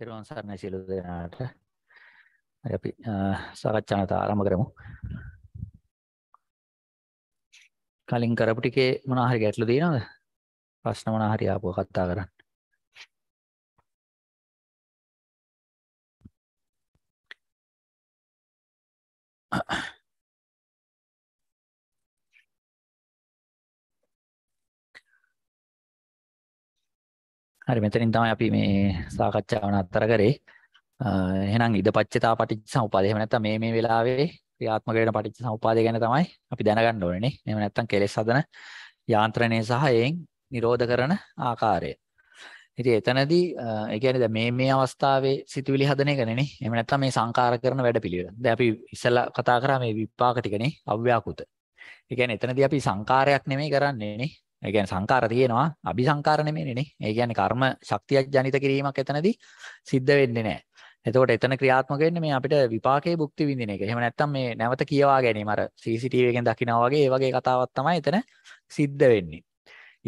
තෙරුවන් සරණයි සියලු දෙනාට. අපි සාකච්ඡාවට ආරම්භ කරමු. කලින් කරපු ටිකේ මොනවා හරි ගැටලු තියෙනවද? ප්‍රශ්න මොනවා හරි ආපුව කතා කරන්න. Uh-uh. හරි මෙතනින් තමයි අපි මේ සාකච්ඡාව නතර කරේ. එහෙනම් ඉදපච්චතා පටිච්ච සමුපාදය. එහෙම නැත්නම් මේ මේ වෙලාවේ ක්‍රියාත්මක වෙන පටිච්ච සමුපාදය ගැන තමයි අපි දැනගන්න ඕනේ නේ. එහෙම නැත්නම් කෙලෙස් හදන යාන්ත්‍රණය සහ එයින් නිරෝධ කරන ආකාරය. ඉතින් එතනදී ඒ කියන්නේ දැන් මේ මේ අවස්ථාවේ සිතුවිලි හදන එකනේ නේ. එහෙම නැත්නම් මේ සංකාර කරන වැඩපිළිවෙල. දැන් අපි ඉස්සලා කතා කරා මේ විපාක ටිකනේ අව්‍යාකෘත. ඒ කියන්නේ එතනදී අපි සංකාරයක් නෙමෙයි කරන්නේ නේ. ඒ කියන්නේ සංකාර තියෙනවා අபிසංකාර නෙමෙයිනේ නේ. ඒ කියන්නේ කර්ම ශක්තියක් ජනිත කිරීමක් එතනදී සිද්ධ වෙන්නේ නැහැ. එතකොට එතන ක්‍රියාත්මක වෙන්නේ මේ අපිට විපාකයේ භුක්ති විඳින එක. එහෙම නැත්නම් මේ නැවත කියවා ගැනීම අර CCTV එකෙන් දකිනවා වගේ ඒ වගේ කතාවක් තමයි එතන සිද්ධ වෙන්නේ.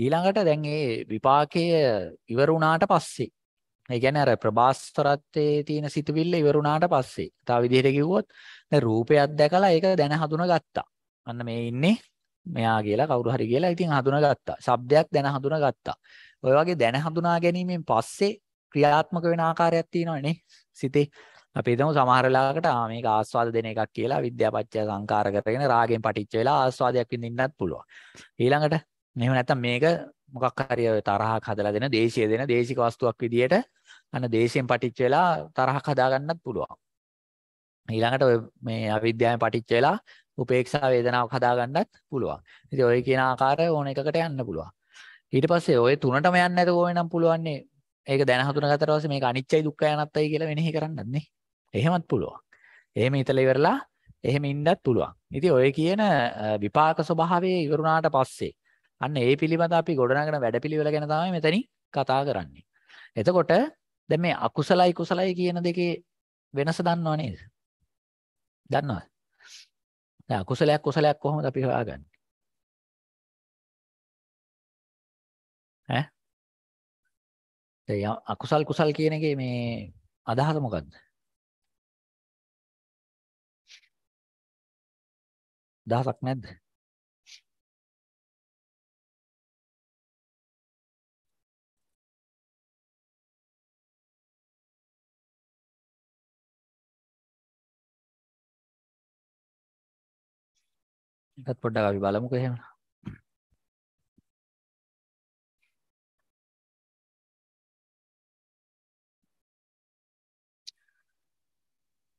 ඊළඟට දැන් මේ විපාකය ඉවර වුණාට පස්සේ ඒ කියන්නේ අර ප්‍රභාස්වරත්තේ තියෙන සිතුවිල්ල ඉවරුණාට පස්සේ තව විදිහට කිව්වොත් රූපයක් දැකලා ඒක දැන හඳුනා ගත්තා. අන්න මේ ඉන්නේ මෙයා කියලා කවුරු හරි කියලා ඉතින් හඳුනාගත්තා. ශබ්දයක් දැන හඳුනාගත්තා. ඔය වගේ දැන හඳුනා ගැනීමෙන් පස්සේ ක්‍රියාත්මක වෙන ආකාරයක් තියෙනවනේ සිතේ. අපි හිතමු සමහර ලාකට ආ මේක ආස්වාද දෙන එකක් කියලා විද්‍යාපච්චය සංකාර කරගෙන රාගෙන් පටිච්ච වෙලා ආස්වාදයක් විඳින්නත් පුළුවන්. ඊළඟට එහෙම නැත්නම් මේක මොකක් හරි තරහක් හදලා දෙන දේශීය දෙන දේශික වස්තුවක් විදියට අන්න දේශයෙන් පටිච්ච වෙලා තරහක් හදාගන්නත් පුළුවන්. ඊළඟට මේ අවිද්‍යාවෙන් පටිච්ච වෙලා උපේක්ෂා වේදනාවක් හදාගන්නත් පුළුවන්. ඉතින් ඔය කියන ආකාරය ඕන එකකට යන්න පුළුවන්. ඊට පස්සේ ඔය තුනටම යන්න නැත ඕනේ නම් පුළුවන්නේ ඒක දැන හඳුනාගත්තට පස්සේ මේක අනිච්චයි දුක්ඛයි අනත්තයි කියලා වෙනෙහි කරන්නත් නේ. එහෙමත් පුළුවන්. එහෙම හිතලා ඉවරලා එහෙම ඉන්නත් පුළුවන්. ඉතින් ඔය කියන විපාක ස්වභාවය ඉවරුණාට පස්සේ අන්න ඒ පිළිබඳ අපි ගොඩනගන වැඩපිළිවෙල ගැන තමයි මෙතනින් කතා කරන්නේ. එතකොට දැන් මේ අකුසලයි කුසලයි කියන දෙකේ වෙනස දන්නව නේද? දන්නවද? දැන් අකුසලයක් කුසලයක් කොහොමද අපි හොයාගන්නේ? ඈ? දැන් අකුසල් කුසල් කියන එකේ මේ අදහස මොකද්ද? දහසක් නැද්ද? එකත් පොඩ්ඩක් අපි බලමුකෝ එහෙමනම්.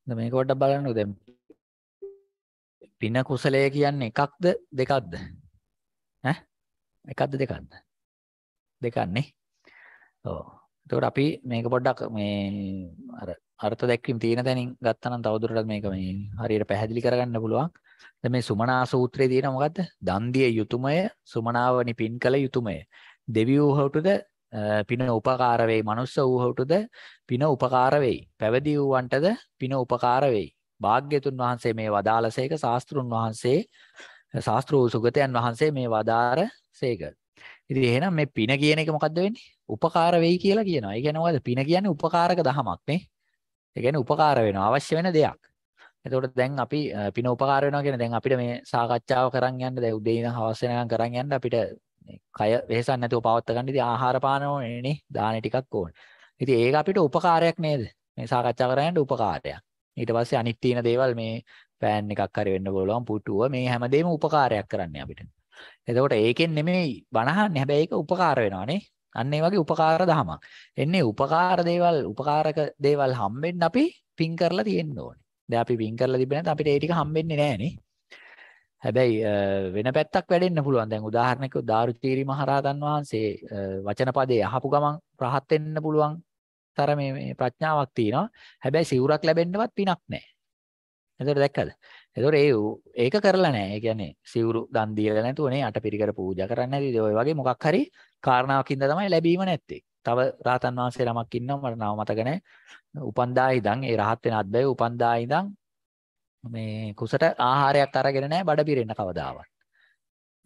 දැන් මේක පොඩ්ඩක් බලන්නකෝ දැන් පින කුසලය කියන්නේ එකක්ද දෙකක්ද? ඈ? එකක්ද දෙකක්ද? දෙකක් නේ. ඔව්. එතකොට අපි මේක පොඩ්ඩක් මේ අර අර්ථ දැක්වීම තියෙන තැනින් ගත්තා නම් තවදුරටත් මේක මේ හරියට පැහැදිලි කරගන්න පුළුවන්. දැන් මේ සුමනා සූත්‍රයේ තියෙන මොකද්ද? දන් දිය යුතුයමය සුමනාවනි පින් කළ යුතුයමය. දෙවියෝ හවුටුද පින උපකාර වෙයි. මනුස්ස වූහුටුද පින උපකාර වෙයි. පැවිදි වූවන්ටද පින උපකාර වෙයි. භාග්‍යතුන් වහන්සේ මේ වදාළසේක ශාස්ත්‍රුන් වහන්සේ ශාස්ත්‍ර වූ සුගතයන් වහන්සේ මේ වදාරසේක. ඉතින් එහෙනම් මේ පින කියන එක මොකද්ද වෙන්නේ? උපකාර වෙයි කියලා කියනවා. ඒ කියන්නේ මොකද්ද? පින කියන්නේ උපකාරක දහමක් නේ. ඒ කියන්නේ උපකාර වෙනවා අවශ්‍ය වෙන දෙයක්. එතකොට දැන් අපි පින උපකාර වෙනවා කියන්නේ දැන් අපිට මේ සාකච්ඡාව කරන් යන්න දැන් උදේ ඉඳන් හවස වෙනකන් කරන් යන්න අපිට කය වෙහසක් නැතුව පවත්ව ගන්න ඉතින් ආහාර පාන ඕනේ නේ දාන ටිකක් ඕනේ. ඉතින් ඒක අපිට උපකාරයක් නේද? මේ සාකච්ඡා කරන් යන්න උපකාරයක්. ඊට පස්සේ අනිත් තියෙන දේවල් මේ ෆෑන් එකක් හරි වෙන්න පුළුවන් පුටුව මේ හැමදේම උපකාරයක් කරන්නේ අපිට. එතකොට ඒකෙන් නෙමෙයි බනහන්නේ හැබැයි ඒක උපකාර වෙනවානේ. අන්න ඒ වගේ උපකාර දහමක්. එන්නේ උපකාර දේවල් උපකාරක දේවල් හම්බෙන්න අපි පින් කරලා තියෙන්න ඕනේ. දැන් අපි වින් කරලා තිබ්බ නැත්නම් අපිට ඒ ටික හම්බෙන්නේ නැහනේ. හැබැයි වෙන පැත්තක් වැඩෙන්න පුළුවන්. දැන් උදාහරණයක් දාරුචීරි මහරහතන් වහන්සේ වචන පදේ අහපු ගමන් රහත් වෙන්න පුළුවන් තරමේ මේ ප්‍රඥාවක් තියෙනවා. හැබැයි සිවුරක් ලැබෙන්නවත් පිනක් නැහැ. එතකොට දැක්කද? එතකොට ඒ ඒක කරලා නැහැ. ඒ කියන්නේ සිවුරු දන් දීලා නැතුව නේ අටපිරිකර පූජා කරන්නේ නැතිද? ඔය වගේ මොකක් හරි කාරණාවකින්ද තමයි ලැබීම නැත්තේ. තව රාතන් වහන්සේ ළමක් ඉන්නවා මට නම මතක නැහැ. 5000 ඉඳන් ඒ රහත් වෙන අත්බැවි 5000 ඉඳන් මේ කුසට ආහාරයක් අරගෙන නැහැ බඩ පිරෙන්න කවදාවත්.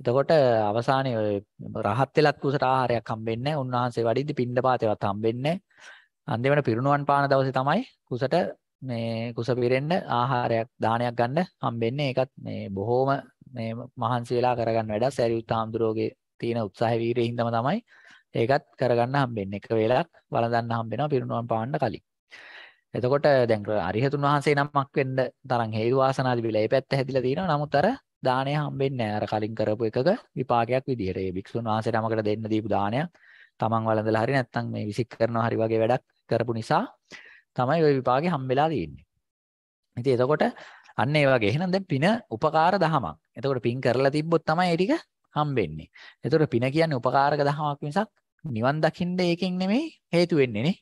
එතකොට අවසානයේ රහත් වෙලත් කුසට ආහාරයක් හම්බෙන්නේ නැහැ. උන්වහන්සේ වඩින්දි පින්නපාතේවත් හම්බෙන්නේ නැහැ. අන්තිමට පිරුණුවන් පාන දවසේ තමයි කුසට මේ කුස පිරෙන්න ආහාරයක් දානයක් ගන්න හම්බෙන්නේ. ඒකත් මේ බොහොම මේ මහන්සි වෙලා කරගන්න වැඩ සරියුත් හාමුදුරුවෝගේ තියෙන උත්සාහ වීරියින්දම තමයි ඒකත් කරගන්න හම්බෙන්නේ එක වෙලක් වළඳන්න හම්බෙනවා පිරිනුවම් පාන්න කලින්. එතකොට දැන් අරිහතුන් වහන්සේ නමක් වෙන්න තරම් හේතු වාසනාදි විලා ඒ පැත්ත හැදිලා තියෙනවා. නමුත් අර දාණය හම්බෙන්නේ අර කලින් කරපු එකක විපාකයක් විදිහට. ඒ භික්ෂුන් වහන්සේ නමකට දෙන්න දීපු දාණයක් තමන් වළඳලා හරි නැත්නම් මේ විසික් කරනවා හරි වගේ වැඩක් කරපු නිසා තමයි ওই විපාකේ හම්බෙලා තියෙන්නේ. ඉතින් එතකොට අන්න ඒ වගේ. එහෙනම් දැන් පින උපකාර දහමක්. එතකොට පින් කරලා තිබ්බොත් තමයි ඒ ටික හම්බෙන්නේ. එතකොට පින කියන්නේ උපකාරක දහමක් මිසක් නිවන් දකින්න ඒකෙන් නෙමෙයි හේතු වෙන්නේ නේ.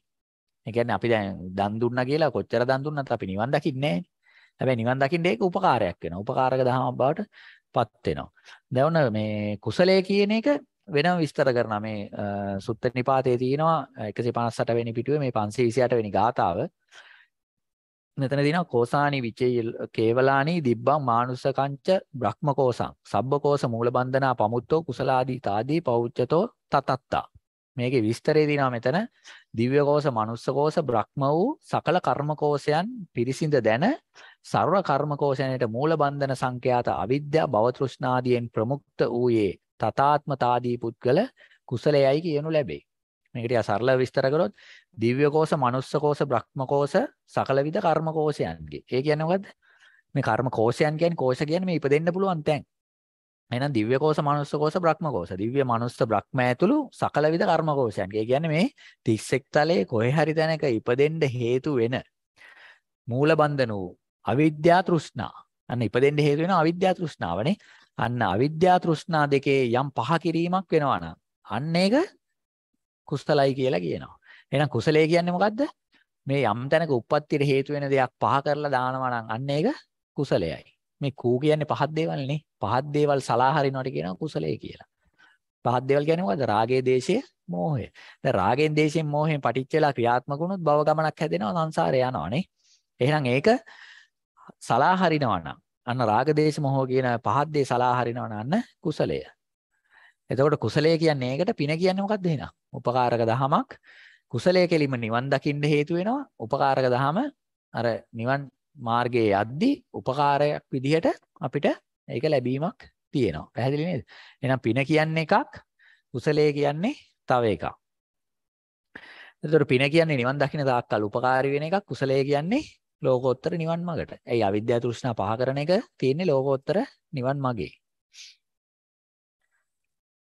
ඒ කියන්නේ අපි දැන් දන් දුන්නා කියලා කොච්චර දන් දුන්නත් අපි නිවන් දකින්නේ නැහැ. හැබැයි නිවන් දකින්න ඒක උපකාරයක් වෙනවා. උපකාරක දහමක් බවට පත් වෙනවා. දැන් මේ කුසලය කියන එක වෙනම විස්තර කරනවා මේ සුත්ත නිපාතයේ තියෙනවා 158 වෙනි පිටුවේ මේ 528 වෙනි ගාතාව. මෙතන තියෙනවා කෝසානි විචේය කේවලානි දිබ්බං මානුසකංච බ්‍රහ්මකෝසං සබ්බකෝස මූලබන්ධනා පමුත්තෝ කුසලාදී තාදී පෞච්චතෝ තතත්තා මේකේ විස්තරේ දිනවා මෙතන දිව්‍ය කෝස මනුස්ස කෝස බ්‍රහ්ම වූ සකල කර්ම කෝසයන් පිරිසිඳ දැන ਸਰව කර්ම කෝසයන්ට මූලබන්ධන සංඛ්‍යාත අවිද්‍යා භව තෘෂ්ණාදීන් ප්‍රමුක්ත ඌයේ තථාත්මතාදී පුද්ගල කුසලයයි කියනු ලැබේ මේක ටික සරල විස්තර කරොත් දිව්‍ය කෝෂ, මනුස්ස කෝෂ, බ්‍රහ්ම කෝෂ, සකලවිද කර්ම කෝෂයන්ගේ. ඒ කියන්නේ මොකද්ද? මේ කර්ම කෝෂයන් කියන්නේ කෝෂ කියන්නේ මේ ඉපදෙන්න පුළුවන් තැන්. එහෙනම් දිව්‍ය කෝෂ, මනුස්ස කෝෂ, බ්‍රහ්ම කෝෂ. දිව්‍ය මනුස්ස බ්‍රහ්ම ඇතුළු සකලවිද කර්ම කෝෂයන්ගේ. ඒ කියන්නේ මේ 31 තලයේ කොහේ හරි තැනක ඉපදෙන්න හේතු වෙන මූල බන්ධන වූ අවිද්‍යා තෘෂ්ණා. අන්න ඉපදෙන්න හේතු වෙන අවිද්‍යා තෘෂ්ණාවනේ. අන්න අවිද්‍යා තෘෂ්ණා දෙකේ යම් පහ කිරීමක් වෙනවා නම් අන්න ඒක කුසලයි කියලා කියනවා. එහෙනම් කුසලයේ කියන්නේ මොකද්ද? මේ යම් තැනක උප්පත්තියට හේතු වෙන දෙයක් පහ කරලා දානවා නම් අන්න ඒක කුසලයයි. මේ කූ කියන්නේ පහත් දේවල් නේ. පහත් දේවල් සලා හරිනවට කියනවා කුසලයේ කියලා. පහත් දේවල් කියන්නේ මොකද්ද? රාගයේ දේශයේ මෝහය. දැන් රාගෙන් දේශයෙන් මෝහයෙන් පටිච්චලා ක්‍රියාත්මක වුණොත් භව ගමනක් හැදෙනවා සංසාරේ යනවා නේ. එහෙනම් ඒක සලා හරිනවා නම් අන්න රාග දේශ මොහෝ කියන පහත් දේ සලා හරිනවා නම් අන්න කුසලය. එතකොට කුසලය කියන්නේ ඒකට පින කියන්නේ මොකක්ද එහෙනම්? උපකාරක දහමක්. කුසලය කෙලිම නිවන් දකින්න හේතු වෙනවා. උපකාරක දහම අර නිවන් මාර්ගයේ යද්දී උපකාරයක් විදිහට අපිට ඒක ලැබීමක් තියෙනවා. පැහැදිලි නේද? එහෙනම් පින කියන්නේ එකක්, කුසලය කියන්නේ තව එකක්. එතකොට පින කියන්නේ නිවන් දකින්න තාක්කල් උපකාරී වෙන එකක්, කුසලය කියන්නේ ලෝකෝත්තර නිවන් මාර්ගට. එයි අවිද්‍යාව තෘෂ්ණා පහ කරන එක තියෙන්නේ ලෝකෝත්තර නිවන් මාර්ගයේ.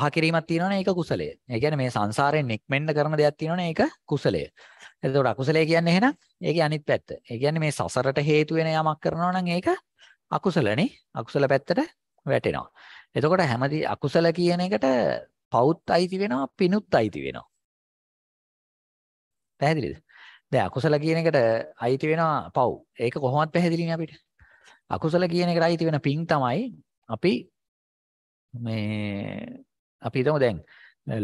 පහ කිරීමක් තියෙනවනේ ඒක කුසලය. ඒ කියන්නේ මේ සංසාරයෙන් නික්මෙන්න කරන දෙයක් තියෙනවනේ ඒක කුසලය. එතකොට අකුසලය කියන්නේ එහෙනම් ඒකේ අනිත් පැත්ත. ඒ කියන්නේ මේ සසරට හේතු වෙන යමක් කරනවා නම් ඒක අකුසලනේ. අකුසල පැත්තට වැටෙනවා. එතකොට හැමදි අකුසල කියන එකට පවුත් අයිති වෙනවා පිනුත් අයිති වෙනවා. පැහැදිලිද? දැන් අකුසල කියන එකට අයිති වෙනවා පව්. ඒක කොහොමවත් පැහැදිලි නෑ අපිට. අකුසල කියන එකට අයිති වෙන පින් තමයි අපි මේ අපි හිතමු දැන්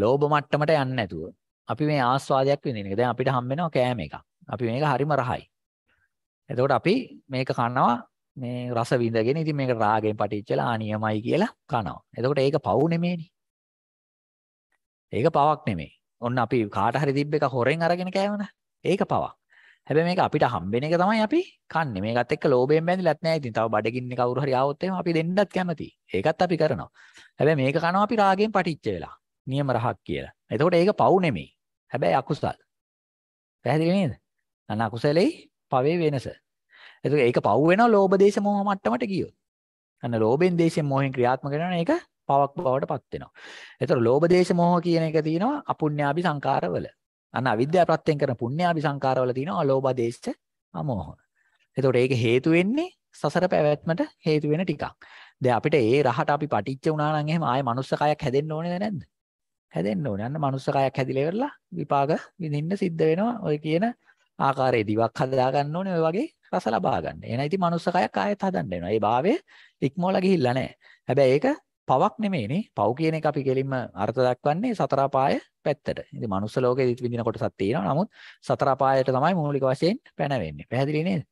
ලෝභ මට්ටමට යන්නේ නැතුව අපි මේ ආස්වාදයක් විඳින එක. දැන් අපිට හම් වෙනවා කෑම එකක්. අපි මේක හරිම රහයි. එතකොට අපි මේක කනවා මේ රස විඳගෙන ඉතින් මේක රාගයෙන් පටිච්චලා ආනියමයි කියලා කනවා. එතකොට ඒක පවු නෙමෙයිනේ. ඒක පවක් නෙමෙයි. ඔන්න අපි කාට හරි තිබ්බ එක හොරෙන් අරගෙන කෑවනේ. ඒක පවක්. හැබැයි මේක අපිට හම්බෙන එක තමයි අපි කන්නේ. මේකත් එක්ක ලෝභයෙන් බැඳිලත් නැහැ. ඉතින් තව බඩගින්න කවුරු හරි ආවොත් එහෙම අපි දෙන්නත් කැමතියි. ඒකත් අපි කරනවා. හැබැයි මේක කනවා අපි රාගයෙන් පටිච්ච වෙලා. නියම රහක් කියලා. එතකොට ඒක පව් නෙමෙයි. හැබැයි අකුසල්. පැහැදිලි නේද? අන්න අකුසලෙයි පවේ වෙනස. එතකොට ඒක පව් වෙනවා ලෝභ දේශ මොහ මට්ටමට ගියොත්. අන්න ලෝභෙන් දේශයෙන් මොහෙන් ක්‍රියාත්මක වෙනවා ඒක පවක් බවට පත් වෙනවා. එතකොට ලෝභ දේශ මොහ කියන එක තියෙනවා අපුඤ්ඤාභි සංකාරවල. අන්න අවිද්‍යාව ප්‍රත්‍යයෙන් කරන පුණ්‍යාවි සංකාරවල තියෙනවා අලෝභ දේශ අමෝහ. එතකොට ඒක හේතු වෙන්නේ සසර පැවැත්මට හේතු වෙන ටිකක්. දැන් අපිට ඒ රහට අපි පටිච්ච වුණා නම් එහෙම ආයේ මනුස්ස කයක් හැදෙන්න ඕනේද නැද්ද? හැදෙන්න ඕනේ. අන්න මනුස්ස කයක් හැදිලා ඉවරලා විපාක විඳින්න සිද්ධ වෙනවා. ඔය කියන ආකාරයේ දිවක් හදා ගන්න ඕනේ ඔය වගේ රස ලබා ගන්න. එහෙනම් ඉතින් මනුස්ස කයක් ආයෙත් හදන්න වෙනවා. ඒ භාවය ඉක්මවලා ගිහිල්ලා නැහැ. හැබැයි ඒක පවක් නෙමෙයිනේ. පව් කියන එක අපි කෙලින්ම අර්ථ දක්වන්නේ සතර අපාය පැත්තට. ඉතින් මනුස්ස ලෝකේ දිත් විඳින කොටසක් තියෙනවා. නමුත් සතර අපායට තමයි මූලික වශයෙන් පැන වෙන්නේ. පැහැදිලි නේද?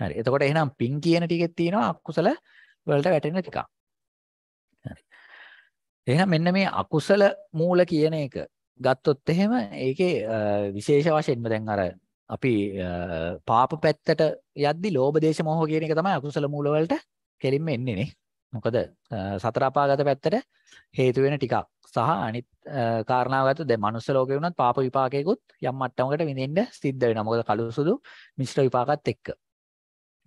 හරි. එතකොට එහෙනම් පින් කියන ටිකෙත් තියෙනවා අකුසල වලට වැටෙන ටිකක්. හරි. එහෙනම් මෙන්න මේ අකුසල මූල කියන එක ගත්තොත් එහෙම ඒකේ විශේෂ වශයෙන්ම දැන් අර අපි පාප පැත්තට යද්දි ලෝභ දේශ මොහ කියන එක තමයි අකුසල මූල වලට කෙලින්ම එන්නේ නේ. මොකද සතර අපාගත පැත්තට හේතු වෙන ටිකක් සහ අනිත් කාරණාවගත දැන් මනුස්ස ලෝකේ වුණත් පාප විපාකයකුත් යම් මට්ටමකට විඳින්න සිද්ධ වෙනවා. මොකද කළු සුදු මිශ්‍ර විපාකත් එක්ක.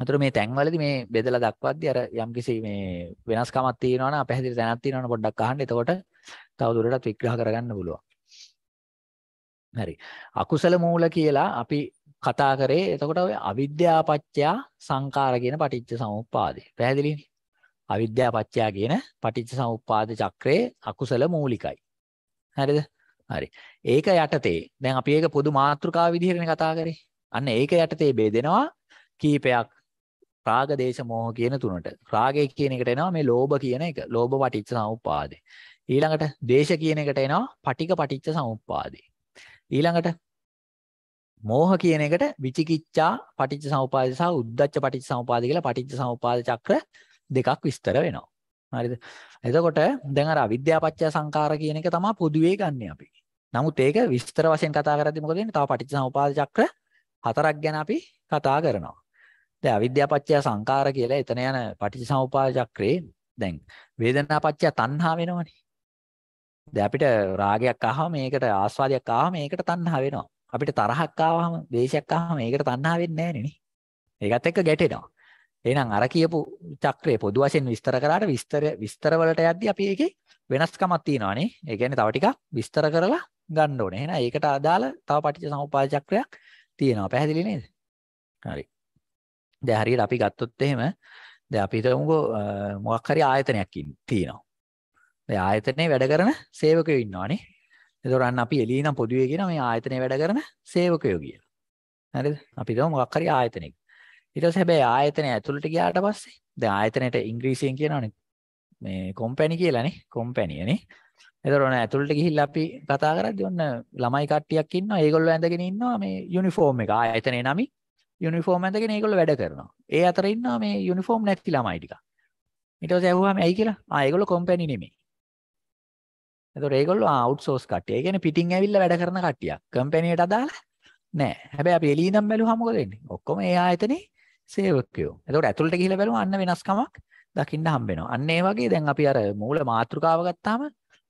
අතර මේ තැන්වලදී මේ බෙදලා දක්වද්දී අර යම්කිසි මේ වෙනස්කමක් තියෙනවා නම් අපහැදිලි තැනක් තියෙනවා නම් පොඩ්ඩක් අහන්න. එතකොට තව දුරටත් විග්‍රහ කරගන්න පුළුවන්. හරි. අකුසල මූල කියලා අපි කතා කරේ එතකොට ඔය අවිද්‍යාපච්චය සංකාර කියන පටිච්ච සමුප්පාදේ. පැහැදිලිනේ? අවිද්‍යාව පත්‍යා කියන පටිච්ච සමුප්පාද චක්‍රයේ අකුසල මූලිකයි. හරිද? හරි. ඒක යටතේ දැන් අපි ඒක පොදු මාතෘකාව විදිහටනේ කතා කරේ. අන්න ඒක යටතේ බෙදෙනවා කීපයක් රාග දේශ මොහ කියන තුනට. රාගය කියන එකට එනවා මේ ලෝභ කියන එක. ලෝභ පටිච්ච සමුප්පාදේ. ඊළඟට දේශ කියන එකට එනවා පටික පටිච්ච සමුප්පාදේ. ඊළඟට මෝහ කියන එකට විචිකිච්ඡා පටිච්ච සමුපාද සහ උද්දච්ච පටිච්ච සමුපාද කියලා පටිච්ච සමුපාද චක්‍ර දෙකක් විස්තර වෙනවා. හරිද? එතකොට දැන් අර අවිද්‍යාපච්චය සංකාර කියන එක තමයි පොදුවේ ගන්න අපි. නමුත් ඒක විස්තර වශයෙන් කතා කරද්දී මොකද වෙන්නේ? තව පටිච්චසමුපාද චක්‍ර හතරක් ගැන අපි කතා කරනවා. දැන් අවිද්‍යාපච්චය සංකාර කියලා එතන යන පටිච්චසමුපාද චක්‍රේ දැන් වේදනාපච්චය තණ්හා වෙනවනේ. දැන් අපිට රාගයක් ආවම මේකට ආස්වාදයක් ආවම මේකට තණ්හා වෙනවා. අපිට තරහක් ආවම, ද්වේෂයක් ආවම මේකට තණ්හා වෙන්නේ නැහැ නේ. ඒකත් එක්ක ගැටෙනවා. එහෙනම් අර කියපු චක්‍රය පොදු වශයෙන් විස්තර කරාට විස්තර විස්තර වලට යද්දී අපි ඒකේ වෙනස්කමක් තියෙනවා නේ. ඒ කියන්නේ තව ටිකක් විස්තර කරලා ගන්න ඕනේ. එහෙනම් ඒකට අදාළ තව පටිච්ච සමුප්පාද චක්‍රයක් තියෙනවා. පැහැදිලි නේද? හරි. දැන් හරියට අපි ගත්තොත් එහෙම දැන් අපි හිතමුකෝ මොකක් හරි ආයතනයක් තියෙනවා. දැන් ආයතනයේ වැඩ කරන සේවකයෝ ඉන්නවා නේ. එතකොට අන්න අපි එළියේ නම් පොදුවේ කියන මේ ආයතනයේ වැඩ කරන සේවකයෝ කියලා. හරිද? අපි හිතමු මොකක් හරි ආයතනයක. ඊට පස්සේ හැබැයි ආයතනය ඇතුළට ගියාට පස්සේ දැන් ආයතනයට ඉංග්‍රීසියෙන් කියනවනේ මේ කොම්පැනි කියලානේ කොම්පැනියනේ. එතකොට ඔන්න ඇතුළට ගිහිල්ලා අපි කතා කරද්දී ඔන්න ළමයි කට්ටියක් ඉන්නවා. ඒගොල්ලෝ ඇඳගෙන ඉන්නවා මේ යුනිෆෝම් එක. ආයතනයේ නමි යුනිෆෝම් ඇඳගෙන ඒගොල්ලෝ වැඩ කරනවා. ඒ අතර ඉන්නවා මේ යුනිෆෝම් නැති ළමයි ටික. ඊට පස්සේ ඇහුවාම ඇයි කියලා? ආ ඒගොල්ලෝ කොම්පැනි නෙමෙයි. එතකොට ඒගොල්ලෝ අවුට්සෝස් කට්ටිය. ඒ කියන්නේ පිටින් ඇවිල්ලා වැඩ කරන කට්ටියක්. කම්පැනියට අදාළ නෑ. හැබැයි අපි එළියෙන් නම් බැලුවාම මොකද වෙන්නේ? ඔක්කොම ඒ ආයතනේ සේවකයෝ. එතකොට ඇතුළට ගිහිල්ලා බලුවා අන්න වෙනස්කමක් දකින්න හම්බ වෙනවා. අන්න ඒ වගේ දැන් අපි අර මූල මාතෘකාව ගත්තාම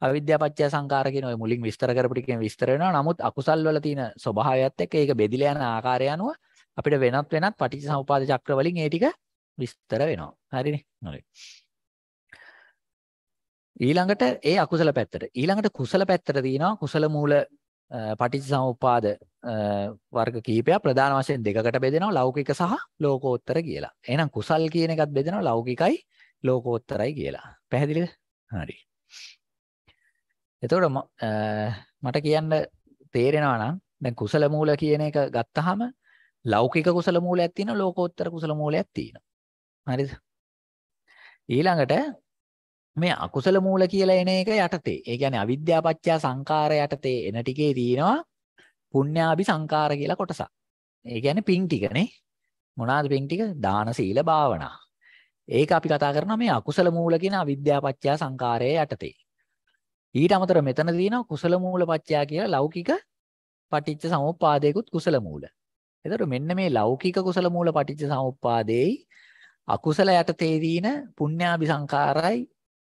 අවිද්‍යාව පත්‍ය සංකාර කියන ওই මුලින් විස්තර කරපු ටිකෙන් විස්තර වෙනවා. නමුත් අකුසල් වල තියෙන ස්වභාවයත් එක්ක ඒක බෙදිලා යන ආකාරය අනුව අපිට වෙනත් වෙනත් පටිච්චසමුපාද චක්‍ර වලින් ඒ ටික විස්තර වෙනවා. හරිනේ. හරි. ඊළඟට ඒ අකුසල පැත්තට ඊළඟට කුසල පැත්තට තියෙනවා කුසල මූල පටිච්චසමුපාද වර්ග කීපයක් ප්‍රධාන වශයෙන් දෙකකට බෙදෙනවා ලෞකික සහ ලෝකෝත්තර කියලා. එහෙනම් කුසල් කියන එකත් බෙදෙනවා ලෞකිකයි ලෝකෝත්තරයි කියලා. පැහැදිලිද? හරි. එතකොට මට කියන්න තේරෙනවා නම් දැන් කුසල මූල කියන එක ගත්තාම ලෞකික කුසල මූලයක් තියෙනවා ලෝකෝත්තර කුසල මූලයක් තියෙනවා. හරිද? ඊළඟට මේ අකුසල මූල කියලා එන එක යටතේ. ඒ කියන්නේ අවිද්‍යාපච්චය සංකාර යටතේ එන ටිකේ තියෙනවා පුණ්‍යාභි සංකාර කියලා කොටසක්. ඒ කියන්නේ පින් ටිකනේ. මොනවාද පින් ටික? දාන සීල භාවනා. ඒක අපි කතා කරනවා මේ අකුසල මූල කියන අවිද්‍යාපච්චය සංකාරයේ යටතේ. ඊට අමතරව මෙතන තියෙනවා කුසල මූල පච්චය කියලා ලෞකික පටිච්ච සමුප්පාදයකුත් කුසල මූල. එතකොට මෙන්න මේ ලෞකික කුසල මූල පටිච්ච සමුප්පාදේයි අකුසල යටතේ දින පුණ්‍යාභි සංකාරයි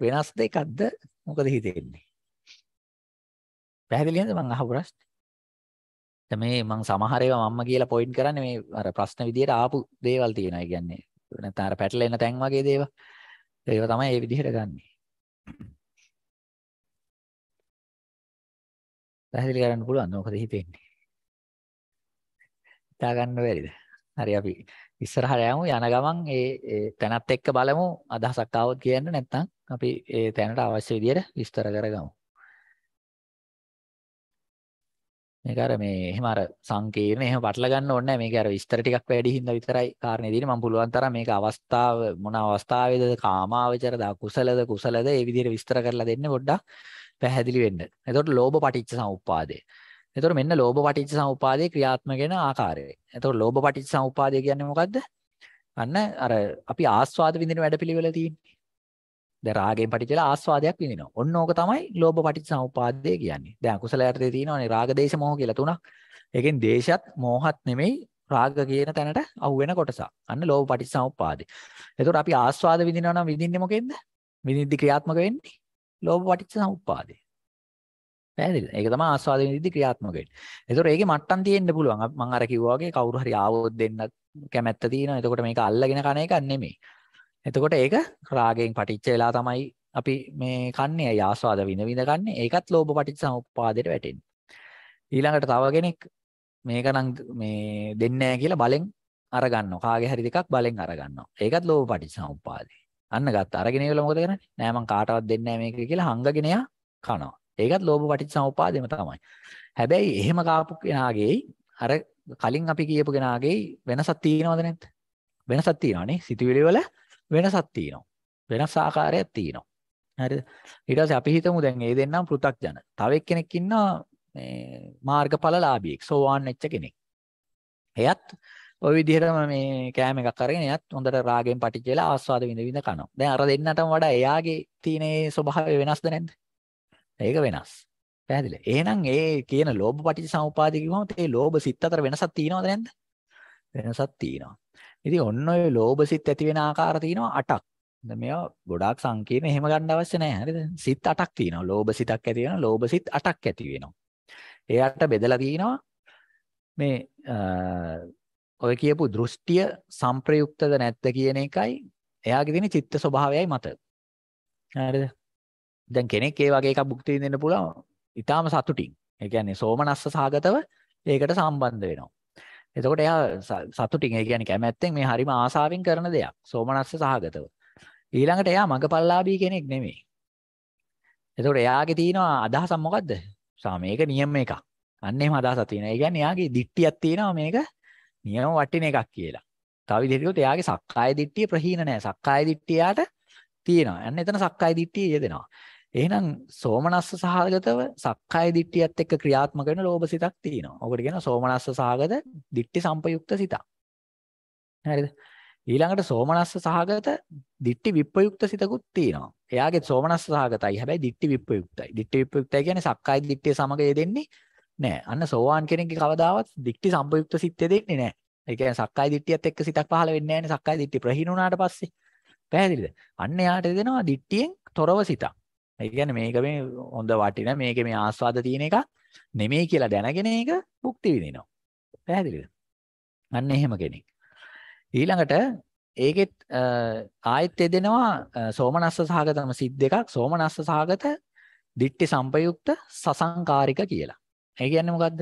වෙනස් දෙයක්ද මොකද හිතෙන්නේ? පැහැදිලි නේද මං අහපු ප්‍රශ්නේ? දැන් මේ මං සමහර ඒවා මම්ම කියලා පොයින්ට් කරන්නේ මේ අර ප්‍රශ්න විදියට ආපු දේවල් තියෙනවා. ඒ කියන්නේ නැත්නම් අර පැටලෙන තැන් වගේ දේවල්. ඒවා තමයි මේ විදිහට ගන්නෙ. පැහැදිලි කරන්න පුළුවන්ද මොකද හිතෙන්නේ? හිතා ගන්න බැරිද? හරි අපි ඉස්සරහට යමු යන ගමන් ඒ තැනත් එක්ක බලමු අදහසක් ආවොත් කියන්න නැත්නම් අපි ඒ තැනට අවශ්‍ය විදියට විස්තර කරගමු. මේක අර මේ එහෙම අර සංකීර්ණ එහෙම පටල ගන්න ඕනේ නැහැ. මේක අර විස්තර ටිකක් වැඩි හින්දා විතරයි කාරණේ දෙන්නේ. මම පුළුවන් තරම් මේක අවස්ථාව මොන අවස්ථාවේද කාමාවචරද කුසලද කුසලද ඒ විදියට විස්තර කරලා දෙන්න පොඩ්ඩක් පැහැදිලි වෙන්න. එතකොට ලෝභ පටිච්ච සමුප්පාදේ. එතකොට මෙන්න ලෝභ පටිච්ච සමුප්පාදේ ක්‍රියාත්මක වෙන ආකාරය. එතකොට ලෝභ පටිච්ච සමුප්පාදේ කියන්නේ මොකද්ද? අන්න අර අපි ආස්වාද විඳින වැඩපිළිවෙල තියෙන්නේ. දැන් රාගයෙන් පටිච්චලා ආස්වාදයක් විඳිනවා. ඔන්න ඕක තමයි ලෝභ පටිච්ච සමුපාදය කියන්නේ. දැන් අකුසල යටතේ තියෙනවානේ රාග දේශ මොහ කියලා තුනක්. ඒකෙන් දේශයත් මොහත් නෙමෙයි රාග කියන තැනට අහු වෙන කොටස. අන්න ලෝභ පටිච්ච සමුපාදය. එතකොට අපි ආස්වාද විඳිනවා නම් විඳින්නේ මොකෙන්ද? විනිද්දි ක්‍රියාත්මක වෙන්නේ ලෝභ පටිච්ච සමුපාදය. පැහැදිලිද? ඒක තමයි ආස්වාද විනිද්දි ක්‍රියාත්මක වෙන්නේ. එතකොට ඒකේ මට්ටම් තියෙන්න පුළුවන්. මම අර කිව්වා වගේ කවුරු හරි ආවොත් දෙන්න කැමැත්ත තියෙනවා. එතකොට මේක අල්ලගෙන කන එක නෙමෙයි. එතකොට ඒක රාගයෙන් පටිච්ච වෙලා තමයි අපි මේ කන්නේ අය ආස්වාද විඳ විඳ කන්නේ. ඒකත් ලෝභ පටිච්ච සමුප්පාදයට වැටෙන්නේ. ඊළඟට තව කෙනෙක් මේකනම් මේ දෙන්නේ නැහැ කියලා බලෙන් අර ගන්නවා. කාගේ හරි දෙකක් බලෙන් අර ගන්නවා. ඒකත් ලෝභ පටිච්ච සමුප්පාදේ. අන්න ගත්ත අරගෙන ඒවල මොකද කරන්නේ? නෑ මං කාටවත් දෙන්නේ නැහැ මේක කියලා හංගගෙන යා කනවා. ඒකත් ලෝභ පටිච්ච සමුප්පාදෙම තමයි. හැබැයි එහෙම කාපු කෙනාගේ අර කලින් අපි කියපු කෙනාගේ වෙනසක් තියෙනවද නැද්ද? වෙනසක් තියෙනවා නේ. සිතුවිලි වල වෙනසක් තියෙනවා. වෙනස් ආකාරයක් තියෙනවා. හරිද? ඊට පස්සේ අපි හිතමු දැන් මේ දෙන්නම් පෘ탁ජන. තව එක්කෙනෙක් ඉන්නවා මේ මාර්ගඵලලාභියෙක්, සෝවාන් වෙච්ච කෙනෙක්. එයත් ඔය විදිහටම මේ කෑම එකක් අරගෙන එයත් හොඳට රාගෙන් පටි කියලා ආස්වාද විඳ විඳ කනවා. දැන් අර දෙන්නටම වඩා එයාගේ තියෙන ඒ ස්වභාවය වෙනස්ද නැද්ද? ඒක වෙනස්. පැහැදිලි. එහෙනම් ඒ කියන ලෝභ පටිච්ච සමුපාදේ කිව්වම ඒ ලෝභ සිත් අතර වෙනසක් තියෙනවද නැද්ද? වෙනසක් තියෙනවා. ඉතින් ඔන්න ඔය ලෝභසිත ඇති වෙන ආකාර තියෙනවා 8ක්. මේවා ගොඩාක් සංකීර්ණ එහෙම ගන්න අවශ්‍ය නැහැ හරිද? සිත් 8ක් තියෙනවා. ලෝභසිතක් ඇති වෙනවා. ලෝභසිත් 8ක් ඇති වෙනවා. එයාට බෙදලා තියෙනවා මේ ඔය කියපු දෘෂ්ටිය සංප්‍රයුක්තද නැද්ද කියන එකයි එයාගේ තියෙන චිත්ත ස්වභාවයයි මත. හරිද? දැන් කෙනෙක් ඒ වගේ එකක් භුක්ති විඳින්න පුළුවන්. ඊටාම සතුටින්. ඒ කියන්නේ සෝමනස්ස සාගතව ඒකට සම්බන්ධ වෙනවා. එතකොට එයා සතුටින් ඒ කියන්නේ කැමැත්තෙන් මේ හරිම ආසාවෙන් කරන දෙයක්. සෝමනස්ස සහගතව. ඊළඟට එයා මගපල්ලාභී කෙනෙක් නෙමෙයි. එතකොට එයාගේ තියෙනවා අදහසක් මොකද්ද? සම මේක නියම එකක්. අන්න එහෙම අදහසක් තියෙනවා. ඒ කියන්නේ එයාගේ දිට්ටියක් තියෙනවා මේක නියම වටින එකක් කියලා. තව විදිහකට එයාගේ සක්කාය දිට්ඨිය ප්‍රහීන නැහැ. සක්කාය දිට්ඨිය යාට තියෙනවා. අන්න එතන සක්කාය දිට්ඨිය යෙදෙනවා. එහෙනම් සෝමනස්ස සහගතව සක්කාය දිට්ඨියත් එක්ක ක්‍රියාත්මක වෙන ලෝභ සිතක් තියෙනවා. ඔකට කියනවා සෝමනස්ස සහගත දිට්ඨි සම්පයුක්ත සිතක්. හරිද? ඊළඟට සෝමනස්ස සහගත දිට්ටි විප්පයුක්ත සිතකුත් තියෙනවා. එයාගේ සෝමනස්ස සහගතයි. හැබැයි දිට්ටි විප්පයුක්තයි. දිට්ටි විප්පයුක්තයි කියන්නේ සක්කාය දිට්ටිය සමග යෙදෙන්නේ නෑ. අන්න සෝවාන් කෙනෙක්ගේ කවදාවත් දිට්ටි සම්පයුක්ත සිත් යෙදෙන්නේ නෑ. ඒ කියන්නේ සක්කාය දිට්ටියත් එක්ක සිතක් පහළ වෙන්නේ නෑනේ. සක්කාය දිට්ටි ප්‍රහීන වුණාට පස්සේ. පැහැදිලිද? අන්න එයාට දෙනවා දිට්ටියෙන් තොරව සිතක්. ඒ කියන්නේ මේක මේ හොඳ වටින මේකේ මේ ආස්වාද තියෙන එක නෙමෙයි කියලා දැනගෙන ඒක භුක්ති විඳිනවා. පැහැදිලිද? අන්න එහෙම කෙනෙක්. ඊළඟට ඒකෙත් ආයෙත් එදෙනවා සෝමනස්ස සහගතම සිත් දෙකක් සෝමනස්ස සහගත දිට්ටි සම්පයුක්ත සසංකාරික කියලා. ඒ කියන්නේ මොකද්ද?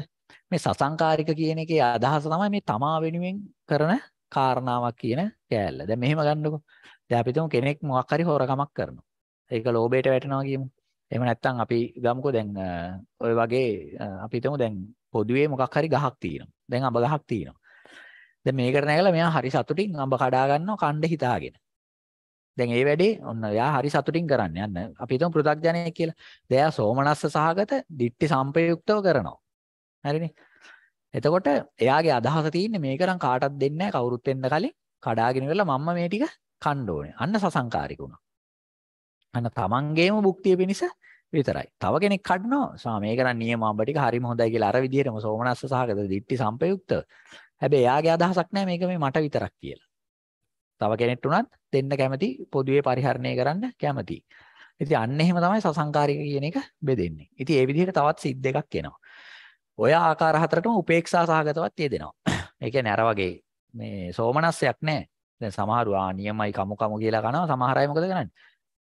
මේ සසංකාරික කියන එකේ අදහස තමයි මේ තමා වෙනුවෙන් කරන කාරණාවක් කියන කෑල්ල. දැන් මෙහෙම ගන්නකො. දැන් අපි තුමු කෙනෙක් මොකක් හරි හොරකමක් කරනවා. ඒක ලෝභයට වැටෙනවා කියමු. එහෙම නැත්නම් අපි ගමුකෝ දැන් ඔය වගේ අපි හිතමු දැන් පොදුවේ මොකක් හරි ගහක් තියෙනවා. දැන් අඹ ගහක් තියෙනවා. දැන් මේකට නැගලා මෙයා හරි සතුටින් අඹ කඩා ගන්නවා කණ්ඩ හිතාගෙන. දැන් ඒ වැඩේ ඔන්න එයා හරි සතුටින් කරන්න යන්න. අපි හිතමු පෘථග්ජනය කියලා. දැන් සෝමනස්ස සහගත දිට්ටි සම්පයුක්තව කරනවා. හරිනේ. එතකොට එයාගේ අදහස තියෙන්නේ මේක නම් කාටවත් දෙන්නේ නැහැ කවුරුත් වෙන්න කලින් කඩාගෙන ඉවරලා මම්ම මේ ටික කන්න ඕනේ. අන්න සසංකාරික වුණා. අන්න තමන්ගේම භුක්තිය පිණිස විතරයි. තව කෙනෙක් කඩනවා ස්වාමී කරන් නියම අඹ ටික හරිම හොඳයි කියලා අර විදිහටම සෝමනස්ස සහගත දිට්ටි සම්පයුක්තව. හැබැයි එයාගේ අදහසක් නැහැ මේක මේ මට විතරක් කියලා. තව කෙනෙක් උනත් දෙන්න කැමති පොදුවේ පරිහරණය කරන්න කැමති. ඉතින් අන්න එහෙම තමයි සසංකාරික කියන එක බෙදෙන්නේ. ඉතින් ඒ විදිහට තවත් සිත් දෙකක් එනවා. ඔය ආකාර හතරටම උපේක්ෂා සහගතවත් තියෙදෙනවා. ඒ කියන්නේ අර වගේ මේ සෝමනස්සයක් නැහැ. දැන් සමහරු ආ නියමයි කමු කමු කියලා කනවා සමහර අය මොකද කරන්නේ?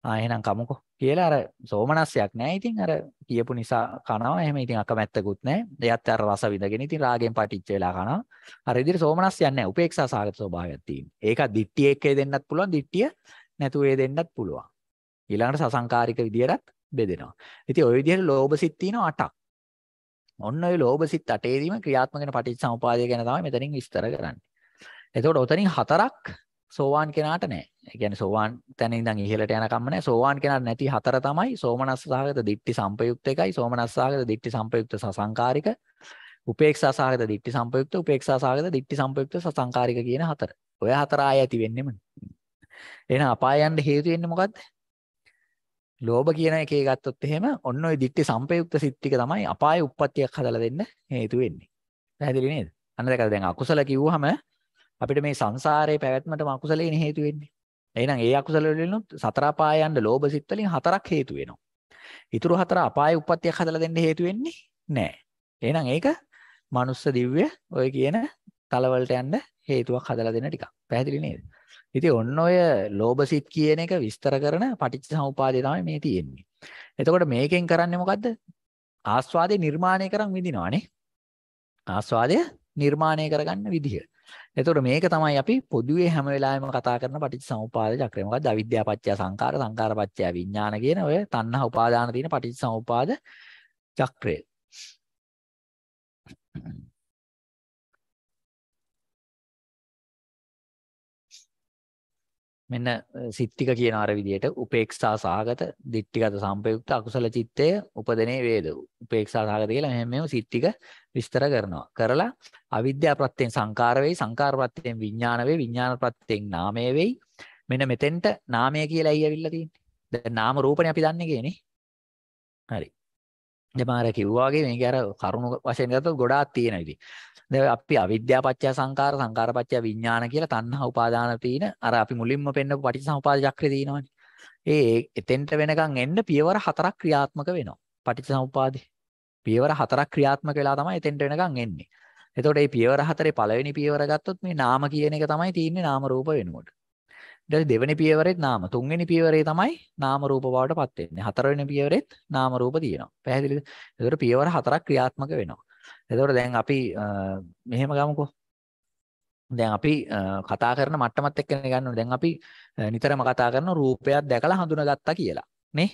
ආ එහෙනම් කමුකෝ කියලා අර සෝමනස්සයක් නෑ ඉතින් අර කියපු නිසා කනවා එහෙම ඉතින් අකමැත්තකුත් නෑ එයාත් අර රස විඳගෙන ඉතින් රාගෙන් පටිච්ච වෙලා කනවා අර ඉදිරි සෝමනස්සයක් නෑ උපේක්ෂා සාගත ස්වභාවයක් තියෙන. ඒක දිට්ඨිය එකේ දෙන්නත් පුළුවන් දිට්ඨිය නැතුව ඒ දෙන්නත් පුළුවන්. ඊළඟට සසංකාරික විදියටත් බෙදෙනවා. ඉතින් ওই විදිහට ලෝභ සිත් තියෙනවා 8ක්. ඔන්න ඔය ලෝභ සිත් 8 ේදීම ක්‍රියාත්මක වෙන පටිච්චසමුපාදය ගැන තමයි මෙතනින් විස්තර කරන්නේ. එතකොට උතනින් හතරක් සෝවාන් කෙනාට නෑ. ඒ කියන්නේ සෝවාන් තැන ඉඳන් ඉහළට යනකම්ම නෑ. සෝවාන් කෙනාට නැති හතර තමයි සෝමනස්සාගත දිට්ටි සම්පයුක්ත එකයි සෝමනස්සාගත දිට්ටි සම්පයුක්ත සසංකාරික උපේක්ෂාසාගත දිට්ටි සම්පයුක්ත උපේක්ෂාසාගත දිට්ටි සම්පයුක්ත සසංකාරික කියන හතර. ඔය හතර ආය ඇති වෙන්නෙම. එහෙනම් අපාය යන්න හේතු වෙන්නේ මොකද්ද? ලෝභ කියන එකේ ගත්තොත් එහෙම ඔන්න ඔය දිට්ටි සම්පයුක්ත සිත් ටික තමයි අපායේ උප්පත්තියක් හදලා දෙන්න හේතු වෙන්නේ. පැහැදිලි නේද? අන්න දැකලා දැන් අකුසල කිව්වහම අපිට මේ සංසාරේ පැවැත්මටම අකුසලේනේ හේතු වෙන්නේ. එහෙනම් ඒ අකුසල වලිනුත් සතර අපාය යන්න ලෝභ සිත් වලින් හතරක් හේතු වෙනවා. ඊතුරු හතර අපාය උප්පත්තියක් හදලා දෙන්න හේතු වෙන්නේ නැහැ. එහෙනම් ඒක මනුස්ස දිව්‍ය ඔය කියන තලවලට යන්න හේතුවක් හදලා දෙන ටිකක්. පැහැදිලි නේද? ඉතින් ඔන්න ඔය ලෝභ සිත් කියන එක විස්තර කරන පටිච්චසමුපාදය තමයි මේ තියෙන්නේ. එතකොට මේකෙන් කරන්නේ මොකද්ද? ආස්වාදේ නිර්මාණය කරන් විඳිනවානේ. ආස්වාදය නිර්මාණය කරගන්න විදිහ. එතකොට මේක තමයි අපි පොදුවේ හැම වෙලාවෙම කතා කරන පටිච්චසමුපාද චක්‍රය. මොකද්ද? අවිද්‍යාව පත්‍ය සංකාර, සංකාර පත්‍ය විඥාන කියන ඔය තණ්හා උපාදාන තියෙන පටිච්චසමුපාද චක්‍රය. මෙන්න සිත්තික කියන අර විදිහට උපේක්ෂා සහගත දිට්ඨිගත සම්පයුක්ත අකුසල චිත්තය උපදනේ වේද උපේක්ෂා සහගත කියලා මෙහෙම මේව සිත්තික විස්තර කරනවා කරලා අවිද්‍යා ප්‍රත්‍යයෙන් සංකාර වෙයි සංකාර ප්‍රත්‍යයෙන් විඥාන වෙයි විඥාන ප්‍රත්‍යයෙන් නාමය වෙයි මෙන්න මෙතෙන්ට නාමය කියලා ඇයි ඇවිල්ලා තියෙන්නේ දැන් නාම රූපනේ අපි දන්නේ ගේනේ හරි දැන් මාර කිව්වා වගේ මේක අර කරුණු වශයෙන් ගත්තොත් ගොඩාක් තියෙනවා ඉතින් දැන් අපි අවිද්‍යා පත්‍ය සංකාර සංකාර පත්‍ය විඥාන කියලා තණ්හා උපාදාන තියෙන අර අපි මුලින්ම පෙන්නපු පටිච්චසමුපාද චක්‍රය තියෙනවානේ. ඒ එතෙන්ට වෙනකන් එන්න පියවර හතරක් ක්‍රියාත්මක වෙනවා. පටිච්චසමුපාදේ. පියවර හතරක් ක්‍රියාත්මක වෙලා තමයි එතෙන්ට වෙනකන් එන්නේ. එතකොට මේ පියවර හතරේ පළවෙනි පියවර ගත්තොත් මේ නාම කියන එක තමයි තියෙන්නේ නාම රූප වෙනුවට. ඊට දෙවෙනි පියවරෙත් නාම තුන්වෙනි පියවරේ තමයි නාම රූප බවටපත් වෙන්නේ හතරවෙනි පියවරෙත් නාම රූප තියෙනවා පැහැදිලිද එතකොට පියවර හතරක් ක්‍රියාත්මක වෙනවා එතකොට දැන් අපි මෙහෙම ගමුකෝ. දැන් අපි කතා කරන මට්ටමත් එක්කනේ ගන්න ඕනේ. දැන් අපි නිතරම කතා කරන රූපයක් දැකලා හඳුනාගත්තා කියලා. නේ?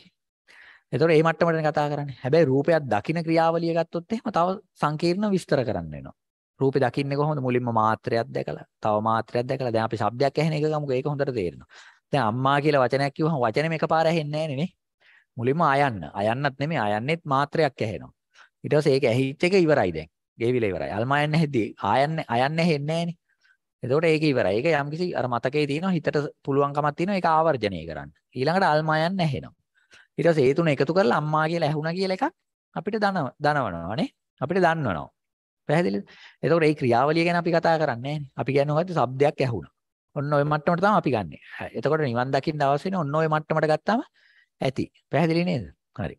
එතකොට මේ මට්ටමටනේ කතා කරන්නේ. හැබැයි රූපයක් දකින ක්‍රියාවලිය ගත්තොත් එහෙම තව සංකීර්ණ විස්තර කරන්න වෙනවා. රූපේ දකින්නේ කොහොමද? මුලින්ම මාත්‍රයක් දැකලා, තව මාත්‍රයක් දැකලා දැන් අපි ශබ්දයක් ඇහෙන එක ගමුකෝ. ඒක හොඳට තේරෙනවා. දැන් අම්මා කියලා වචනයක් කිව්වහම වචනේ මේකපාර ඇහෙන්නේ නැහනේ නේ. මුලින්ම ආයන්න. ආයන්නත් නෙමෙයි ආයන්නෙත් මාත්‍රයක් ඇහෙනවා. ඊට පස්සේ ඒක ඇහිච්ච එක ඉවරයි දැන්. ගේවිලා ඉවරයි. අල්මායන් හැදී ආයන්නේ අයන්නේ හෙන්නේ නැහනේ. එතකොට ඒක ඉවරයි. ඒක යම්කිසි අර මතකේ තියෙනවා හිතට පුළුවන්කමක් තියෙනවා ඒක ආවර්ජනය කරන්න. ඊළඟට අල්මායන් නැහෙනවා. ඊට පස්සේ ඒ තුන එකතු කරලා අම්මා කියලා ඇහුණා කියලා එකක් අපිට දනව දනවනවානේ. අපිට දන්නවනවා. පැහැදිලිද? එතකොට මේ ක්‍රියාවලිය ගැන අපි කතා කරන්නේ නැහැ. අපි කියන්නේ මොකද්ද? શબ્දයක් ඇහුණා. ඔන්න ඔය මට්ටමට තමයි අපි ගන්නෙ. එතකොට නිවන් දකින්න අවශ්‍ය වෙන ඔන්න ඔය මට්ටමට ගත්තාම ඇති. පැහැදිලි නේද? හරි.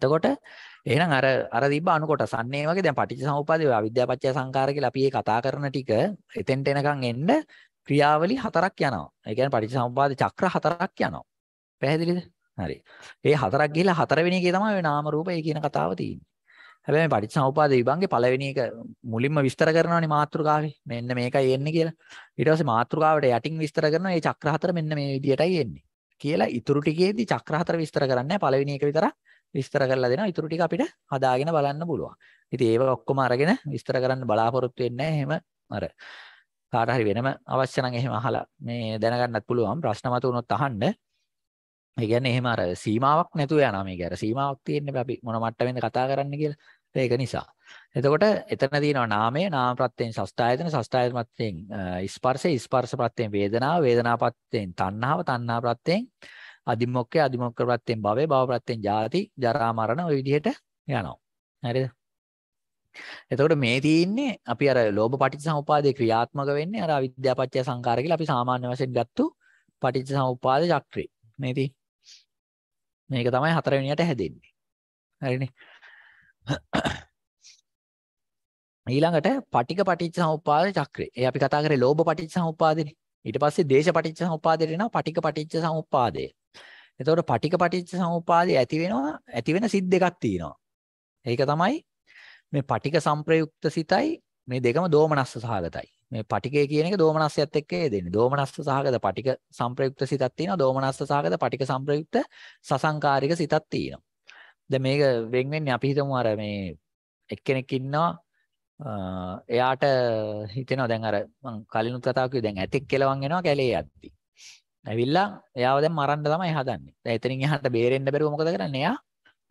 එතකොට එහෙනම් අර අර තිබ්බ අනුකොටස අන්නේ වගේ දැන් පටිච්චසමුප්පාදේ අවිද්‍යාපච්චය සංඛාර කියලා අපි මේ කතා කරන ටික එතෙන්ට එනකන් එන්න ක්‍රියාවලි හතරක් යනවා. ඒ කියන්නේ පටිච්චසමුප්පාද චක්‍ර හතරක් යනවා. පැහැදිලිද? හරි. මේ හතරක් ගිහිලා හතරවෙනි එකේ තමයි ඔය නාම රූප ඒ කියන කතාව තියෙන්නේ. හැබැයි මේ පටිච්චසමුප්පාද විභංගේ පළවෙනි එක මුලින්ම විස්තර කරනවානේ මාත්‍රිකාවේ. මෙන්න මේකයි එන්නේ කියලා. ඊට පස්සේ මාත්‍රිකාවට යටින් විස්තර කරනවා මේ චක්‍ර හතර මෙන්න මේ විදියටයි එන්නේ. කියලා ඉතුරු ටිකේදී චක්‍ර හතර විස්තර කරන්නේ පළවෙනි එක විතරක් විස්තර කරලා දෙනවා. ඊටු ටික අපිට හදාගෙන බලන්න පුළුවන්. ඉතින් ඒව ඔක්කොම අරගෙන විස්තර කරන්න බලාපොරොත්තු වෙන්නේ නැහැ. එහෙම අර කාට හරි වෙනම අවශ්‍ය නම් එහෙම අහලා මේ දැනගන්නත් පුළුවන්. ප්‍රශ්න මතුනොත් අහන්න. ඒ කියන්නේ එහෙම අර සීමාවක් නැතුව යනවා මේක. අර සීමාවක් තියෙන්නේ අපි මොන මට්ටමෙන්ද කතා කරන්න කියලා. ඒක නිසා. එතකොට එතන තියෙනවා නාමය, නාම ප්‍රත්‍යයෙන් සස්ථායතන, සස්ථායතන ප්‍රත්‍යයෙන් ස්පර්ශය, ස්පර්ශ ප්‍රත්‍යයෙන් වේදනාව, වේදනා ප්‍රත්‍යයෙන් තණ්හාව, තණ්හා ප්‍රත්‍යයෙන් අදිමොක්කේ අදිමොක්ක ප්‍රත්‍යයෙන් භවය භව ප්‍රත්‍යයෙන් ජාති ජරා මරණ ওই විදිහට යනවා. හරිද? එතකොට මේ තියෙන්නේ අපි අර ලෝභ පටිච්චසමුපාදේ ක්‍රියාත්මක වෙන්නේ අර අවිද්‍යාපච්චය සංකාර කියලා අපි සාමාන්‍ය වශයෙන් ගත්තු පටිච්චසමුපාද චක්‍රය. මේ තියෙන්නේ. මේක තමයි හතරවෙනියට හැදෙන්නේ. හරිනේ. ඊළඟට පටික පටිච්ච සමුප්පාද චක්‍රය. ඒ අපි කතා කරේ ලෝභ පටිච්ච සමුප්පාදනේ. ඊට පස්සේ දේශ පටිච්ච සමුප්පාදයට එනවා පටික පටිච්ච සමුප්පාදය. එතකොට පටික පටිච්ච සමුප්පාදය ඇති වෙනවා ඇති වෙන සිත් දෙකක් තියෙනවා. ඒක තමයි මේ පටික සංප්‍රයුක්ත සිතයි මේ දෙකම දෝමනස්ස සහගතයි. මේ පටිකය කියන එක දෝමනස්සයත් එක්ක දෙන්නේ. දෝමනස්ස සහගත පටික සංප්‍රයුක්ත සිතක් තියෙනවා. දෝමනස්ස සහගත පටික සංප්‍රයුක්ත සසංකාරික සිතක් තියෙනවා. දැන් මේක වෙන් වෙන්නේ අපි හිතමු අර මේ එක්කෙනෙක් ඉන්නවා එයාට හිතෙනවා දැන් අර මං කලිනුත් කතා කිව්වේ දැන් ඇතෙක් කෙලවන් එනවා කැලේ යද්දි. ඇවිල්ලා එයාව දැන් මරන්න තමයි හදන්නේ. දැන් එතනින් එහාට බේරෙන්න බැරුව මොකද කරන්නේ? එයා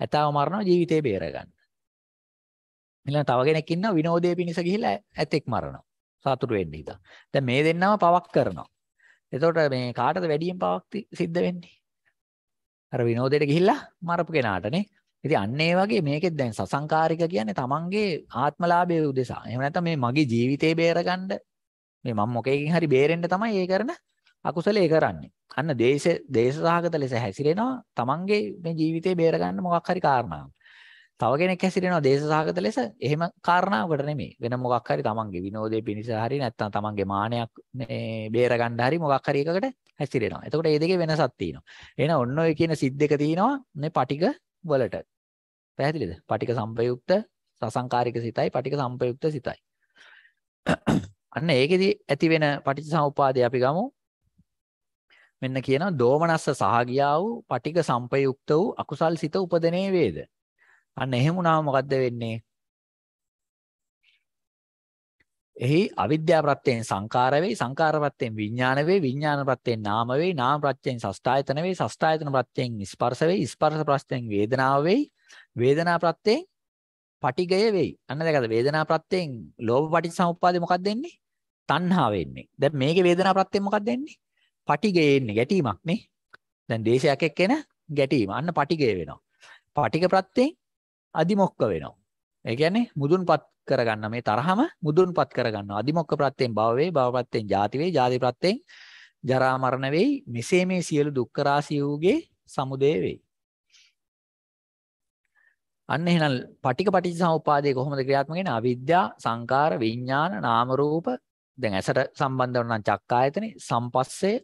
ඇතාව මරනවා ජීවිතේ බේරගන්න. ඊළඟ තව කෙනෙක් ඉන්නවා විනෝදයේ පිණිස ගිහිල්ලා ඇතෙක් මරනවා. සතුටු වෙන්න හිතා. දැන් මේ දෙන්නම පවක් කරනවා. එතකොට මේ කාටද වැඩියෙන් පවක් සිද්ධ වෙන්නේ? අර විනෝදයට ගිහිල්ලා මරපු කෙනාටනේ. ඉතින් අන්න ඒ වගේ මේකෙත් දැන් සසංකාරික කියන්නේ තමන්ගේ ආත්මලාභයේ උදෙසා. එහෙම නැත්නම් මේ මගේ ජීවිතේ බේරගන්න මේ මම මොකේකින් හරි බේරෙන්න තමයි ඒ කරන අකුසලයේ කරන්නේ. අන්න දේශ දේශසහගත ලෙස හැසිරෙනවා තමන්ගේ මේ ජීවිතේ බේරගන්න මොකක් හරි කාරණාවක්. තව කෙනෙක් හැසිරෙනවා දේශසහගත ලෙස එහෙම කාරණාවකට නෙමෙයි. වෙන මොකක් හරි තමන්ගේ විනෝදේ පිණිස හරි නැත්නම් තමන්ගේ මානයක් මේ බේරගන්න හරි මොකක් හරි එකකට හැසිරෙනවා. එතකොට මේ දෙකේ වෙනසක් තියෙනවා. එහෙනම් ඔන්න ඔය කියන සිද්දක තියෙනවා මේ පටික වලට. පැහැදිලිද? පටික සංපයුක්ත සසංකාරික සිතයි පටික සංපයුක්ත සිතයි. අන්න ඒකෙදි ඇති වෙන පටිච්චසමුපාදය අපි ගමු. මෙන්න කියනවා දෝමනස්ස සහගියා වූ පටික සංපයුක්ත වූ අකුසල් සිත උපදිනේ වේද. අන්න එහෙම වුණාම මොකද්ද වෙන්නේ? එහි අවිද්‍යා ප්‍රත්‍යයෙන් සංකාර වේ සංකාර ප්‍රත්‍යයෙන් විඥාන වේ විඥාන ප්‍රත්‍යයෙන් නාම වේ නාම ප්‍රත්‍යයෙන් සස්ථායතන වේ සස්ථායතන ප්‍රත්‍යයෙන් ස්පර්ශ වේ ස්පර්ශ ප්‍රත්‍යයෙන් වේදනාව වේ වේදනා ප්‍රත්‍යයෙන් පටිගය වේ අන්න දැකද වේදනා ප්‍රත්‍යයෙන් ලෝභ පටිච්චසමුප්පාදේ මොකක්ද එන්නේ තණ්හාව එන්නේ දැන් මේකේ වේදනා ප්‍රත්‍යයෙන් මොකක්ද එන්නේ පටිගය එන්නේ ගැටීමක් නේ දැන් දේශයක් එක්කෙන ගැටීම අන්න පටිගය වෙනවා පටික ප්‍රත්‍යයෙන් අදිමොක්ක වෙනවා ඒ කියන්නේ මුදුන්පත් කරගන්න මේ තරහම මුදුන්පත් කරගන්නවා. අදිමොක්ක ප්‍රත්‍යයෙන් භව වේ, භව ප්‍රත්‍යයෙන් ජාති වේ, ජාති ප්‍රත්‍යයෙන් ජරා මරණ වේ. මෙසේ මේ සියලු දුක්ඛ රාශිය වූගේ සමුදය වේ. අන්න එහෙනම් පටික පටිච්ච සමුප්පාදය කොහොමද ක්‍රියාත්මක වෙන්නේ? අවිද්‍යා, සංකාර, විඥාන, නාම රූප දැන් ඇසට සම්බන්ධ වන නම් චක්කායතනේ, සම්පස්සේ,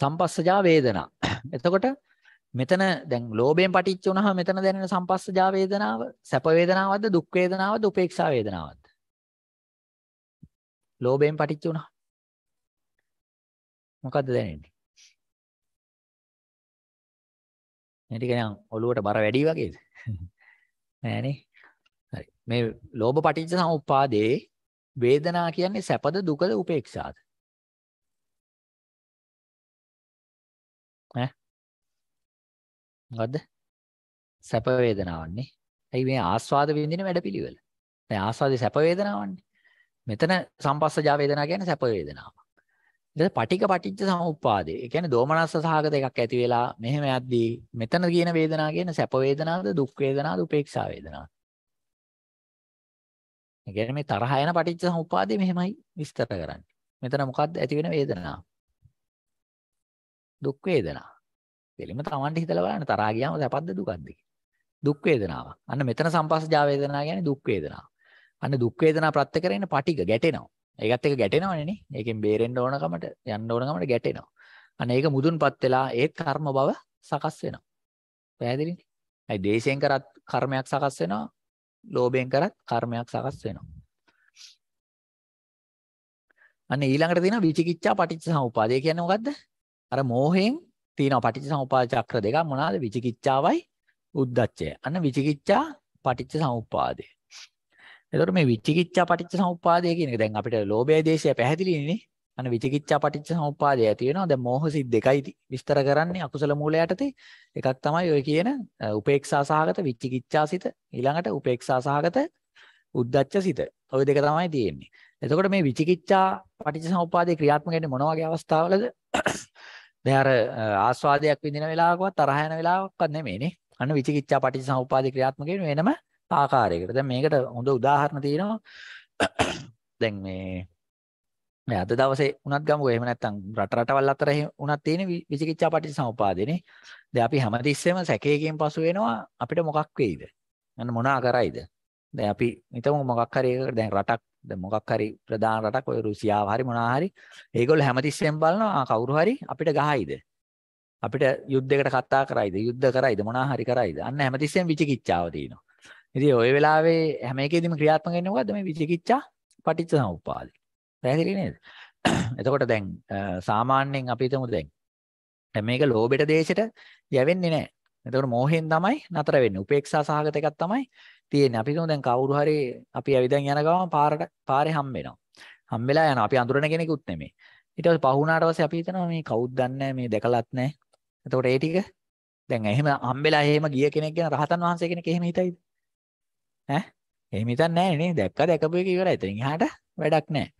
සම්පස්සජා වේදනා. එතකොට මෙතන දැන් ලෝභයෙන් පටිච්ච වුණාම මෙතන දැනෙන සම්පස්සජා වේදනාව සැප වේදනාවක්ද දුක් වේදනාවක්ද උපේක්ෂා වේදනාවක්ද ලෝභයෙන් පටිච්ච වුණා මොකද්ද දැනෙන්නේ මේ ටික නම් ඔළුවට බර වැඩි වගේද නෑනේ හරි මේ ලෝභ පටිච්ච සමුප්පාදේ වේදනා කියන්නේ සැපද දුකද උපේක්ෂාද මොකද්ද? සැප වේදනාවන්නේ. ඇයි මේ ආස්වාද විඳින වැඩපිළිවෙල? දැන් ආස්වාදේ සැප වේදනාවන්නේ. මෙතන සම්පස්සජා වේදනාව කියන්නේ සැප වේදනාවක්. ඊට පටික පටිච්ච සමුප්පාදේ. ඒ කියන්නේ දෝමනස්ස සහගත එකක් ඇති වෙලා මෙහෙම යද්දී මෙතන කියන වේදනාව කියන්නේ සැප වේදනාවද දුක් වේදනාවද උපේක්ෂා වේදනාවද? ඒ මේ තරහ යන පටිච්ච සමුප්පාදේ මෙහෙමයි විස්තර කරන්නේ. මෙතන මොකද්ද ඇති වෙන වේදනාව? දුක් වේදනාව. දෙලිම තමන්ට හිතලා බලන්න තරහා ගියාම සැපද දුකද්ද දුක් වේදනාවක්. අන්න මෙතන සම්පස්සජා වේදනාව කියන්නේ දුක් වේදනාව. අන්න දුක් වේදනාව ප්‍රත්‍ය කරගෙන පටික ගැටෙනවා. ඒකත් එක ගැටෙනවනේ නේ. ඒකෙන් බේරෙන්න ඕන කමට යන්න ඕන කමට ගැටෙනවා. අන්න ඒක මුදුන්පත් වෙලා ඒ කර්ම බව සකස් වෙනවා. පැහැදිලිනේ? ඒ දේශයෙන් කරත් කර්මයක් සකස් වෙනවා. ලෝභයෙන් කරත් කර්මයක් සකස් වෙනවා. අන්න ඊළඟට තියෙනවා විචිකිච්ඡා පටිච්චසමුපාදය කියන්නේ මොකද්ද? අර මෝහයෙන් තියෙනවා පටිච්චසමුපාද චක්‍ර දෙකක් මොනවාද විචිකිච්ඡාවයි උද්දච්චය. අන්න විචිකිච්ඡා පටිච්චසමුපාදය. එතකොට මේ විචිකිච්ඡා පටිච්චසමුපාදය කියන එක දැන් අපිට ලෝභය දේශය පැහැදිලිනේ. අන්න විචිකිච්ඡා පටිච්චසමුපාදය ඇති වෙනවා. දැන් මෝහ සිත් දෙකයි විස්තර කරන්නේ අකුසල මූල යටතේ. එකක් තමයි ඔය කියන උපේක්ෂා සහගත විචිකිච්ඡා සිත. ඊළඟට උපේක්ෂා සහගත උද්දච්ච සිත. ওই දෙක තමයි තියෙන්නේ. එතකොට මේ විචිකිච්ඡා පටිච්චසමුපාදේ ක්‍රියාත්මක වෙන්නේ මොන වගේ අවස්ථාවලද? දැන් අර ආස්වාදයක් විඳින වෙලාවකවත් තරහ යන වෙලාවකවත් නෙමෙයිනේ. අන්න විචිකිච්ඡා පටිච්චසමුපාද ක්‍රියාත්මක වෙන වෙනම ආකාරයකට. දැන් මේකට හොඳ උදාහරණ තියෙනවා. දැන් මේ මේ අද දවසේ උනත් ගමුකෝ එහෙම නැත්නම් රට රටවල් අතර උනත් තියෙන විචිකිච්ඡා පටිච්චසමුපාදනේ. දැන් අපි හැමතිස්සෙම සැකයකින් පසු වෙනවා අපිට මොකක් වෙයිද? අන්න මොනා කරයිද? දැන් අපි හිතමු මොකක් හරි එකකට දැන් රටක් දැන් මොකක් හරි ප්‍රධාන රටක් ඔය රුසියාව හරි මොනවා හරි ඒගොල්ලෝ හැමතිස්සෙම බලනවා කවුරු හරි අපිට ගහයිද අපිට යුද්ධයකට කතා කරයිද යුද්ධ කරයිද මොනවා හරි කරයිද අන්න හැමතිස්සෙම විචිකිච්ඡාව තියෙනවා ඉතින් ওই වෙලාවේ හැම එකෙදීම ක්‍රියාත්මක වෙන්නේ මොකද්ද මේ විචිකිච්ඡා පටිච්ච සමුප්පාදේ පැහැදිලි නේද එතකොට දැන් සාමාන්‍යයෙන් අපි හිතමු දැන් දැන් මේක ලෝභයට දේශයට යවෙන්නේ නැහැ එතකොට මෝහයෙන් තමයි නතර වෙන්නේ උපේක්ෂා සහගත එකක් තමයි තියෙන්නේ. අපි කියමු දැන් කවුරු හරි අපි ඇවිදන් යන ගමන් පාරට පාරේ හම් වෙනවා. හම් වෙලා යනවා. අපි අඳුරන කෙනෙකුත් නෙමෙයි. ඊට පස්සේ පහ වුණාට පස්සේ අපි හිතනවා මේ කවුද දන්නේ මේ දැකලත් නැහැ. එතකොට ඒ ටික දැන් එහෙම හම් වෙලා එහෙම ගිය කෙනෙක් ගැන රහතන් වහන්සේ කෙනෙක් එහෙම හිතයිද? ඈ? එහෙම හිතන්නේ නැහැ නේ. දැක්ක දැකපු එක ඉවරයි. එතනින් එහාට වැඩක් නැහැ.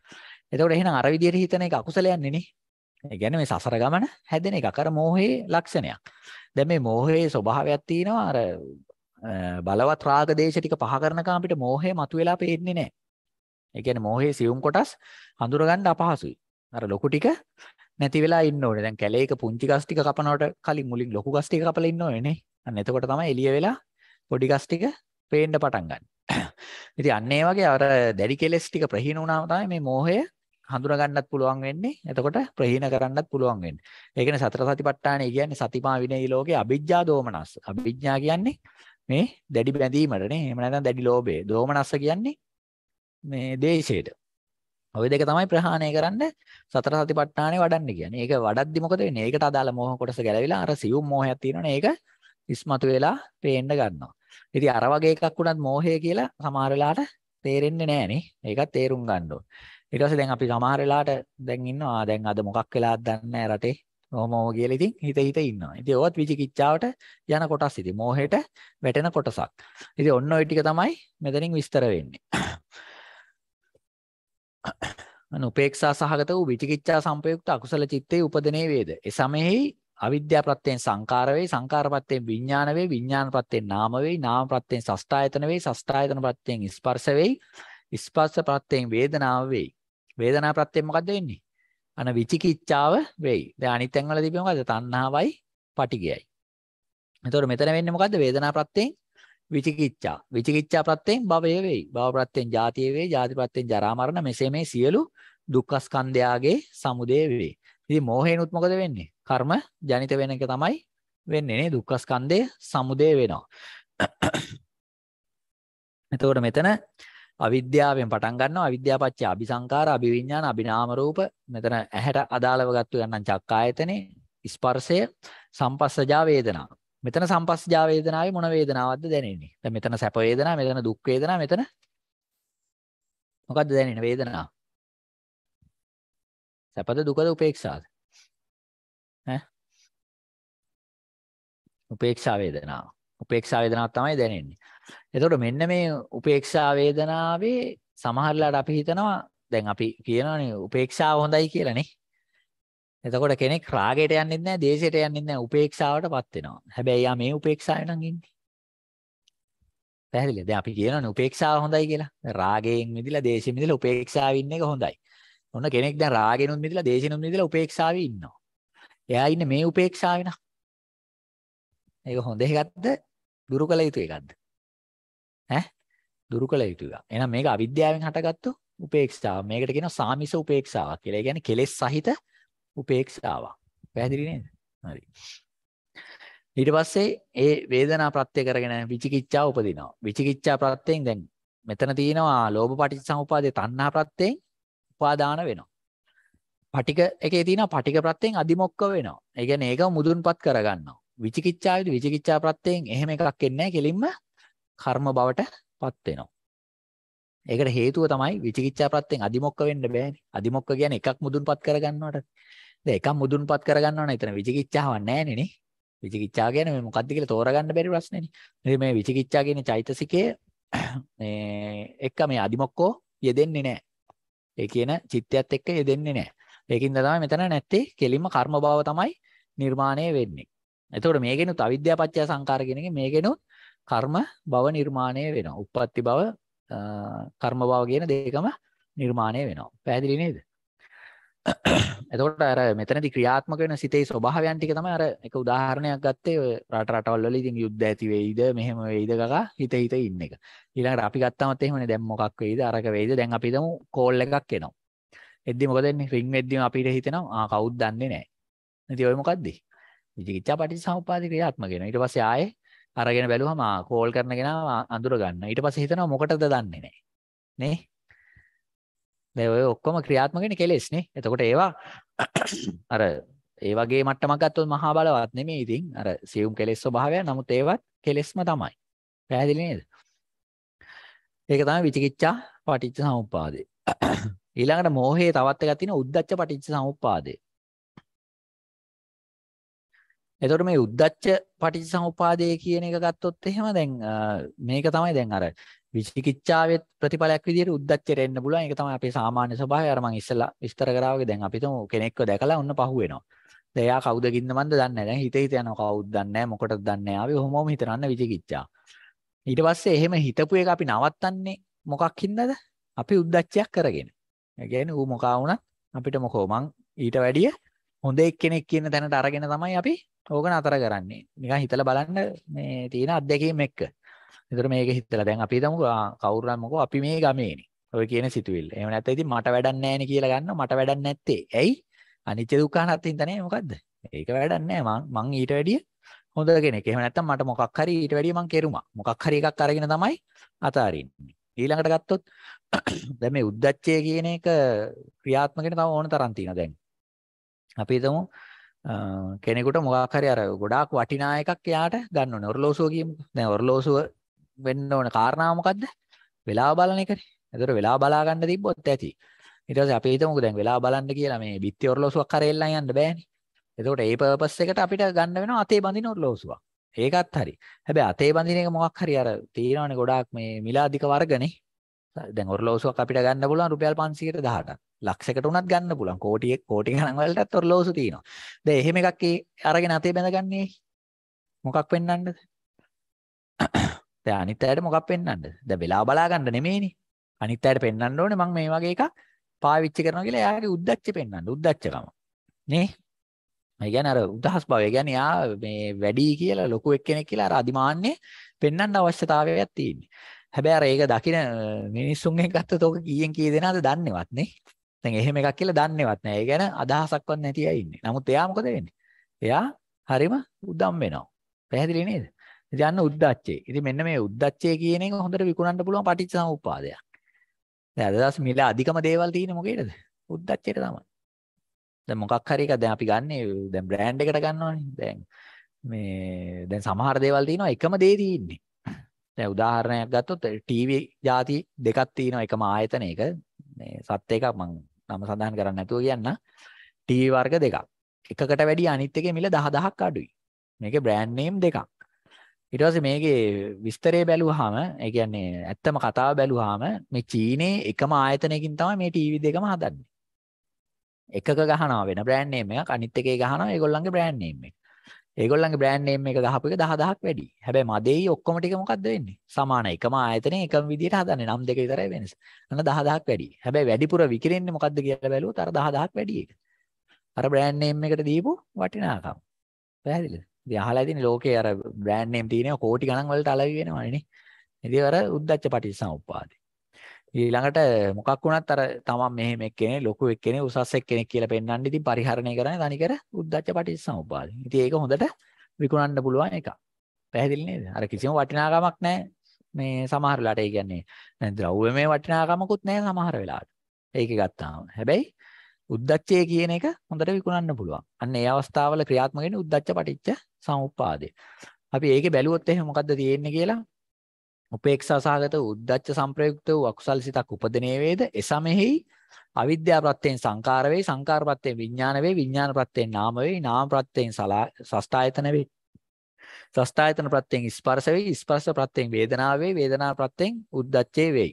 එතකොට එහෙනම් අර විදියට හිතන එක අකුසලයක් නෙනේ. ඒ කියන්නේ මේ සසර ගමන හැදෙන එක අර මෝහයේ ලක්ෂණයක්. දැන් මේ මෝහයේ ස්වභාවයක් තියෙනවා අර බලවත් රාග දේශ ටික පහ කරනකම් අපිට මෝහය මතුවලා පේන්නේ නැහැ. ඒ කියන්නේ මෝහයේ සියුම් කොටස් හඳුරගන්න අපහසුයි. අර ලොකු ටික නැති වෙලා ඉන්න ඕනේ. දැන් කැලේක පුංචි ගස් ටික කපනවට කලින් මුලින් ලොකු ගස් ටික කපලා ඉන්න ඕනේ නේ. අන්න එතකොට තමයි එළිය වෙලා පොඩි ගස් ටික පේන්න පටන් ගන්න. ඉතින් අන්න ඒ වගේ අර දැඩි කෙලස් ටික ප්‍රහීන වුණාම තමයි මේ මෝහය හඳුනා ගන්නත් පුළුවන් වෙන්නේ. එතකොට ප්‍රහීන කරන්නත් පුළුවන් වෙන්නේ. ඒ කියන්නේ සතර සතිපට්ඨානය කියන්නේ සතිමා විනයී ලෝකේ අවිජ්ජා දෝමනස්. අවිජ්ජා කියන්නේ මේ දැඩි බැඳීමටනේ එහෙම නැත්නම් දැඩි ලෝභය දෝමනස්ස කියන්නේ මේ දේශයට ඔය දෙක තමයි ප්‍රහාණය කරන්න සතර සතිපට්ඨානෙ වඩන්න කියන්නේ. ඒක වඩද්දි මොකද වෙන්නේ? ඒකට අදාළ මෝහ කොටස ගැලවිලා අර සියුම් මෝහයක් තියෙනවනේ ඒක ඉස්මතු වෙලා පේන්න ගන්නවා. ඉතින් අර වගේ එකක් උනත් මෝහය කියලා සමහර වෙලාවට තේරෙන්නේ නැහනේ. ඒකත් තේරුම් ගන්න ඕන. ඊට පස්සේ දැන් අපි සමහර වෙලාවට දැන් ඉන්නවා දැන් අද මොකක් වෙලාද දන්නේ රටේ ඕමෝ කියලා ඉතින් හිත හිත ඉන්නවා. ඉතින් ඒවත් විචිකිච්ඡාවට යන කොටස් ඉතින් මෝහයට වැටෙන කොටසක්. ඉතින් ඔන්න ඔය ටික තමයි මෙතනින් විස්තර වෙන්නේ. අනුපේක්ෂා සහගත වූ විචිකිච්ඡා සංපයුක්ත අකුසල චිත්තේ උපදනේ වේද. ඒ සමෙහි අවිද්‍යා ප්‍රත්‍යයෙන් සංකාර වේ සංකාර ප්‍රත්‍යයෙන් විඥාන වේ විඥාන ප්‍රත්‍යයෙන් නාම වේ නාම ප්‍රත්‍යයෙන් සස්ථායතන වේ සස්ථායතන ප්‍රත්‍යයෙන් ස්පර්ශ වේ ස්පර්ශ ප්‍රත්‍යයෙන් වේදනාව වේ වේදනා ප්‍රත්‍යයෙන් මොකද වෙන්නේ අන විචිකිච්ඡාව වෙයි. දැන් අනිත් තැන්වල තිබෙන්නේ මොකද්ද? තණ්හාවයි පටිගයයි. එතකොට මෙතන වෙන්නේ මොකද්ද? වේදනා ප්‍රත්‍යයෙන් විචිකිච්ඡා. විචිකිච්ඡා ප්‍රත්‍යයෙන් භවය වෙයි. භව ප්‍රත්‍යයෙන් ජාතිය වෙයි. ජාති ප්‍රත්‍යයෙන් ජරා මරණ මෙසේ මේ සියලු දුක්ඛ ස්කන්ධයාගේ සමුදය වෙයි. ඉතින් මෝහේනොත් මොකද වෙන්නේ? කර්ම ජනිත වෙන එක තමයි වෙන්නේ නේ දුක්ඛ ස්කන්ධය සමුදය වෙනවා. එතකොට මෙතන අවිද්‍යාවෙන් පටන් ගන්නවා අවිද්‍යාපච්චය අபிසංකාර අபிවිඥාන අபிනාම රූප මෙතන ඇහැට අදාළව ගත්තු ගන්න චක්කායතනේ ස්පර්ශය සම්පස්සජා වේදනා මෙතන සම්පස්සජා වේදනාවේ මොන වේදනාවක්ද දැනෙන්නේ දැන් මෙතන සැප වේදනා මෙතන දුක් වේදනා මෙතන මොකද්ද දැනෙන්නේ වේදනාව සැපද දුකද උපේක්ෂාද ඈ උපේක්ෂා වේදනාව උපේක්ෂා වේදනාවක් තමයි දැනෙන්නේ එතකොට මෙන්න මේ උපේක්ෂා වේදනාවේ සමහරලාට අපි හිතනවා දැන් අපි කියනවනේ උපේක්ෂාව හොඳයි කියලානේ. එතකොට කෙනෙක් රාගයට යන්නේ නැහැ, දේශයට යන්නේ නැහැ, උපේක්ෂාවටපත් වෙනවා. හැබැයි යා මේ උපේක්ෂාවේ නම් ඉන්නේ. පැහැදිලිද? දැන් අපි කියනවනේ උපේක්ෂාව හොඳයි කියලා. රාගයෙන් මිදලා, දේශයෙන් මිදලා උපේක්ෂාවෙන් ඉන්න එක හොඳයි. ඔන්න කෙනෙක් දැන් රාගෙනුත් මිදලා, දේශෙනුත් මිදලා උපේක්ෂාවේ ඉන්නවා. එයා ඉන්නේ මේ උපේක්ෂාවේ නා. ඒක හොඳ එකක්ද? දුරු කළ යුතු එකක්ද? ඈ දුරු කළ යුතු එකක්. එහෙනම් මේක අවිද්‍යාවෙන් හටගත්තු උපේක්ෂාව. මේකට කියනවා සාමිස උපේක්ෂාවක් කියලා. ඒ කියන්නේ කෙලෙස් සහිත උපේක්ෂාවක්. පැහැදිලි නේද? හරි. ඊට පස්සේ ඒ වේදනා ප්‍රත්‍ය කරගෙන විචිකිච්ඡාව උපදිනවා. විචිකිච්ඡා ප්‍රත්‍යයෙන් දැන් මෙතන තියෙනවා ලෝභ පටිච්චසමුපාදේ තණ්හා ප්‍රත්‍යයෙන් උපාදාන වෙනවා. පටික එකේ තියෙනවා පටික ප්‍රත්‍යයෙන් අදිමොක්ක වෙනවා. ඒ කියන්නේ ඒක මුදුන්පත් කරගන්නවා. විචිකිච්ඡාවේදී විචිකිච්ඡා ප්‍රත්‍යයෙන් එහෙම එකක් එන්නේ නැහැ. කෙලින්ම කර්ම බවට පත් වෙනවා. ඒකට හේතුව තමයි විචිකිච්ඡා ප්‍රත්‍යයෙන් අදිමොක්ක වෙන්න බෑනේ. අදිමොක්ක කියන්නේ එකක් මුදුන්පත් කරගන්නවට. දැන් එකක් මුදුන්පත් කරගන්නවා නම් එතන විචිකිච්ඡාවක් නැහැනේ නේ. විචිකිච්ඡා කියන්නේ මේ මොකද්ද කියලා තෝරගන්න බැරි ප්‍රශ්නේනේ. මේ මේ විචිකිච්ඡා කියන චෛතසිකයේ මේ එක මේ අදිමොක්කෝ යෙදෙන්නේ නැහැ. ඒ කියන චිත්තයත් එක්ක යෙදෙන්නේ නැහැ. ඒකින්ද තමයි මෙතන නැත්තේ කෙලින්ම කර්ම භව තමයි නිර්මාණය වෙන්නේ. එතකොට මේකෙනුත් අවිද්‍යාව පත්‍ය සංකාර කියන එක මේකෙනුත් කර්ම භව නිර්මාණය වෙනවා. උප්පත්ති භව කර්ම භව කියන දෙකම නිර්මාණය වෙනවා. පැහැදිලි නේද? එතකොට අර මෙතනදී ක්‍රියාත්මක වෙන සිතේ ස්වභාවයන් ටික තමයි අර එක උදාහරණයක් ගත්තේ ඔය රට රටවල් වල ඉතින් යුද්ධ ඇති වෙයිද මෙහෙම වෙයිද කකා හිත හිත ඉන්න එක. ඊළඟට අපි ගත්තාමත් එහෙමනේ දැන් මොකක් වෙයිද අරක වෙයිද දැන් අපි හිතමු කෝල් එකක් එනවා. එද්දි මොකද වෙන්නේ? රින් වෙද්දිම අපිට හිතෙනවා ආ කවුද දන්නේ නැහැ. ඉතින් ඔය මොකද්ද? විචිකිච්ඡා පටිච්චසමුප්පාද ක්‍රියාත්මක වෙනවා. ඊට පස්සේ ආයේ අරගෙන බැලුවම කෝල් කරන කෙනා අඳුර ගන්න. ඊට පස්සේ හිතනවා මොකටද දන්නේ නැහැ. නේ? දැන් ඔය ඔක්කොම ක්‍රියාත්මක වෙන්නේ කෙලෙස් නේ. එතකොට ඒවා අර ඒ වගේ මට්ටමක් ගත්තොත් මහා බලවත් නෙමෙයි ඉතින්. අර සියුම් කෙලෙස් ස්වභාවය. නමුත් ඒවත් කෙලෙස්ම තමයි. පැහැදිලි නේද? ඒක තමයි විචිකිච්ඡා පටිච්ච සමුප්පාදේ. ඊළඟට මෝහයේ තවත් එකක් තියෙනවා උද්දච්ච පටිච්ච සමුප්පාදේ. එතකොට මේ උද්දච්ච පටිච්චසමුපාදය කියන එක ගත්තොත් එහෙම දැන් මේක තමයි දැන් අර විචිකිච්ඡාවේ ප්‍රතිඵලයක් විදිහට උද්දච්චයට එන්න පුළුවන්. ඒක තමයි අපේ සාමාන්‍ය ස්වභාවය. අර මම ඉස්සලා විස්තර කරා වගේ දැන් අපි තුමු කෙනෙක්ව දැකලා ඔන්න පහුවෙනවා. දැන් එයා කවුද ගින්න මන්ද දන්නේ නැහැ. දැන් හිත හිත යනවා කවුද දන්නේ නැහැ. මොකටද දන්නේ නැහැ. ආවේ ඔහොමම හිතනන්න විචිකිච්ඡා. ඊට පස්සේ එහෙම හිතපු එක අපි නවත්තන්නේ මොකක් හින්දාද? අපි උද්දච්චයක් කරගෙන. ඒ කියන්නේ ඌ මොකා වුණත් අපිට මොකෝ මං ඊට වැඩිය හොඳ එක්කෙනෙක් කියන තැනට අරගෙන තමයි අපි ඕක නතර කරන්නේ. නිකන් හිතලා බලන්න මේ තියෙන අත්දැකීම් එක්ක. ඒතර මේක හිතලා දැන් අපි හිතමු කවුරු නම් මොකෝ අපි මේ ගමේනේ. ඔය කියන සිතුවිල්ල. එහෙම නැත්නම් ඉතින් මට වැඩක් නැහැනේ කියලා ගන්න මට වැඩක් නැත්තේ. ඇයි? අනිත්‍ය දුක්ඛ අනාත්ම හිතන්නේ මොකද්ද? ඒක වැඩක් නැහැ. මං ඊට වැඩිය හොඳ කෙනෙක්. එහෙම නැත්නම් මට මොකක් හරි ඊට වැඩිය මං කෙරුමා. මොකක් හරි එකක් අරගෙන තමයි අතාරින්නේ. ඊළඟට ගත්තොත් දැන් මේ උද්දච්චය කියන එක ක්‍රියාත්මකනේ තව ඕන තරම් තියෙනවා දැන්. අපි හිතමු කෙනෙකුට මොකක් හරි අර ගොඩාක් වටිනා එකක් එයාට ගන්න ඕනේ. ඔරලෝසුව කියමුකෝ. දැන් ඔරලෝසුව වෙන්න ඕන කාරණා මොකද්ද? වෙලාව බලන එකනේ. ඒතර වෙලාව බලා ගන්න තිබ්බොත් ඇති. ඊට පස්සේ අපි හිතමුකෝ දැන් වෙලාව බලන්න කියලා මේ බිත්ති ඔරලෝසුවක් අරෙල්ලන් යන්න බෑනේ. එතකොට ඒ පර්පස් එකට අපිට ගන්න වෙනවා අතේ බඳින ඔරලෝසුවක්. ඒකත් හරි. හැබැයි අතේ බඳින එක මොකක් හරි අර තියෙනවනේ ගොඩාක් මේ මිලාදික වර්ගනේ. දැන් ඔරලෝසුවක් අපිට ගන්න පුළුවන් රුපියල් 518ක්. ලක්ෂයකට උනත් ගන්න පුළුවන්. කෝටි කෝටි ගණන් වලටත් ඔරලෝසු තියෙනවා. දැන් එහෙම එකක් ඒ අරගෙන අතේ බැඳගන්නේ මොකක් වෙන්නන්නද? දැන් අනිත් අයට මොකක් වෙන්නන්නද? දැන් වෙලා බලා ගන්න නෙමෙයිනේ. අනිත් අයට පෙන්වන්න ඕනේ මම මේ වගේ එකක් පාවිච්චි කරනවා කියලා එයාගේ උද්දච්චය පෙන්වන්න. උද්දච්චකම. නේ? ඒ කියන්නේ අර උදහස් භාවය. කියන්නේ යා මේ වැඩි කියලා ලොකු එක්කෙනෙක් කියලා අර අදිමාන්නේ පෙන්වන්න අවශ්‍යතාවයක් තියෙන්නේ. හැබැයි අර ඒක දකින මිනිස්සුන්ගෙන් ගත්තොත් ඕක කීයෙන් කී දෙනාද දන්නේවත් නේ. දැන් එහෙම එකක් කියලා දන්නේවත් නැහැ. ඒ ගැන අදහසක්වත් නැති අය ඉන්නේ. නමුත් එයා මොකද වෙන්නේ? එයා හරිම උදම් වෙනවා. පැහැදිලි නේද? ඉතින් අන්න උද්දච්චය. ඉතින් මෙන්න මේ උද්දච්චය කියන එක හොඳට විකුණන්න පුළුවන් පටිච්ච සමුප්පාදයක්. දැන් අද දවස් මිල අධිකම දේවල් තියෙන්නේ මොකේද? උද්දච්චයට තමයි. දැන් මොකක් හරි එකක් දැන් අපි ගන්නෙ දැන් බ්‍රෑන්ඩ් එකට ගන්නවනේ. දැන් මේ දැන් සමහර දේවල් තියෙනවා එකම දේ තියෙන්නේ. දැන් උදාහරණයක් ගත්තොත් ටීවී ಜಾති දෙකක් තියෙනවා එකම ආයතනයක මේ සත් එකක් මම නම සඳහන් කරන්න නැතුව කියන්න ටීවී වර්ග දෙකක් එකකට වැඩිය අනිත් එකේ මිල 10000ක් අඩුයි මේකේ බ්‍රෑන්ඩ් නේම් දෙකක් ඊට පස්සේ මේකේ විස්තරය බැලුවාම ඒ කියන්නේ ඇත්තම කතාව බැලුවාම මේ චීනේ එකම ආයතනයකින් තමයි මේ ටීවී දෙකම හදන්නේ එකක ගහනවා වෙන බ්‍රෑන්ඩ් නේම් එකක් අනිත් එකේ ගහනවා ඒගොල්ලන්ගේ බ්‍රෑන්ඩ් නේම් එක ඒගොල්ලන්ගේ බ්‍රෑන්ඩ් නේම් එක ගහපු එක 10000ක් වැඩි. හැබැයි මදේයි ඔක්කොම ටික මොකද්ද වෙන්නේ? සමාන එකම ආයතනය එකම විදිහට හදන්නේ. නම් දෙක විතරයි වෙනස. අන්න 10000ක් වැඩි. හැබැයි වැඩිපුර විකිරෙන්නේ මොකද්ද කියලා බැලුවොත් අර 10000ක් වැඩි එක. අර බ්‍රෑන්ඩ් නේම් එකට දීපු වටිනාකම. පැහැදිලිද? ඉතින් අහලා තියෙන ලෝකේ අර බ්‍රෑන්ඩ් නේම් තියෙනවා කෝටි ගණන් වලට අලවි වෙනවනේ නේ. ඉතින් අර උද්දච්ච පටිච්චසමුප්පාදේ. ඊළඟට මොකක් වුණත් අර තමන් මෙහෙම එක්කෙනේ ලොකු එක්කෙනේ උසස් එක්කෙනේ කියලා පෙන්වන්න ඉතින් පරිහරණය කරන්නේ තනිකර උද්දච්ච පටිච්චසමුපාදේ. ඉතින් ඒක හොඳට විකුණන්න පුළුවන් එකක්. පැහැදිලි නේද? අර කිසිම වටිනාකමක් නැහැ. මේ සමහර වෙලාවට ඒ කියන්නේ ද්‍රව්‍යමය වටිනාකමකුත් නැහැ සමහර වෙලාවට. ඒක ගත්තාම. හැබැයි උද්දච්චය කියන එක හොඳට විකුණන්න පුළුවන්. අන්න ඒ අවස්ථාවල ක්‍රියාත්මක වෙන්නේ උද්දච්ච පටිච්ච සමුප්පාදය. අපි ඒකේ බැලුවොත් එහෙනම් මොකද්ද තියෙන්නේ කියලා උපේක්ෂා සහගත උද්දච්ච සම්ප්‍රයුක්ත වූ අකුසල් සිතක් උපදිනේ වේද? එසමෙහි අවිද්‍යා ප්‍රත්‍යයෙන් සංකාර වේ, සංකාර ප්‍රත්‍යයෙන් විඥාන වේ, විඥාන ප්‍රත්‍යයෙන් නාම වේ, නාම ප්‍රත්‍යයෙන් සස්ථායතන වේ. සස්ථායතන ප්‍රත්‍යයෙන් ස්පර්ශ වේ, ස්පර්ශ ප්‍රත්‍යයෙන් වේදනාව වේ, වේදනා ප්‍රත්‍යයෙන් උද්දච්චේ වේ.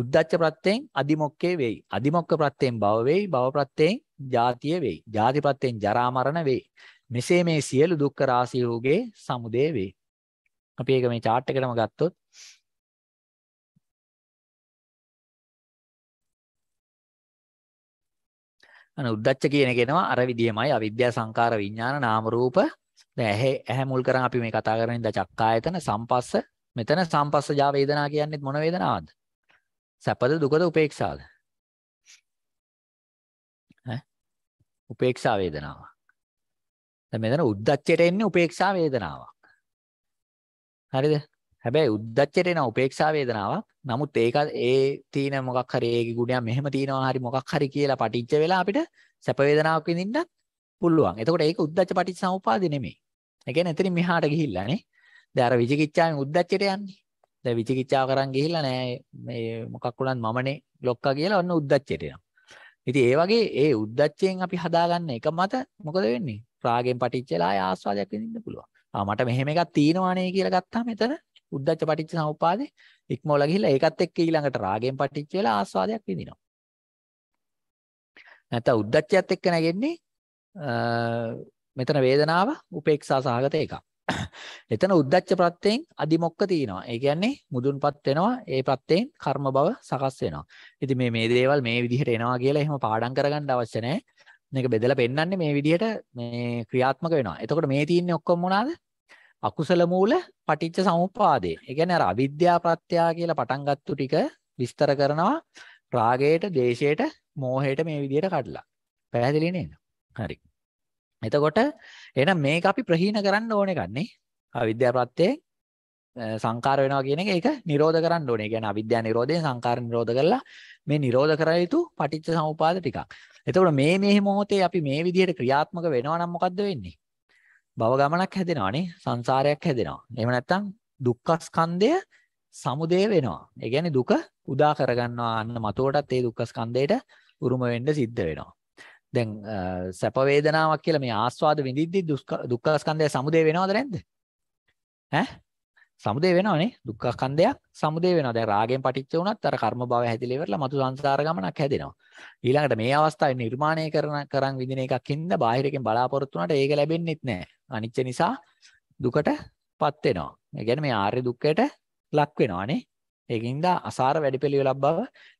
උද්දච්ච ප්‍රත්‍යයෙන් අදිමොක්කේ වෙයි. අදිමොක්ක ප්‍රත්‍යයෙන් භව වෙයි. භව ප්‍රත්‍යයෙන් ජාතිය වෙයි. ජාති ප්‍රත්‍යයෙන් ජරා මරණ වෙයි. මෙසේ මේ සියලු දුක්ඛ රාශියෝගේ සමුදය වෙයි. අපි ඒක මේ chart එකටම ගත්තොත් අන උද්දච්ච කියන එක එනවා අර විදියමයි අවිද්‍යා සංකාර විඥාන නාම රූප දැන් ඇහැ ඇහැ මුල් කරන් අපි මේ කතා කරන ඉඳ චක්කායතන සම්පස්ස මෙතන සම්පස්සජා වේදනා කියන්නේ මොන වේදනාවක්ද සැපද දුකද උපේක්ෂාද උපේක්ෂා වේදනාවක්. දැන් මෙතන උද්දච්චයට එන්නේ උපේක්ෂා වේදනාවක්. හරිද? හැබැයි උද්දච්චයට එන උපේක්ෂා වේදනාවක්. නමුත් ඒක ඒ තීන මොකක් හරි ඒකේ ගුණයක් මෙහෙම තියනවා හරි මොකක් හරි කියලා පටිච්ච වෙලා අපිට සැප වේදනාවක් විඳින්න පුළුවන්. එතකොට ඒක උද්දච්ච පටිච්ච සමුපාදේ නෙමෙයි. ඒ කියන්නේ එතනින් මෙහාට ගිහිල්ලානේ. දැන් අර විචිකිච්ඡාවෙන් උද්දච්චයට යන්නේ. දැන් විචිකිච්ඡාව කරන් ගිහිල්ලා නෑ මේ මොකක් වුණත් මමනේ ලොක්කා කියලා ඔන්න උද්දච්චයට යනවා. ඉතින් ඒ වගේ ඒ උද්දච්චයෙන් අපි හදාගන්න එක මත මොකද වෙන්නේ? රාගෙන් පටිච්චලා ආය ආස්වාදයක් විඳින්න පුළුවන්. ආ මට මෙහෙම එකක් තියෙනවානේ කියලා ගත්තාම එතන උද්දච්ච පටිච්ච සමුප්පාදේ ඉක්මවලා ගිහිල්ලා ඒකත් එක්ක ඊළඟට රාගයෙන් පටිච්ච වෙලා ආස්වාදයක් විඳිනවා. නැත්නම් උද්දච්චයත් එක්ක නැගෙන්නේ මෙතන වේදනාව උපේක්ෂා සහගත එකක්. එතන උද්දච්ච ප්‍රත්‍යයෙන් අදිමොක්ක තියෙනවා. ඒ කියන්නේ මුදුන්පත් වෙනවා. ඒ ප්‍රත්‍යයෙන් කර්ම බව සකස් වෙනවා. ඉතින් මේ මේ දේවල් මේ විදිහට එනවා කියලා එහෙම පාඩම් කරගන්න අවශ්‍ය නැහැ. මේක බෙදලා පෙන්නන්නේ මේ විදිහට මේ ක්‍රියාත්මක වෙනවා. එතකොට මේ තියෙන්නේ ඔක්කොම මොනවාද? අකුසල මූල පටිච්ච සමුප්පාදේ. ඒ කියන්නේ අර අවිද්‍යා ප්‍රත්‍ය කියලා පටන් ගත්තු ටික විස්තර කරනවා රාගයට, දේශයට, මෝහයට මේ විදිහට කඩලා. පැහැදිලි නේද? හරි. එතකොට එහෙනම් මේක අපි ප්‍රහීන කරන්න ඕන එකක් නේ. අවිද්‍යා ප්‍රත්‍යයෙන් සංකාර වෙනවා කියන එක ඒක නිරෝධ කරන්න ඕනේ. ඒ කියන්නේ අවිද්‍යා නිරෝධයෙන් සංකාර නිරෝධ කරලා මේ නිරෝධ කරලා යුතු පටිච්ච සමුපාද ටිකක්. එතකොට මේ මේ මොහොතේ අපි මේ විදිහට ක්‍රියාත්මක වෙනවා නම් මොකද්ද වෙන්නේ? භව ගමනක් හැදෙනවානේ. සංසාරයක් හැදෙනවා. එහෙම නැත්නම් දුක්ඛ ස්කන්ධය සමුදය වෙනවා. ඒ කියන්නේ දුක උදා කරගන්නවා. අන්න මතුවටත් ඒ දුක්ඛ ස්කන්ධයට උරුම වෙන්න සිද්ධ වෙනවා. දැන් සැප වේදනාවක් කියලා මේ ආස්වාද විඳිද්දි දුක්ඛ ස්කන්ධය සමුදය වෙනවද නැද්ද? ඈ සමුදේ වෙනවනේ දුක්ඛ ස්කන්ධයක් සමුදේ වෙනවා. දැන් රාගයෙන් පටිච්ච වුණත් අර කර්ම භවය හැදිලා ඉවරලා මතු සංසාර ගමනක් හැදෙනවා. ඊළඟට මේ අවස්ථාවේ නිර්මාණය කරන කරන් විඳින එකක් හින්දා බාහිරකින් බලාපොරොත්තු වුණාට ඒක ලැබෙන්නේත් නැහැ. අනිච්ච නිසා දුකටපත් වෙනවා. ඒ කියන්නේ මේ ආර්ය දුක්ඛයට ලක් වෙනවානේ. ඒකින්ද අසාර වැඩපිළිවෙලක් බව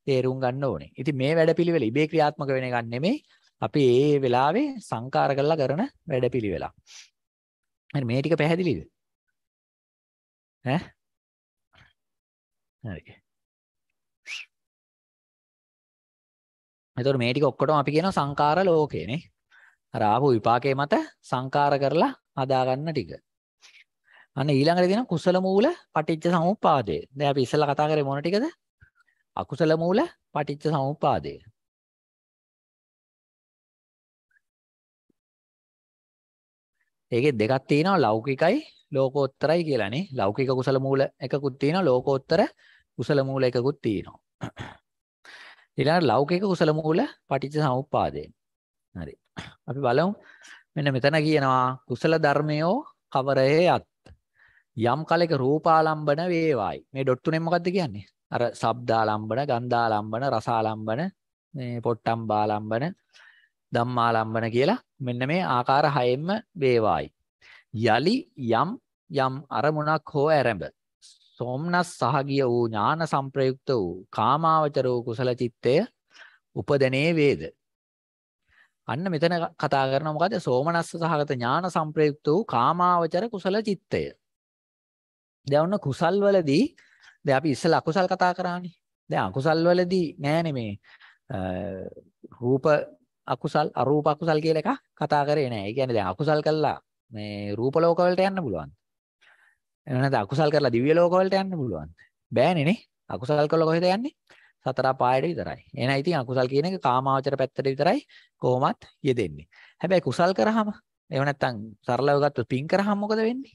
තේරුම් ගන්න ඕනේ. ඉතින් මේ වැඩපිළිවෙල ඉබේ ක්‍රියාත්මක වෙන එකක් නෙමෙයි. අපි ඒ වෙලාවේ සංකාර කරලා කරන වැඩපිළිවෙලක්. හරි මේ ටික පැහැදිලිද? ඈ හරි එතකොට මේ ටික ඔක්කොටම අපි කියනවා සංකාර ලෝකයනේ අර ආපු විපාකේ මත සංකාර කරලා හදාගන්න ටික අන්න ඊළඟට දෙන කුසල මූල පටිච්ච සමුප්පාදය දැන් අපි ඉස්සෙල්ලා කතා කරේ මොන ටිකද අකුසල මූල පටිච්ච සමුප්පාදය. ඒකේ දෙකක් තියෙනවා ලෞකිකයි ලෝකෝත්තරයි කියලානේ ලෞකික කුසල මූල එකකුත් තියෙනවා ලෝකෝත්තර කුසල මූල එකකුත් තියෙනවා ඊළඟ ලෞකික කුසල මූල පටිච්ච සමුප්පාදයෙන් හරි අපි බලමු මෙන්න මෙතන කියනවා කුසල ධර්මයෝ කවරේයත් යම් කලයක රූපාලම්බන වේවායි මේ ඩොට් තුනේ මොකද්ද කියන්නේ අර ශබ්දාලම්බන ගන්ධාලම්බන රසාලම්බන මේ පොට්ටම්බාලම්බන ධම්මාලම්බන කියලා මෙන්න මේ ආකාර හයෙන්ම වේවායි යලි යම් යම් අරමුණක් හෝ ඇරඹ සෝම්නස් සහගිය වූ ඥාන සංප්‍රයුක්ත වූ කාමාවචර වූ කුසල චිත්තය උපදනේ වේද අන්න මෙතන කතා කරන මොකද සෝමනස්ස සහගත ඥාන සංප්‍රයුක්ත වූ කාමාවචර කුසල චිත්තය දැන් ඔන්න කුසල් වලදී දැන් අපි ඉස්සලා අකුසල් කතා කරානේ දැන් අකුසල් වලදී නෑනේ මේ රූප අකුසල් අරූප අකුසල් කියලා එකක් කතා කරේ නෑ. ඒ කියන්නේ දැන් අකුසල් කළා මේ රූප ලෝකවලට යන්න පුළුවන්. එහෙම නැත්නම් අකුසල් කරලා දිව්‍ය ලෝකවලට යන්න පුළුවන්. බෑනේ නේ. අකුසල් කරලා කොහෙද යන්නේ? සතර පායට විතරයි. එහෙනම් ඉතින් අකුසල් කියන එක කාමාවචර පැත්තට විතරයි කොහොමත් යෙදෙන්නේ. හැබැයි කුසල් කරාම එහෙම නැත්නම් සරලව ගත්තොත් පින් කරාම මොකද වෙන්නේ?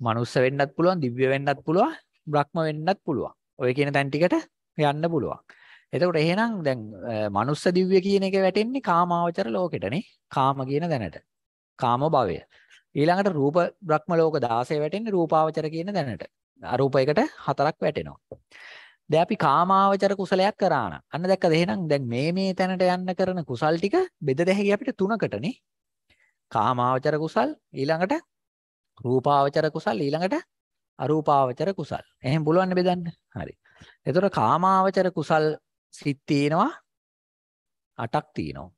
මනුස්ස වෙන්නත් පුළුවන්, දිව්‍ය වෙන්නත් පුළුවන්, බ්‍රහ්ම වෙන්නත් පුළුවන්. ඔය කියන තැන් ටිකට යන්න පුළුවන්. එතකොට එහෙනම් දැන් මනුස්ස දිව්‍ය කියන එක වැටෙන්නේ කාමාවචර ලෝකෙටනේ. කාම කියන දැනට. කාම භවය. ඊළඟට රූප බ්‍රහ්ම ලෝක 16 වැටෙන්නේ රූපාවචර කියන දැනට. අරූපයකට හතරක් වැටෙනවා. දැන් අපි කාමාවචර කුසලයක් කරා නම් අන්න දැක්කද එහෙනම් දැන් මේ මේ තැනට යන්න කරන කුසල් ටික බෙද දෙහි අපිට තුනකටනේ. කාමාවචර කුසල් ඊළඟට රූපාවචර කුසල් ඊළඟට අරූපාවචර කුසල්. එහෙන් බලවන්න බෙදන්න. හරි. එතකොට කාමාවචර කුසල් සිත් තියෙනවා 8ක් තියෙනවා.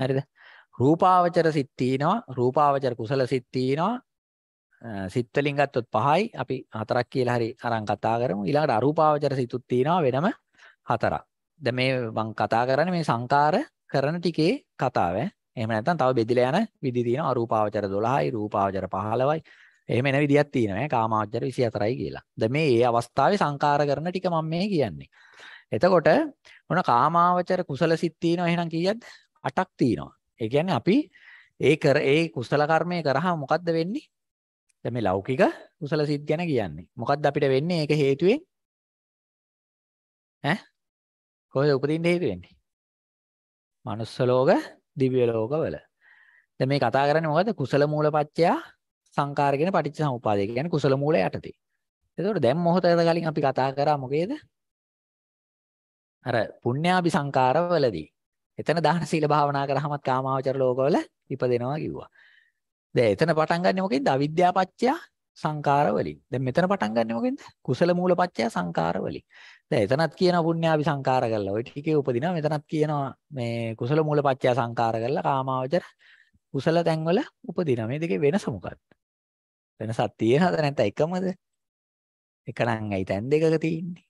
හරිද? රූපාවචර සිත් තියෙනවා රූපාවචර කුසල සිත් තියෙනවා සිත් වලින් ගත්තොත් පහයි අපි හතරක් කියලා හරි අරන් කතා කරමු ඊළඟට අරූපාවචර සිතුත් තියෙනවා වෙනම හතරක් දැන් මේ මම කතා කරන්නේ මේ සංකාර කරන ටිකේ කතාව එහෙම නැත්නම් තව බෙදිලා යන විදි තියෙනවා අරූපාවචර 12යි රූපාවචර 15යි එහෙම එන විදියක් තියෙනවා කාමාවචර 24යි කියලා දැන් මේ ඒ අවස්ථාවේ සංකාර කරන ටික මම මේ කියන්නේ එතකොට මොන කාමාවචර කුසල සිත් තියෙනවා එහෙනම් කීයද 8ක් තියෙනවා ඒ කියන්නේ අපි ඒ කර ඒ කුසල කර්මය කරාම මොකද්ද වෙන්නේ? දැන් මේ ලෞකික කුසල සිත් ගැන කියන්නේ. මොකද්ද අපිට වෙන්නේ? ඒක හේතුවෙන් ඈ කොහෙද උපදින්න හේතු වෙන්නේ? manuss ලෝක, දිව්‍ය ලෝකවල. දැන් මේ කතා කරන්නේ මොකද්ද? කුසල මූලපත්‍ය සංකාර කියන පටිච්ච සමුප්පාදය කියන්නේ කුසල මූල යටතේ. එතකොට දැන් මොහොතකට කලින් අපි කතා කරා මොකේද? අර පුණ්‍යාභි සංකාරවලදී එතන දාන සීල භාවනා කරාමත් කාමාවචර ලෝකවල ඉපදෙනවා කිව්වා. දැන් එතන පටන් ගන්නෙ මොකෙන්ද? අවිද්‍යාපච්චය සංකාර වලින්. දැන් මෙතන පටන් ගන්නෙ මොකෙන්ද? කුසල මූලපච්චය සංකාර වලින්. දැන් එතනත් කියනවා පුණ්‍යාවි සංකාර කරලා ওই ටිකේ උපදිනවා. මෙතනත් කියනවා මේ කුසල මූලපච්චය සංකාර කරලා කාමාවචර කුසල තැන්වල උපදිනවා. මේ දෙකේ වෙනස මොකක්ද? වෙනසක් තියෙනවද නැත්නම් එකමද? එකනම් ඇයි තැන් දෙකක තියෙන්නේ?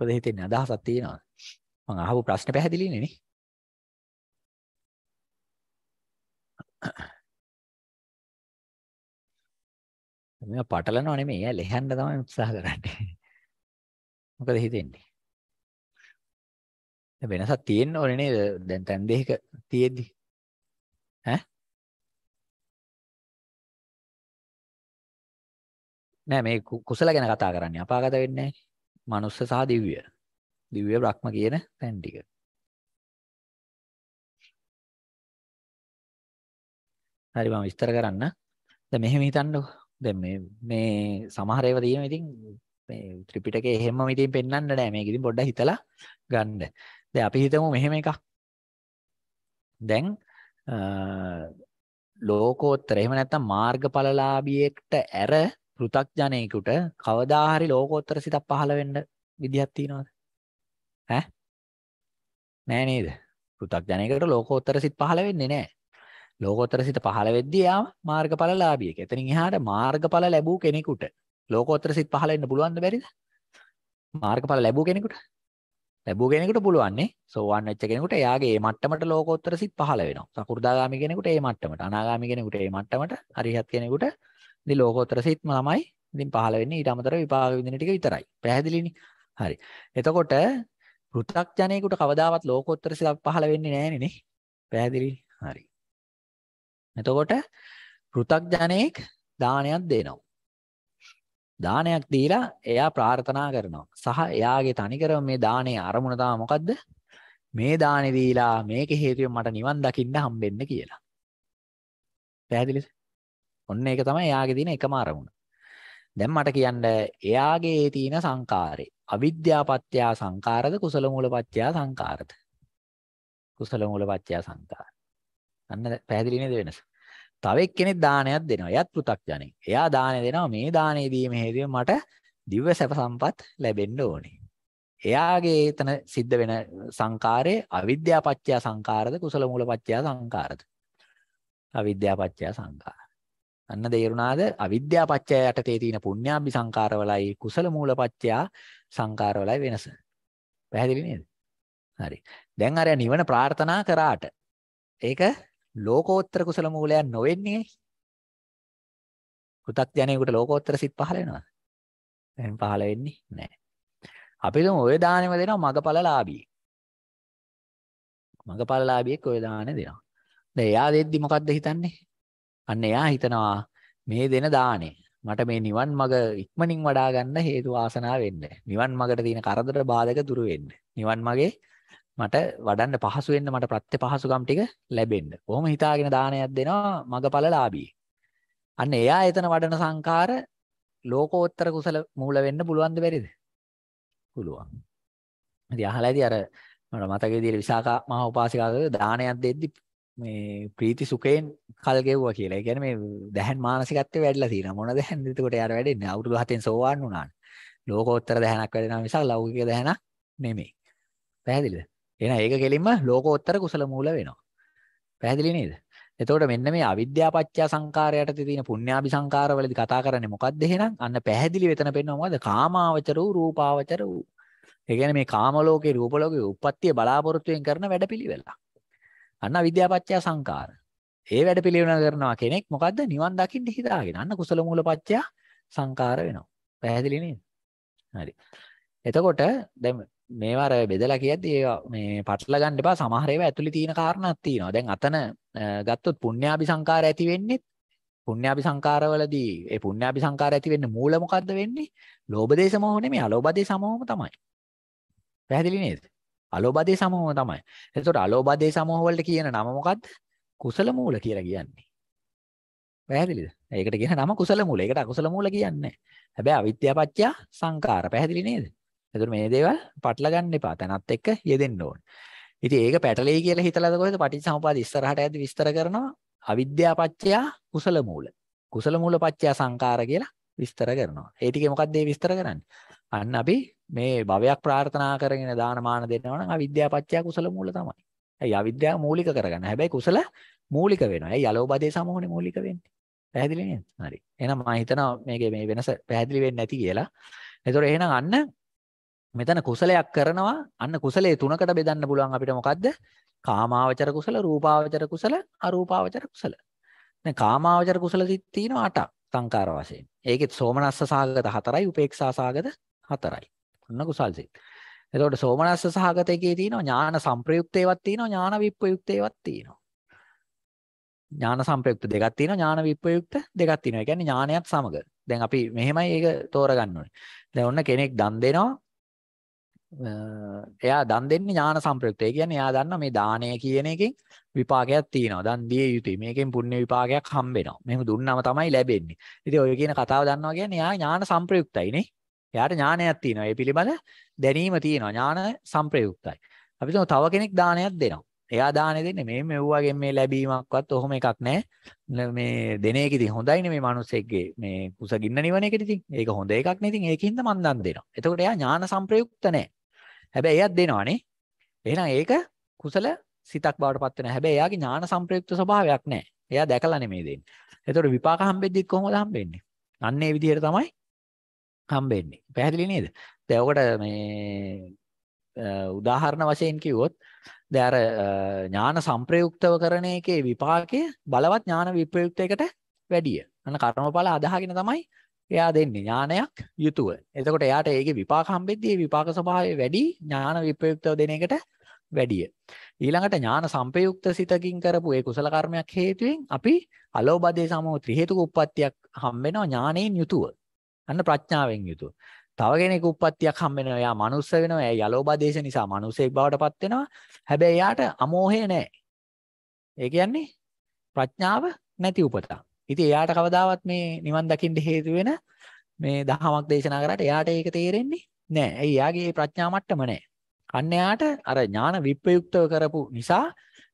මොකද හිතෙන්නේ අදහසක් තියෙනවද? මම අහපු ප්‍රශ්නේ පැහැදිලිනේ නේ. මේ පටලනව නෙමෙයි. එයා ලියන්න තමයි උත්සාහ කරන්නේ. මොකද හිතෙන්නේ? වෙනසක් තියෙන්න ඕනේ නේද? දැන් තැන් දෙකක තියෙද්දි. ඈ? නෑ මේ කුසල ගැන කතා කරන්නේ. අපාගත වෙන්නේ නෑ. මනුස්ස සහ දිව්‍ය දිව්‍ය බ්‍රහ්ම කියන තැන් ටික හරි මම විස්තර කරන්න දැන් මෙහෙම හිතන්නකෝ දැන් මේ මේ සමහර ඒවා තියෙන ඉතින් මේ ත්‍රිපිටකේ එහෙමම ඉතින් පෙන්වන්න නෑ මේක ඉතින් පොඩ්ඩක් හිතලා ගන්න දැන් අපි හිතමු මෙහෙම එකක් දැන් ලෝකෝත්තර එහෙම නැත්නම් මාර්ගඵලලාභියෙක්ට ඇර පෘ탁ජනෙකුට කවදා හරි ලෝකෝත්තර සිතක් පහළ වෙන්න විදිහක් තියනවද? ඈ? නෑ නේද? පෘ탁ජනෙකුට ලෝකෝත්තර සිත පහළ වෙන්නේ නෑ. ලෝකෝත්තර සිත පහළ වෙද්දී යා මාර්ගඵලලාභියෙක්. එතනින් එහාට මාර්ගඵල ලැබූ කෙනෙකුට ලෝකෝත්තර සිත පහළ වෙන්න පුළුවන්ද බැරිද? මාර්ගඵල ලැබූ කෙනෙකුට ලැබූ කෙනෙකුට පුළුවන්නේ සෝවන් වෙච්ච කෙනෙකුට එයාගේ මේ මට්ටමට ලෝකෝත්තර සිත් පහළ වෙනවා. සකු르දාගාමි කෙනෙකුට මේ මට්ටමට, අනාගාමි කෙනෙකුට මේ මට්ටමට, අරිහත් කෙනෙකුට ඉතින් ලෝකෝත්තර සිත්ම තමයි ඉතින් පහළ වෙන්නේ ඊට අමතරව විපාක විඳින ටික විතරයි. පැහැදිලිනේ? හරි. එතකොට පෘථග්ජනයෙකුට කවදාවත් ලෝකෝත්තර සිතක් පහළ වෙන්නේ නැහනේ නේ. පැහැදිලි? හරි. එතකොට පෘථග්ජනෙක් දානයක් දෙනවා. දානයක් දීලා එයා ප්‍රාර්ථනා කරනවා. සහ එයාගේ තනිකරම මේ දානයේ අරමුණ තමයි මොකද්ද? මේ දානේ දීලා මේක හේතුවෙන් මට නිවන් දකින්න හම්බෙන්න කියලා. පැහැදිලිද? ඔන්න ඒක තමයි එයාගේ තියෙන එකම අරමුණ. දැන් මට කියන්න එයාගේ ඒ තියෙන සංකාරේ අවිද්‍යාපත්‍ය සංකාරද කුසල මූලපත්‍ය සංකාරද? කුසල මූලපත්‍ය සංකාර. අන්න පැහැදිලි නේද වෙනස? තව එක්කෙනෙක් දානයක් දෙනවා. එයත් පෘ탁ජනෙක්. එයා දානය දෙනවා. මේ දානය දීම හේතුවෙන් මට දිව්‍ය සැප සම්පත් ලැබෙන්න ඕනේ. එයාගේ එතන සිද්ධ වෙන සංකාරය අවිද්‍යාපත්‍ය සංකාරද කුසල මූලපත්‍ය සංකාරද? අවිද්‍යාපත්‍ය සංකාර. අන්න තේරුණාද? අවිද්‍යා පත්‍යය යටතේ තියෙන පුණ්‍යාභි සංකාරවලයි කුසල මූල පත්‍යා සංකාරවලයි වෙනස. පැහැදිලි නේද? හරි. දැන් අර නිවන ප්‍රාර්ථනා කරාට ඒක ලෝකෝත්තර කුසල මූලයක් නොවෙන්නේ. කෘතඥයෙකුට ලෝකෝත්තර සිත් පහළ වෙනවද? එහෙනම් පහළ වෙන්නේ නැහැ. අපි තුම ඔය දානෙම දෙනවා මගපලලාභී. මගපලලාභියෙක් ඔය දානෙ දෙනවා. දැන් එයා දෙද්දි මොකද්ද හිතන්නේ? අන්න එයා හිතනවා මේ දෙන දාණය මට මේ නිවන් මඟ ඉක්මනින් වඩා ගන්න හේතු ආසනා වෙන්න. නිවන් මඟට තියෙන කරදර බාධක දුරු වෙන්න. නිවන් මගේ මට වඩන්න පහසු වෙන්න මට ප්‍රත්‍ය පහසුකම් ටික ලැබෙන්න. කොහොම හිතාගෙන දානයක් දෙනවා මගපලලාභී. අන්න එයා එතන වඩන සංකාර ලෝකෝත්තර කුසල මූල වෙන්න පුළුවන්ද බැරිද? පුළුවන්. ඉතින් අහලා ඉතින් අර මට මතක විදිහට විසාකා මහ උපාසිකාගේ දානයක් දෙද්දි මේ ප්‍රීති සුකයෙන් කල් ගෙව්වා කියලා. ඒ කියන්නේ මේ දැහන් මානසිකත්වය වැඩිලා තියෙනවා. මොන දැහන් එතකොට යාර වැඩෙන්නේ අවුරුදු 7න් සෝවාන් වුණාන. ලෝකෝත්තර දැහනක් වැඩෙනවා මිසක් ලෞකික දැහනක් නෙමෙයි. පැහැදිලිද? එහෙනම් ඒක කෙලින්ම ලෝකෝත්තර කුසල මූල වෙනවා. පැහැදිලි නේද? එතකොට මෙන්න මේ අවිද්‍යාපච්චා සංකාරයට තියෙන පුණ්‍යාභි සංකාරවලදී කතා කරන්නේ මොකද්ද එහෙනම්? අන්න පැහැදිලි වෙතන පෙන්වන මොකද්ද? කාමාවචර වූ රූපාවචර වූ. ඒ කියන්නේ මේ කාම ලෝකේ රූප ලෝකේ උප්පත්තිය බලාපොරොත්තු වෙන කරන වැඩපිළිවෙලක්. අන්න අවිද්‍යාපච්චය සංකාර. ඒ වැඩ පිළිවෙල කරනවා කෙනෙක් මොකද්ද නිවන් දකින්න හිතාගෙන. අන්න කුසල මූලපච්චය සංකාර වෙනවා. පැහැදිලි නේද? හරි. එතකොට දැන් මේවා අර බෙදලා කියද්දි මේ පටල ගන්න එපා සමහර ඒවා ඇතුලේ තියෙන කාරණාවක් තියෙනවා. දැන් අතන ගත්තොත් පුණ්‍යාභි සංකාර ඇති වෙන්නේ පුණ්‍යාභි සංකාරවලදී ඒ පුණ්‍යාභි සංකාර ඇති වෙන්නේ මූල මොකද්ද වෙන්නේ? ලෝභ දේශ මොහ නෙමෙයි අලෝභ දේශ මොහම තමයි. පැහැදිලි නේද? අලෝබදේ සමෝහ තමයි. එතකොට අලෝබදේ සමෝහ වලට කියන නම මොකද්ද? කුසල මූල කියලා කියන්නේ. පැහැදිලිද? ඒකට කියන නම කුසල මූල. ඒකට අකුසල මූල කියන්නේ හැබැයි අවිද්‍යාපච්චය සංකාර. පැහැදිලි නේද? එතකොට මේ දේවල් පටල ගන්න එපා. තනත් එක්ක යෙදෙන්න ඕන. ඉතින් ඒක පැටලෙයි කියලා හිතලාද කොහෙද පටිච්චසමුපාද ඉස්සරහට යද්දි විස්තර කරනවා අවිද්‍යාපච්චය කුසල මූල. කුසල මූල පච්චය සංකාර කියලා විස්තර කරනවා. ඒ ටිකේ මොකක්ද මේ විස්තර කරන්නේ? අන්න අපි මේ භවයක් ප්‍රාර්ථනා කරගෙන දානමාන දෙනවා නම් අවිද්‍යාව පත්‍ය කුසල මූල තමයි. ඇයි අවිද්‍යාව මූලික කරගන්න. හැබැයි කුසල මූලික වෙනවා. ඇයි අලෝභදේ සමෝහනේ මූලික වෙන්නේ. පැහැදිලි නේද? හරි. එහෙනම් මම හිතනවා මේකේ මේ වෙනස පැහැදිලි වෙන්නේ නැති කියලා. ඒතකොට එහෙනම් අන්න මෙතන කුසලයක් කරනවා. අන්න කුසලයේ තුනකට බෙදන්න පුළුවන් අපිට මොකද්ද? කාමාවචර කුසල, රූපාවචර කුසල, අරූපාවචර කුසල. දැන් කාමාවචර කුසල සිත් තියෙනවා 8ක්. සංකාර වශයෙන්. ඒකෙත් සෝමනස්ස සාගත 4යි, උපේක්ෂා සාගත හතරයි. ඔන්න කුසල් සිත්. එතකොට සෝමනස්ස සහගතකේ තියෙනවා ඥාන සංප්‍රයුක්ත ඒවත් තියෙනවා ඥාන විප්‍රයුක්ත ඒවත් තියෙනවා. ඥාන සංප්‍රයුක්ත දෙකක් තියෙනවා ඥාන විප්‍රයුක්ත දෙකක් තියෙනවා. ඒ කියන්නේ ඥානයත් සමග. දැන් අපි මෙහෙමයි ඒක තෝරගන්න ඕනේ. දැන් ඔන්න කෙනෙක් දන් දෙනවා. එයා දන් දෙන්නේ ඥාන සංප්‍රයුක්ත. ඒ කියන්නේ එයා දන්නවා මේ දාණය කියන එකෙන් විපාකයක් තියෙනවා. දන් දිය යුතුයි. මේකෙන් පුණ්‍ය විපාකයක් හම්බ වෙනවා. මෙහෙම දුන්නම තමයි ලැබෙන්නේ. ඉතින් ඔය කියන කතාව දන්නවා කියන්නේ එයා ඥාන සංප්‍රයුක්තයි නේ. එයාට ඥානයක් තියෙනවා. ඒ පිළිබඳ දැනීම තියෙනවා. ඥාන සංප්‍රයුක්තයි. අපි තුමු තව කෙනෙක් දානයක් දෙනවා. එයා දානේ දෙන්නේ මේ මෙව්වාගෙන් මේ ලැබීමක්වත් ඔහොම එකක් නැහැ. මේ දෙන එක ඉතින් හොඳයිනේ මේ මිනිස්සෙක්ගේ මේ කුසගින්න නිවන එකට ඉතින්. ඒක හොඳ එකක් නේ ඉතින්. ඒකින්ද මන් දන් දෙනවා. එතකොට එයා ඥාන සංප්‍රයුක්ත නැහැ. හැබැයි එයාත් දෙනවනේ. එහෙනම් ඒක කුසල සිතක් බවට පත් වෙනවා. හැබැයි එයාගේ ඥාන සංප්‍රයුක්ත ස්වභාවයක් නැහැ. එයා දැකලා නෙමෙයි දෙන්නේ. ඒතකොට විපාක හම්බෙද්දි කොහොමද හම්බෙන්නේ? අන්න ඒ විදිහට තමයි හම්බෙන්නේ. පැහැදිලි නේද? දැන් ඔකට මේ උදාහරණ වශයෙන් කිව්වොත් දැන් අර ඥාන සංප්‍රයුක්තව කරන එකේ විපාකය බලවත් ඥාන විප්‍රයුක්තයකට වැඩිය. අන්න කර්මඵල අදාහගෙන තමයි එයා දෙන්නේ ඥානයක් යුතුව. එතකොට එයාට ඒකේ විපාක හම්බෙද්දී විපාක ස්වභාවය වැඩි ඥාන විප්‍රයුක්තව දෙන එකට වැඩිය. ඊළඟට ඥාන සම්පයුක්ත සිතකින් කරපු ඒ කුසල කර්මයක් හේතුවෙන් අපි අලෝබදේ සමෝ ත්‍රි හේතුක උප්පත්තියක් හම්බෙනවා ඥානයෙන් යුතුව. අන්න ප්‍රඥාවෙන් යුතුව. තව කෙනෙක් උප්පත්තියක් හම් වෙනවා. එයා මනුස්ස වෙනවා. එයා යලෝබාදේශ නිසා මනුස්සෙක් බවට පත් වෙනවා. හැබැයි එයාට අමෝහය නැහැ. ඒ කියන්නේ ප්‍රඥාව නැති උපතක්. ඉතින් එයාට කවදාවත් මේ නිවන් දකින්න හේතු වෙන මේ දහමක් දේශනා කරාට එයාට ඒක තේරෙන්නේ නැහැ. ඇයි එයාගේ ප්‍රඥා මට්ටම නැහැ. අන්න එයාට අර ඥාන විප්‍රයුක්තව කරපු නිසා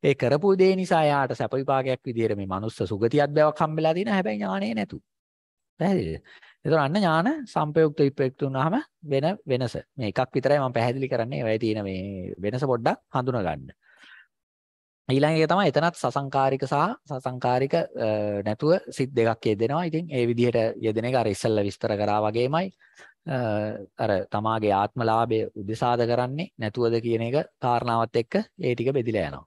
ඒ කරපු දේ නිසා එයාට සැප විපාකයක් විදියට මේ මනුස්ස සුගතියක් බවක් හම්බෙලා තියෙන හැබැයි ඥානෙ නැතු. පැහැදිලිද? එතකොට අන්න ඥාන සංපයුක්ත විප්‍රයුක්ත වුණාම වෙන වෙනස. මේ එකක් විතරයි මම පැහැදිලි කරන්නේ. ඔය තියෙන මේ වෙනස පොඩ්ඩක් හඳුනා ගන්න. ඊළඟ එක තමයි එතනත් සසංකාරික සහ සසංකාරික නැතුව සිත් දෙකක් යෙදෙනවා. ඉතින් ඒ විදිහට යෙදෙන එක අර ඉස්සෙල්ලා විස්තර කරා වගේමයි අර තමාගේ ආත්මලාභය උදෙසාද කරන්නේ නැතුවද කියන එක කාරණාවත් එක්ක ඒ ටික බෙදිලා යනවා.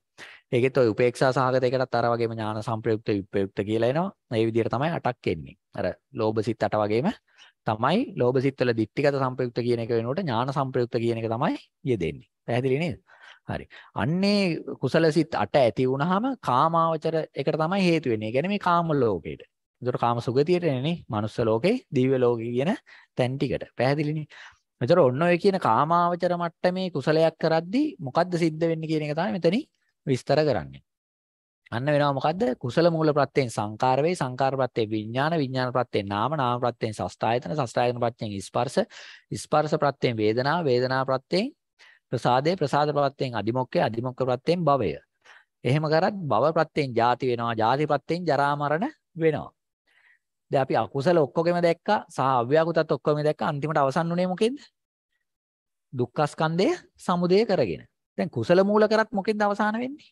ඒකෙත් ඔය උපේක්ෂා සහගතයකටත් අර වගේම ඥාන සංප්‍රයුක්ත විප්‍රයුක්ත කියලා එනවා. මේ විදිහට තමයි අටක් එන්නේ. අර ලෝභ සිත් අට වගේම තමයි ලෝභ සිත්වල දික්ටිගත සංප්‍රයුක්ත කියන එක වෙනුවට ඥාන සංප්‍රයුක්ත කියන එක තමයි යෙදෙන්නේ. පැහැදිලි නේද? හරි. අන්නේ කුසල සිත් අට ඇති වුනහම කාමාවචර එකට තමයි හේතු වෙන්නේ. ඒ කියන්නේ මේ කාම ලෝකෙට. එතකොට කාම සුගතියට එන්නේ මනුස්ස ලෝකේ, දිව්‍ය ලෝකේ කියන තැන් ටිකට. පැහැදිලිනේ. එතකොට ඔන්න ඔය කියන කාමාවචර මට්ටමේ කුසලයක් කරද්දී මොකද්ද සිද්ධ වෙන්නේ කියන එක තමයි මෙතනින් විස්තර කරන්නේ. අන්න වෙනවා මොකද්ද? කුසල මූල ප්‍රත්‍යයෙන් සංකාර වේ, සංකාර ප්‍රත්‍යයෙන් විඥාන, විඥාන ප්‍රත්‍යයෙන් නාම, නාම ප්‍රත්‍යයෙන් සස්ථායතන, සස්ථායතන ප්‍රත්‍යයෙන් ස්පර්ශ, ස්පර්ශ ප්‍රත්‍යයෙන් වේදනා, වේදනා ප්‍රත්‍යයෙන් ප්‍රසාදේ, ප්‍රසාද ප්‍රත්‍යයෙන් අදිමොක්කේ, අදිමොක්ක ප්‍රත්‍යයෙන් භවය. එහෙම කරත් භව ප්‍රත්‍යයෙන් ජාති වෙනවා, ජාති ප්‍රත්‍යයෙන් ජරා මරණ වෙනවා. දැන් අපි අකුසල ඔක්කොගෙම දැක්කා, සහ අව්‍යාකුතත් ඔක්කොම දැක්කා. අන්තිමට අවසන් උනේ මොකෙන්ද? දුක්ඛ ස්කන්ධය සමුදය කරගෙන. දැන් කුසල මූල කරත් මොකෙන්ද අවසාන වෙන්නේ?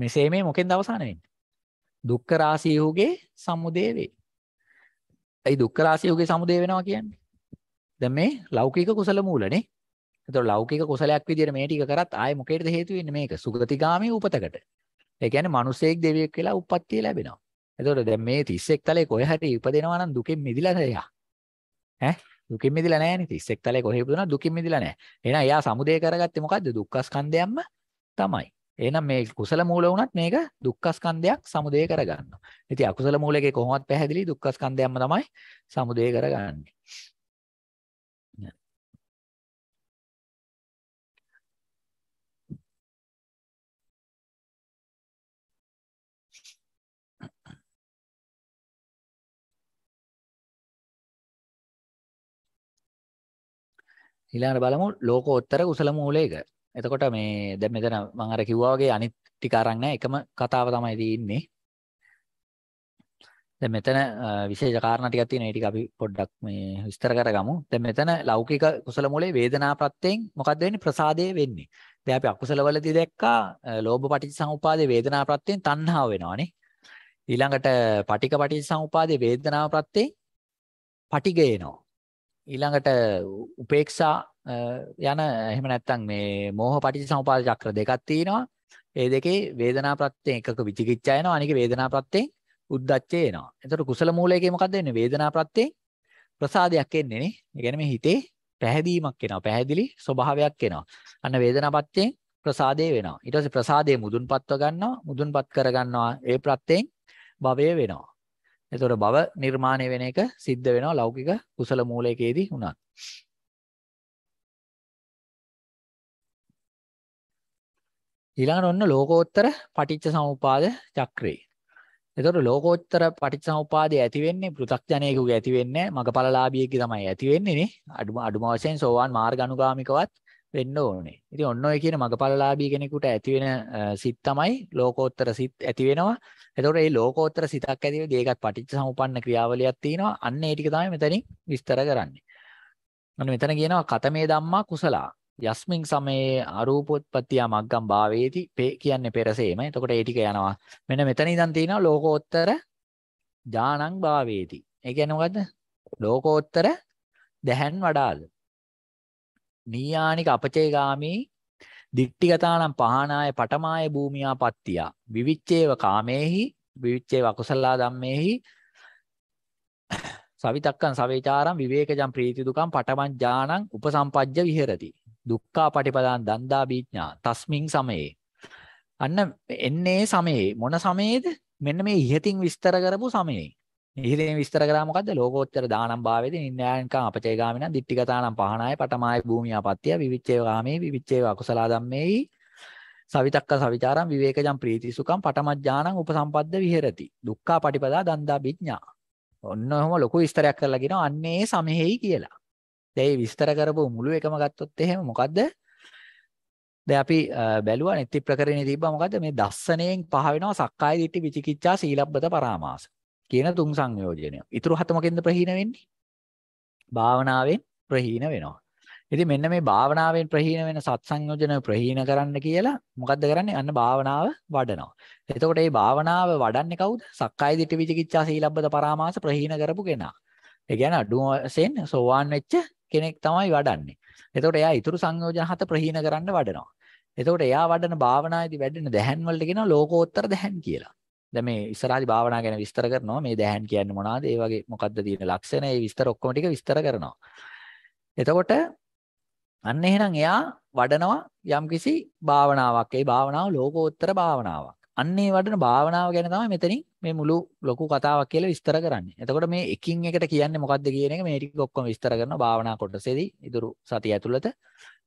මෙසේ මේ මොකෙන්ද අවසාන වෙන්නේ? දුක්ඛ රාශියෝගේ සමුදේ වේ. ඇයි දුක්ඛ රාශියෝගේ සමුදේ වෙනවා කියන්නේ? දැන් මේ ලෞකික කුසල මූලනේ. එතකොට ලෞකික කුසලයක් විදියට මේ ටික කරත් ආයේ මොකේද හේතු වෙන්නේ මේක? සුගතිගාමී උපතකට. ඒ කියන්නේ මිනිසෙක් දෙවියෙක් කියලා උප්පත්තිය ලැබෙනවා. එතකොට දැන් මේ 31 තලේ කොහේ හරි ඉපදෙනවා නම් දුකෙන් මිදිලා තේයා. ඈ දුකින් මිදලා නැහැනේ 31 තලයේ කොහේ ඉපදුණා දුකින් මිදලා නැහැ එහෙනම් එයා සමුදය කරගත්තේ මොකද්ද දුක්ඛස්කන්ධයක්ම තමයි එහෙනම් මේ කුසල මූල වුණත් මේක දුක්ඛස්කන්ධයක් සමුදය කරගන්නවා ඉතින් අකුසල මූලකේ කොහොමවත් පැහැදිලි දුක්ඛස්කන්ධයක්ම තමයි සමුදය කරගන්නේ ඊළඟට බලමු ලෝකෝත්තර කුසල මූලයක. එතකොට මේ දැන් මෙතන මම අර කිව්වා වගේ අනිත් ටික අරන් නැහැ. එකම කතාව තමයි තියෙන්නේ. දැන් මෙතන විශේෂ කාරණා ටිකක් තියෙනවා. ඒ ටික අපි පොඩ්ඩක් මේ විස්තර කරගමු. දැන් මෙතන ලෞකික කුසල මූලයේ වේදනා ප්‍රත්‍යයෙන් මොකක්ද වෙන්නේ? ප්‍රසාදය වෙන්නේ. දැන් අපි අකුසලවලදී දැක්කා ලෝභ පටිච්ච සමුපාදේ වේදනා ප්‍රත්‍යයෙන් තණ්හාව වෙනවානේ. ඊළඟට පටික පටිච්ච සමුපාදේ වේදනා ප්‍රත්‍යයෙන් පටිග එනවා. ඊළඟට උපේක්ෂා යන එහෙම නැත්නම් මේ මෝහ පටිච්චසමුපාද චක්‍ර දෙකක් තියෙනවා. ඒ දෙකේ වේදනා ප්‍රත්‍යයෙන් එකක විචිකිච්ඡා එනවා අනික වේදනා ප්‍රත්‍යයෙන් උද්දච්චය එනවා. එතකොට කුසල මූලයේකේ මොකද වෙන්නේ? වේදනා ප්‍රත්‍යයෙන් ප්‍රසාදයක් එන්නේ නේ. ඒ කියන්නේ මේ හිතේ පැහැදීමක් එනවා. පැහැදිලි ස්වභාවයක් එනවා. අන්න වේදනා ප්‍රත්‍යයෙන් ප්‍රසාදේ වෙනවා. ඊට පස්සේ ප්‍රසාදේ මුදුන්පත්ව ගන්නවා. මුදුන්පත් කර ගන්නවා. ඒ ප්‍රත්‍යයෙන් භවය වෙනවා. එතකොට භව නිර්මාණය වෙන එක සිද්ධ වෙනවා ලෞකික කුසල මූලයකේදී වුණත්. ඊළඟට ඔන්න ලෝකෝත්තර පටිච්ච සමුපාද චක්‍රේ. එතකොට ලෝකෝත්තර පටිච්චසමුපාදය ඇති වෙන්නේ පෘථග්ජනයෙකුගේ ඇති වෙන්නේ මගපලලාභියෙක්ගේ තමයි ඇති වෙන්නේ නේ අඩුම අඩුම වශයෙන් සෝවාන් මාර්ග අනුගාමිකවත් වෙන්න ඕනේ. ඉතින් ඔන්න ඔය කියන මගපලලාභී කෙනෙකුට ඇති වෙන සිත් තමයි ලෝකෝත්තර සිත් ඇති වෙනවා. එතකොට මේ ලෝකෝත්තර සිතක් ඇති වෙදී ඒකත් පටිච්ච සමුප්පන්න ක්‍රියාවලියක් තියෙනවා. අන්න ඒ ටික තමයි මෙතනින් විස්තර කරන්නේ. අන්න මෙතන කියනවා කතමේ ධම්මා කුසලා. යස්මින් සමයේ අරූපෝත්පත්තිය මග්ගම් භාවේති කියන්නේ පෙරසේම. එතකොට ඒ ටික යනවා. මෙන්න මෙතන ඉඳන් තියෙනවා ලෝකෝත්තර ඥානං භාවේති. ඒ කියන්නේ මොකද්ද? ලෝකෝත්තර දැහන් වඩාල. නීයානික අපචේගාමී දික්ටිගතානම් පහනාය පටමාය භූමියා පත්තියා විවිච්චේව කාමේහි විවිච්චේව අකුසලා ධම්මේහි සවිතක්කං සවේචාරං විවේකජං ප්‍රීති දුකං පටමං ඥානං උපසම්පජ්ජ විහෙරති දුක්ඛා පටිපදාන් දන්දා බීඥා තස්මින් සමයේ අන්න එන්නේ සමයේ මොන සමයේද මෙන්න මේ ඉහතින් විස්තර කරපු සමයේ ඉහිලෙන් විස්තර කරා මොකද්ද ලෝකෝත්තර දානම් භාවයේදී නිඥානිකං අපචේගාමිනං දිට්ඨිගතානම් පහනාය පටමාය භූමියාපත්‍ය විවිච්ඡේ ගාමේ විවිච්ඡේ අකුසල ධම්මේයි සවිතක්ක සවිචාරං විවේකජං ප්‍රීතිසුඛං පටමජ්ජානං උපසම්පද්ද විහෙරති දුක්ඛා පටිපදා දන්දා විඥා ඔන්න ඔහොම ලොකු විස්තරයක් කරලා කියනවා අන්නේ සමෙහි කියලා දැන් මේ විස්තර කරපු මුළු එකම ගත්තොත් එහෙම මොකද්ද දැන් අපි බැලුවා නිත්‍ය ප්‍රකරණේ තිබ්බා මොකද්ද මේ දස්සණයෙන් පහ වෙනවා සක්කාය දිට්ඨි විචිකිච්ඡා සීලබ්බත පරාමාස කියන තුන් සංයෝජනය. ඊතුරු හතමකින්ද ප්‍රහීන වෙන්නේ? භාවනාවෙන් ප්‍රහීන වෙනවා. ඉතින් මෙන්න මේ භාවනාවෙන් ප්‍රහීන වෙන සත් සංයෝජන ප්‍රහීන කරන්න කියලා මොකද්ද කරන්නේ? අන්න භාවනාව වඩනවා. එතකොට මේ භාවනාව වඩන්නේ කවුද? සක්කාය දිට්ඨි විචිකිච්ඡා සීලබ්බත පරාමාස ප්‍රහීන කරපු කෙනා. ඒ කියන්නේ අඩුම වශයෙන් සෝවාන් වෙච්ච කෙනෙක් තමයි වඩන්නේ. එතකොට එයා ඊතුරු සංයෝජන හත ප්‍රහීන කරන්න වඩනවා. එතකොට එයා වඩන භාවනාවේදී වැඩෙන දැහන් වලට කියනවා ලෝකෝත්තර දැහන් කියලා. දැන් මේ ඉස්සරහදී භාවනා ගැන විස්තර කරනවා මේ දැහැන් කියන්නේ මොනවද ඒ වගේ මොකද්ද තියෙන ලක්ෂණ ඒ විස්තර ඔක්කොම ටික විස්තර කරනවා එතකොට අන්න එහෙනම් එයා වඩනවා යම්කිසි භාවනාවක් ඒ භාවනාව ලෝකෝත්තර භාවනාවක් අන්න ඒ වඩන භාවනාව ගැන තමයි මෙතනින් මේ මුළු ලොකු කතාවක් කියලා විස්තර කරන්නේ. එතකොට මේ එකින් එකට කියන්නේ මොකද්ද කියන එක මේ ටික ඔක්කොම විස්තර කරනවා භාවනා කොටසේදී ඉදිරි සතිය ඇතුළත.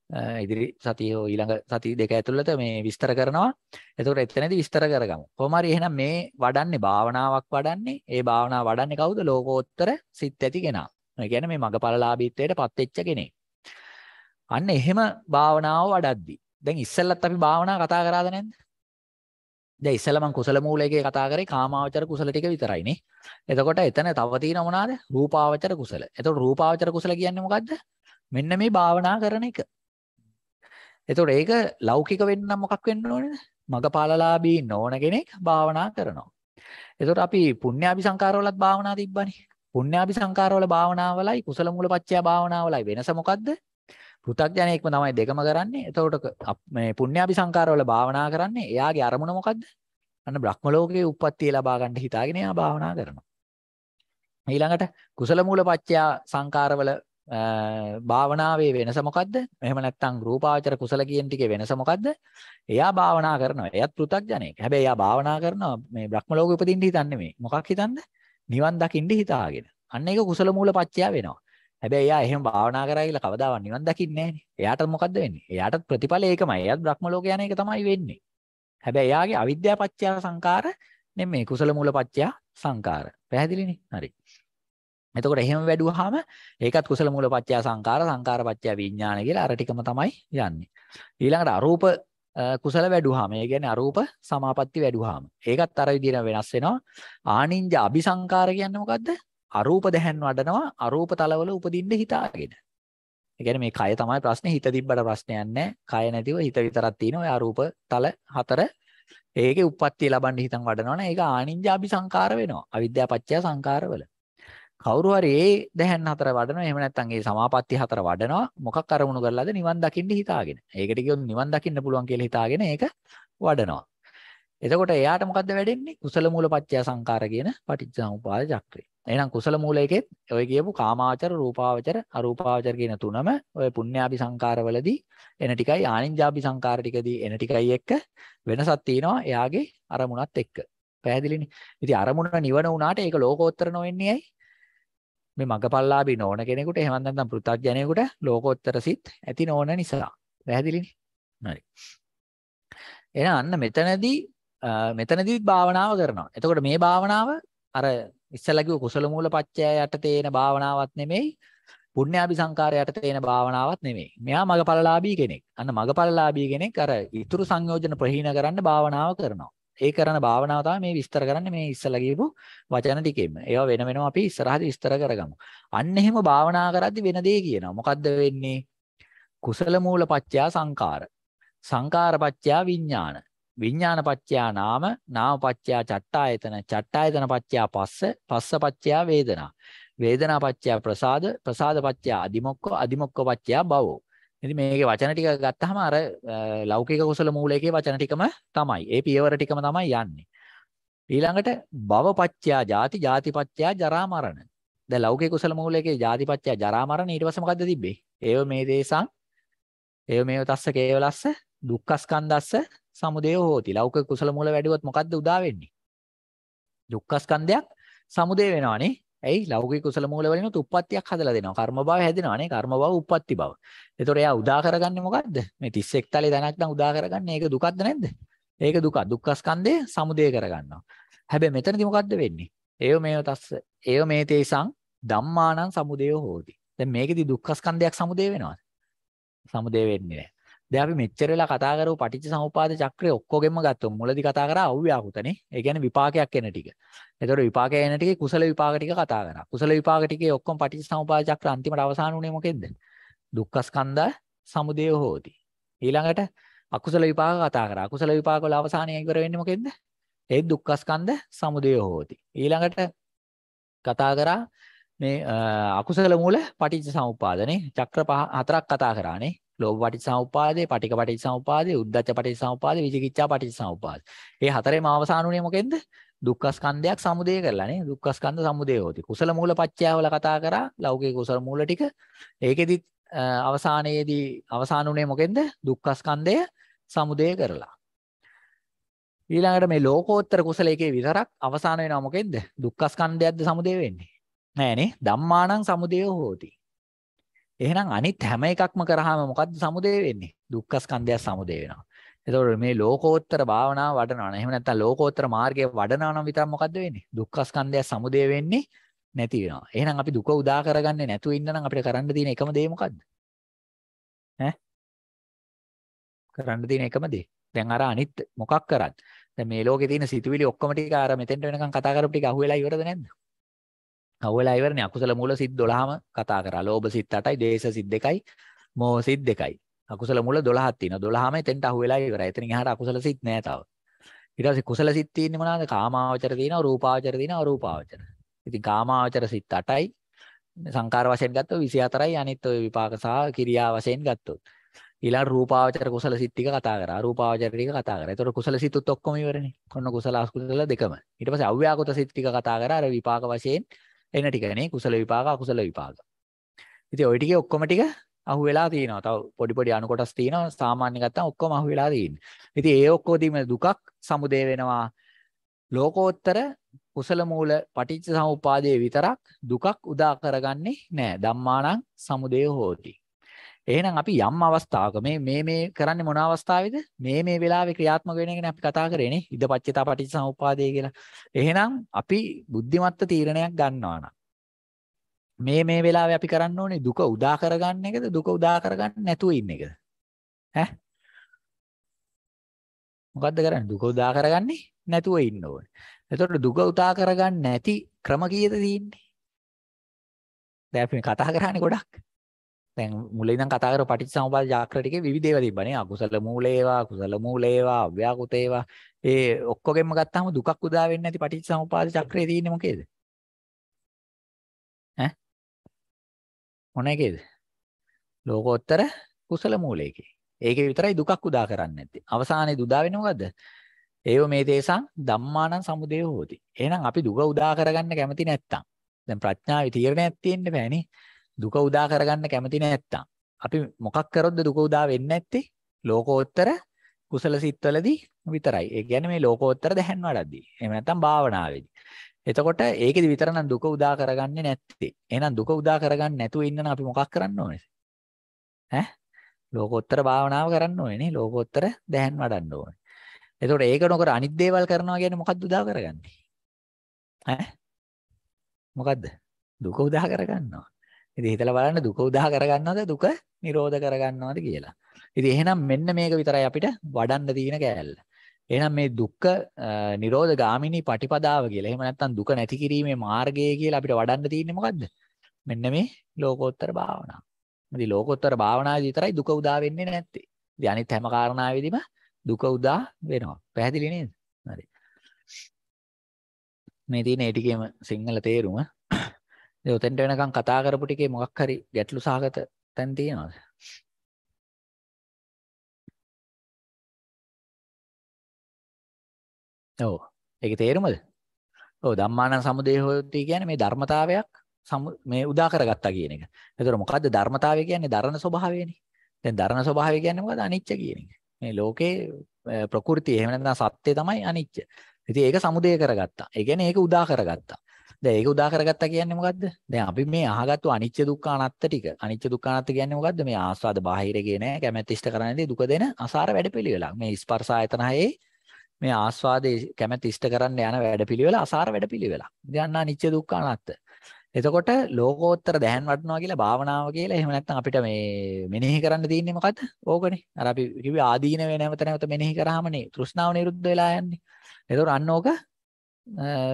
ඉදිරි සතිය හෝ ඊළඟ සති දෙක ඇතුළත මේ විස්තර කරනවා. එතකොට එතනදී විස්තර කරගමු. කොහොම හරි එහෙනම් මේ වඩන්නේ භාවනාවක් වඩන්නේ. ඒ භාවනාව වඩන්නේ කවුද? ලෝකෝත්තර සිත් ඇති කෙනා. ඒ කියන්නේ මේ මගපලලාභීත්වයට පත් වෙච්ච කෙනෙක්. අන්න එහෙම භාවනාව වඩද්දි. දැන් ඉස්සෙල්ලත් අපි භාවනා කතා කරාද නැද්ද? දැන් ඉස්සෙල්ලා මම කුසල මූලයේ කතා කරේ කාමාවචර කුසල ටික විතරයිනේ. එතකොට එතන තව තියෙන මොනවාද? රූපාවචර කුසල. එතකොට රූපාවචර කුසල කියන්නේ මොකද්ද? මෙන්න මේ භාවනා කරන එක. එතකොට ඒක ලෞකික වෙන්න මොකක් වෙන්න ඕනේද? මගපාලලාභී ඉන්න ඕන කෙනෙක් භාවනා කරනවා. එතකොට අපි පුණ්‍යාභි සංකාරවලත් භාවනා තිබ්බනේ. පුණ්‍යාභි සංකාරවල භාවනාවලයි කුසල මූලපත්ත්‍ය භාවනාවලයි වෙනස මොකද්ද? පෘථග්ජනයෙක්ම තමයි දෙකම කරන්නේ. එතකොට මේ පුණ්‍යාභි සංකාරවල භාවනා කරන්නේ එයාගේ අරමුණ මොකද්ද? අන්න බ්‍රහ්ම ලෝකයේ උප්පත්තිය ලබා ගන්න හිතාගෙන එයා භාවනා කරනවා. ඊළඟට කුසල මූලපත්ත්‍ය සංකාරවල භාවනාවේ වෙනස මොකද්ද? එහෙම නැත්නම් රූපාවචර කුසල කියන ටිකේ වෙනස මොකද්ද? එයා භාවනා කරනවා. එයාත් පෘථග්ජනෙක්. හැබැයි එයා භාවනා කරනවා මේ බ්‍රහ්ම ලෝකෙ උපදින්න හිතන්නේ මේ. මොකක් හිතන්නේ? නිවන් දකින්න හිතාගෙන. අන්න ඒක කුසල මූල පත්‍යා වෙනවා. හැබැයි එයා එහෙම භාවනා කරා කියලා කවදාවත් නිවන් දකින්නේ නැහනේ. එයාට මොකද්ද වෙන්නේ? එයාට ප්‍රතිඵල ඒකමයි. එයාත් බ්‍රහ්ම ලෝක යන එක තමයි වෙන්නේ. හැබැයි එයාගේ අවිද්‍යාව පත්‍යා සංකාර නෙමෙයි කුසල මූල පත්‍යා සංකාර. පැහැදිලිනේ? හරි. එතකොට එහෙම වැඩුවාම ඒකත් කුසල මූල පත්‍ය සංකාර සංකාර පත්‍ය විඥාන කියලා අර ටිකම තමයි යන්නේ. ඊළඟට අරූප කුසල වැඩුවාම ඒ කියන්නේ අරූප සමාපatti වැඩුවාම ඒකත් අර විදිහට වෙනස් වෙනවා. ආනින්ජ අபிසංකාර කියන්නේ මොකද්ද? අරූප දැහැන් වඩනවා අරූප තලවල උපදින්න හිතාගෙන. ඒ කියන්නේ මේ කය තමයි ප්‍රශ්නේ හිත තිබ්බට ප්‍රශ්නයක් නැහැ. කය නැතිව හිත විතරක් තියෙන ඔය අරූප තල හතර ඒකේ උප්පත්තිය ලබන්න හිතන් වඩනවනේ ඒක ආනින්ජ අபிසංකාර වෙනවා. අවිද්‍යාපච්චය සංකාරවල. කවුරු හරි ඒ දැහැන් හතර වඩනවා එහෙම නැත්නම් ඒ සමාපatti හතර වඩනවා මොකක් අරමුණු කරලාද නිවන් දකින්න හිතාගෙන. ඒකට කියොත් නිවන් දකින්න පුළුවන් කියලා හිතාගෙන ඒක වඩනවා. එතකොට එයාට මොකද්ද වැඩෙන්නේ? කුසල මූල පත්‍ය සංකාර කියන පටිච්චසමුපාද චක්‍රය. එහෙනම් කුසල මූලයකෙත් ඔය කියපු කාමාවචර, රූපාවචර, අරූපාවචර කියන තුනම ඔය පුණ්‍යාභි සංකාරවලදී එන ටිකයි ආනින්ජාභි සංකාර ටිකදී එන ටිකයි එක්ක වෙනසක් තියෙනවා එයාගේ අරමුණත් එක්ක. පැහැදිලිනේ. ඉතින් අරමුණ නිවන වුණාට ඒක ලෝකෝත්තර නොවෙන්නේ ඇයි? මේ මගපල්ලාභී නොවන කෙනෙකුට එහෙම නැත්නම් පෘථග්ජනයෙකුට ලෝකෝත්තර සිත් ඇති නොවන නිසා. පැහැදිලිනේ? හරි. එහෙනම් අන්න මෙතනදී මෙතනදීත් භාවනාව කරනවා. එතකොට මේ භාවනාව අර ඉස්සලා කිව්ව කුසල මූල පත්‍යය යටතේ එන භාවනාවක් නෙමෙයි පුණ්‍යාභි සංකාරය යටතේ එන භාවනාවක් නෙමෙයි. මෙයා මගපලලාභී කෙනෙක්. අන්න මගපලලාභී කෙනෙක් අර ඊතුරු සංයෝජන ප්‍රහීන කරන්න භාවනාව කරනවා. ඒ කරන භාවනාව තමයි මේ විස්තර කරන්නේ මේ ඉස්සලා කියපු වචන ටිකෙම. ඒවා වෙන වෙනම අපි ඉස්සරහදී විස්තර කරගමු. අන්න එහෙම භාවනා කරද්දී වෙන දේ කියනවා. මොකද්ද වෙන්නේ? කුසල මූල පත්‍යා සංකාර. සංකාර පත්‍යා විඥාන. විඥාන පත්‍යා නාම නාම පත්‍යා චට්ටායතන චට්ටායතන පත්‍යා පස්ස පස්ස පත්‍යා වේදනා වේදනා පත්‍යා ප්‍රසාද ප්‍රසාද පත්‍යා අදිමොක්ක අදිමොක්ක පත්‍යා භවෝ ඉතින් මේකේ වචන ටික ගත්තාම අර ලෞකික කුසල මූලයේකේ වචන ටිකම තමයි. ඒ පියවර ටිකම තමයි යන්නේ. ඊළඟට භවපච්චයා ජාති ජාතිපච්චයා ජරා මරණ. දැන් ලෞකික කුසල මූලයේකේ ජාතිපච්චයා ජරා මරණ ඊට පස්සේ මොකද්ද තිබ්බේ? ඒව මේ දේසං ඒව මේව තස්ස කේවලස්ස දුක්ඛස්කන්ධස්ස සමුදය හෝති. ලෞකික කුසල මූල වැඩිවොත් මොකද්ද උදා වෙන්නේ? දුක්ඛස්කන්ධයක් සමුදය වෙනවනේ. ඇයි ලෞකික කුසල මූලවලින් උත් උප්පත්තියක් හදලා දෙනවා. කර්ම භව හැදෙනවා නේ. කර්ම භව උප්පත්ති භව. එතකොට එයා උදා කරගන්නේ මොකද්ද? මේ 31 තලේ ධනක් නම් උදා කරගන්නේ. ඒක දුකක්ද නැද්ද? ඒක දුක. දුක්ඛ ස්කන්ධය සමුදය කරගන්නවා. හැබැයි මෙතනදී මොකද්ද වෙන්නේ? ඒව මේව තස්ස. ඒව මේ තේසං ධම්මානං සමුදය හෝති. දැන් මේකෙදි දුක්ඛ ස්කන්ධයක් සමුදය වෙනවද? සමුදය වෙන්නේ නැහැ. දැන් අපි මෙච්චර වෙලා කතා කරපු පටිච්ච සමුපාද චක්‍රය ඔක්කොගෙම ගත්තොත් මුලදී කතා කරා අව්‍යාකෘතනේ. ඒ කියන්නේ විපාකයක් එන ටික. එතකොට විපාකය එන ටිකේ කුසල විපාක ටික කතා කරා. කුසල විපාක ටිකේ ඔක්කොම පටිච්ච සමුපාද චක්‍ර අන්තිමට අවසාන උනේ මොකෙද්ද? දුක්ඛ ස්කන්ධා සමුදය හෝති. ඊළඟට අකුසල විපාක කතා කරා. අකුසල විපාක වල අවසානය ඉවර වෙන්නේ මොකෙද්ද? ඒ දුක්ඛ ස්කන්ධ සමුදය හෝති. ඊළඟට කතා කරා මේ අකුසල මූල පටිච්ච සමුපාදනේ චක්‍ර පහ හතරක් කතා කරානේ ලෝභ පටිච්චසමුපාදේ, පටික පටිච්චසමුපාදේ, උද්ධච්ච පටිච්චසමුපාදේ, විචිකිච්ඡා පටිච්චසමුපාදේ. මේ හතරේම අවසානුනේ මොකෙන්ද? දුක්ඛ ස්කන්ධයක් සමුදය කරලා නේ. දුක්ඛ ස්කන්ධ සමුදය හොති. කුසල මූල පත්‍යාවල කතා කරා ලෞකික කුසල මූල ටික. ඒකෙදි අවසානයේදී අවසානුනේ මොකෙන්ද? දුක්ඛ ස්කන්ධය සමුදය කරලා. ඊළඟට මේ ලෝකෝත්තර කුසලයේ විතරක් අවසාන වෙනවා මොකෙන්ද? දුක්ඛ ස්කන්ධයක්ද සමුදය වෙන්නේ? නෑනේ. ධම්මාණං සමුදය හොති. එහෙනම් අනිත් හැම එකක්ම කරාම මොකද්ද සමුදේ වෙන්නේ? දුක්ඛ ස්කන්ධය සමුදේ වෙනවා. එතකොට මේ ලෝකෝත්තර භාවනාව වඩනවා නම් එහෙම නැත්නම් ලෝකෝත්තර මාර්ගය වඩනවා නම් විතර මොකද්ද වෙන්නේ? දුක්ඛ ස්කන්ධය සමුදේ වෙන්නේ නැති වෙනවා. එහෙනම් අපි දුක උදා කරගන්නේ නැතුව ඉන්න නම් අපිට කරන්න තියෙන එකම දේ මොකද්ද? ඈ? කරන්න තියෙන එකම දේ. දැන් අර අනිත් මොකක් කරත් දැන් මේ ලෝකේ තියෙන සිතුවිලි ඔක්කොම ටික අර මෙතෙන්ට වෙනකන් කතා කරපු ටික අහුවෙලා ඉවරද නැද්ද? අවුලා ඉවරනේ අකුසල මූල සිත් 12ම කතා කරා. ලෝභ සිත් 8යි, දේශ සිත් 2යි, මෝහ සිත් 2යි. අකුසල මූල 12ක් තියෙනවා. 12ම එතෙන්ට අහුවෙලා ඉවරයි. එතනින් එහාට අකුසල සිත් නෑ තව. ඊට පස්සේ කුසල සිත් තියෙන්නේ මොනවාද? කාමාවචර තියෙනවා, රූපාවචර තියෙනවා, අරූපාවචර. ඉතින් කාමාවචර සිත් 8යි. සංකාර වශයෙන් ගත්තොත් 24යි. අනිත් ඔය විපාක සහ කිරියා වශයෙන් ගත්තොත්. ඊළඟ රූපාවචර කුසල සිත් ටික කතා කරා. අරූපාවචර ටික කතා කරා. ඒතකොට කුසල සිතුත් ඔක්කොම ඉවරනේ. කොන්න කුසල අකුසල දෙකම. ඊට පස්සේ අව්‍යාකෘත සිත් ටික කතා කරා. අර විපාක වශයෙන් එන ටිකනේ කුසල විපාක අකුසල විපාක. ඉතින් ওই ටිකේ ඔක්කොම ටික අහු වෙලා තියෙනවා. තව පොඩි පොඩි අණු කොටස් තියෙනවා. සාමාන්‍ය ගත්තාම ඔක්කොම අහු වෙලා තියෙන්නේ. ඉතින් ඒ ඔක්කොදීම දුකක් සමුදේ වෙනවා. ලෝකෝත්තර කුසල මූල පටිච්ච සමුප්පාදයේ විතරක් දුකක් උදා කරගන්නේ නැහැ. ධම්මාණං සමුදය හෝති. එහෙනම් අපි යම් අවස්ථාවක මේ මේ මේ කරන්නේ මොන අවස්ථාවේද? මේ මේ වෙලාවේ ක්‍රියාත්මක වෙන එකනේ අපි කතා කරේනේ. ඉදපච්චේතා පටිච්චසමුප්පාදේ කියලා. එහෙනම් අපි බුද්ධිමත්ව තීරණයක් ගන්නවා නම් මේ මේ වෙලාවේ අපි කරන්න ඕනේ දුක උදා කරගන්න එකද දුක උදා කරගන්න නැතුව ඉන්න එකද? ඈ මොකද්ද කරන්නේ? දුක උදා කරගන්නේ නැතුව ඉන්න ඕනේ. එතකොට දුක උදා කරගන්න නැති ක්‍රම කීයද තියෙන්නේ? දැන් අපි කතා කරන්නේ ගොඩක්. දැන් මුලින් ඉඳන් කතා කරපු පටිච්චසමුප්පාද චක්‍ර ටිකේ විවිධ ඒවා තිබ්බනේ අකුසල මූලේවා කුසල මූලේවා අව්‍යාකෘතේවා ඒ ඔක්කොගෙම ගත්තාම දුකක් උදා වෙන්නේ නැති පටිච්චසමුපාද චක්‍රයේ තියෙන්නේ මොකේද ඈ මොන එකේද ලෝකෝත්තර කුසල මූලයේකේ ඒකේ විතරයි දුකක් උදා කරන්නේ නැත්තේ අවසානයේ උදා වෙන්නේ මොකද්ද ඒව මේ තේසං ධම්මානං සමුදය හෝති. එහෙනම් අපි දුක උදා කරගන්න කැමති නැත්තම් දැන් ප්‍රඥාවේ තීරණයක් තියෙන්න බෑනේ. දුක උදා කරගන්න කැමති නැත්තම් අපි මොකක් කරොත්ද දුක උදා වෙන්නේ නැත්තේ ලෝකෝත්තර කුසල සිත්වලදී විතරයි. ඒ කියන්නේ මේ ලෝකෝත්තර දැහන් වඩද්දී. එහෙම නැත්නම් භාවනාවේදී. එතකොට ඒකෙදි විතර නම් දුක උදා කරගන්නේ නැත්තේ. එහෙනම් දුක උදා කරගන්නේ නැතුව ඉන්න නම් අපි මොකක් කරන්න ඕනේ? ඈ? ලෝකෝත්තර භාවනාව කරන්න ඕනේ නේ. ලෝකෝත්තර දැහන් වඩන්න ඕනේ. එතකොට ඒක නොකර අනිත් දේවල් කරනවා කියන්නේ මොකක්ද උදා කරගන්නේ? ඈ? මොකද්ද? දුක උදා කරගන්නවා. ඉතින් හිතලා බලන්න දුක උදා කරගන්නවද දුක නිරෝධ කරගන්නවද කියලා. ඉතින් එහෙනම් මෙන්න මේක විතරයි අපිට වඩන්න තියෙන කෑල්ල. එහෙනම් මේ දුක්ඛ නිරෝධ ගාමිනී පටිපදාව කියලා. එහෙම නැත්නම් දුක නැති කිරීමේ මාර්ගය කියලා අපිට වඩන්න තියෙන්නේ මොකද්ද? මෙන්න මේ ලෝකෝත්තර භාවනාව. ඉතින් ලෝකෝත්තර භාවනාවේ විතරයි දුක උදා වෙන්නේ නැත්තේ. ඉතින් අනිත් හැම කාරණාවෙදීම දුක උදා වෙනවා. පැහැදිලි නේද? හරි. මේ තියෙන ඒ ටිකේම සිංහල තේරුම ඉතින් උතෙන්ට වෙනකන් කතා කරපු ටිකේ මොකක් හරි ගැටලු සහගත තැන් තියෙනවද? ඔව්. ඒකේ තේරුමද? ඔව් ධම්මාන සමුදය හොයති කියන්නේ මේ ධර්මතාවයක් මේ උදා කරගත්තා කියන එක. ඒතර මොකද්ද ධර්මතාවය කියන්නේ? දරණ ස්වභාවයනේ. දැන් දරණ ස්වභාවය කියන්නේ මොකද්ද? අනිච්ච කියන එක. මේ ලෝකේ ප්‍රകൃති එහෙම නැත්නම් සත්‍ය තමයි අනිච්ච. ඉතින් ඒක සමුදය කරගත්තා. ඒ කියන්නේ ඒක උදා කරගත්තා. දැන් ඒක උදා කරගත්තා කියන්නේ මොකද්ද? දැන් අපි මේ අහගත්තු අනිච්ච දුක්ඛ අනාත්ත ටික. අනිච්ච දුක්ඛ අනාත්ත කියන්නේ මොකද්ද? මේ ආස්වාද බාහිරගේ නෑ කැමැත්ත ඉෂ්ට කරන්නේ දුක දෙන අසාර වැඩපිළිවෙලක්. මේ ස්පර්ශ ආයතන හයේ මේ ආස්වාදේ කැමැත්ත ඉෂ්ට කරන්න යන වැඩපිළිවෙල අසාර වැඩපිළිවෙලක්. දැන් අනිච්ච දුක්ඛ අනාත්ත. එතකොට ලෝකෝත්තර දැහැන් වටනවා කියලා භාවනාව කියලා එහෙම නැත්නම් අපිට මේ මෙනෙහි කරන්න තියෙන්නේ මොකද්ද? ඕකනේ. අර අපි කිව්වේ ආදීන වේ නැවත නැවත මෙනෙහි කරාමනේ තෘෂ්ණාව නිරුද්ධ වෙලා යන්නේ. එතකොට අන්න ඕක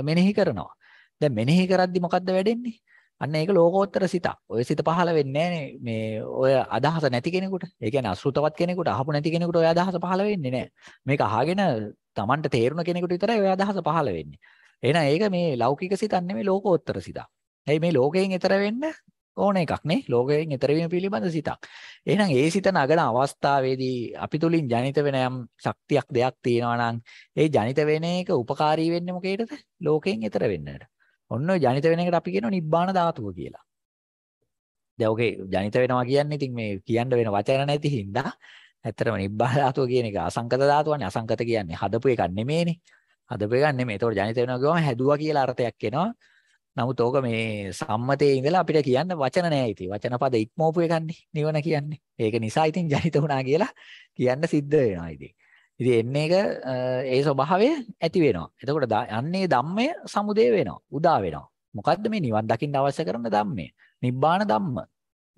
මෙනෙහි කරනවා. දැන් මෙනෙහි කරද්දි මොකද්ද වැඩෙන්නේ? අන්න ඒක ලෝකෝත්තර සිත. ඔය සිත පහළ වෙන්නේ මේ ඔය අදහස නැති කෙනෙකුට. ඒ කියන්නේ අසෘතවත් කෙනෙකුට, අහපු නැති කෙනෙකුට ඔය අදහස පහළ වෙන්නේ නැහැ. මේක අහගෙන Tamanට තේරුණ කෙනෙකුට විතරයි ඔය අදහස පහළ වෙන්නේ. එහෙනම් ඒක මේ ලෞකික සිතක් නෙමෙයි ලෝකෝත්තර සිතක්. ඇයි මේ ලෝකයෙන් ඈතර වෙන්න ඕන එකක් නේ ලෝකයෙන් ඈතර වීම පිළිබඳ සිතක්. එහෙනම් ඒ සිත නගන අවස්ථාවේදී අපි තුලින් ජනිත වෙන යම් ශක්තියක් දෙයක් තියෙනවා නම් ඒ ජනිත වෙන එක උපකාරී වෙන්නේ මොකේද? ලෝකයෙන් ඈතර වෙන්නට. ඔන්න ජනිත වෙන එකට අපි කියනවා නිබ්බාන ධාතුව කියලා. දැන් ඔගේ ජනිත වෙනවා කියන්නේ ඉතින් මේ කියන්න වෙන වචන නැති හින්දා ඇත්තටම නිබ්බාන ධාතුව කියන එක අසංකත ධාතුවනේ. අසංකත කියන්නේ හදපු එකක් නෙමෙයිනේ. හදපු එකක් නෙමෙයි. ඒතකොට ජනිත වෙනවා කියවම හැදුවා කියලා අර්ථයක් එනවා. නමුත් ඕක මේ සම්මතයේ ඉඳලා අපිට කියන්න වචන නැහැ ඉතින්. වචන පද ඉක්මෝපු එකන්නේ නිවන කියන්නේ. ඒක නිසා ඉතින් ජනිත වුණා කියලා කියන්න සිද්ධ වෙනවා ඉතින්. ඉතින් එන්න එක ඒ ස්වභාවය ඇති වෙනවා. එතකොට යන්නේ ධම්මය සමුදේ වෙනවා. උදා වෙනවා. මොකද්ද මේ නිවන් දකින්න අවශ්‍ය කරන ධම්මය? නිබ්බාන ධම්ම.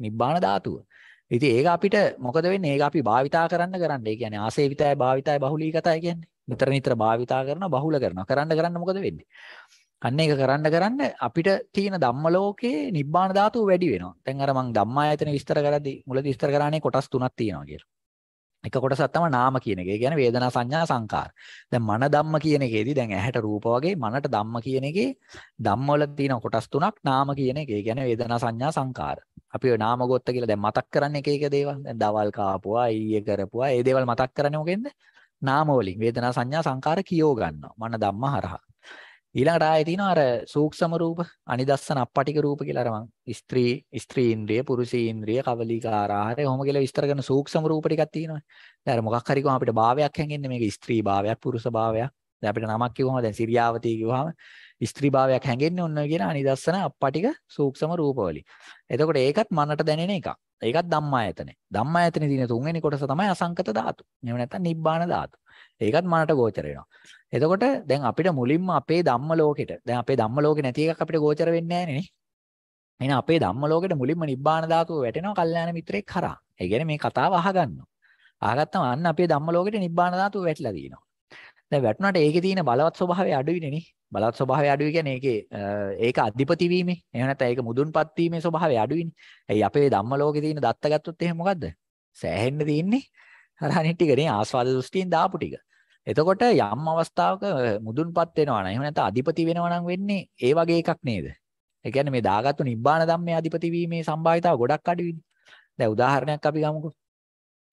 නිබ්බාන ධාතුව. ඉතින් ඒක අපිට මොකද වෙන්නේ? ඒක අපි භාවිතා කරන්න කරන්න. ඒ කියන්නේ ආසේවිතය භාවිතය බහුලීගතය කියන්නේ. නිතර නිතර භාවිතා කරනවා බහුල කරනවා. කරන්න කරන්න මොකද වෙන්නේ? අන්න ඒක කරන්න කරන්න අපිට තියෙන ධම්ම ලෝකේ නිබ්බාන ධාතුව වැඩි වෙනවා. දැන් අර මං ධම්මායතන විස්තර කරද්දී මුලදී විස්තර කරානේ කොටස් තුනක් තියෙනවා කියලා. එක කොටසක් තමයි නාම කියන එක. ඒ කියන්නේ වේදනා සංඥා සංකාර. දැන් මන ධම්ම කියන එකේදී දැන් ඇහැට රූප වගේ මනට ධම්ම කියන එකේ ධම්ම වල තියෙන කොටස් තුනක් නාම කියන එක. ඒ කියන්නේ වේදනා සංඥා සංකාර. අපි ඔය නාම ගොත්ත කියලා දැන් මතක් කරන්නේ එක එක දේවල්. දැන් දවල් කාපුවා, ඊයේ කරපුවා, ඒ දේවල් මතක් කරන්නේ මොකෙන්ද? නාම වලින්. වේදනා සංඥා සංකාර කියෝ ගන්නවා. මන ධම්ම හරහා. ඊළඟට ආයෙ තියෙනවා අර සූක්ෂම රූප, අනිදස්සන අපපටික රූප කියලා අර මං ස්ත්‍රී ස්ත්‍රී ඉන්ද්‍රිය, පුරුෂී ඉන්ද්‍රිය, කවලිකාර ආහාරය ඔහොම කියලා විස්තර කරන සූක්ෂම රූප ටිකක් තියෙනවා. දැන් අර මොකක් හරි කොහොම අපිට භාවයක් හැංගෙන්නේ මේක ස්ත්‍රී භාවයක්, පුරුෂ භාවයක්. දැන් අපිට නමක් කිව්වම දැන් සිරියාවතී කිව්වම ස්ත්‍රී භාවයක් හැංගෙන්නේ ඔන්න කියන අනිදස්සන අපපටික සූක්ෂම රූපවලි. එතකොට ඒකත් මනට දැනෙන එකක්. ඒකත් ධම්මායතනෙ. ධම්මායතනෙ තියෙන තුන්වෙනි කොටස තමයි අසංකත ධාතු. එහෙම නැත්නම් නිබ්බාන ධාතු. ඒකත් මනට ගෝචර වෙනවා. එතකොට දැන් අපිට මුලින්ම අපේ ධම්ම ලෝකෙට දැන් අපේ ධම්ම ලෝකෙ නැති එකක් අපිට ගෝචර වෙන්නේ නැහැ නේ. එහෙනම් අපේ ධම්ම ලෝකෙට මුලින්ම නිබ්බාන ධාතුව වැටෙනවා කල්යාණ මිත්‍රෙක් කරා. ඒ කියන්නේ මේ කතාව අහගන්නවා. අහගත්තම අන්න අපේ ධම්ම ලෝකෙට නිබ්බාන ධාතුව වැටලා දිනවා. දැන් වැටුණාට ඒකේ තියෙන බලවත් ස්වභාවය අඩුයිනේ නේ. බලවත් ස්වභාවය අඩුයි කියන්නේ ඒකේ ඒක අධිපති වීමේ. එහෙම නැත්නම් ඒක මුදුන්පත් වීමේ ස්වභාවය අඩුයිනේ. ඇයි අපේ ධම්ම ලෝකේ තියෙන දත්ත ගත්තොත් එහෙම මොකද්ද? සෑහෙන්න තියෙන්නේ අර අනිත් ටික නේ ආස්වාද දෘෂ්ටියෙන් දාපු ටික. එතකොට යම් අවස්ථාවක මුදුන්පත් වෙනවා නම් එහෙම නැත්නම් අධිපති වෙනවා නම් වෙන්නේ ඒ වගේ එකක් නේද? ඒ කියන්නේ මේ දාගත්තු නිබ්බාන ධම්මේ අධිපති වීමේ සම්භාවිතාව ගොඩක් අඩුයිනේ. දැන් උදාහරණයක් අපි ගමුකෝ.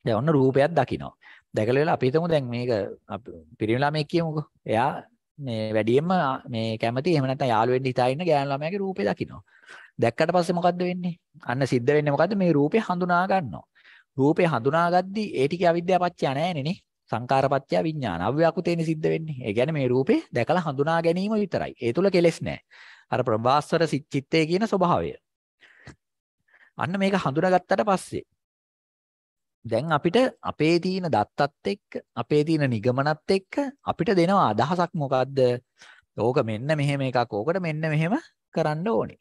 දැන් ඔන්න රූපයක් දකිනවා. දැකලා වෙලා අපි හිතමු දැන් මේක පිරිමි ළමයෙක් කියමුකෝ. එයා මේ වැඩියෙන්ම මේ කැමති එහෙම නැත්නම් යාළු වෙන්න හිතා ඉන්න ගෑනු ළමයාගේ රූපේ දකිනවා. දැක්කට පස්සේ මොකද්ද වෙන්නේ? අන්න සිද්ධ වෙන්නේ මොකද්ද? මේ රූපේ හඳුනා ගන්නවා. රූපේ හඳුනාගද්දි ඒ ටික අවිද්‍යාව පත්‍ය නැහැ නේ. සංකාරපච්චය විඥාන අව්‍යාකෘතේනේ සිද්ධ වෙන්නේ. ඒ කියන්නේ මේ රූපේ දැකලා හඳුනා ගැනීම විතරයි. ඒ තුල කෙලෙස් නැහැ. අර ප්‍රභාස්වර චිත්තේ කියන ස්වභාවය. අන්න මේක හඳුනාගත්තට පස්සේ දැන් අපිට අපේ තියෙන දත්තත් එක්ක අපේ තියෙන නිගමනත් එක්ක අපිට දෙනවා අදහසක් මොකද්ද? ඕක මෙන්න මෙහෙම එකක්. ඕකට මෙන්න මෙහෙම කරන්න ඕනේ.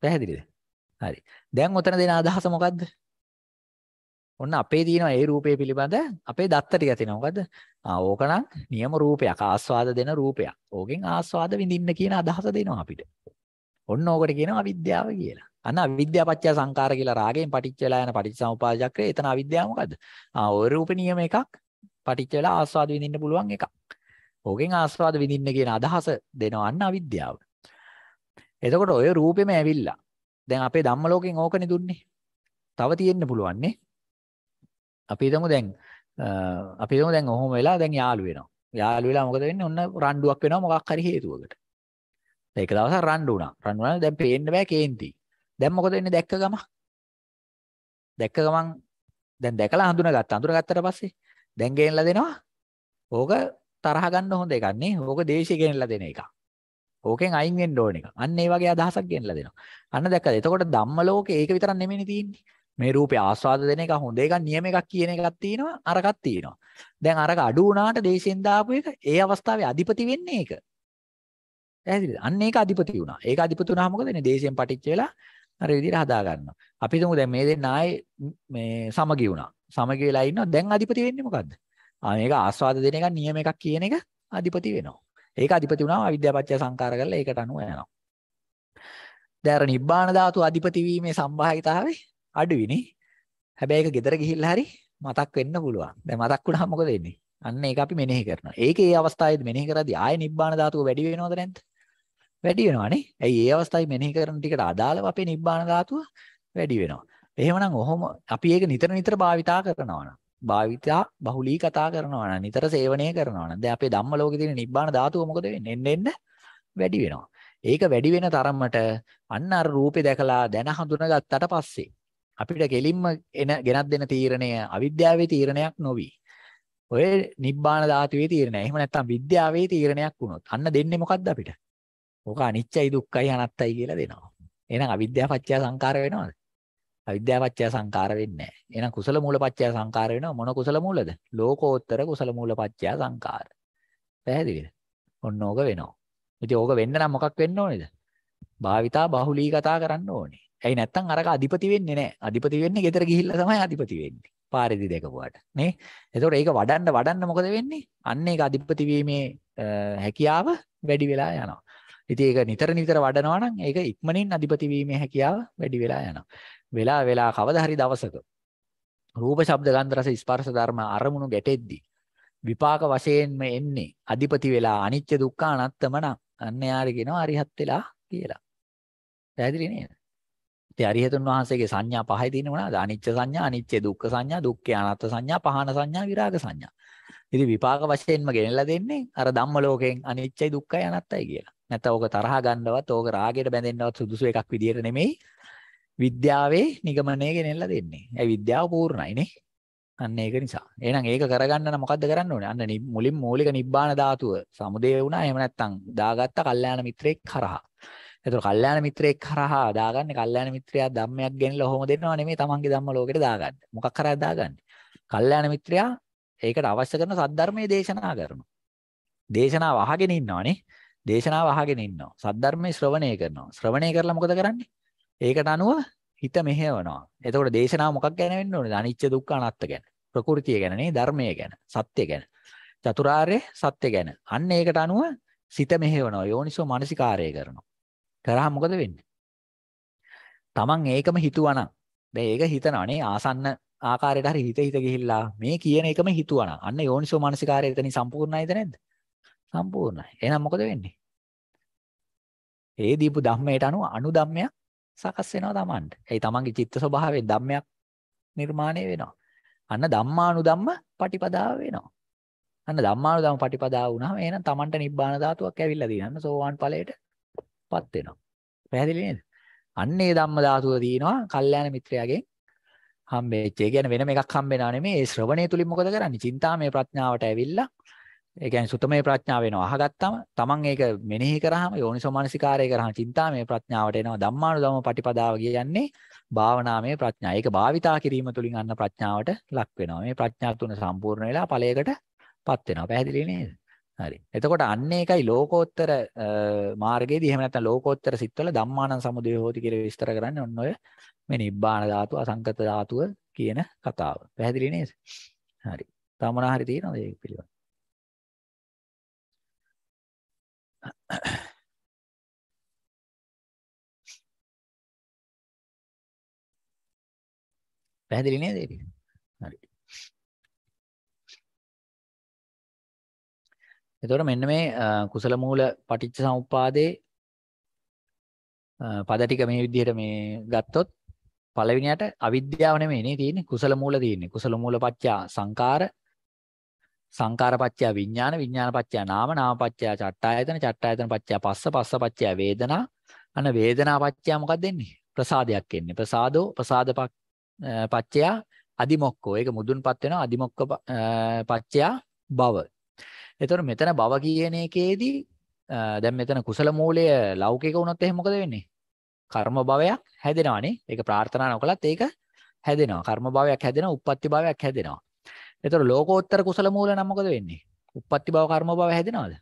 පැහැදිලිද? හරි. දැන් ඔතන දෙන අදහස මොකද්ද? ඔන්න අපේ තියෙනවා ඒ රූපය පිළිබඳ අපේ දත්ත ටික තියෙනවා. මොකද්ද? ආ ඕකනම් නියම රූපයක්. ආස්වාද දෙන රූපයක්. ඕකෙන් ආස්වාද විඳින්න කියන අදහස දෙනවා අපිට. ඔන්න ඕකට කියනවා අවිද්‍යාව කියලා. අන්න අවිද්‍යා පත්‍ය සංකාර කියලා රාගයෙන් පටිච්ච වෙලා යන පටිච්චසමුපාද චක්‍රය. එතන අවිද්‍යාව මොකද්ද? ආ ඔය රූප නියම එකක්. පටිච්ච වෙලා ආස්වාද විඳින්න පුළුවන් එකක්. ඕකෙන් ආස්වාද විඳින්න කියන අදහස දෙනවා අන්න අවිද්‍යාව. එතකොට ඔය රූපෙම ඇවිල්ලා දැන් අපේ ධම්ම ලෝකෙන් ඕකනේ දුන්නේ. තව තියෙන්න පුළුවන් නේ. අපි හිතමු දැන් අපි හිතමු දැන් ඔහොම වෙලා දැන් යාළු වෙනවා. යාළු වෙලා මොකද වෙන්නේ? ඔන්න රණ්ඩුවක් වෙනවා මොකක් හරි හේතුවකට. දැන් එක දවසක් රණ්ඩු වුණා. රණ්ඩු වුණා දැන් පේන්න බෑ කේන්ති. දැන් මොකද වෙන්නේ දැක්ක ගම? දැක්ක ගමන් දැන් දැකලා හඳුනාගත්තා. හඳුනාගත්තට පස්සේ දැන් ගේනලා දෙනවා. ඕක තරහ ගන්න හොඳ එකක් නේ. ඕක දේශේ ගෙනලා දෙන එකක්. ඕකෙන් අයින් වෙන්න ඕන එක. අන්න ඒ වගේ අදහසක් ගෙනලා දෙනවා. අන්න දැක්කද? එතකොට ධම්ම ලෝකේ ඒක විතරක් නෙමෙයි තියෙන්නේ. මේ රූපේ ආස්වාද දෙන එක හොඳ එකක් නියම එකක් කියන එකක් තියෙනවා අරකක් තියෙනවා. දැන් අරක අඩු වුණාට දේශෙන් දාපු එක ඒ අවස්ථාවේ අධිපති වෙන්නේ ඒක. පැහැදිලිද? අන්න ඒක අධිපති වුණා. ඒක අධිපති වුණාම මොකද වෙන්නේ? දේශෙන් පටිච්ච වෙලා අර විදිහට හදා ගන්නවා. අපි හිතමු දැන් මේ දෙන්න ආයේ මේ සමගි වුණා. සමගි වෙලා ඉන්නවා. දැන් අධිපති වෙන්නේ මොකද්ද? ආ මේක ආස්වාද දෙන එකක් නියම එකක් කියන එක අධිපති වෙනවා. ඒක අධිපති වුණාම අවිද්‍යාපච්චය සංකාර කරලා ඒකට අනුව යනවා. දැන් අර නිබ්බාන ධාතු අධිපති වීමේ සම්භාවිතාවේ අඩුයිනේ. හැබැයි ඒක ගෙදර ගිහිල්ලා හරි මතක් වෙන්න පුළුවන්. දැන් මතක් වුණාම මොකද වෙන්නේ? අන්න ඒක අපි මෙනෙහි කරනවා. ඒකේ ඒ අවස්ථාවේදී මෙනෙහි කරද්දී ආය නිබ්බාන ධාතුව වැඩි වෙනවද නැද්ද? වැඩි වෙනවානේ. ඇයි ඒ අවස්ථාවේ මෙනෙහි කරන ටිකට අදාළව අපේ නිබ්බාන ධාතුව වැඩි වෙනවා. එහෙමනම් ඔහොම අපි ඒක නිතර නිතර භාවිතා කරනවා නම් භාවිතා බහුලී කතා කරනවා නම් නිතර සේවනය කරනවා නම් දැන් අපේ ධම්ම ලෝකේ තියෙන නිබ්බාන ධාතුව මොකද වෙන්නේ? එන්න එන්න වැඩි වෙනවා. ඒක වැඩි වෙන තරමට අන්න අර රූපේ දැකලා දැන හඳුනාගත්තට පස්සේ අපිට කෙලින්ම එන ගෙනත් දෙන තීරණය අවිද්‍යාවේ තීරණයක් නොවි. ඔය නිබ්බාන ධාතුවේ තීරණය. එහෙම නැත්නම් විද්‍යාවේ තීරණයක් වුණොත් අන්න දෙන්නේ මොකද්ද අපිට? ඕක අනිච්චයි දුක්ඛයි අනත්තයි කියලා දෙනවා. එහෙනම් අවිද්‍යාව පත්‍ය සංකාර වෙනවද? අවිද්‍යාව පත්‍ය සංකාර වෙන්නේ නැහැ. එහෙනම් කුසල මූල පත්‍ය සංකාර වෙනව මොන කුසල මූලද? ලෝකෝත්තර කුසල මූල පත්‍ය සංකාර. පැහැදිලිද? ඔන්න ඕක වෙනවා. ඉතින් ඕක වෙන්න නම් මොකක් වෙන්න ඕනේද? භාවිතා බහුලී කතා කරන්න ඕනේ. ඇයි නැත්තම් අරක අධිපති වෙන්නේ නැහැ. අධිපති වෙන්නේ ගෙදර ගිහිල්ලා තමයි අධිපති වෙන්නේ. පාරේදී දැකපුවාට නේ. එතකොට ඒක වඩන්න වඩන්න මොකද වෙන්නේ? අන්න ඒක අධිපති වීමේ හැකියාව වැඩි වෙලා යනවා. ඉතින් ඒක නිතර නිතර වඩනවා නම් ඒක ඉක්මනින් අධිපති වීමේ හැකියාව වැඩි වෙලා යනවා. වෙලා වෙලා කවදා හරි දවසක රූප ශබ්ද ගන්ධ රස ස්පර්ශ ධර්ම අරමුණු ගැටෙද්දී විපාක වශයෙන්ම එන්නේ අධිපති වෙලා අනිත්‍ය දුක්ඛ අනාත්තම නම් අන්න යාර කියනවා අරිහත් වෙලා කියලා. පැහැදිලි නේද? ඉතින් අරිහතුන් වහන්සේගේ සංඥා පහයි තියෙන්නේ මොනවාද? අනිච්ච සංඥා, අනිච්ච දුක්ඛ සංඥා, දුක්ඛ අනාත්ම සංඥා, පහන සංඥා, විරාග සංඥා. ඉතින් විපාක වශයෙන්ම ගෙනලා දෙන්නේ අර ධම්ම ලෝකයෙන් අනිච්චයි දුක්ඛයි අනාත්තයි කියලා. නැත්නම් ඕක තරහා ගන්නවත්, ඕක රාගයට බැඳෙන්නවත් සුදුසු එකක් විදියට නෙමෙයි විද්‍යාවේ නිගමනය ගෙනල්ලා දෙන්නේ. ඒ විද්‍යාව පූර්ණයි නේ. අන්න ඒක නිසා. එහෙනම් ඒක කරගන්න නම් මොකද්ද කරන්න ඕනේ? අන්න මුලින් මූලික නිබ්බාන ධාතුව සමුදේ වුණා. එහෙම නැත්නම් දාගත්ත කල්යාණ මිත්‍රයෙක් කරහා. එතකොට කල්යාණ මිත්‍රයෙක් කරහා දාගන්නේ කල්යාණ මිත්‍රයා ධම්මයක් ගෙනලා ඔහොම දෙන්නව නෙමෙයි තමන්ගේ ධම්ම ලෝකෙට දාගන්න. මොකක් කරාද දාගන්නේ? කල්යාණ මිත්‍රයා ඒකට අවශ්‍ය කරන සද්ධර්මයේ දේශනා කරනවා. දේශනාව අහගෙන ඉන්නවනේ. දේශනාව අහගෙන ඉන්නවා. සද්ධර්මයේ ශ්‍රවණය කරනවා. ශ්‍රවණය කරලා මොකද කරන්නේ? ඒකට අනුව හිත මෙහෙවනවා. එතකොට දේශනාව මොකක් ගැන වෙන්න ඕනේද? අනිච්ච දුක්ඛ අනාත්ත ගැන. ප්‍රകൃතිය ගැන නේ, ධර්මය ගැන, සත්‍ය ගැන. චතුරාර්ය සත්‍ය ගැන. අන්න ඒකට අනුව සිත මෙහෙවනවා. යෝනිසෝ මානසිකාරය කරනවා. කරා මොකද වෙන්නේ? Taman ඒකම හිතුවනම් දැන් ඒක හිතනවනේ ආසන්න ආකාරයට හරි හිත හිත ගිහිල්ලා මේ කියන එකම හිතුවනම් අන්න යෝනිසෝ මානසිකාරය එතනින් සම්පූර්ණයිද නැද්ද? සම්පූර්ණයි. එහෙනම් මොකද වෙන්නේ? ඒ දීපු ධම්මයට අනුව අනුධම්මයක් සකස් වෙනවා Tamanට. ඒ Tamanගේ චිත්ත ස්වභාවයෙන් ධම්මයක් නිර්මාණය වෙනවා. අන්න ධම්මානුධම්ම පටිපදාව වෙනවා. අන්න ධම්මානුධම්ම පටිපදාව වුණාම එහෙනම් Tamanට නිබ්බාන ධාතුවක් ඇවිල්ලා දිනන්න සෝවාන් ඵලයට පත් වෙනවා. පැහැදිලි නේද? අන්න ඒ ධම්ම ධාතුව තියෙනවා කල්යාණ මිත්‍රයාගෙන් හම්බෙච්ච. ඒ කියන්නේ වෙනම එකක් හම්බෙනා නෙමෙයි. ඒ ශ්‍රවණය තුලින් මොකද කරන්නේ? චින්තාමය ප්‍රඥාවට ඇවිල්ලා ඒ කියන්නේ සුතමේ ප්‍රඥාව වෙනවා. අහගත්තම තමන් ඒක මෙනෙහි කරාම යෝනිසෝමනසිකාරය කරාම චින්තාමය ප්‍රඥාවට එනවා. ධම්මානුධම්ම පටිපදාව කියන්නේ භාවනාමය ප්‍රඥා. ඒක භාවිතා කිරීම තුලින් අන්න ප්‍රඥාවට ලක් වෙනවා. මේ ප්‍රඥා තුන සම්පූර්ණ වෙලා ඵලයකටපත් වෙනවා. පැහැදිලි නේද? හරි. එතකොට අන්න ඒකයි ලෝකෝත්තර මාර්ගයේදී එහෙම නැත්නම් ලෝකෝත්තර සිත්වල ධම්මානං සමුදය හෝති කියලා විස්තර කරන්නේ ඔන්න ඔය මේ නිබ්බාන ධාතුව අසංකත ධාතුව කියන කතාව. පැහැදිලි නේද? හරි. තව මොනවා හරි තියෙනවද ඒක පිළිබඳව? පැහැදිලි නේද ඒක? එතකොට මෙන්න මේ කුසල මූල පටිච්ච සමුප්පාදේ පද ටික මේ විදිහට මේ ගත්තොත් පළවෙනියට අවිද්‍යාව නෙමෙයි නේ තියෙන්නේ කුසල මූල තියෙන්නේ. කුසල මූල පත්‍යා සංකාර සංකාර පත්‍යා විඥාන විඥාන පත්‍යා නාම නාම පත්‍යා චට්ඨායතන චට්ඨායතන පත්‍යා පස්ස පස්ස පත්‍යා වේදනා අන වේදනා පත්‍යා මොකක්ද එන්නේ? ප්‍රසාදයක් එන්නේ. ප්‍රසාදෝ ප්‍රසාද පත්‍යා අදිමොක්කෝ. ඒක මුදුන්පත් වෙනවා අදිමොක්ක පත්‍යා භව. එතකොට මෙතන බව කියන එකේදී දැන් මෙතන කුසල මූලය ලෞකික වුණොත් එහෙන මොකද වෙන්නේ? කර්ම භවයක් හැදෙනවානේ. ඒක ප්‍රාර්ථනා නොකලත් ඒක හැදෙනවා. කර්ම භවයක් හැදෙනවා, උප්පත්ති භවයක් හැදෙනවා. එතකොට ලෝකෝත්තර කුසල මූල නම් මොකද වෙන්නේ? උප්පත්ති භව කර්ම භව හැදෙනවද?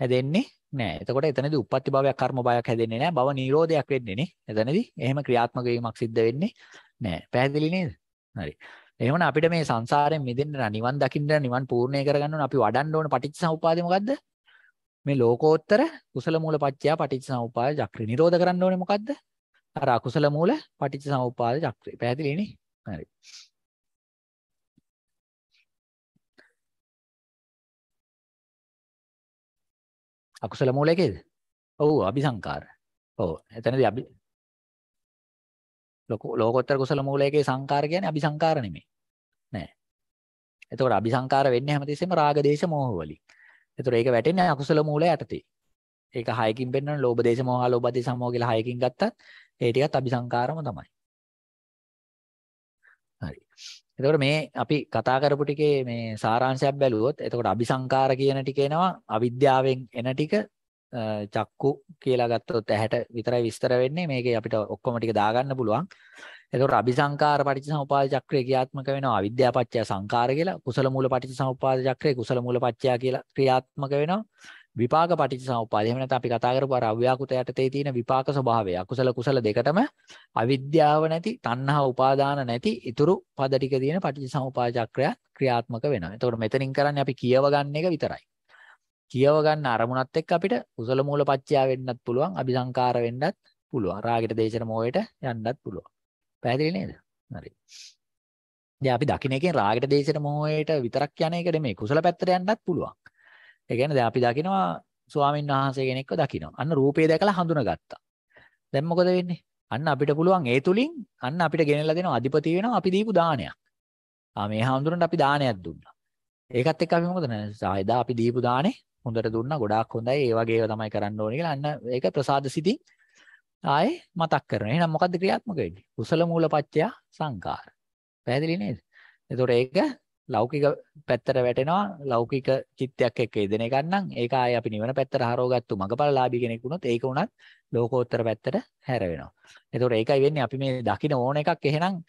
හැදෙන්නේ නෑ. එතකොට එතනදී උප්පත්ති භවයක් කර්ම භවයක් හැදෙන්නේ නෑ. භව නිරෝධයක් වෙන්නේ නේ. එතනදී එහෙම ක්‍රියාත්මක වීමක් සිද්ධ වෙන්නේ නෑ. පැහැදිලි නේද? හරි. එහෙනම් අපිට මේ සංසාරයෙන් මිදෙන්න නිවන් දකින්න නිවන් පූර්ණේ කරගන්න ඕන අපි වඩන්න ඕන පටිච්චසමුපාදේ මොකද්ද? මේ ලෝකෝත්තර කුසල මූල පත්‍යා පටිච්චසමුපාද චක්‍රය නිරෝධ කරන්න ඕනේ මොකද්ද? අර අකුසල මූල පටිච්චසමුපාද චක්‍රය. පැහැදිලිනේ? හරි. අකුසල මූලයකේද? ඔව් අபிසංකාර. ඔව්. එතනදී අபி ලෝකෝත්තර කුසල මූලයකේ සංකාර කියන්නේ අபிසංකාර නෙමෙයි. එතකොට අபிසංකාර වෙන්නේ හැමතිස්සෙම රාග දේශ මොහ වලින්. එතකොට ඒක වැටෙන්නේ අකුසල මූල යටතේ. ඒක හයකින් පෙන්නන ලෝභ දේශ මොහ ලෝභ දේශ මොහ කියලා හයකින් ගත්තත් ඒ ටිකත් අபிසංකාරම තමයි. හරි. එතකොට මේ අපි කතා කරපු ටිකේ මේ සාරාංශයක් බැලුවොත් එතකොට අபிසංකාර කියන ටික එනවා අවිද්‍යාවෙන් එන ටික චක්කු කියලා ගත්තොත් ඇහැට විතරයි විස්තර වෙන්නේ මේකේ අපිට ඔක්කොම ටික දාගන්න පුළුවන් එතකොට අபிසංකාර පටිච්චසමුපාද චක්‍රය ක්‍රියාත්මක වෙනවා අවිද්‍යාව පත්‍ය සංකාර කියලා. කුසල මූල පටිච්චසමුපාද චක්‍රය කුසල මූල පත්‍ය කියලා ක්‍රියාත්මක වෙනවා. විපාක පටිච්චසමුපාද. එහෙම නැත්නම් අපි කතා කරපු අර අව්‍යාකృత යටතේ තියෙන විපාක ස්වභාවය. අකුසල කුසල දෙකටම අවිද්‍යාව නැති, තණ්හා උපාදාන නැති, ඊතුරු පද ටික තියෙන පටිච්චසමුපාද චක්‍රය ක්‍රියාත්මක වෙනවා. එතකොට මෙතනින් කරන්නේ අපි කියව ගන්න එක විතරයි. කියව ගන්න අරමුණත් එක්ක අපිට කුසල මූල පත්‍යා වෙන්නත් පුළුවන්, අபிසංකාර වෙන්නත් පුළුවන්. රාගයට, දේශයට, මොහයට යන්නත් පුළුවන්. පැහැදිලි නේද? හරි. දැන් අපි දකින්න එකෙන් රාගයට දේශයට මොහොයට විතරක් යන එක නෙමෙයි කුසල පැත්තට යන්නත් පුළුවන්. ඒ කියන්නේ දැන් අපි දකිනවා ස්වාමීන් වහන්සේ කෙනෙක්ව දකිනවා. අන්න රූපේ දැකලා හඳුනාගත්තා. දැන් මොකද වෙන්නේ? අන්න අපිට පුළුවන් ඒ තුලින් අන්න අපිට ගෙනල්ලා දෙනවා අධිපති වෙනවා අපි දීපු දානයක්. ආ මේ හඳුනනට අපි දානයක් දුන්නා. ඒකත් එක්ක අපි මොකද නේද? අපි දීපු දානේ හොඳට දුන්නා ගොඩාක් හොඳයි. ඒ වගේ ඒවා තමයි කරන්න ඕනේ කියලා අන්න ඒක ප්‍රසාද සිතින් ආයේ මතක් කරනවා. එහෙනම් මොකද්ද ක්‍රියාත්මක වෙන්නේ? කුසල මූලපත්‍ය සංකාර. පැහැදිලි නේද? එතකොට ඒක ලෞකික පැත්තට වැටෙනවා. ලෞකික චිත්තයක් එක්ක යෙදෙන එකක් නම් ඒක ආයේ අපි නිවන පැත්තට හරවගත්තු මගපලලාභී කෙනෙක් වුණොත් ඒක උනත් ලෝකෝත්තර පැත්තට හැර වෙනවා. එතකොට ඒකයි වෙන්නේ අපි මේ දකින්න ඕන එකක් එහෙනම්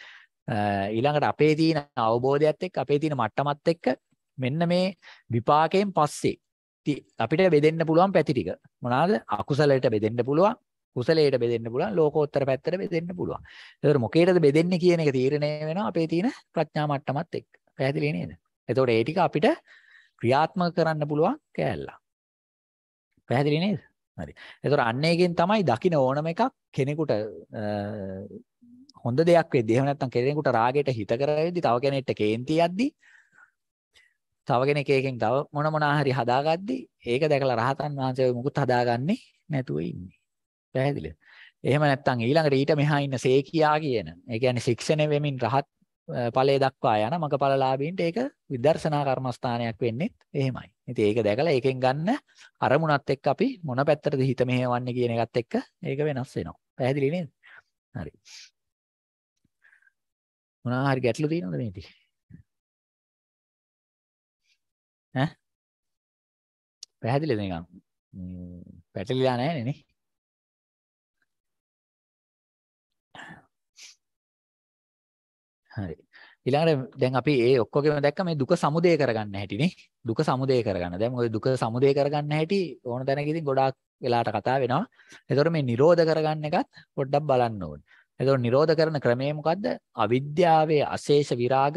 ඊළඟට අපේ තියෙන අවබෝධයත් එක්ක අපේ තියෙන මට්ටමත් එක්ක මෙන්න මේ විපාකයෙන් පස්සේ අපිට බෙදෙන්න පුළුවන් පැති ටික මොනවාද අකුසලයට බෙදෙන්න පුළුවන් කුසලයට බෙදෙන්න පුළුවන් ලෝකෝත්තර පැත්තට බෙදෙන්න පුළුවන්. ඒතර මොකේද බෙදෙන්නේ කියන එක තීරණය වෙනවා අපේ තියෙන ප්‍රඥා මට්ටමත් එක්ක. පැහැදිලි නේද? එතකොට ඒ ටික අපිට ක්‍රියාත්මක කරන්න පුළුවන් කෑල්ලා. පැහැදිලි නේද? හරි. එතකොට අන්න එකෙන් තමයි දකින්න ඕනම එකක් කෙනෙකුට හොඳ දෙයක් වෙද්දී එහෙම නැත්නම් කෙනෙකුට රාගයට හිත කරවෙද්දී තව කෙනෙක්ට කේන්ති යද්දී තව කෙනෙක් එකෙන් තව මොන මොනා හරි හදාගද්දී ඒක දැකලා රහතන් වහන්සේ මොකුත් හදාගන්නේ නැතුව ඉන්නේ. පැහැදිලිද? එහෙම නැත්නම් ඊළඟට ඊට මෙහා ඉන්න සේකියා කියන. ඒ කියන්නේ ශික්ෂණය වෙමින් රහත් ඵලයේ දක්වා යන මගඵලලාභීන්ට ඒක විදර්ශනා කර්මස්ථානයක් වෙන්නේත් එහෙමයි. ඉතින් ඒක දැකලා ඒකෙන් ගන්න අරමුණත් එක්ක අපි මොන පැත්තටද හිත මෙහෙවන්නේ කියන එකත් එක්ක ඒක වෙනස් වෙනවා. පැහැදිලි නේද? හරි. මොනවා හරි ගැටලු තියෙනවද මේකේ? ඈ? පැහැදිලිද නිකන්? පැටලිලා නැහැ නේ නේ? හරි. ඊළඟට දැන් අපි ඒ ඔක්කොගෙම දැක්ක මේ දුක සමුදය කරගන්න හැටිනේ. දුක සමුදය කරගන්න. දැන් ඔය දුක සමුදය කරගන්න හැටි ඕන තැනක ඉතින් ගොඩාක් වෙලාට කතා වෙනවා. ඒතකොට මේ නිරෝධ කරගන්න එකත් පොඩ්ඩක් බලන්න ඕනේ. ඒතකොට නිරෝධ කරන ක්‍රමය මොකද්ද? අවිද්‍යාවේ අශේෂ විරාග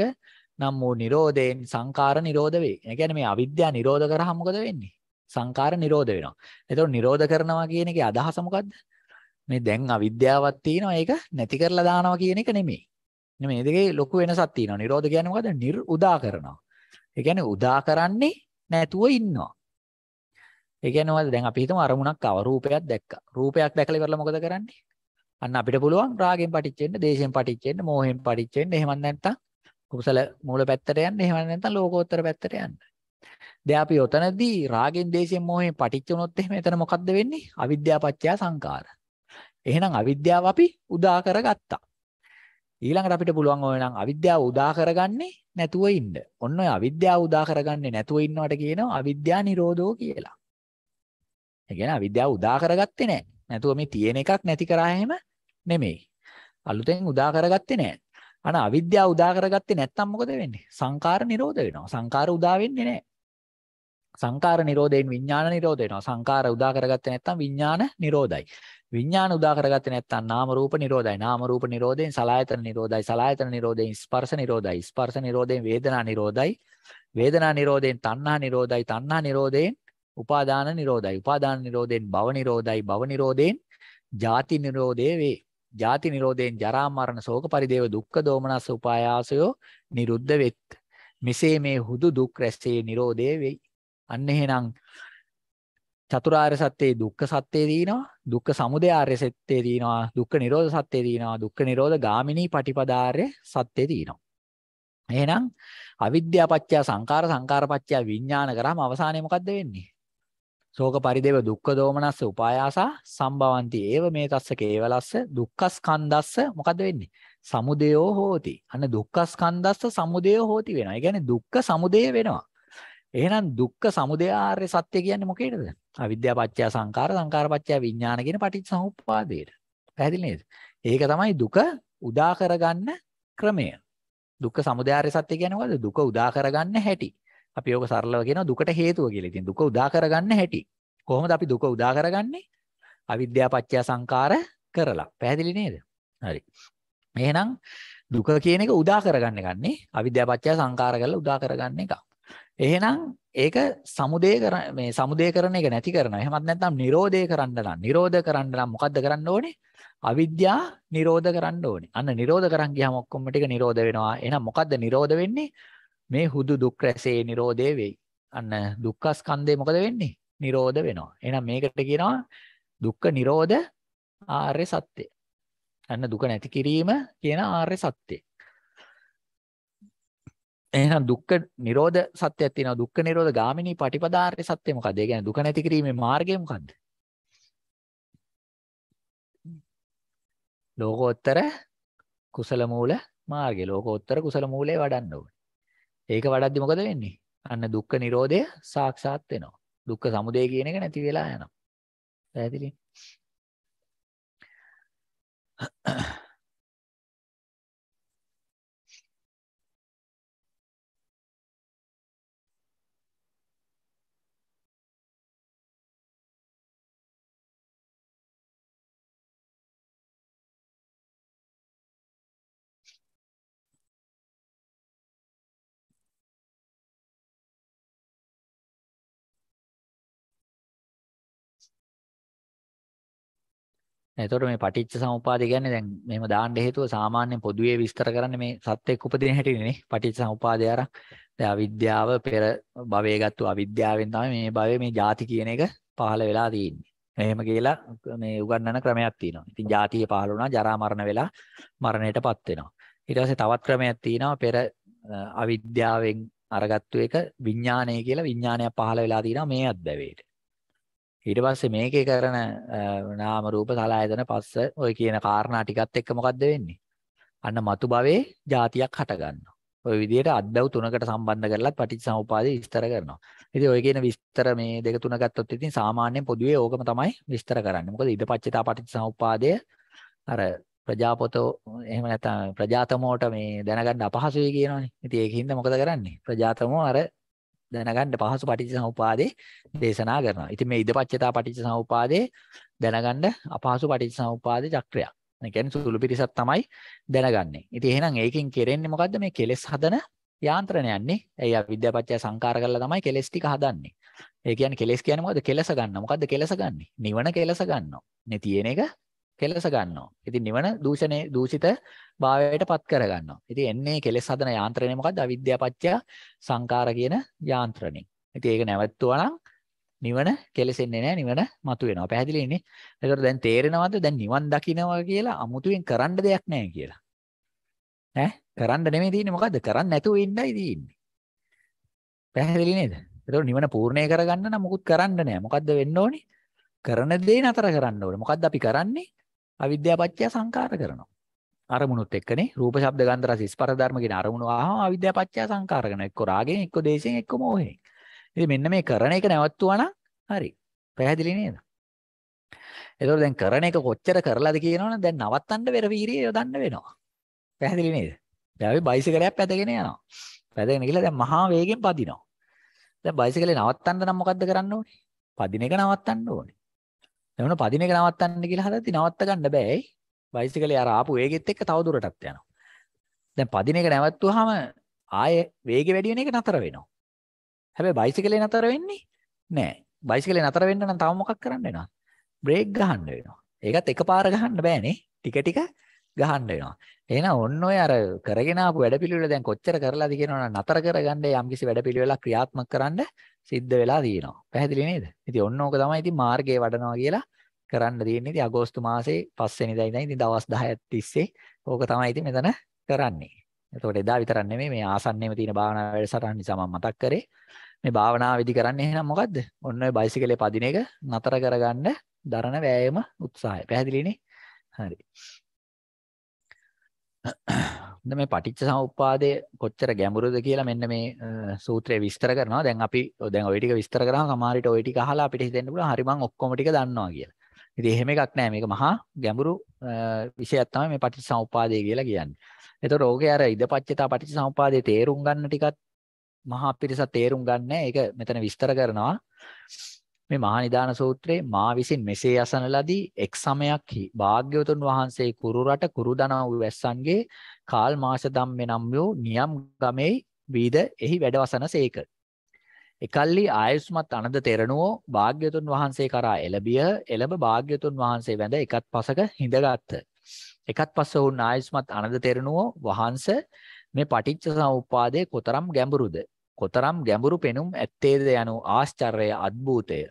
නම් වූ නිරෝධයෙන් සංකාර නිරෝධ වේ. ඒ කියන්නේ මේ අවිද්‍යාව නිරෝධ කරාම මොකද වෙන්නේ? සංකාර නිරෝධ වෙනවා. ඒතකොට නිරෝධ කරනවා කියන එකේ අදහස මොකද්ද? මේ දැන් අවිද්‍යාවක් තියෙනවා ඒක නැති කරලා දානවා කියන එක නෙමෙයි. මේ දෙකේ ලොකු වෙනසක් තියෙනවා. නිරෝධ කියන්නේ මොකද? නිර් උදා කරනවා. ඒ කියන්නේ උදා කරන්නේ නැතුව ඉන්නවා. ඒ කියන්නේ මොකද? දැන් අපි හිතමු අරමුණක් ආව රූපයක් දැක්කා. රූපයක් දැකලා ඉවරලා මොකද කරන්නේ? අන්න අපිට පුළුවන් රාගෙන් පටිච්චෙන්න, දේශෙන් පටිච්චෙන්න, මෝහෙන් පටිච්චෙන්න, එහෙම නැත්නම් කුසල මූල පැත්තට යන්න, එහෙම නැත්නම් ලෝකෝත්තර පැත්තට යන්න. දැන් අපි ඔතනදී රාගෙන් දේශයෙන් මෝහෙන් පටිච්ච වුණොත් එහෙම එතන මොකද්ද වෙන්නේ? අවිද්‍යාව පත්‍ය සංකාර. එහෙනම් අවිද්‍යාව අපි උදා කරගත්තා. ඊළඟට අපිට පුළුවන් ඔය නම් අවිද්‍යාව උදා කරගන්නේ නැතුව ඉන්න. ඔන්න ඔය අවිද්‍යාව උදා කරගන්නේ නැතුව ඉන්නවට කියනවා අවිද්‍යා නිරෝධෝ කියලා. ඒ කියන්නේ අවිද්‍යාව උදා කරගත්තේ නැහැ. නැතුව මේ තියෙන එකක් නැති කරා එහෙම නෙමෙයි. අලුතෙන් උදා කරගත්තේ නැහැ. අන අවිද්‍යාව උදා කරගත්තේ නැත්නම් මොකද වෙන්නේ? සංකාර නිරෝධ වෙනවා. සංකාර උදා වෙන්නේ නැහැ. සංකාර නිරෝධයෙන් විඥාන නිරෝධ වෙනවා. සංකාර උදා කරගත්තේ නැත්නම් විඥාන නිරෝධයි. විඥාන උදා කරගත්තේ නැත්නම් නාම රූප නිරෝධයි. නාම රූප නිරෝධයෙන් සලආයතන නිරෝධයි. සලආයතන නිරෝධයෙන් ස්පර්ශ නිරෝධයි. ස්පර්ශ නිරෝධයෙන් වේදනා නිරෝධයි. වේදනා නිරෝධයෙන් තණ්හා නිරෝධයි. තණ්හා නිරෝධයෙන් උපාදාන නිරෝධයි. උපාදාන නිරෝධයෙන් භව නිරෝධයි. භව නිරෝධයෙන් ජාති නිරෝධය වේ. ජාති නිරෝධයෙන් ජරා මරණ ශෝක පරිදේව දුක්ඛ දෝමනස් උපායාසයෝ නිරුද්ධ වෙත්. මෙසේ මේ හුදු දුක් රැස්සේ නිරෝධය වෙයි. අන්න එහෙනම් චතුරාර්ය සත්‍යයේ දුක්ඛ සත්‍යය තියෙනවා දුක්ඛ සමුදය ආර්ය සත්‍යය තියෙනවා දුක්ඛ නිරෝධ සත්‍යය තියෙනවා දුක්ඛ නිරෝධ ගාමිනී පටිපදාර්ය සත්‍යය තියෙනවා එහෙනම් අවිද්‍යා පත්‍ය සංකාර සංකාර පත්‍ය විඥාන කරාම අවසානයේ මොකද්ද වෙන්නේ ශෝක පරිදේව දුක්ඛ දෝමනස්ස උපායාසා සම්භවಂತಿ ඒව මේ තස්ස කේවලස්ස දුක්ඛස්කන්ධස්ස මොකද්ද වෙන්නේ සමුදයෝ හෝති අන්න දුක්ඛස්කන්ධස්ස සමුදයෝ හෝති වෙනවා ඒ කියන්නේ දුක්ඛ සමුදය වෙනවා එහෙනම් දුක්ඛ සමුදය ආර්ය සත්‍ය කියන්නේ මොකේද? අවිද්‍යාව පත්‍ය සංකාර සංකාර පත්‍ය විඥාන කියන පටිච්චසමුප්පාදයට. පැහැදිලි නේද? ඒක තමයි දුක උදා කරගන්න ක්‍රමය. දුක්ඛ සමුදය ආර්ය සත්‍ය කියන්නේ මොකද්ද? දුක උදා කරගන්න හැටි. අපි ඕක සරලව කියනවා දුකට හේතුව කියලා. ඉතින් දුක උදා කරගන්න හැටි. කොහොමද අපි දුක උදා කරගන්නේ? අවිද්‍යාව පත්‍ය සංකාර කරලා. පැහැදිලි නේද? හරි. එහෙනම් දුක කියන එක උදා කරගන්න එකන්නේ අවිද්‍යාව පත්‍ය සංකාර කරලා උදා කරගන්න එක. එහෙනම් ඒක සමුදේ කර මේ සමුදේ කරන එක නැති කරනවා. එහෙමත් නැත්නම් නිරෝධය කරන්න නම් නිරෝධ කරන්න නම් මොකද්ද කරන්න ඕනේ? අවිද්‍යා නිරෝධ කරන්න ඕනේ. අන්න නිරෝධ කරන් ගියාම ඔක්කොම ටික නිරෝධ වෙනවා. එහෙනම් මොකද්ද නිරෝධ වෙන්නේ? මේ හුදු දුක් රැසේ නිරෝධය වෙයි. අන්න දුක්ඛ ස්කන්ධේ මොකද වෙන්නේ? නිරෝධ වෙනවා. එහෙනම් මේකට කියනවා දුක්ඛ නිරෝධ ආර්ය සත්‍ය. අන්න දුක නැති කිරීම කියන ආර්ය සත්‍යය. එහෙනම් දුක්ඛ නිරෝධ සත්‍යයක් තියෙනවා. දුක්ඛ නිරෝධ ගාමිනී පටිපදාර්ය සත්‍ය මොකද්ද? ඒ කියන්නේ දුක නැති කිරීමේ මාර්ගය මොකද්ද? ලෝකෝත්තර කුසල මූල මාර්ගය. ලෝකෝත්තර කුසල මූලේ වඩන්න ඕනේ. ඒක වඩද්දි මොකද වෙන්නේ? අන්න දුක්ඛ නිරෝධය සාක්ෂාත් වෙනවා. දුක්ඛ සමුදය කියන එක නැති වෙලා යනවා. පැහැදිලි? එතකොට මේ පටිච්ච සමුප්පාද කියන්නේ දැන් මෙහෙම දාන්න හේතුව සාමාන්‍යයෙන් පොදුවේ විස්තර කරන්නේ මේ සත්‍යෙක් උපදින හැටිනේ පටිච්ච සමුප්පාදය අරන් දැන් අවිද්‍යාව පෙර භවයේ ගත්තු අවිද්‍යාවෙන් තමයි මේ භවයේ මේ ಜಾති කියන එක පහළ වෙලා තියෙන්නේ. එහෙම කියලා මේ උගන්වන ක්‍රමයක් තියෙනවා. ඉතින් ಜಾතිය පහළ වුණා ජරා මරණ වෙලා මරණයටපත් වෙනවා. ඊට පස්සේ තවත් ක්‍රමයක් තියෙනවා පෙර අවිද්‍යාවෙන් අරගත්තු එක විඥානය කියලා විඥානයක් පහළ වෙලා තියෙනවා මේ අත්දැවේට. ඊට පස්සේ මේකේ කරන නාම රූප සලආයතන පස්ස ඔය කියන කාරණා ටිකත් එක්ක මොකද්ද වෙන්නේ? අන්න మతు භවයේ જાතියක් හටගන්නවා. ඔය විදිහට අද්දව තුනකට සම්බන්ධ කරලත් පටිච්චසමුපාදය විස්තර කරනවා. ඉතින් ඔය කියන විස්තර මේ දෙක තුන ගත්තොත් ඉතින් සාමාන්‍යයෙන් පොදුවේ ඕකම තමයි විස්තර කරන්නේ. මොකද ඉදපච්චතා පටිච්චසමුපාදය අර ප්‍රජාපතෝ එහෙම නැත්නම් ප්‍රජාතමෝට මේ දැනගන්න අපහසුයි කියනවනේ. ඉතින් ඒකින්ද මොකද කරන්නේ? ප්‍රජාතමෝ අර දැනගන්න පහසු පටිච්ච සමුපාදේ දේශනා කරනවා. ඉතින් මේ ඉදපච්චතා පටිච්ච සමුපාදේ දැනගන්න අපහසු පටිච්ච සමුපාදේ චක්‍රයක්. ඒ කියන්නේ සුළු පිරිසක් තමයි දැනගන්නේ. ඉතින් එහෙනම් ඒකෙන් කෙරෙන්නේ මොකද්ද මේ කෙලෙස් හදන යාන්ත්‍රණයන්නේ. ඇයි අවිද්‍යාපච්චය සංකාර කරලා තමයි කෙලස් ටික හදන්නේ. ඒ කියන්නේ කෙලස් කියන්නේ මොකද්ද? කෙලස ගන්න. මොකද්ද කෙලස ගන්න? නිවන කෙලස ගන්නවා. මේ තියෙන එක කෙලස ගන්නවා. ඉතින් නිවන දූෂණේ දූෂිත භාවයට පත් කර ගන්නවා. ඉතින් එන්නේ කෙලස් හදන යාන්ත්‍රණය මොකද්ද? අවිද්‍යාපච්චය සංකාර කියන යාන්ත්‍රණය. ඉතින් ඒක නැවතුවා නම් නිවන කෙලසෙන්නේ නැහැ නිවන මතු වෙනවා. පැහැදිලි නේ? ඒකට දැන් තේරෙනවද? දැන් නිවන් දකින්නවා කියලා අමුතුවෙන් කරන්න දෙයක් නැහැ කියලා. ඈ කරන්න නෙමෙයි තියෙන්නේ මොකද්ද? කරන්න නැතුව ඉන්නයි තියෙන්නේ. පැහැදිලි නේද? ඒතකොට නිවන පූර්ණේ කරගන්න නම් මොකුත් කරන්න නැහැ. මොකද්ද වෙන්න ඕනේ? කරන දේ නතර කරන්න ඕනේ. මොකද්ද අපි කරන්නේ? අවිද්‍යාව පත්‍ය සංකාර කරනවා. අරමුණුත් එක්කනේ රූප ශබ්ද ගන්ධ රස ස්පර්ශ ධර්ම කියන අරමුණු ආවම අවිද්‍යාව පත්‍ය සංකාර කරනවා. එක්ක රාගයෙන් එක්ක දේශයෙන් එක්ක මෝහයෙන්. ඉතින් මෙන්න මේ කරන එක නැවත්තුවා නම් හරි. පැහැදිලි නේද? එතකොට දැන් කරන එක කොච්චර කරලාද කියනවනම් දැන් නවත්තන්න වෙර වීරිය යොදන්න වෙනවා. පැහැදිලි නේද? දැන් අපි බයිසිකලයක් පැදගෙන යනවා. පැදගෙන ගිහලා දැන් මහා වේගෙන් පදිනවා. දැන් බයිසිකලේ නවත්තන්න නම් මොකද්ද කරන්න ඕනේ? පදින එක නවත්තන්න ඕනේ. දැන් උන පදින එක නවත්තන්න කියලා හදද්දි නවත්ත ගන්න බෑ ඇයි? බයිසිකලේ අර ආපු වේගෙත් එක්ක තව දුරටත් යනවා. දැන් පදින එක නැවතුවාම ආයේ වේගෙ වැඩි වෙන එක නතර වෙනවා. හැබැයි බයිසිකලේ නතර වෙන්නේ නෑ. බයිසිකලේ නතර වෙන්න නම් තව මොකක් කරන්න වෙනවද? බ්‍රේක් ගහන්න වෙනවා. ඒකත් එකපාර ගහන්න බෑනේ. ටික ටික ගහන්න වෙනවා. එහෙනම් ඔන්න ඔය අර කරගෙන ආපු වැඩපිළිවෙල දැන් කොච්චර කරලාද කියනවනම් නතර කරගන්න යම්කිසි වැඩපිළිවෙලක් ක්‍රියාත්මක කරන්න සිද්ධ වෙලා තියෙනවා. පැහැදිලි නේද? ඉතින් ඔන්න ඕක තමයි ඉතින් මාර්ගයේ වඩනවා කියලා කරන්න තියෙන්නේ. ඉතින් අගෝස්තු මාසේ 5 වෙනිදා ඉඳන් ඉතින් දවස් 10ක් තිස්සේ ඕක තමයි ඉතින් මෙතන කරන්නේ. එතකොට එදා විතරක් නෙමෙයි මේ ආසන්නයේම තියෙන භාවනා වැඩසටහන නිසා මම මතක් කරේ. මේ භාවනාව විදි කරන්නේ එහෙනම් මොකද්ද? ඔන්න ඔය බයිසිකලේ පදින එක නතර කරගන්න දරන වෑයම උත්සාහය. පැහැදිලිනේ? හරි. මේ පටිච්ච සමුප්පාදය කොච්චර ගැඹුරුද කියලා මෙන්න මේ සූත්‍රය විස්තර කරනවා. දැන් අපි දැන් ওই ටික විස්තර කරාම සමහරවිට ওই ටික අහලා අපිට හිතෙන්න පුළුවන් හරි මං ඔක්කොම ටික දන්නවා කියලා. ඉතින් එහෙම එකක් නෑ. මේක මහා ගැඹුරු විෂයක් තමයි මේ පටිච්ච සමුප්පාදය කියලා කියන්නේ. ඒතකොට ඕකේ අර ඉදපච්චතා පටිච්ච සමුප්පාදය තේරුම් ගන්න ටිකත් මහා පිරිස තේරුම් ගන්න ඒක මෙතන විස්තර කරනවා. මේ මහා නිදාන සූත්‍රයේ මා විසින් මෙසේ අසන ලදී එක් සමයක් භාග්‍යවතුන් වහන්සේ කුරු රට කුරුදනව් වැස්සන්ගේ කාල් මාස ධම්මෙනම් වූ නියම් ගමේ වීද එහි වැඩවසනසේක. එකල්ලි ආයුෂ්මත් අනද තෙරණුවෝ භාග්‍යතුන් වහන්සේ කරා එළබිය එළඹ භාග්‍යතුන් වහන්සේ වැඳ එකත් පසක හිඳගත්ත. එකත් පස වුන් ආයුෂ්මත් අනද තෙරණුවෝ වහන්ස මේ පටිච්ච සමුප්පාදයේ කොතරම් ගැඹුරුද කොතරම් ගැඹුරු පෙනුම් ඇත්තේද යනු ආශ්චර්ය අද්භූතය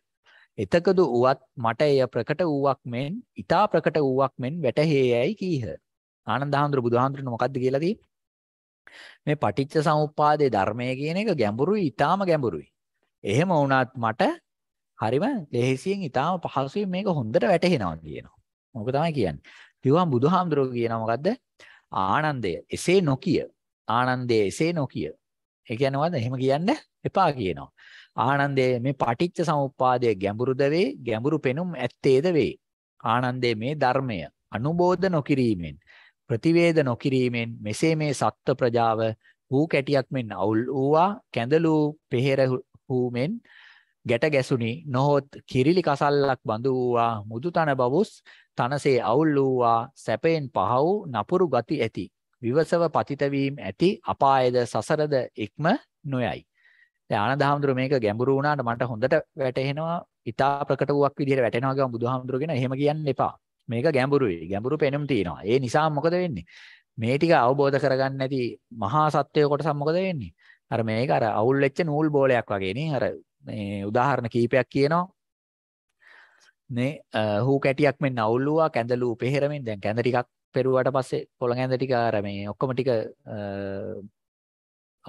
එතකද වුවත් මට එය ප්‍රකට වූවක් මෙන් ඊතා ප්‍රකට වූවක් මෙන් වැටහේයයි කීහ. ආනන්දහාඳුර බුදුහාඳුරන මොකද්ද කියලා මේ පටිච්ච සමුප්පාදයේ ධර්මය කියන එක ගැඹුරුයි ඊටාම ගැඹුරුයි. එහෙම වුණත් මට හරිම ලෙහෙසියෙන් ඊටාම පහසුවෙන් මේක හොඳට වැටහෙනවා කියනවා. මොක තමයි කියන්නේ. කිව්වම් බුදුහාඳුරෝ කියනවා මොකද්ද? ආනන්දය එසේ නොකිය. ආනන්දය එසේ නොකිය. ඒ කියන්නේ එහෙම කියන්න එපා කියනවා. ආනන්දේ මේ පටිච්ච සමුප්පාදයේ ගැඹුරුද වේ ගැඹුරු පෙනුම් ඇත්තේද වේ ආනන්දේ මේ ධර්මය අනුබෝධ නොකිරීමෙන් ප්‍රතිවේද නොකිරීමෙන් මෙසේ මේ සත්ත්ව ප්‍රජාව වූ කැටියක් මෙන් අවුල් වූවා කැඳලු පෙහෙර වූමෙන් ගැට ගැසුනි නොහොත් කිරිලි කසල්ලක් බඳු වූවා මුදු තන බවුස් තනසේ අවුල් වූවා සැපයෙන් පහ වූ නපුරු ගති ඇති විවසව පතිත වීම ඇති අපායද සසරද ඉක්ම නොයයි දැන් ආනන්ද හාමුදුරුවෝ මේක ගැඹුරු වුණාට මට හොඳට වැටහෙනවා ඊටා ප්‍රකට වූක් විදිහට වැටෙනවා ගම බුදුහාමුදුරුවෝ කියන එහෙම කියන්න එපා. මේක ගැඹුරුයි. ගැඹුරු පෙනුම් තියෙනවා. ඒ නිසා මොකද වෙන්නේ? මේ ටික අවබෝධ කරගන්න නැති මහා සත්වයේ කොටසක් මොකද වෙන්නේ? අර මේක අර අවුල් වෙච්ච නූල් බෝලයක් වගේ නේ. අර මේ උදාහරණ කීපයක් කියනවා. මේ හූ කැටියක් මෙන්න අවුල් වුණා කැඳලු පෙහෙරමින් දැන් කැඳ ටිකක් පෙරුවාට පස්සේ පොළ කැඳ ටික අර මේ ඔක්කොම ටික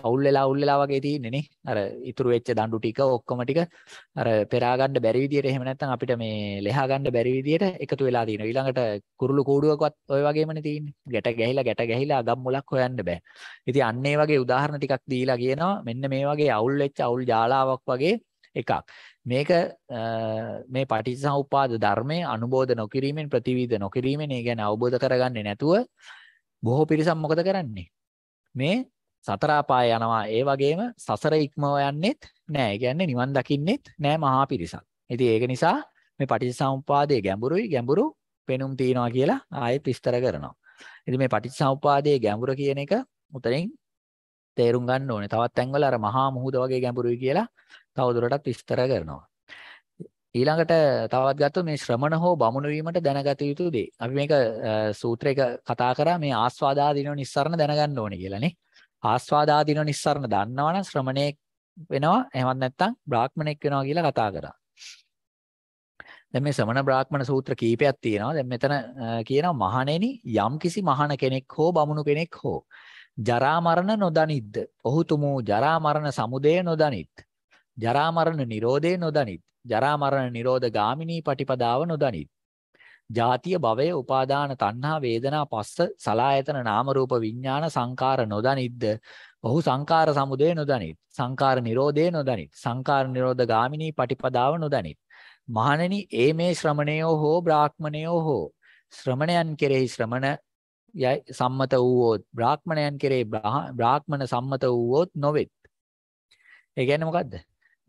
අවුල් වෙලා අවුල් වෙලා වගේ තියෙන්නේ නේ. අර ඉතුරු වෙච්ච දඬු ටික ඔක්කොම ටික අර පෙරා ගන්න බැරි විදියට එහෙම නැත්නම් අපිට මේ ලෙහා ගන්න බැරි විදියට එකතු වෙලා තියෙනවා. ඊළඟට කුරුළු කූඩුවකවත් ওই වගේමනේ තියෙන්නේ. ගැට ගැහිලා ගැට ගැහිලා අගම් මුලක් හොයන්න බෑ. ඉතින් අන්න ඒ වගේ උදාහරණ ටිකක් දීලා කියනවා මෙන්න මේ වගේ අවුල් වෙච්ච අවුල් ජාලාවක් වගේ එකක්. මේක මේ පටිච්චසමුප්පාද ධර්මයේ අනුබෝධ නොකිරීමෙන් ප්‍රතිවිද නොකිරීමෙන් ඒ කියන්නේ අවබෝධ කරගන්නේ නැතුව බොහෝ පිරිසක් මොකද කරන්නේ? මේ සතර අපාය යනවා ඒ වගේම සසර ඉක්මව යන්නෙත් නෑ. ඒ කියන්නේ නිවන් දකින්නෙත් නෑ මහා පිරිසක්. ඉතින් ඒක නිසා මේ පටිච්චසමුප්පාදයේ ගැඹුරුයි ගැඹුරු පෙනුම් තියනවා කියලා ආයෙත් විස්තර කරනවා. ඉතින් මේ පටිච්චසමුප්පාදයේ ගැඹුර කියන එක උතරින් තේරුම් ගන්න ඕනේ. තවත් තැන්වල අර මහා මුහුද වගේ ගැඹුරුයි කියලා තවදුරටත් විස්තර කරනවා. ඊළඟට තවත් ගත්තොත් මේ ශ්‍රමණ හෝ බමුණු වීමට දැනගත යුතු දේ. අපි මේක සූත්‍රයක කතා කරා මේ ආස්වාදාදීනෝ නිස්සරණ දැනගන්න ඕනේ කියලානේ. ආස්වාදාදීන නිස්සරණ දන්නවනම් ශ්‍රමණේ වෙනවා එහෙමත් නැත්නම් බ්‍රාහ්මණෙක් වෙනවා කියලා කතා කරා. දැන් මේ ශ්‍රමණ බ්‍රාහ්මණ සූත්‍ර කීපයක් තියෙනවා. දැන් මෙතන කියනවා මහණෙනි යම්කිසි මහණ කෙනෙක් හෝ බමුණු කෙනෙක් හෝ ජරා මරණ නොදනිද්ද. ඔහු තුමෝ ජරා මරණ සමුදය නොදනිත්. ජරා මරණ නිරෝධය නොදනිත්. ජරා මරණ නිරෝධ ගාමිනී පටිපදාව නොදනිත්. ජාතිය භවය උපාදාන තණ්හා වේදනා පස්ස සලායතන නාම රූප විඥාන සංකාර නොදනිද්ද ඔහු සංකාර සමුදය නොදනිත් සංකාර නිරෝධය නොදනිත් සංකාර නිරෝධ ගාමිනී පටිපදාව නොදනිත් මහණෙනි ඒ මේ ශ්‍රමණයෝ හෝ බ්‍රාහ්මණයෝ හෝ ශ්‍රමණයන් කෙරෙහි ශ්‍රමණ යයි සම්මත වූවොත් බ්‍රාහ්මණයන් කෙරෙහි බ්‍රාහ්මණ සම්මත වූවොත් නොවෙත් ඒ කියන්නේ මොකද්ද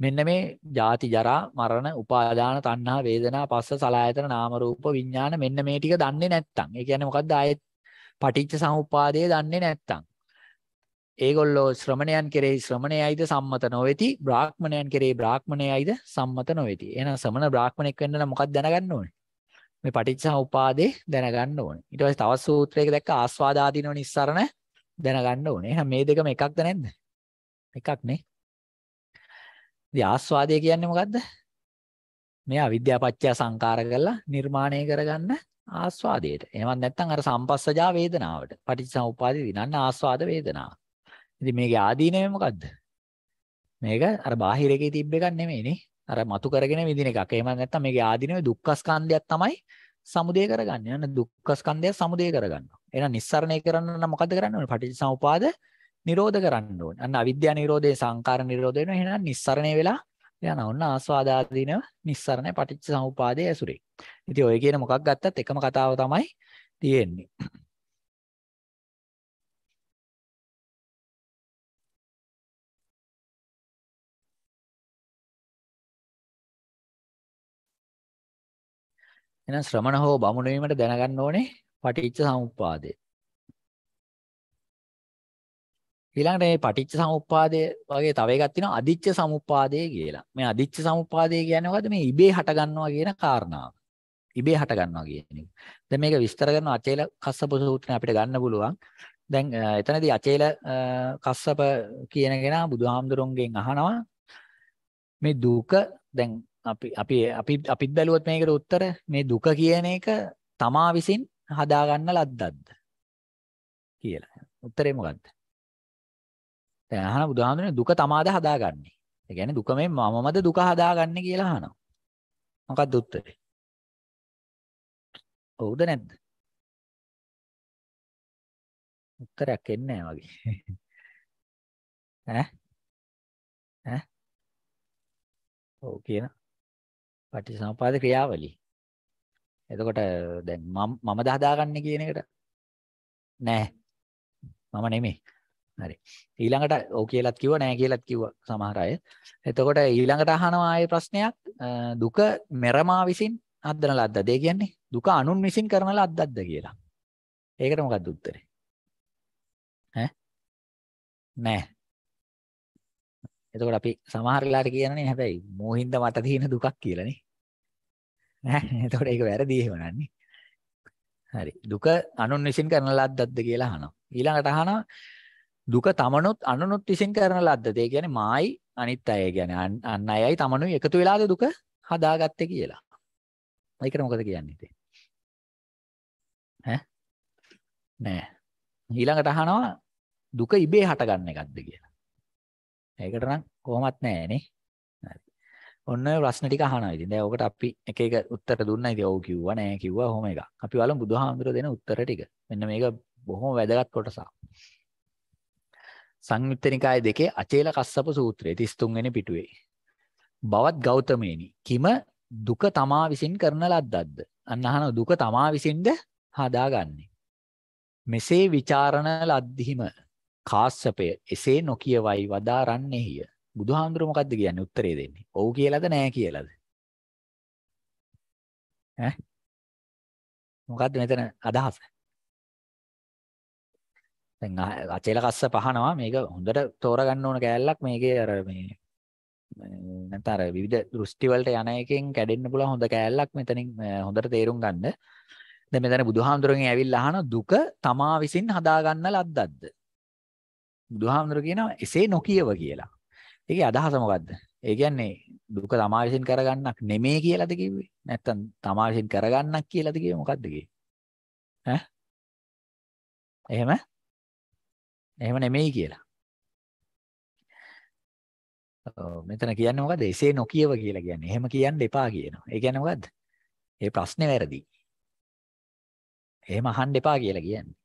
මෙන්න මේ ජාති ජරා මරණ උපාදාන තණ්හා වේදනා පස්ස සලායතන නාම රූප විඥාන මෙන්න මේ ටික දන්නේ නැත්නම් ඒ කියන්නේ මොකද්ද ආයෙත් පටිච්ච සමුප්පාදය දන්නේ නැත්නම් ඒගොල්ලෝ ශ්‍රමණයන් කෙරෙහි ශ්‍රමණයයිද සම්මත නොවේති බ්‍රාහ්මණයන් කෙරෙහි බ්‍රාහ්මණයයිද සම්මත නොවේති එහෙනම් සමන බ්‍රාහ්මණෙක් වෙන්න නම් මොකක්ද දැනගන්න ඕනේ මේ පටිච්චසමුපාදේ දැනගන්න ඕනේ ඊට පස්සේ තවත් සූත්‍රයක දැක්ක ආස්වාදාදීනව නිස්සරණ දැනගන්න ඕනේ එහෙනම් මේ දෙකම එකක්ද නැද්ද එකක් නේ ඉතින් ආස්වාදය කියන්නේ මොකද්ද? මේ අවිද්‍යා පත්‍ය සංකාර කරලා නිර්මාණය කරගන්න ආස්වාදයට. එහෙමත් නැත්නම් අර සම්පස්සජා වේදනාවට. පටිච්චසමුපාදේ දිනන්න ආස්වාද වේදනාව. ඉතින් මේකේ ආදීනව මොකද්ද? මේක අර බාහිර එකේ තිබ්බ එකක් නෙමෙයිනේ. අර මතු කරගෙන විඳින එකක්. එහෙමත් නැත්නම් මේකේ ආදීනව දුක්ඛ ස්කන්ධයක් තමයි සමුදය කරගන්නේ. නැත්නම් දුක්ඛ ස්කන්ධය සමුදය කරගන්නවා. එහෙනම් නිස්සරණය කරන්න නම් මොකද්ද කරන්න ඕනේ? පටිච්චසමුපාද නිරෝධ කරන්න ඕනේ. අන්න අවිද්‍යා නිරෝධේ සංකාර නිරෝධ වෙනවා. එහෙනම් නිස්සරණේ වෙලා යනවා. ඔන්න ආස්වාදාදීන නිස්සරණේ පටිච්ච සමුපාදයේ ඇසුරේ. ඉතින් ඔය කියන මොකක් ගත්තත් එකම කතාව තමයි තියෙන්නේ. එහෙනම් ශ්‍රමණ හෝ බමුණ වීමට දැනගන්න ඕනේ පටිච්ච සමුප්පාදය. ඊළඟට මේ පටිච්ච සමුප්පාදය වගේ තව එකක් තියෙනවා අදිච්ච සමුප්පාදය කියලා. මේ අදිච්ච සමුප්පාදය කියන්නේ මොකද්ද? මේ ඉබේ හට ගන්නවා කියන කාරණාව. ඉබේ හට ගන්නවා කියන එක. දැන් මේක විස්තර කරන අචේල කස්සප සූත්‍රය අපිට ගන්න පුළුවන්. දැන් එතනදී අචේල කස්සප කියන කෙනා බුදුහාමුදුරන්ගෙන් අහනවා මේ දුක දැන් අපි අපි අපි අපිත් බැලුවොත් මේකට උත්තර මේ දුක කියන එක තමා විසින් හදාගන්න ලද්දක්ද කියලා. උත්තරේ මොකද්ද? දැන් අහන බුදුහාමුදුරනේ දුක තමාද හදාගන්නේ. ඒ කියන්නේ දුක මේ මමමද දුක හදාගන්නේ කියලා අහනවා. මොකක්ද උත්තරේ? ඔව්ද නැද්ද? උත්තරයක් එන්නේ නැහැ වගේ. ඈ? ඈ? ඔව් කියන පටිසම්පාද ක්‍රියාවලිය. එතකොට දැන් මම මමද හදාගන්නේ කියන එකට නෑ. මම නෙමෙයි. හරි. ඊළඟට ඔව් කියලාත් කිව්වා නෑ කියලාත් කිව්වා සමහර අය. එතකොට ඊළඟට අහනවා ආයේ ප්‍රශ්නයක් දුක මෙරමා විසින් අද්දන ලද්දද? ඒ කියන්නේ දුක අනුන් විසින් කරන ලද්දක්ද කියලා. ඒකට මොකද්ද උත්තරේ? ඈ? නෑ. එතකොට අපි සමහර වෙලාවට කියන්නේ හැබැයි මෝහින්ද මට තියෙන දුකක් කියලා නේ. ඈ එතකොට ඒක වැරදි එහෙම නන්නේ. හරි. දුක අනුන් විසින් කරන ලද්දක්ද කියලා අහනවා. ඊළඟට අහනවා දුක තමනුත් අනුනුත් විසින් කරන ලද්දද. ඒ කියන්නේ මායි අනිත් අය කියන්නේ අන් අයයි තමනුයි එකතු වෙලාද දුක හදාගත්තේ කියලා. ඒකට මොකද කියන්නේ ඉතින්? ඈ? නෑ. ඊළඟට අහනවා දුක ඉබේ හටගන්න එකක්ද කියලා. ඒකට නම් කොහොමත් නෑ නේ. හරි. ඔන්න ඔය ප්‍රශ්න ටික අහනවා ඉතින්. දැන් ඔකට අපි එක එක උත්තර දුන්නා ඉතින්. ඔව් කිව්වා නෑ කිව්වා ඔහොම එකක්. අපි බලමු බුදුහාමුදුර දෙන උත්තර ටික. මෙන්න මේක බොහොම වැදගත් කොටසක්. සංයුත්ත නිකාය දෙකේ අචේල කස්සප සූත්‍රය 33 වෙනි පිටුවේ. බවත් ගෞතමේනි කිම දුක තමා විසින් කරන ලද්දක්ද? අන්න අහන දුක තමා විසින්ද හදාගන්නේ. මෙසේ ਵਿਚාරණ ලද්දිහිම කාස්සපය එසේ නොකියවයි වදාරන්නේය. බුදුහාමුදුරුවෝ මොකද්ද කියන්නේ උත්තරේ දෙන්නේ? ඔව් කියලාද නෑ කියලාද? ඈ මොකද්ද මෙතන අදහස? දැන් අචේල කස්ස පහනවා මේක හොඳට තෝරගන්න ඕන කෑල්ලක් මේකේ අර මේ නැත්නම් අර විවිධ දෘෂ්ටි වලට යන එකෙන් කැඩෙන්න පුළුවන් හොඳ කෑල්ලක් මෙතනින් හොඳට තේරුම් ගන්න. දැන් මෙතන බුදුහාමුදුරන්ගෙන් ඇවිල්ලා අහන දුක තමා විසින් හදාගන්න ලද්දක්ද? බුදුහාමුදුර කියනවා එසේ නොකියව කියලා. ඒකේ අදහස මොකද්ද? ඒ කියන්නේ දුක තමා විසින් කරගන්නක් නෙමෙයි කියලාද කිව්වේ? නැත්තම් තමා විසින් කරගන්නක් කියලාද කිව්වේ මොකද්ද කියේ? ඈ? එහෙම? එහෙම නෙමෙයි කියලා. මෙතන කියන්නේ මොකද? එසේ නොකියව කියලා කියන්නේ. එහෙම කියන්න එපා කියනවා. ඒ කියන්නේ මොකද්ද? ඒ ප්‍රශ්නේ වැරදි. එහෙම අහන්න එපා කියලා කියන්නේ.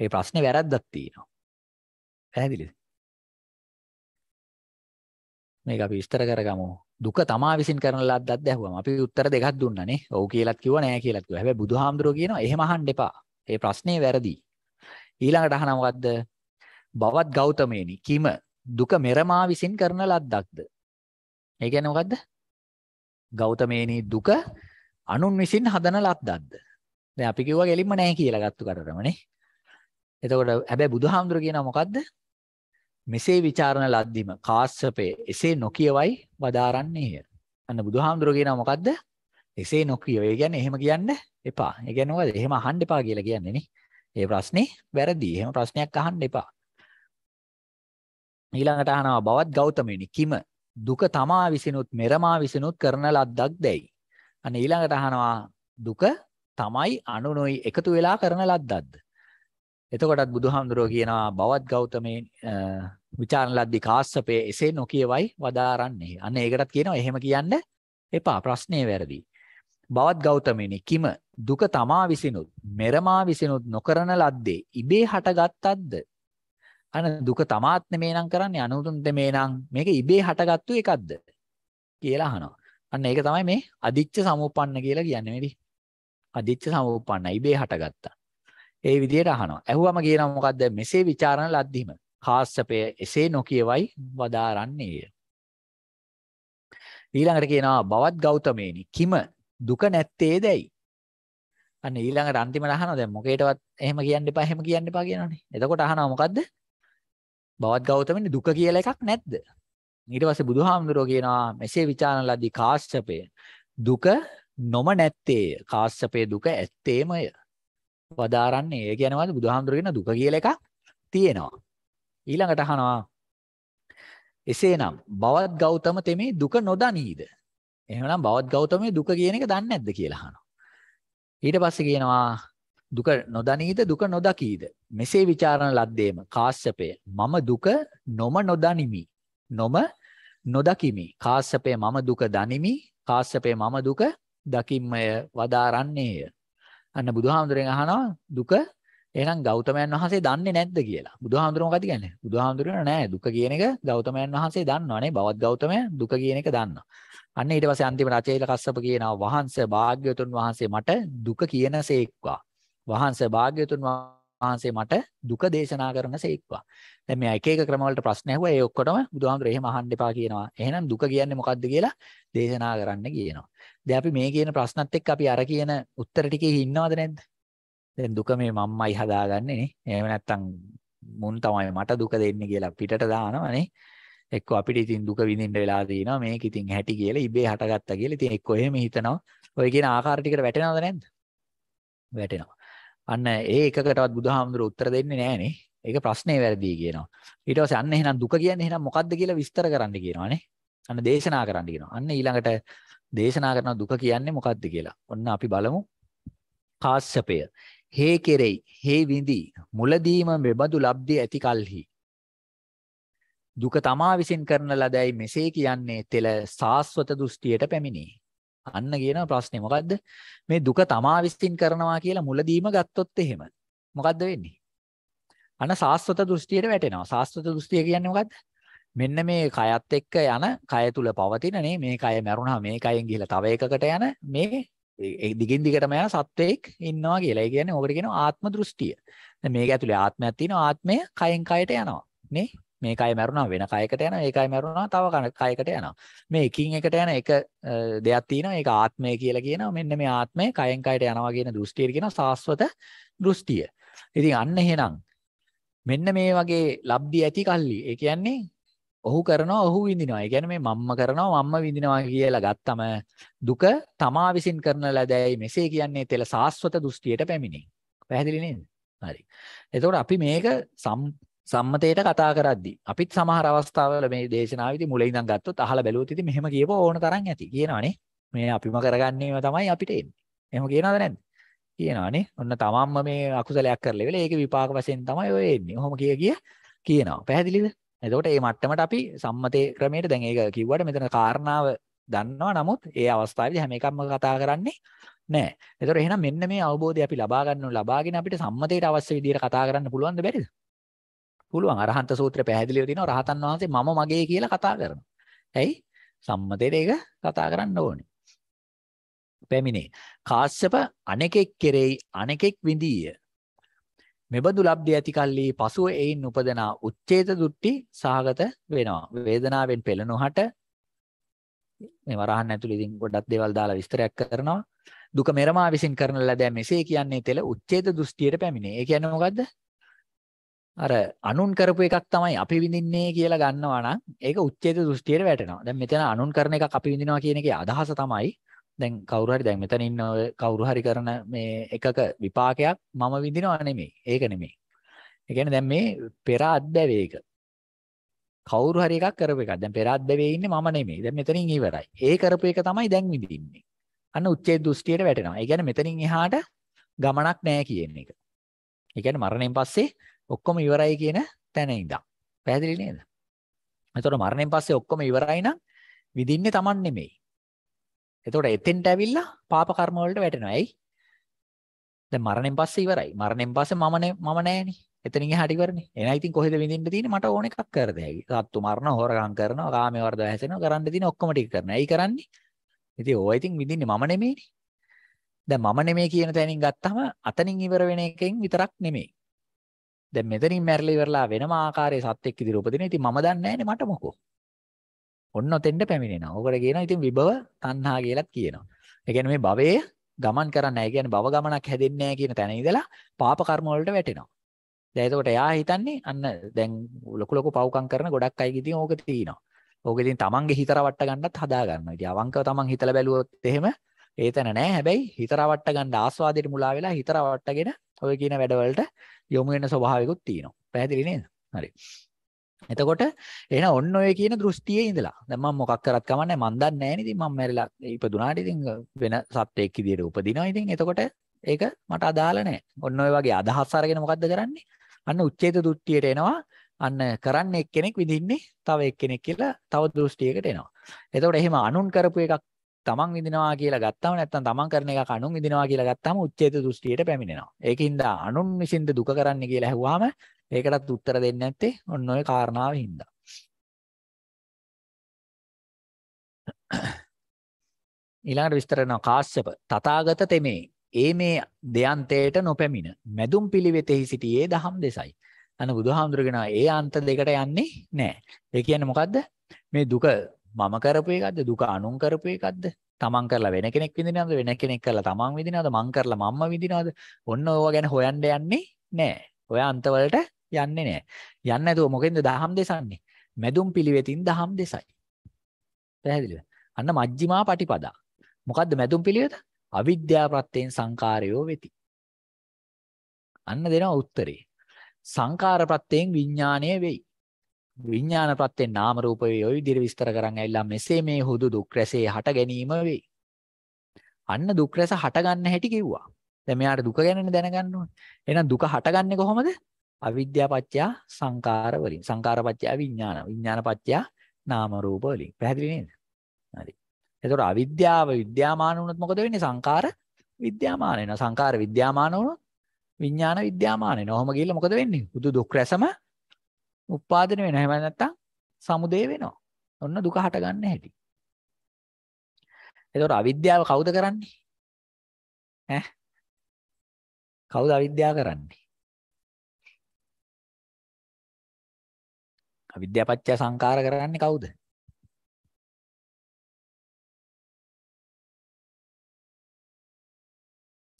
ඒ ප්‍රශ්නේ වැරද්දක් තියෙනවා. පැහැදිලිද? මේක අපි විස්තර කරගමු. දුක තමා විසින් කරන ලද්දක්ද ඇහුවම අපි උත්තර දෙකක් දුන්නානේ. ඔව් කියලාත් කිව්වා නෑ කියලාත් කිව්වා. හැබැයි බුදුහාමුදුරුවෝ කියනවා එහෙම අහන්න එපා. ඒ ප්‍රශ්නේ වැරදි. ඊළඟට අහනවා මොකද්ද? බවත් ගෞතමේනි කිම දුක මෙරමා විසින් කරන ලද්දක්ද? ඒ කියන්නේ මොකද්ද? ගෞතමේනි දුක අනුන් විසින් හදන ලද්දක්ද? දැන් අපි කිව්වා ගෙලින්ම නැහැ කියලා ගත්තු කරටම නේ. එතකොට හැබැයි බුදුහාමුදුර කියනවා මොකද්ද? මෙසේ ਵਿਚාරණ ලද්දිම කාශ්‍යපේ එසේ නොකියවයි වදාරන්නේය. අන්න බුදුහාමුදුර කියනවා මොකද්ද? එසේ නොකියව. ඒ කියන්නේ එහෙම කියන්න එපා. ඒ කියන්නේ මොකද? එහෙම අහන්න එපා කියලා කියන්නේ නේ. ඒ ප්‍රශ්නේ වැරදි. එහෙම ප්‍රශ්නයක් අහන්න එපා. ඊළඟට අහනවා බවත් ගෞතමෙනි කිම දුක තමා විසිනුත් මෙරමා විසිනුත් කරන ලද්දක් දැයි. අන්න ඊළඟට අහනවා දුක තමයි අනුනොයි එකතු වෙලා කරන ලද්දක්ද? එතකොටත් බුදුහාමුදුරුවෝ කියනවා බවත් ගෞතමේ විචාරණ ලද්දී කාස්සපේ එසේ නොකියවයි වදාරන්නේ. අන්න ඒකටත් කියනවා එහෙම කියන්න එපා ප්‍රශ්නේ වැරදි. බවත් ගෞතමෙනි කිම දුක තමා විසිනුත් මෙරමා විසිනුත් නොකරන ලද්දේ ඉබේ හටගත්තක්ද? අන දුක තමාත් නෙමේනම් කරන්නේ අනුතුන් නෙමේනම් මේක ඉබේ හටගත්තු එකක්ද කියලා අහනවා. අන්න ඒක තමයි මේ අදිච්ච සමුප්පන්න කියලා කියන්නේ නේද? අදිච්ච සමුප්පන්න ඉබේ හටගත්තා. ඒ විදිහට අහනවා. ඇහුවම කියනවා මොකක්ද මෙසේ ਵਿਚාරණ ලද්දීම කාශ්‍යපය එසේ නොකියවයි වදාරන්නේය. ඊළඟට කියනවා බවත් ගෞතමේනි කිම දුක නැත්තේදැයි අන්න ඊළඟට අන්තිමට අහනවා දැන් මොකේටවත් එහෙම කියන්න එපා එහෙම කියන්න එපා කියනවනේ. එතකොට අහනවා මොකද්ද? බවත් ගෞතමනි දුක කියලා එකක් නැද්ද? ඊට පස්සේ බුදුහාමුදුරෝ කියනවා මෙසේ විචාරන ලද්දී කාශ්‍යපය දුක නොම නැත්තේ කාශ්‍යපයේ දුක ඇත්තේමය. වදාරන්නේ ඒ කියන්නේ මොකද බුදුහාමුදුරෝ කියන දුක කියලා එකක් තියෙනවා. ඊළඟට අහනවා එසේනම් බවත් ගෞතම තෙමේ දුක නොදනීද? එහෙනම් බවත් ගෞතමේ දුක කියන එක දන්නේ නැද්ද කියලා අහනවා. ඊට පස්සේ කියනවා දුක නොදනීද දුක නොදකීද මෙසේ ਵਿਚාරණ ලද්දේම කාශ්‍යපය මම දුක නොම නොදනිමි නොම නොදකිමි කාශ්‍යපය මම දුක දනිමි කාශ්‍යපය මම දුක දකිම්මය වදාරන්නේය අන්න බුදුහාමුදුරෙන් අහනවා දුක එහෙනම් ගෞතමයන් වහන්සේ දන්නේ නැද්ද කියලා. බුදුහාමුදුරුවෝ මොකද කියන්නේ? බුදුහාමුදුරුවෝ නෑ දුක කියන එක ගෞතමයන් වහන්සේ දන්නවනේ. බවත් ගෞතමයන් දුක කියන එක දන්නවා. අන්න ඊට පස්සේ අන්තිම රචේල කස්සප කියනවා වහන්සේ භාග්‍යතුන් වහන්සේ මට දුක කියනසේක්වා. වහන්සේ භාග්‍යතුන් වහන්සේ මට දුක දේශනා කරන සේක්වා. දැන් මෙයා එක එක ක්‍රමවලට ප්‍රශ්න ඇහුවා. ඒ ඔක්කොටම බුදුහාමුදුරේ එහෙම අහන්න එපා කියනවා. එහෙනම් දුක කියන්නේ මොකද්ද කියලා දේශනා කරන්න කියනවා. දැන් අපි මේ කියන ප්‍රශ්නත් එක්ක අපි අර කියන උත්තර ටිකේ ඉන්නවද නැද්ද? දැන් දුක මේ මම්මයි හදාගන්නේ නේ. එහෙම නැත්තම් මුන් තමයි මට දුක දෙන්නේ කියලා පිටට දානවා නේ. එක්ක අපිට ඉතින් දුක විඳින්න වෙලා තියෙනවා. මේක ඉතින් හැටි කියලා ඉබේ හටගත්තා කියලා. ඉතින් එක්ක එහෙම හිතනවා. ඔය කියන ආකාර ටිකට වැටෙනවද නැද්ද? වැටෙනවා. අන්න ඒ එකකටවත් බුදුහාමුදුරුවෝ උත්තර දෙන්නේ නැහනේ. ඒක ප්‍රශ්නේ වැරදි කියනවා. ඊට පස්සේ අන්න එහෙනම් දුක කියන්නේ එහෙනම් මොකද්ද කියලා විස්තර කරන්න කියනවානේ. අන්න දේශනා කරන්න කියනවා. අන්න ඊළඟට දේශනා කරන දුක කියන්නේ මොකද්ද කියලා. ඔන්න අපි බලමු. කාශ්‍යපය. හේ කෙරෙයි, හේ විඳි, මුලදීම මෙබඳු ලබ්ධි ඇති කල්හි. දුක තමා විසින් කරන ලදැයි මෙසේ කියන්නේ තෙල සාස්වත දෘෂ්ටියට පැමිණේ. අන්න කියන ප්‍රශ්නේ මොකද්ද? මේ දුක තමා විසින් කරනවා කියලා මුලදීම ගත්තොත් එහෙම මොකද්ද වෙන්නේ? අන්න සාස්වත දෘෂ්ටියට වැටෙනවා. සාස්වත දෘෂ්ටිය කියන්නේ මොකද්ද? මෙන්න මේ කයත් එක්ක යන කය තුල පවතින නේ මේ කය මැරුණා මේ කයෙන් ගිහිලා තව එකකට යන මේ දිගින් දිගටම යන සත්වයක් ඉන්නවා කියලා. ඒ කියන්නේ ඕකට කියනවා ආත්ම දෘෂ්ටිය. දැන් මේක ඇතුලේ ආත්මයක් තියෙනවා. ආත්මය කයෙන් කයට යනවා. නේ? මේ කය මැරුණා වෙන කයකට යනවා ඒ කය මැරුණා තව කයකට යනවා මේ එකින් එකට යන එක දෙයක් තියෙනවා ඒක ආත්මය කියලා කියනවා මෙන්න මේ ආත්මය කයෙන් කයට යනවා කියන දෘෂ්ටිය කියනවා සාස්වත දෘෂ්ටිය ඉතින් අන්න එහෙනම් මෙන්න මේ වගේ ලබ්ධි ඇති කල්ලි ඒ කියන්නේ ඔහු කරනවා ඔහු විඳිනවා ඒ කියන්නේ මේ මම්ම කරනවා මම්ම විඳිනවා කියලා ගත්තම දුක තමා විසින් කරන ලදැයි මෙසේ කියන්නේ තෙල සාස්වත දෘෂ්ටියට පැමිණේ පැහැදිලි නේද හරි එතකොට අපි මේක සම්මතයට කතා කරද්දී අපිත් සමහර අවස්ථාවල මේ දේශනාවේදී මුලින් ඉඳන් ගත්තොත් අහලා බැලුවොත් ඉතින් මෙහෙම කියව ඕන තරම් ඇති කියනවනේ මේ අපිම කරගන්නේම තමයි අපිට එන්නේ එහෙම කියනවද නැද්ද කියනවනේ ඔන්න තමන්ම මේ අකුසලයක් කරලා ඉවල ඒක විපාක වශයෙන් තමයි ඔය එන්නේ ඔහොම කිය කිය කියනවා පැහැදිලිද එතකොට මේ මට්ටමට අපි සම්මතේ ක්‍රමයට දැන් ඒක කිව්වට මෙතන කාරණාව දන්නවා නමුත් ඒ අවස්ථාවේදී හැම එකක්ම කතා කරන්නේ නෑ එතකොට එහෙනම් මෙන්න මේ අවබෝධය අපි ලබා ගන්නු ලබාගෙන අපිට සම්මතයට අවශ්‍ය විදිහට කතා කරන්න පුළුවන්ද බැරිද පුළුවන්. අරහන්ත සූත්‍රය පැහැදිලිව දිනවා රහතන් වහන්සේ මම මගේ කියලා කතා කරනවා. ඇයි? සම්මතයට ඒක කතා කරන්න ඕනේ. පැමිණේ. කාශ්‍යප අනෙකෙක් කෙරෙහි අනෙකෙක් විඳීය. මෙබඳු ලබ්ධිය ඇති කල්ලි පසුව එයින් උපදනා උච්ඡේද දුට්ටි සාගත වෙනවා. වේදනාවෙන් පෙළෙනොහට මේ වරහන් ඇතුළේ ඉතින් ගොඩක් දේවල් දාලා විස්තරයක් කරනවා. දුක මෙරමා විසින් කරන ලද මෙසේ කියන්නේ තෙල උච්ඡේද දෘෂ්ටියට පැමිණේ. ඒ කියන්නේ මොකද්ද? අර අනුන් කරපු එකක් තමයි අපි විඳින්නේ කියලා ගන්නවා නම් ඒක උච්ඡේද දෘෂ්ටියට වැටෙනවා. දැන් මෙතන අනුන් කරන එකක් අපි විඳිනවා කියන එකේ අදහස තමයි දැන් කවුරු හරි දැන් මෙතන ඉන්න කවුරු හරි කරන මේ එකක විපාකයක් මම විඳිනවා නෙමෙයි. ඒක නෙමෙයි. ඒ කියන්නේ දැන් මේ පෙර අත්දැවේක කවුරු හරි එකක් කරපු එකක්. දැන් පෙර අත්දැවේ ඉන්නේ මම නෙමෙයි. දැන් මෙතනින් ඉවරයි. ඒ කරපු එක තමයි දැන් විඳින්නේ. අන්න උච්ඡේද දෘෂ්ටියට වැටෙනවා. ඒ කියන්නේ මෙතනින් එහාට ගමනක් නැහැ කියන එක. ඒ කියන්නේ මරණයෙන් පස්සේ ඔක්කොම ඉවරයි කියන තැන ඉඳන්. පැහැදිලි නේද? එතකොට මරණයෙන් පස්සේ ඔක්කොම ඉවරයි නම් විඳින්නේ Taman නෙමෙයි. එතකොට එතෙන්ට ඇවිල්ලා පාප කර්ම වලට වැටෙනවා. ඇයි? දැන් මරණයෙන් පස්සේ ඉවරයි. මරණයෙන් පස්සේ මම මම නෑනේ. එතනින් එහාට ඉවරනේ. එහෙනම් ඉතින් කොහෙද විඳින්න තියෙන්නේ? මට ඕන එකක් කර දෙයි. සත්තු මරන, හොරගම් කරනවා, කාමයේ වර්ධව හැසෙනවා, කරන්න තියෙන ඔක්කොම ටික කරනවා. ඇයි කරන්නේ? ඉතින් ඕවා ඉතින් විඳින්නේ මම නෙමෙයිනේ. දැන් මම නෙමෙයි කියන තැනින් ගත්තම අතනින් ඉවර වෙන එකෙන් විතරක් නෙමෙයි. දැන් මෙතනින් මැරිලා ඉවරලා වෙනම ආකාරයේ සත්‍යෙක් ඉදිරිය උපදින. ඉතින් මම දන්නේ නැහැනේ මට මොකෝ. ඔන්න ඔතෙන්ට පැමිණෙනවා. ඕකට කියනවා ඉතින් විභව තණ්හා කියලාත් කියනවා. ඒ කියන්නේ මේ භවයේ ගමන් කරන්නේ නැහැ. කියන්නේ භව ගමනක් හැදෙන්නේ නැහැ කියන තැන ඉඳලා පාප කර්ම වලට වැටෙනවා. දැන් එතකොට එයා හිතන්නේ අන්න දැන් ලොකු ලොකු පව්කම් කරන ගොඩක් අය ඉතින් ඕක තියෙනවා. ඕක ඉතින් තමන්ගේ හිත රවට්ට ගන්නත් හදා ගන්නවා. ඉතින් අවංකව තමන් හිතලා බැලුවොත් එහෙම ඒතන නෑ. හැබැයි හිත රවට්ට ගන්න ආස්වාදයට මුලා වෙලා හිත රවට්ටගෙන ඔය කියන වැඩවලට යොමු වෙන ස්වභාවිකුත් තියෙනවා. පැහැදිලි නේද? හරි. එතකොට එහෙනම් ඔන්න ඔය කියන දෘෂ්ටියේ ඉඳලා දැන් මම මොකක් කරත් කමන්නේ මන් දන්නේ නැහැ නේ ඉතින් මම මැරිලා ඉපදුනාට ඉතින් වෙන සත්වෙක් විදියට උපදිනවා ඉතින් එතකොට ඒක මට අදාළ නැහැ ඔන්න ඔය වගේ අදහස් අරගෙන මොකද්ද කරන්නේ අන්න උච්චේත දෘෂ්ටියට එනවා අන්න කරන්නේ එක්කෙනෙක් විඳින්නේ තව එක්කෙනෙක් කියලා තව දෘෂ්ටියකට එනවා එතකොට එහෙම අනුන් කරපු එකක් තමන් විඳිනවා කියලා ගත්තාම නැත්නම් තමන් කරන එකක් අනුන් විඳිනවා කියලා ගත්තාම උච්ඡේද දෘෂ්ටියට පැමිණෙනවා. ඒකින්ද අනුන් විසින්ද දුක කරන්නේ කියලා ඇහුවාම ඒකටත් උත්තර දෙන්නේ නැත්තේ ඔන්න ඔය කාරණාව හින්දා. ඊළඟට විස්තර කරනවා කාශ්‍යප තථාගත තෙමේ ඒ මේ දෙයන්තයට නොපැමිණ මැදුම් පිළිවෙතෙහි සිටියේ දහම් දෙසයි. අන බුදුහාමුදුරගෙන ඒ අන්ත දෙකට යන්නේ නැහැ. ඒ කියන්නේ මොකද්ද? මේ දුක මම කරපු එකක්ද දුක අනුන් කරපු එකක්ද තමන් කරලා වෙන කෙනෙක් විඳිනවද වෙන කෙනෙක් කරලා තමන් විඳිනවද මං කරලා මම්ම විඳිනවද ඔන්න ඕවා ගැන හොයන්න යන්නේ නෑ ඔය අන්තවලට යන්නේ නෑ යන්න නැතුව මොකෙන්ද දහම් දෙසන්නේ මැදුම් පිළිවෙතින් දහම් දෙසයි පැහැදිලිද අන්න මජ්ක්‍ධිමා පටිපදා මොකද්ද මැදුම් පිළිවෙත අවිද්‍යා ප්‍රත්‍යයෙන් සංකාරයෝ වෙති අන්න දෙනවා උත්තරේ සංකාර ප්‍රත්‍යයෙන් විඥාණය වෙයි විඥාන ප්‍රත්‍යෙන් නාම රූප වේ ඔය විදිහට විස්තර කරන් ඇවිල්ලා මෙසේ මේ හුදු දුක් රැසේ හට ගැනීම වේ. අන්න දුක් රැස හට ගන්න හැටි කිව්වා. දැන් මෙයාට දුක ගැනනේ දැනගන්න ඕනේ. එහෙනම් දුක හටගන්නේ කොහොමද? අවිද්‍යාව පත්‍ය සංකාර වලින්. සංකාර පත්‍ය විඥාන. විඥාන පත්‍ය නාම රූප වලින්. පැහැදිලි නේද? හරි. එතකොට අවිද්‍යාව විද්‍යාමාන වුණොත් මොකද වෙන්නේ? සංකාර විද්‍යාමාන වෙනවා. සංකාර විද්‍යාමාන වුණොත් විඥාන විද්‍යාමාන වෙනවා. ඔහොම ගිහිල්ලා මොකද වෙන්නේ? හුදු දුක් රැසම උපාදින වෙනවා. එහෙම නැත්නම් සමුදේ වෙනවා. ඔන්න දුක හට ගන්න හැටි. එතකොට අවිද්‍යාව කවුද කරන්නේ? ඈ කවුද අවිද්‍යාව කරන්නේ? අවිද්‍යාපච්චය සංකාර කරන්නේ කවුද?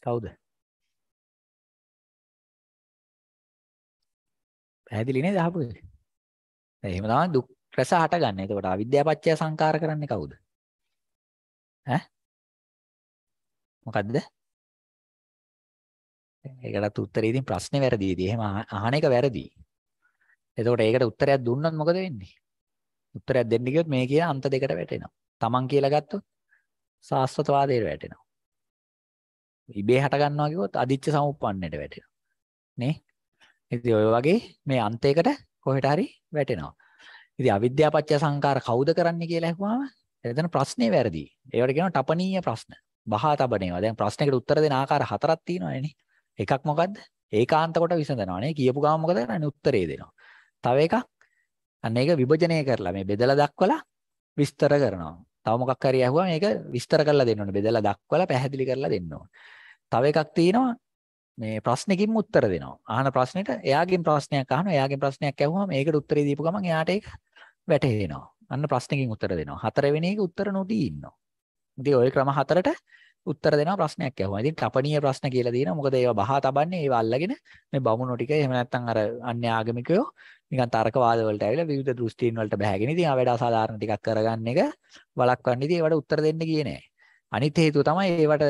කවුද? පැහැදිලි නේද අහපු එක? දැන් එහෙම තමයි දුක් රස හටගන්නේ. එතකොට අවිද්‍යාව පත්‍ය සංකාර කරන්නේ කවුද? ඈ? මොකද්ද? ඒකටත් උත්තරේ ඉතින් ප්‍රශ්නේ වැරදි ඉතින්. එහෙම අහන එක වැරදි. එතකොට ඒකට උත්තරයක් දුන්නොත් මොකද වෙන්නේ? උත්තරයක් දෙන්න ගියොත් මේ කියන අන්ත දෙකට වැටෙනවා. Taman කියලා ගත්තොත් සාස්වතවාදයට වැටෙනවා. ඉබේ හට ගන්නවා කිව්වොත් අදිච්ච සමුප්පන්නයට වැටෙනවා. නේ? ඉතින් ඔය වගේ මේ අන්තයකට කොහෙට හරි වැටෙනවා. ඉතින් අවිද්‍යාව පත්‍ය සංකාර කවුද කරන්නේ කියලා අහුවාම එතන ප්‍රශ්නේ වැරදි. ඒවට කියනවා තපනීය ප්‍රශ්න. බහා තබන ඒවා. දැන් ප්‍රශ්නයකට උත්තර දෙන ආකාර හතරක් තියෙනවානේ. එකක් මොකද්ද? ඒකාන්ත කොට විසඳනවානේ. කියපු ගාම මොකද කරන්නේ? උත්තරේ දෙනවා. තව එකක් අන්න ඒක විභජනය කරලා මේ බෙදලා දක්වලා විස්තර කරනවා. තව මොකක් හරි ඇහුවා මේක විස්තර කරලා දෙන්න ඕනේ. බෙදලා දක්වලා පැහැදිලි කරලා දෙන්න ඕනේ. තව එකක් තියෙනවා මේ ප්‍රශ්නෙකින්ම උත්තර දෙනවා. අහන ප්‍රශ්නෙට එයාගෙන් ප්‍රශ්නයක් අහනවා. එයාගෙන් ප්‍රශ්නයක් ඇහුවාම ඒකට උත්තරේ දීපු ගමන් එයාට ඒක වැටහෙනවා. අන්න ප්‍රශ්නකින් උත්තර දෙනවා. හතරවෙනි එක උත්තර නොදී ඉන්නවා. ඉතින් ওই ක්‍රම හතරට උත්තර දෙනවා ප්‍රශ්නයක් ඇහුවා. ඉතින් තපනීය ප්‍රශ්න කියලා දෙනවා. මොකද ඒවා බහා තබන්නේ ඒවා අල්ලගෙන මේ බමුණෝ ටික එහෙම නැත්නම් අර අන්‍ය ආගමිකයෝ නිකන් තර්කවාද වලට ඇවිල්ලා විවිධ දෘෂ්ටීන් වලට බහැගෙන ඉතින් ආ වැඩ අසාධාරණ ටිකක් කරගන්න එක වළක්වන්න ඉතින් ඒවට උත්තර දෙන්න ගියේ නෑ. අනිත් හේතුව තමයි ඒවට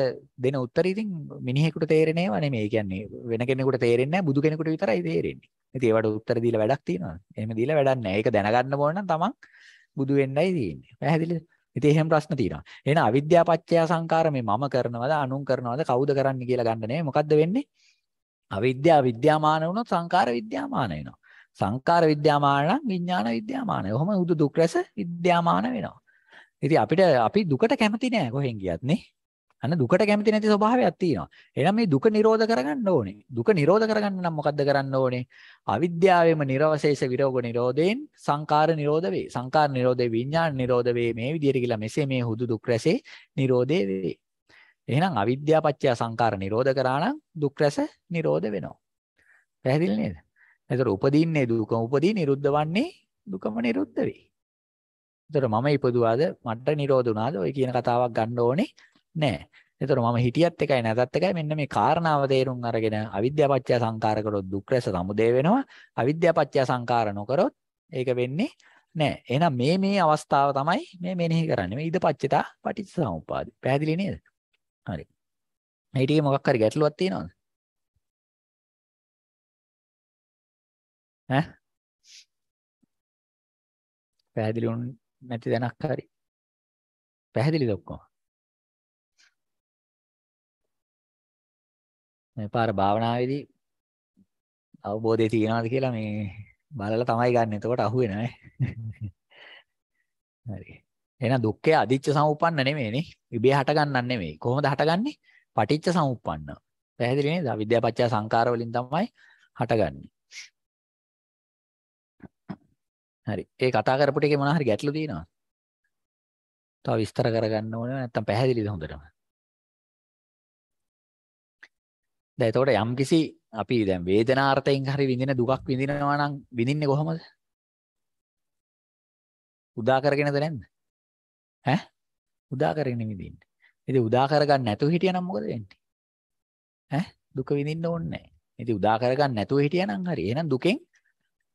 දෙන උත්තර ඉතින් මිනිහෙකුට තේරෙන්නේ නැව නෙමෙයි. කියන්නේ වෙන කෙනෙකුට තේරෙන්නේ නැහැ. බුදු කෙනෙකුට විතරයි තේරෙන්නේ. ඉතින් ඒවට උත්තර දීලා වැඩක් තියෙනවද? එහෙම දීලා වැඩක් නැහැ. ඒක දැනගන්න ඕන නම් තමන් බුදු වෙන්නයි තියෙන්නේ. පැහැදිලිද? ඉතින් එහෙම ප්‍රශ්න තියෙනවා. එහෙනම් අවිද්‍යාව පත්‍ය සංකාර මේ මම කරනවද, අනුන් කරනවද, කවුද කරන්නේ කියලා ගන්න නෙමෙයි. මොකද්ද වෙන්නේ? අවිද්‍යාව විද්‍යාමාන වුණොත් සංකාර විද්‍යාමාන වෙනවා. සංකාර විද්‍යාමාන නම් විඥාන විද්‍යාමාන. ඔහොම උදු දුක් රස විද්‍යාමාන වෙනවා. ඉතින් අපිට අපි දුකට කැමති නෑ කොහෙන් ගියත් නේ. අන්න දුකට කැමති නැති ස්වභාවයක් තියෙනවා. එහෙනම් මේ දුක නිරෝධ කරගන්න ඕනේ. දුක නිරෝධ කරගන්න නම් මොකද්ද කරන්න ඕනේ? අවිද්‍යාවෙම නිර්වශේෂ විරෝග නිරෝධයෙන් සංකාර නිරෝධ වේ. සංකාර නිරෝධේ විඥාන නිරෝධ වේ. මේ විදිහට කියලා මෙසේ මේ හුදු දුක් රැසේ නිරෝධේ වේ. එහෙනම් අවිද්‍යාව පත්‍ය සංකාර නිරෝධ කරා නම් දුක් රැස නිරෝධ වෙනවා. පැහැදිලි නේද? එතකොට උපදීන්නේ දුකම උපදී නිරුද්ධ වන්නේ දුකම නිරුද්ධ වේ. එතකොට මම ඉපදුවාද මට නිරෝධ වුණාද ඔය කියන කතාවක් ගන්න ඕනේ නෑ. එතකොට මම හිටියත් එකයි නැතත් එකයි මෙන්න මේ කාරණාව තේරුම් අරගෙන අවිද්‍යාපච්චය සංකාර කරොත් දුක් රැස සමුදය වෙනවා. අවිද්‍යාපච්චය සංකාර නොකරොත් ඒක වෙන්නේ නෑ. එහෙනම් මේ මේ අවස්ථාව තමයි මේ මෙනෙහි කරන්නේ. මේ ඉදපච්චිතා පටිච්චසමුප්පාද. පැහැදිලි නේද? හරි. මේ ටිකේ මොකක් හරි ගැටලුවක් තියෙනවද? ඈ? පැහැදිලි වුණා නැති දැනක් හරි. පැහැදිලිද ඔක්කොම? මේ පාර භාවනාවේදී අවබෝධය තියනවාද කියලා මේ බලලා තමයි ගන්න. එතකොට අහු වෙනවා හරි. එහෙනම් දුක්ඛය අදිච්ච සමුප්පන්න නෙමෙයිනේ. ඉබේ හට ගන්නන් නෙමෙයි. කොහොමද හටගන්නේ? පටිච්ච සමුප්පන්න. පැහැදිලි නේද? අවිද්‍යාව පත්‍ය සංකාර වලින් තමයි හටගන්නේ. හරි. ඒ කතා කරපු ටිකේ මොනවා හරි ගැටලු තියෙනවද? තව විස්තර කරගන්න ඕනේ නැත්නම් පැහැදිලිද හොඳටම? දැන් එතකොට යම්කිසි අපි දැන් වේදනාර්ථයෙන් හරි විඳින දුකක් විඳිනවා නම් විඳින්නේ කොහොමද? උදා කරගෙනද නැද්ද? ඈ? උදා කරගෙන විඳින්නේ. ඉතින් උදා කරගන්න නැතුව හිටියනම් මොකද වෙන්නේ? ඈ? දුක විඳින්න ඕනේ නැහැ. ඉතින් උදා කරගන්න නැතුව හිටියනම් හරි. එහෙනම් දුකෙන්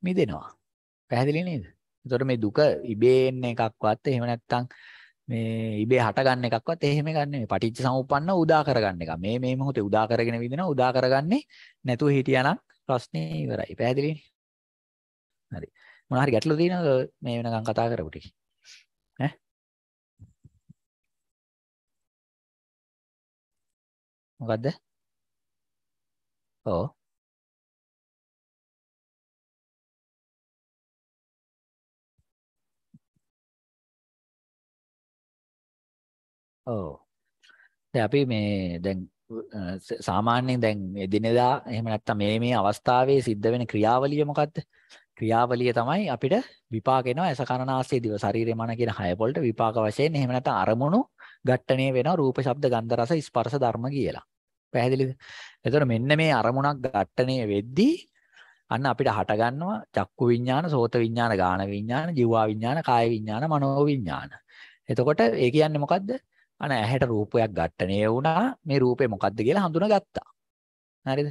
මිදෙනවා. පැහැදිලි නේද? එතකොට මේ දුක ඉබේ එන්න එකක්වත් එහෙම නැත්තම් මේ ඉබේ හටගන්න එකක්වත් එහෙම එකක් නෙමෙයි. පටිච්ච සමුප්පන්න උදා කරගන්න එක. මේ මේ මොහොතේ උදා කරගෙන විදිනවා උදා කරගන්නේ නැතුව හිටියානම් ප්‍රශ්නේ ඉවරයි. පැහැදිලි හරි. මොනවා හරි ගැටලු තියෙනවද මේ වෙනකන් කතා කරපු ටික? ඈ මොකද්ද? ඔව් ඔව්. දැන් අපි මේ දැන් සාමාන්‍යයෙන් දැන් එදිනෙදා එහෙම නැත්තම් මේ මේ අවස්ථාවේ සිද්ධ වෙන ක්‍රියාවලිය මොකද්ද? ක්‍රියාවලිය තමයි අපිට විපාක එනවා ඇස කන නාසය දිව ශරීරය මන කියන හය වලට විපාක වශයෙන් එහෙම නැත්නම් අරමුණු ඝට්ටණය වෙනවා රූප ශබ්ද ගන්ධ රස ස්පර්ශ ධර්ම කියලා. පැහැදිලිද? එතකොට මෙන්න මේ අරමුණක් ඝට්ටණය වෙද්දී අන්න අපිට හට ගන්නවා චක්කු විඤ්ඤාණ, සෝත විඤ්ඤාණ, ගාන විඤ්ඤාණ, ජීවා විඤ්ඤාණ, කාය විඤ්ඤාණ, මනෝ විඤ්ඤාණ. එතකොට ඒ කියන්නේ මොකද්ද? අන ඇහැට රූපයක් ඝට්ටණය වුණා මේ රූපේ මොකද්ද කියලා හඳුනාගත්තා. හරිද?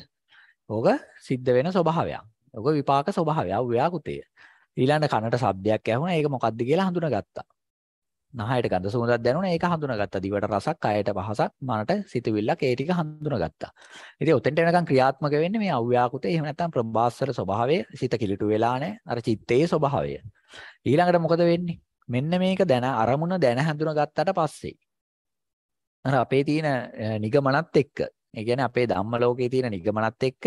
ඕක සිද්ධ වෙන ස්වභාවයක්. ඕක විපාක ස්වභාවය අව්‍යාකෘතය. ඊළඟ කනට ශබ්දයක් ඇහුණා ඒක මොකද්ද කියලා හඳුනාගත්තා. නහයට ගඳ සුවඳක් දැනුණා ඒක හඳුනාගත්තා. දිවට රසක්, කයට පහසක්, මනට සිතවිල්ලක් ඒ ටික හඳුනාගත්තා. ඉතින් ඔතෙන්ට එනකන් ක්‍රියාත්මක වෙන්නේ මේ අව්‍යාකෘතය. එහෙම නැත්නම් ප්‍රබාස්තර ස්වභාවය, සිත කිලිටු වෙලා නැහැ. අර චිත්තයේ ස්වභාවය. ඊළඟට මොකද වෙන්නේ? මෙන්න මේක දැන අරමුණ දැන හඳුනාගත්තට පස්සේ අර අපේ තියෙන නිගමනත් එක්ක ඒ කියන්නේ අපේ ධම්ම ලෝකයේ තියෙන නිගමනත් එක්ක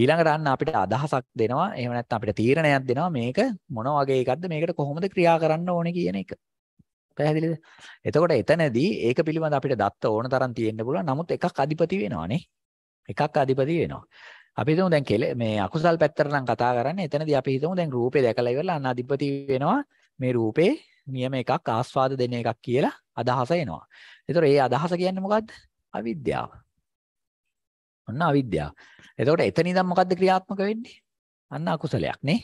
ඊළඟට අන්න අපිට අදහසක් දෙනවා එහෙම නැත්නම් අපිට තීරණයක් දෙනවා මේක මොන වගේ එකක්ද මේකට කොහොමද ක්‍රියා කරන්න ඕනේ කියන එක පැහැදිලිද? එතකොට එතනදී ඒක පිළිබඳ අපිට දත්ත ඕන තරම් තියෙන්න පුළුවන්. නමුත් එකක් අධිපති වෙනවනේ. එකක් අධිපති වෙනවා. අපි හිතමු දැන් කෙල මේ අකුසල් පැත්තට නම් කතා කරන්නේ. එතනදී අපි හිතමු දැන් රූපේ දැකලා ඉවරලා අනාධිපති වෙනවා. මේ රූපේ නියම එකක් ආස්වාද දෙන එකක් කියලා අදහස එනවා. ඒතකොට ඒ අදහස කියන්නේ මොකද්ද? අවිද්‍යාව. ඔන්න අවිද්‍යාව. එතකොට එතන ඉඳන් මොකද්ද ක්‍රියාත්මක වෙන්නේ? අන්න අකුසලයක් නේ.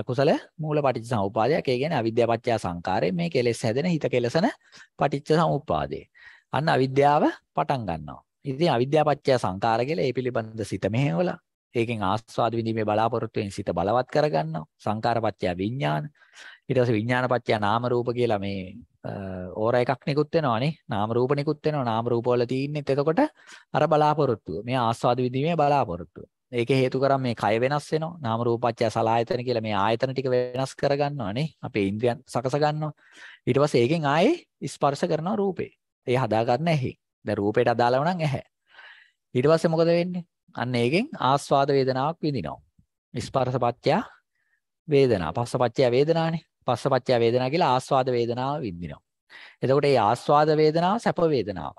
අකුසල මූල පටිච්ච සමුප්පාදයක්. ඒ කියන්නේ අවිද්‍යාව පත්‍ය සංකාරය මේ කෙලෙස් හැදෙන හිත කෙලසන පටිච්ච සමුප්පාදේ. අන්න අවිද්‍යාව පටන් ගන්නවා. ඉතින් අවිද්‍යාව පත්‍ය සංකාර කියලා ඒ පිළිබඳ සිත මෙහෙवला ඒකෙන් ආස්වාද විඳීමේ බලාපොරොත්තුෙන් සිත බලවත් කරගන්නවා සංකාරපත්‍ය විඥාන ඊට පස්සේ විඥානපත්‍ය නාම රූප කියලා මේ ඕරා එකක් නිකුත් වෙනවානේ නාම රූප නිකුත් වෙනවා නාම රූප වල තියෙන්නෙත් එතකොට අර බලාපොරොත්තුව මේ ආස්වාද විඳීමේ බලාපොරොත්තුව ඒක හේතු කරන් මේ කය වෙනස් වෙනවා නාම රූපච්ඡය සලායතන කියලා මේ ආයතන ටික වෙනස් කර ගන්නවානේ අපේ ඉන්ද්‍රියන් සකස ගන්නවා ඊට පස්සේ ඒකෙන් ආයේ ස්පර්ශ කරනවා රූපේ ඒ හදා ගන්න ඇහි දැන් රූපයට අදාළව නම් ඇහැ ඊට පස්සේ මොකද වෙන්නේ අන්න ඒකෙන් ආස්වාද වේදනාවක් විඳිනවා ස්පර්ශපච්ඡය වේදනා පස්සපච්චය වේදනානේ පස්සපච්චය වේදනා කියලා ආස්වාද වේදනාව විඳිනවා. එතකොට මේ ආස්වාද වේදනාව සැප වේදනාවක්.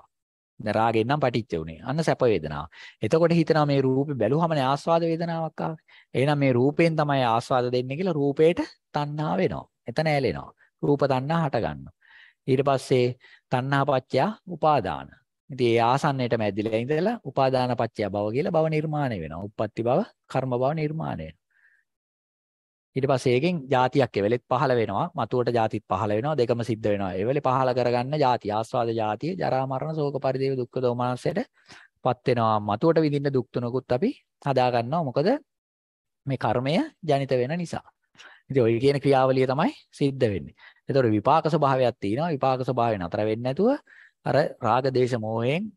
දැන් රාගෙන් නම් පටිච්ච උනේ. අන්න සැප වේදනාව. එතකොට හිතනවා මේ රූපේ බැලුවමනේ ආස්වාද වේදනාවක් ආවේ. එහෙනම් මේ රූපයෙන් තමයි ආස්වාද දෙන්නේ කියලා රූපේට තණ්හා වෙනවා. එතන ඇලෙනවා. රූප තණ්හා හට ගන්නවා. ඊට පස්සේ තණ්හා පත්‍ය උපාදාන. ඉතින් ඒ ආසන්නයටම ඇදිලා ඉඳලා උපාදාන පත්‍ය භව කියලා භව නිර්මාණය වෙනවා. උප්පත්ති භව, කර්ම භව නිර්මාණය ඊට පස්සේ ඒකෙන් જાතියක් එවෙලෙත් පහළ වෙනවා මතුවට જાතිත් පහළ වෙනවා දෙකම සිද්ධ වෙනවා එවෙලේ පහළ කරගන්න જાති ආස්වාද જાතිය ජරා මරණ ශෝක පරිදේව දුක්ඛ දෝමනසයට පත් වෙනවා මතුවට විඳින්න දුක් තුනකුත් අපි හදා ගන්නවා මොකද මේ කර්මය ජනිත වෙන නිසා ඉතින් ඔය කියන ක්‍රියාවලිය තමයි සිද්ධ වෙන්නේ එතකොට විපාක ස්වභාවයක් තියෙනවා විපාක ස්වභාවය නතර වෙන්නේ නැතුව අර රාග දේශ මොහෙන්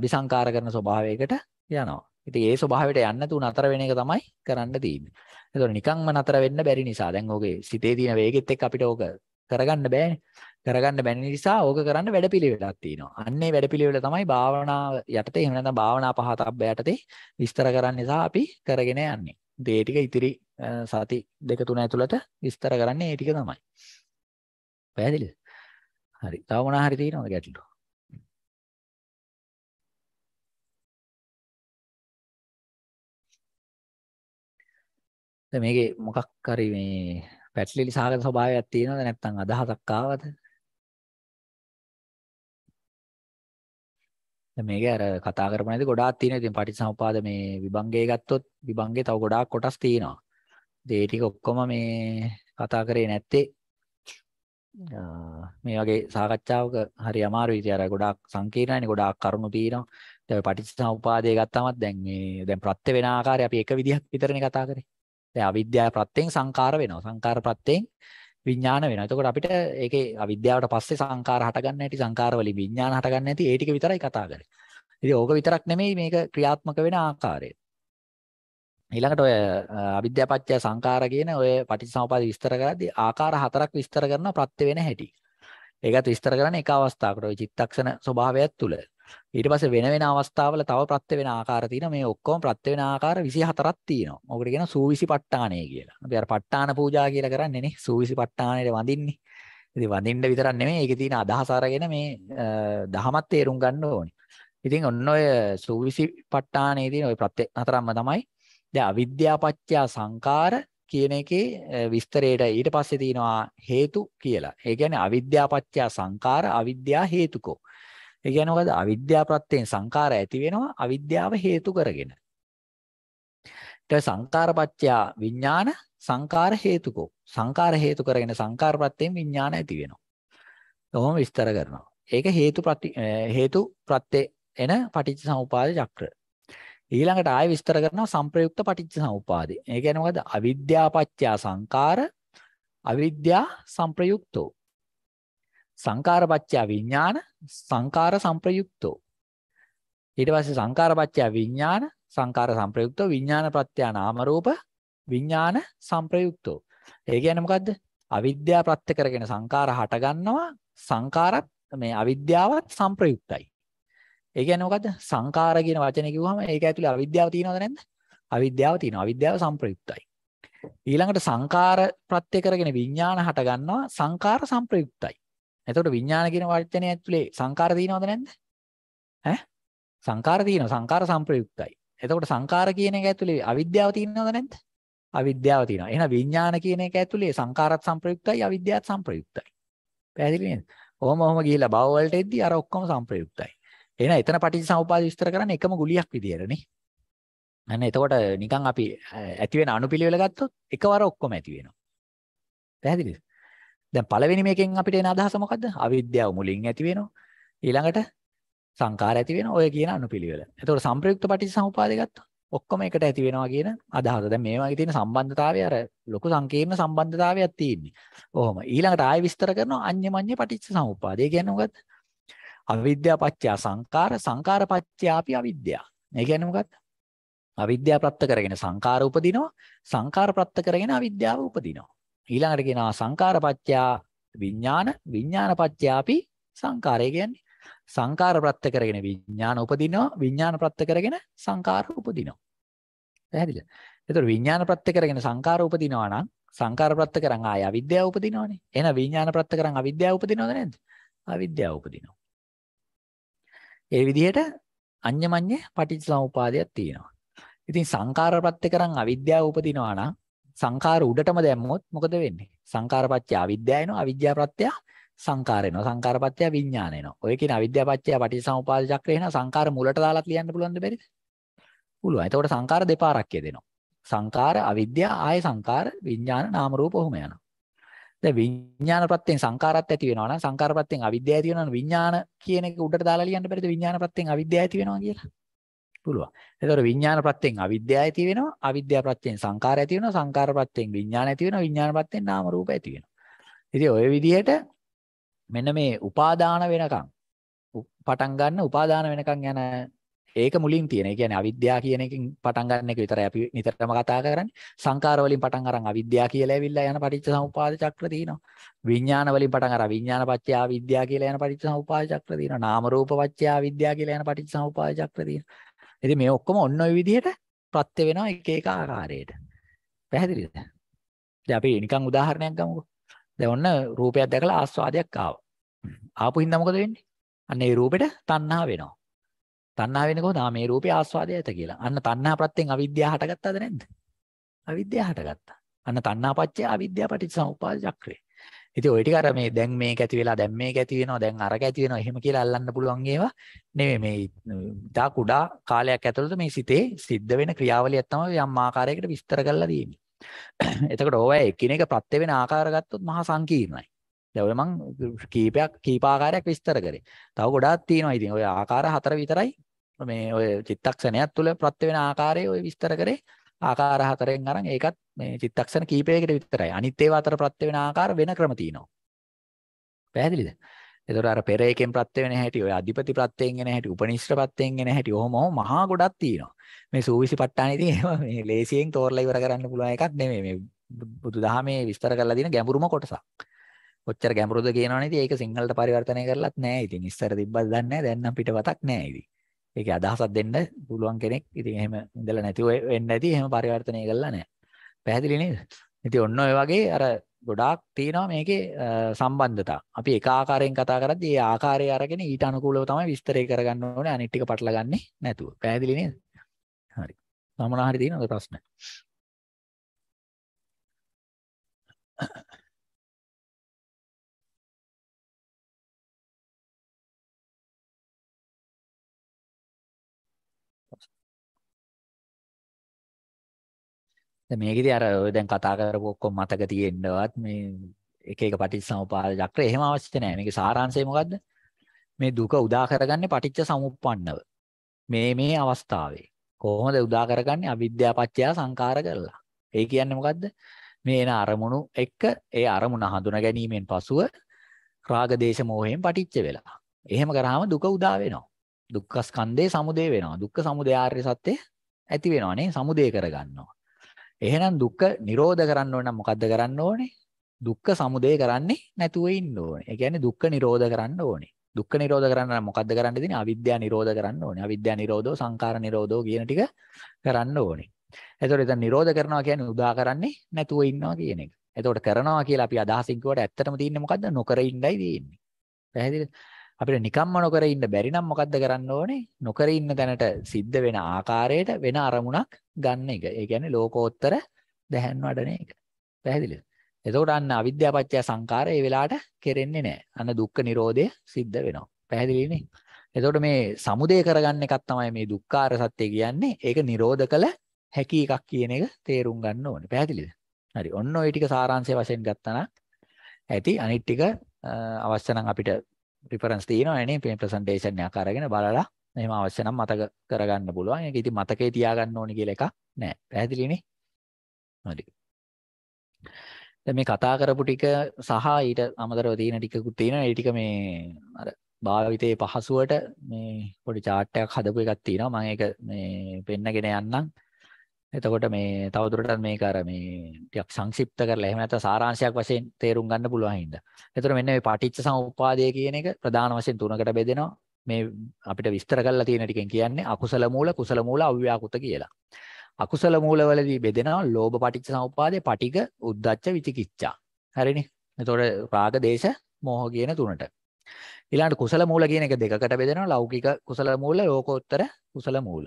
අபிසංකාර කරන ස්වභාවයකට යනවා ඉතින් ඒ ස්වභාවයට යන්න තුන අතර වෙන එක තමයි කරන්න තියෙන්නේ. ඒතකොට නිකන්ම නතර වෙන්න බැරි නිසා දැන් ඕකේ සිතේ තියෙන වේගෙත් එක්ක අපිට ඕක කරගන්න බෑනේ. කරගන්න බැරි නිසා ඕක කරන්න වැඩපිළිවෙලක් තියෙනවා. අන්නේ වැඩපිළිවෙල තමයි භාවනාව යටතේ එහෙම නැත්නම් භාවනා පහත අබ්බ යටතේ විස්තර කරන්න නිසා අපි කරගෙන යන්නේ. ඒ ටික ඉතිරි සති දෙක තුන ඇතුළත විස්තර කරන්නේ ඒ ටික තමයි. පැහැදිලිද? හරි. තව මොනවා හරි තියෙනවද ගැටලු? දැන් මේකේ මොකක් හරි මේ පැටලිලි සාගත ස්වභාවයක් තියෙනවද නැත්නම් අදහසක් ආවද දැන් මේකේ අර කතා කරපු නැති ගොඩාක් තියෙනවා. ඉතින් පටිච්චසමුපාද මේ විභංගේ ගත්තොත් විභංගේ තව ගොඩාක් කොටස් තියෙනවා. ඉතින් ඒ ටික ඔක්කොම මේ කතා කරේ නැත්තේ මේ වගේ සාකච්ඡාවක හරි අමාරුයි. ඉතින් අර ගොඩාක් සංකීර්ණයිනේ ගොඩාක් කරුණු තියෙනවා. ඉතින් ඔය පටිච්චසමුපාදේ ගත්තාමත් දැන් මේ දැන් ප්‍රත්‍ය වෙන ආකාරය අපි එක විදිහක් විතරනේ කතා කරේ. දැන් අවිද්‍යාව ප්‍රත්‍යයෙන් සංකාර වෙනවා. සංකාර ප්‍රත්‍යයෙන් විඥාන වෙනවා. එතකොට අපිට ඒකේ අවිද්‍යාවට පස්සේ සංකාර හටගන්න ඇති සංකාර වලින් විඥාන හටගන්න ඇති ඒ ටික විතරයි කතා කරන්නේ. ඉතින් ඕක විතරක් නෙමෙයි මේක ක්‍රියාත්මක වෙන ආකාරය. ඊළඟට ඔය අවිද්‍යාව පත්‍ය සංකාර කියන ඔය පටිච්චසමුප්පාද විස්තර කරද්දී ආකාර හතරක් විස්තර කරනවා ප්‍රත්‍ය වෙන හැටි. ඒකත් විස්තර කරන්නේ එක අවස්ථාවකට ඔය චිත්තක්ෂණ ස්වභාවයත් තුළ. ඊට පස්සේ වෙන වෙන අවස්ථාවල තව ප්‍රත්‍ය වෙන ආකාර තියෙනවා. මේ ඔක්කොම ප්‍රත්‍ය වෙන ආකාර 24ක් තියෙනවා. මොකට කියනවා සූවිසි ප ဋ ාණේ කියලා. අපි අර ප ဋ ාණ පූජා කියලා කරන්නේ නේ. සූවිසි ප ဋ ාණේට වඳින්නේ. ඉතින් වඳින්න විතරක් නෙමෙයි ඒකේ තියෙන අදහස අරගෙන මේ දහමත් තේරුම් ගන්න ඕනේ. ඉතින් ඔන්න ඔය සූවිසි ප ဋ ාණේ තියෙන ඔය ප්‍රත්‍ය හතරක්ම තමයි. දැන් අවිද්‍යාපච්චය සංකාර කියන එකේ විස්තරයට ඊට පස්සේ තියෙනවා හේතු කියලා. ඒ කියන්නේ අවිද්‍යාපච්චය සංකාර අවිද්‍යා හේතුකෝ. ඒ කියන්නේ මොකද? අවිද්‍යාව ප්‍රත්‍යයෙන් සංඛාර ඇති වෙනවා අවිද්‍යාව හේතු කරගෙන. ඊට සංඛාරපත්‍ය විඥාන සංඛාර හේතුකෝ. සංඛාර හේතු කරගෙන සංඛාර ප්‍රත්‍යයෙන් විඥාන ඇති වෙනවා. ඔහොම විස්තර කරනවා. ඒක හේතු ප්‍රති හේතු ප්‍රත්‍ය එන පටිච්ච සමුපාද චක්‍ර. ඊළඟට ආයෙ විස්තර කරනවා සංප්‍රයුක්ත පටිච්ච සමුපාදේ. ඒ කියන්නේ මොකද? අවිද්‍යාපත්‍ය සංඛාර අවිද්‍යා සංප්‍රයුක්තෝ සංකාරපච්චය විඥාන සංකාර සංප්‍රයුක්තෝ ඊට පස්සේ සංකාරපච්චය විඥාන සංකාර සංප්‍රයුක්තෝ විඥාන ප්‍රත්‍යා නාම රූප විඥාන සංප්‍රයුක්තෝ ඒ කියන්නේ මොකද්ද අවිද්‍යාව ප්‍රත්‍ය කරගෙන සංකාර හට ගන්නවා සංකාරත් මේ අවිද්‍යාවත් සංප්‍රයුක්තයි ඒ කියන්නේ මොකද්ද? සංකාර කියන වචනේ කිව්වම ඒක ඇතුලේ අවිද්‍යාව තියෙනවද නැද්ද? අවිද්‍යාව තියෙනවා. අවිද්‍යාව සංප්‍රයුක්තයි. ඊළඟට සංකාර ප්‍රත්‍ය කරගෙන විඥාන හට ගන්නවා. සංකාර සංප්‍රයුක්තයි. එතකොට විඥාන කියන වචනය ඇතුලේ සංකාර තියෙනවද නැද්ද? ඈ? සංකාර තියෙනවා. සංකාර සංප්‍රයුක්තයි. එතකොට සංකාර කියන එක ඇතුලේ අවිද්‍යාව තියෙනවද නැද්ද? අවිද්‍යාව තියෙනවා. එහෙනම් විඥාන කියන එක ඇතුලේ සංකාරත් සංප්‍රයුක්තයි අවිද්‍යාවත් සංප්‍රයුක්තයි. පැහැදිලි නේද? ඔහොම ඔහොම ගිහිලා භව වලට එද්දී අර ඔක්කොම සංප්‍රයුක්තයි. එහෙනම් එතන පටිච්චසමුපාද විස්තර කරන්නේ එකම ගුලියක් විදියට නේ. අනේ එතකොට නිකන් අපි ඇති වෙන අනුපිළිවෙල ගත්තොත් එකවර ඔක්කොම ඇති වෙනවා. පැහැදිලිද? දැන් පළවෙනි මේකෙන් අපිට එන අදහස මොකද්ද? අවිද්‍යාව මුලින් ඇති වෙනවා. ඊළඟට සංකාර ඇති වෙනවා. ඔය කියන අනුපිළිවෙල. එතකොට සංප්‍රයුක්ත පටිච්චසමුපාදේ ගත්තා. ඔක්කොම එකට ඇති වෙනවා කියන අදහස. දැන් මේ වගේ තියෙන සම්බන්ධතාවය අර ලොකු සංකීර්ණ සම්බන්ධතාවයක් තියෙන්නේ. ඔහොම. ඊළඟට ආයෙ විස්තර කරනවා අඤ්ඤමඤ්ඤ පටිච්චසමුපාදේ. ඒ කියන්නේ මොකද්ද? අවිද්‍යා පත්‍ය සංකාර සංකාර පත්‍ය අපි අවිද්‍යාව. ඒ කියන්නේ මොකක්ද? අවිද්‍යාව ප්‍රත්‍ය කරගෙන සංකාර උපදිනවා. සංකාර ප්‍රත්‍ය කරගෙන අවිද්‍යාව උපදිනවා. ඊළඟට කියනවා සංකාරපච්චයා විඥාන විඥානපච්චයාපි සංකාරය කියන්නේ සංකාර ප්‍රත්‍ය කරගෙන විඥාන උපදිනවා විඥාන ප්‍රත්‍ය කරගෙන සංකාර උපදිනවා. පැහැදිලිද? එතකොට විඥාන ප්‍රත්‍ය කරගෙන සංකාර උපදිනවා නම් සංකාර ප්‍රත්‍ය කරන් ආය අවිද්‍යාව උපදිනවනේ. එහෙනම් විඥාන ප්‍රත්‍ය කරන් අවිද්‍යාව උපදිනවද නැද්ද? අවිද්‍යාව උපදිනවා. ඒ විදිහට අඤ්ඤමඤ්ඤ පටිච්චසමුපාදයක් තියෙනවා. ඉතින් සංකාර ප්‍රත්‍ය කරන් අවිද්‍යාව උපදිනවා නම් සංකාර උඩටම දැම්මොත් මොකද වෙන්නේ? සංකාරපත්‍ය අවිද්‍යාව එනවා, අවිද්‍යාව ප්‍රත්‍ය සංකාර එනවා, සංකාරපත්‍ය විඥාන එනවා. ඔය කියන අවිද්‍යාව පත්‍ය පටිසමුපාද චක්‍රය එනවා සංකාර මුලට දාලා ලියන්න පුළුවන්ද බැරිද? පුළුවන්. එතකොට සංකාර දෙපාරක් කියදෙනවා. සංකාර අවිද්‍යාව ආය සංකාර විඥාන නාම රූප ඔහොම යනවා. දැන් විඥාන ප්‍රත්‍යයෙන් සංකාරات ඇති වෙනවා නම් සංකාර ප්‍රත්‍යයෙන් අවිද්‍යාව ඇති වෙනවා නම් විඥාන කියන එක උඩට දාලා ලියන්න බැරිද විඥාන ප්‍රත්‍යයෙන් අවිද්‍යාව ඇති වෙනවා කියලා? පුළුවන්. එතකොට විඥාන ප්‍රත්‍යයෙන් අවිද්‍යාව ඇති වෙනවා. අවිද්‍යාව ප්‍රත්‍යයෙන් සංකාර ඇති වෙනවා. සංකාර ප්‍රත්‍යයෙන් විඥාන ඇති වෙනවා. විඥාන ප්‍රත්‍යයෙන් නාම රූප ඇති වෙනවා. ඉතින් ඔය විදිහට මෙන්න මේ උපාදාන වෙනකන් පටන් ගන්න උපාදාන වෙනකන් යන ඒක මුලින් තියෙන. ඒ කියන්නේ අවිද්‍යාව කියන එකෙන් පටන් ගන්න එක විතරයි අපි නිතරම කතා කරන්නේ. සංකාර වලින් පටන් අරන් අවිද්‍යාව කියලා ඇවිල්ලා යන පටිච්ච සමුපාද චක්‍ර තියෙනවා. විඥාන වලින් පටන් අර විඥාන පත්‍ය අවිද්‍යාව කියලා යන පටිච්ච සමුපාද චක්‍ර තියෙනවා. නාම රූප පත්‍ය අවිද්‍යාව කියලා යන පටිච්ච සමුපාද චක්‍ර තියෙනවා. ඉතින් මේ ඔක්කොම ඔන්න ඔය විදිහට ප්‍රත්‍ය වෙනවා එක එක ආකාරයට. පැහැදිලිද? දැන් අපි නිකන් උදාහරණයක් ගමුකෝ. දැන් ඔන්න රූපයක් දැකලා ආස්වාදයක් ආවා. ආපු හින්දා මොකද වෙන්නේ? අන්න ඒ රූපෙට තණ්හා වෙනවා. තණ්හා වෙන්නේ කොහොමද? ආ මේ රූපේ ආස්වාදය ඇත කියලා. අන්න තණ්හා ප්‍රත්‍යයෙන් අවිද්‍යාව හටගත්තද නැද්ද? අවිද්‍යාව හටගත්තා. අන්න තණ්හාපච්චය අවිද්‍යාව පටිච්චසමුප්පාද චක්‍රය. ඉති ඔයිටි කර මේ දැන් මේ ඇති වෙලා දැම් මේ ඇති වෙනවා දැන් අර ඇති වෙන හෙම කියලා අල්ලන්න පුළුවන්ගේවා නෙවේ මේ ඉතා කුඩා කාලයක් ඇතුළට මේ සිතේ සිද්ධ වෙන ක්‍රියාවලිය ඇත්තම යම් ආකාරයකට විස්තර කරලා දීම එතකට ඕව එකිනෙක ප්‍රත්්‍ය වෙන ආකාරගත්තොත් මහා සංකීර්ණයි දැවමං කීපයක් කීපාකාරයක් විස්තර කරේ තව ගොඩාත් තියෙනවා ඉතින් ඔය ආකාර හතර විතරයි මේ ඔය චිත්තක්ෂණයක් තුළ ප්‍රත්්‍ය වෙන ආකාරය ඔය විස්තර කරේ ආකාර හතරෙන් අරන් ඒකත් මේ චිත්තක්ෂණ කීපයකට විතරයි. අනිත් ඒවා අතර ප්‍රත්‍ය වෙන ආකාර වෙන ක්‍රම තියෙනවා. පැහැදිලිද? ඒතර අර පෙර එකෙන් ප්‍රත්‍ය වෙන හැටි, ඔය අධිපති ප්‍රත්‍යයෙන් එන හැටි, උපනිෂ්ඨ ප්‍රත්‍යයෙන් එන හැටි, ඔහොම ඔහොම මහා ගොඩක් තියෙනවා. මේ සූවිසි ප ဋ ාණේ ඉතින් ඒවා මේ ලේසියෙන් තෝරලා ඉවර කරන්න පුළුවන් එකක් නෙමෙයි. මේ බුදුදහමේ විස්තර කරලා තියෙන ගැඹුරුම කොටසක්. කොච්චර ගැඹුරුද කියනවනේ ඉතින් ඒක සිංහලට පරිවර්තනය කරලත් නැහැ. ඉතින් ඉස්සර තිබ්බද දන්නේ නැහැ. දැන් නම් පිටවතක් නැහැ ඉතින්. ඒකේ අදහසක් දෙන්න පුළුවන් කෙනෙක් ඉතින් එහෙම ඉඳලා නැති වෙන්නේ නැති එහෙම පරිවර්තනය කළා නැහැ. පැහැදිලි නේද? ඉතින් ඔන්න ඔය වගේ අර ගොඩාක් තියෙනවා මේකේ සම්බන්ධතා. අපි එක ආකාරයෙන් කතා කරද්දී ඒ ආකාරය අරගෙන ඊට අනුකූලව තමයි විස්තරය කරගන්න ඕනේ අනිත් ටික පටලගන්නේ නැතුව. පැහැදිලි නේද? හරි. මොනවා හරි තියෙනවද ප්‍රශ්න? මේකෙදි අර ඔය දැන් කතා කරපු ඔක්කොම මතක තියෙන්නවත් මේ එක එක පටිච්චසමුපාද චක්‍රය එහෙම අවශ්‍ය නැහැ. මේකේ සාරාංශය මොකද්ද? මේ දුක උදා කරගන්නේ පටිච්ච සමුප්පන්නව. මේ මේ අවස්ථාවේ කොහොමද උදා කරගන්නේ? අවිද්‍යාව පත්‍ය සංකාර කරලා. ඒ කියන්නේ මොකද්ද? මේ එන අරමුණු එක්ක ඒ අරමුණ හඳුනා ගැනීමෙන් පසුව රාග දේශ මොහයෙන් පටිච්ච වෙලා. එහෙම කරාම දුක උදා වෙනවා. දුක්ඛ ස්කන්ධේ සමුදය වෙනවා. දුක්ඛ සමුදය ආර්ය සත්‍ය ඇති වෙනවා නේ. සමුදය කරගන්නවා. එහෙනම් දුක්ඛ නිරෝධ කරන්න ඕන නම් මොකද්ද කරන්න ඕනේ? දුක්ඛ සමුදය කරන්නේ නැතුව ඉන්න ඕනේ. ඒ කියන්නේ දුක්ඛ නිරෝධ කරන්න ඕනේ. දුක්ඛ නිරෝධ කරන්න නම් මොකද්ද කරන්න දෙන්නේ? අවිද්‍යාව නිරෝධ කරන්න ඕනේ. අවිද්‍යාව නිරෝධෝ සංඛාර නිරෝධෝ කියන ටික කරන්න ඕනේ. එතකොට දැන් නිරෝධ කරනවා කියන්නේ උදා කරන්නේ නැතුව ඉන්නවා කියන එක. එතකොට කරනවා කියලා අපි අදහසින් කිව්වට ඇත්තටම තියෙන්නේ මොකද්ද? නොකර ඉන්නයි තියෙන්නේ. පැහැදිලිද? අපිට නිකම්ම නොකර ඉන්න බැරි නම් මොකද්ද කරන්න ඕනේ? නොකර ඉන්න තැනට සිද්ධ වෙන ආකාරයට වෙන අරමුණක් ගන්න එක. ඒ කියන්නේ ලෝකෝත්තර දැහැන් වඩන එක. පැහැදිලිද? එතකොට අන්න අවිද්‍යාපත්‍ය සංකාර ඒ වෙලාවට කෙරෙන්නේ නැහැ. අන්න දුක්ඛ නිරෝධය සිද්ධ වෙනවා. පැහැදිලිනේ? එතකොට මේ සමුදය කරගන්න එකක් තමයි මේ දුක්ඛාර සත්‍ය කියන්නේ. ඒක නිරෝධ කළ හැකි එකක් කියන එක තේරුම් ගන්න ඕනේ. පැහැදිලිද? හරි. ඔන්න ඔය ටික සාරාංශය වශයෙන් ගත්තා නම් ඇති අනිත් ටික අවශ්‍ය නම් අපිට රිෆරන්ස් තියෙනවනේ මේ ප්‍රසන්ටේෂන් එකක් අරගෙන බලලා එහෙම අවශ්‍ය නම් මතක කරගන්න පුළුවන්. ඒක ඉතින් මතකේ තියාගන්න ඕනි කියලා එකක් නෑ. පැහැදිලිනේ? හරි. දැන් මේ කතා කරපු ටික සහ ඊට අමතරව තියෙන ටිකකුත් තියෙනවා. ඒ ටික මේ අර භාවිතයේ පහසුවට මේ පොඩි chart එකක් හදපු එකක් තියෙනවා. මම ඒක මේ පෙන්නගෙන යන්නම්. එතකොට මේ තවදුරටත් මේක අර මේ ටිකක් සංක්ෂිප්ත කරලා එහෙම නැත්නම් සාරාංශයක් වශයෙන් තේරුම් ගන්න පුළුවන් හින්දා. එතකොට මෙන්න මේ පටිච්ච සමුප්පාදය කියන එක ප්‍රධාන වශයෙන් තුනකට බෙදෙනවා. මේ අපිට විස්තර කරලා තියෙන ටිකෙන් කියන්නේ අකුසල මූල, කුසල මූල, අව්‍යාකෘත කියලා. අකුසල මූලවලදී බෙදෙනවා ලෝභ පටිච්ච සමුප්පාදේ, පටික, උද්දච්ච, විචිකිච්ඡා. හරිනේ. එතකොට රාග, දේශ, මෝහ කියන තුනට. ඊළඟට කුසල මූල කියන එක දෙකකට බෙදෙනවා. ලෞකික කුසල මූල, ලෝකෝත්තර කුසල මූල.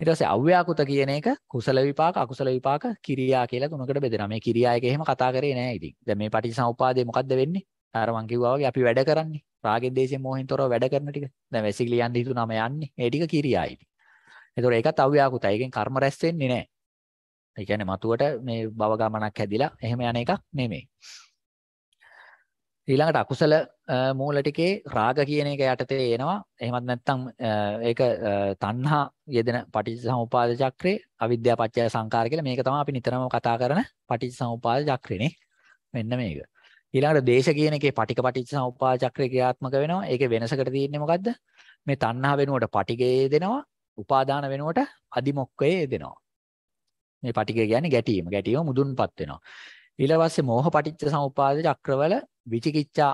ඊට පස්සේ අව්‍යාකෘත කියන එක කුසල විපාක අකුසල විපාක කිරියා කියලා තුනකට බෙදෙනවා. මේ කිරියා එක එහෙම කතා කරේ නෑ ඉතින්. දැන් මේ පටිච්චසමුපාදේ මොකද්ද වෙන්නේ? අර මං කිව්වා වගේ අපි වැඩ කරන්නේ. රාගෙන් දේශයෙන් මොහෙන් තොරව වැඩ කරන ටික. දැන් වැසිකිලි යන්න හිතුනම යන්නේ. ඒ ටික කිරියා ඉතින්. ඒතකොට ඒකත් අව්‍යාකෘතයි. ඒකෙන් කර්ම රැස් වෙන්නේ නෑ. ඒ කියන්නේ මතුවට මේ භව ගමනක් හැදිලා එහෙම යන එකක් නෙමෙයි. ඊළඟට අකුසල මූල ටිකේ රාග කියන එක යටතේ එනවා. එහෙමත් නැත්නම් ඒක තණ්හා යෙදෙන පටිච්චසමුපාද චක්‍රේ අවිද්‍යා පත්‍ය සංකාර කියලා මේක තමයි අපි නිතරම කතා කරන පටිච්චසමුපාද චක්‍රේනේ. මෙන්න මේක. ඊළඟට දේශ කියන එකේ පටික පටිච්චසමුපාද චක්‍රේ ක්‍රියාත්මක වෙනවා. ඒකේ වෙනසකට තියෙන්නේ මොකද්ද? මේ තණ්හා වෙනුවට පටිගේ දෙනවා. උපාදාන වෙනුවට අදිමොක්කේ දෙනවා. මේ පටිගය කියන්නේ ගැටීම. ගැටීම මුදුන්පත් වෙනවා. ඊළඟ පස්සේ මෝහ පටිච්ච සමුපාද චක්‍රවල විචිකිච්ඡා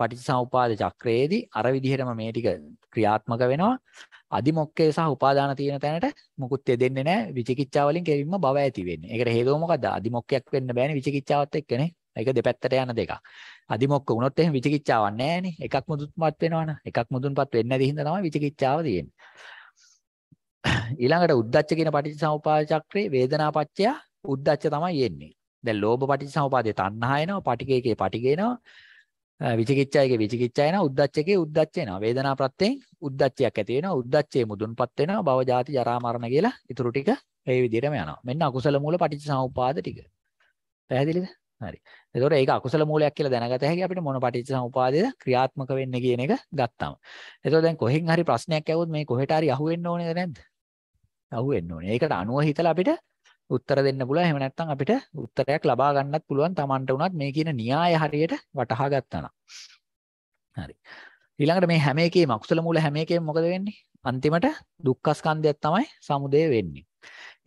පටිච්චසමුපාද චක්‍රයේදී අර විදිහටම මේ ටික ක්‍රියාත්මක වෙනවා. අදිමොක්කේ සහ උපාදාන තියෙන තැනට මුකුත් දෙන්නේ නැහැ. විචිකිච්ඡා වලින් කෙලින්ම බව ඇති වෙන්නේ. ඒකට හේතුව මොකද්ද? අදිමොක්කයක් වෙන්න බෑනේ විචිකිච්ඡාවත් එක්කනේ. ඒක දෙපැත්තට යන දෙකක්. අදිමොක්ක වුණොත් එහෙම විචිකිච්ඡාවක් නැහැනේ. එකක් මුදුන්පත් වෙනවනේ. එකක් මුදුන්පත් වෙන්නේ නැති හින්දා තමයි විචිකිච්ඡාව තියෙන්නේ. ඊළඟට උද්දච්ච කියන පටිච්චසමුපාද චක්‍රේ වේදනාපච්චය උද්දච්ච තමයි එන්නේ. දැන් ලෝභ පටිච්චසමුපාදේ තණ්හා එනවා, පටිගයකේ පටිගය එනවා, විචිකිච්ඡායකේ විචිකිච්ඡා එනවා, උද්දච්චකේ උද්දච්ච එනවා. වේදනා ප්‍රත්‍යයෙන් උද්දච්චයක් ඇති වෙනවා, උද්දච්චයේ මුදුන්පත් වෙනවා, භව ජාති ජරා මරණ කියලා ඊටු ටික ඒ විදිහටම යනවා. මෙන්න අකුසල මූල පටිච්චසමුපාද ටික. පැහැදිලිද? හරි. එතකොට ඒක අකුසල මූලයක් කියලා දැනගත හැකි අපිට මොන පටිච්චසමුපාදයේද ක්‍රියාත්මක වෙන්නේ කියන එක ගත්තාම. එතකොට දැන් කොහෙන් හරි ප්‍රශ්නයක් ඇහුවොත් මේ කොහෙට හරි අහුවෙන්න ඕනේද නැද්ද? අහුවෙන්න ඕනේ. ඒකට අනුව හිතලා අපිට උත්තර දෙන්න පුළුවන්. එහෙම නැත්නම් අපිට උත්තරයක් ලබා ගන්නත් පුළුවන් Tamanට උනත් මේ කියන න්‍යාය හරියට වටහා ගත්තා නම්. හරි. ඊළඟට මේ හැම එකේම අකුසල මූල හැම එකේම මොකද වෙන්නේ? අන්තිමට දුක්ඛ ස්කන්ධයක් තමයි සමුදය වෙන්නේ.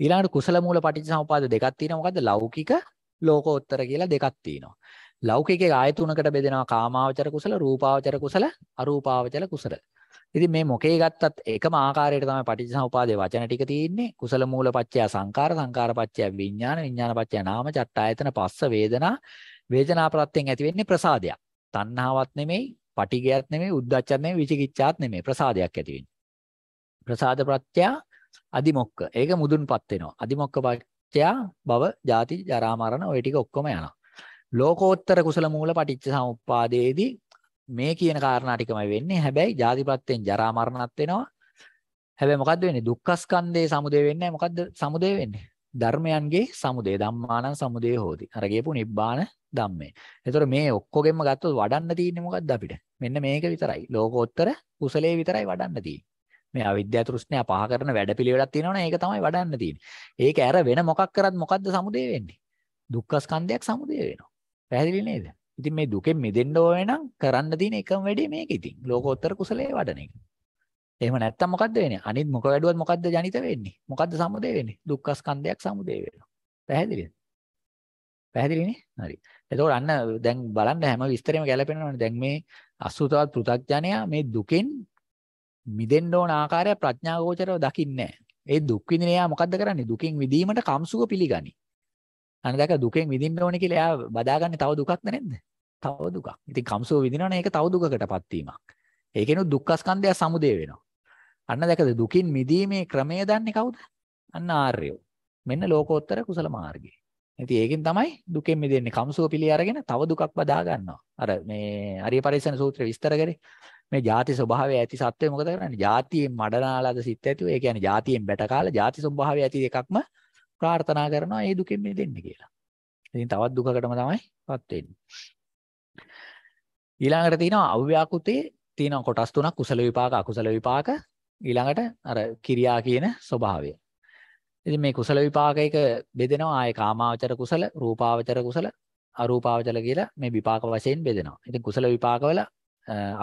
ඊළඟට කුසල මූල පටිච්චසමුපාද දෙකක් තියෙනවා. මොකද්ද? ලෞකික ලෝකෝත්තර කියලා දෙකක් තියෙනවා. ලෞකිකයේ ආය තුනකට බෙදෙනවා කාමාවචර කුසල, රූපාවචර කුසල, අරූපාවචර කුසල. ඉතින් මේ මොකේ ගත්තත් එකම ආකාරයට තමයි පටිච්චසමුපාදේ වචන ටික තියෙන්නේ. කුසල මූල පත්‍ය සංකාර, සංකාර පත්‍ය විඥාන, විඥාන පත්‍ය නාම, චත්තායතන පස්ස වේදනා. වේදනා ප්‍රත්‍යයෙන් ඇති වෙන්නේ ප්‍රසාදයක්. තණ්හාවක් නෙමෙයි, පටිගයක් නෙමෙයි, උද්ධච්චයක් නෙමෙයි, විචිකිච්ඡාවක් නෙමෙයි. ප්‍රසාදයක් ඇති වෙන්නේ. ප්‍රසාද ප්‍රත්‍ය අදිමොක්ක. ඒක මුදුන්පත් වෙනවා. අදිමොක්ක පත්‍ය භව, ජාති, ජරා, මරණ ඔය ටික ඔක්කොම යනවා. ලෝකෝත්තර කුසල මූල පටිච්ච සමුප්පාදයේදී මේ කියන කාරණා ටිකමයි වෙන්නේ. හැබැයි ජාතිපත්යෙන් ජරා මරණත් වෙනවා. හැබැයි මොකද්ද වෙන්නේ? දුක්ඛස්කන්ධේ සමුදය වෙන්නේ නැහැ. මොකද්ද සමුදය වෙන්නේ? ධර්මයන්ගේ සමුදය ධම්මානං සමුදය හෝති. අර කියපු නිබ්බාන ධම්මේ. ඒතර මේ ඔක්කොගෙම ගත්තොත් වඩන්න තියෙන්නේ මොකද්ද අපිට? මෙන්න මේක විතරයි. ලෝකෝත්තර කුසලයේ විතරයි වඩන්න තියෙන්නේ. මේ අවිද්‍යාව තෘෂ්ණා පහ කරන වැඩපිළිවෙලක් තියෙනවනේ ඒක තමයි වඩන්න තියෙන්නේ. ඒක ඇර වෙන මොකක් කරත් මොකද්ද සමුදේ වෙන්නේ? දුක්ඛ ස්කන්ධයක් සමුදේ වෙනවා. පැහැදිලි නේද? ඉතින් මේ දුකෙන් මිදෙන්න ඕනේ නම් කරන්න තියෙන එකම වැඩේ මේක ඉතින්. ලෝකෝත්තර කුසලයේ වඩන එක. එහෙම නැත්තම් මොකද්ද වෙන්නේ? අනිත් මොක වැඩුවත් මොකද්ද ජනිත වෙන්නේ? මොකද්ද සමුදේ වෙන්නේ? දුක්ඛ ස්කන්ධයක් සමුදේ වෙනවා. පැහැදිලිද? පැහැදිලිනේ? හරි. එතකොට අන්න දැන් බලන්න හැම විස්තරෙම ගැලපෙනවනේ. දැන් මේ අසුතවත් පෘථග්ජනයා මේ දුකෙන් මිදෙන්න ඕන ආකාරය ප්‍රඥාගෝචරව දකින්නේ නැහැ. ඒ දුක් විඳින එයා මොකද්ද කරන්නේ? දුකින් මිදීමට කම්සුක පිළිගනි. අනදක දුකෙන් විඳින්න ඕනේ කියලා එයා බදාගන්නේ තව දුකක්ද නැද්ද? තව දුකක්. ඉතින් කම්සෝ විඳිනවනේ ඒක තව දුකකටපත් වීමක්. ඒකෙනු දුක්ඛස්කන්ධය සමුදය වෙනවා. අන්න දැකද දුකින් මිදීමේ ක්‍රමය දන්නේ කවුද? අන්න ආර්යෝ. මෙන්න ලෝකෝත්තර කුසල මාර්ගය. ඉතින් ඒකෙන් තමයි දුකෙන් මිදෙන්නේ. කම්සෝ පිළි අරගෙන තව දුකක් බදා ගන්නවා. අර මේ අරිය පරිසන සූත්‍රය විස්තර කරේ. මේ ಜಾති ස්වභාවය ඇති සත්වය මොකද කරන්නේ? ಜಾතියෙන් මඩනාලාද සිත් ඇතුව. ඒ කියන්නේ ಜಾතියෙන් බැටකාලා ಜಾති ස්වභාවය ඇති එකක්ම ප්‍රාර්ථනා කරනවා ඒ දුකෙන් මිදෙන්න කියලා. ඉතින් තවත් දුකකටම තමයිපත් වෙන්නේ. ඊළඟට තියෙනවා අව්‍යාකෘතේ තියෙන කොටස් තුනක් කුසල විපාක අකුසල විපාක ඊළඟට අර කිරියා කියන ස්වභාවය. ඉතින් මේ කුසල විපාකයක බෙදෙනවා ආයේ කාමාවචර කුසල, රූපාවචර කුසල, අරූපාවචර කියලා මේ විපාක වශයෙන් බෙදෙනවා. ඉතින් කුසල විපාකවල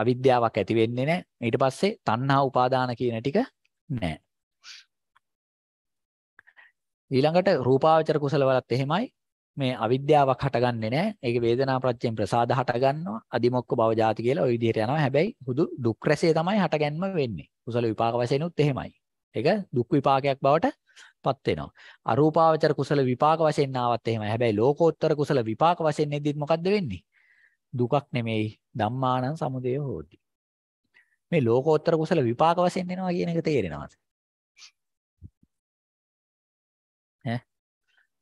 අවිද්‍යාවක් ඇති වෙන්නේ නැහැ. ඊට පස්සේ තණ්හා උපාදාන කියන ටික නැහැ. ඊළඟට රූපාවචර කුසලවලත් එහෙමයි මේ අවිද්‍යාවක් හටගන්නේ නැහැ. ඒකේ වේදනා ප්‍රත්‍යයෙන් ප්‍රසාද හටගන්නවා. අදිමොක්ක භව ජාති කියලා ওই විදිහට යනවා. හැබැයි හුදු දුක් රැසේ තමයි හටගැන්ම වෙන්නේ. කුසල විපාක වශයෙන්ුත් එහෙමයි. ඒක දුක් විපාකයක් බවට පත් වෙනවා. අරූපාවචර කුසල විපාක වශයෙන් ආවත් එහෙමයි. හැබැයි ලෝකෝත්තර කුසල විපාක වශයෙන් එද්දිත් මොකද්ද වෙන්නේ? දුකක් නෙමෙයි ධම්මානං සමුදය හෝති. මේ ලෝකෝත්තර කුසල විපාක වශයෙන් එනවා කියන එක තේරෙනවද?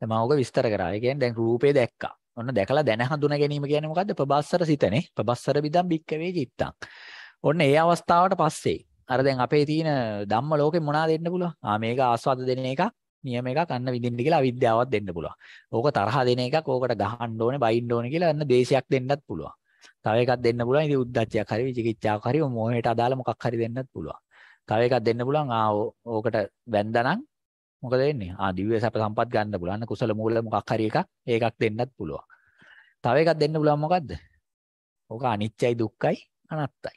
දැන් මම ඔක විස්තර කරා. ඒ කියන්නේ දැන් රූපේ දැක්කා. ඔන්න දැකලා දැන හඳුන ගැනීම කියන්නේ මොකද්ද? ප්‍රබස්සර සිතනේ. ප්‍රබස්සර විදම් බික්කවේ චිත්තං. ඔන්න ඒ අවස්ථාවට පස්සේ අර දැන් අපේ තියෙන ධම්ම ලෝකේ මොනවද දෙන්න පුළුවන්? ආ මේක ආස්වාද දෙන එකක්, නියම එකක් අන්න විඳින්න කියලා අවිද්‍යාවක් දෙන්න පුළුවන්. ඕක තරහ දෙන එකක්, ඕකට ගහන්න ඕනේ, බයින්න ඕනේ කියලා අන්න දේශයක් දෙන්නත් පුළුවන්. තව එකක් දෙන්න පුළුවන්. ඉතින් උද්දච්චයක් හරි විචිකිච්ඡාවක් හරි මොහේට අදාළ මොකක් හරි දෙන්නත් පුළුවන්. තව එකක් දෙන්න පුළුවන්. ආ ඕකට වැන්දානම් මොකද වෙන්නේ? ආ දිව්‍ය සැප සම්පත් ගන්න පුළුවන්. කුසල මූල මොකක් හරි එකක් ඒකක් දෙන්නත් පුළුවන්. තව එකක් දෙන්න පුළුවන් මොකද්ද? ඕක අනිත්‍යයි දුක්ඛයි අනත්තයි.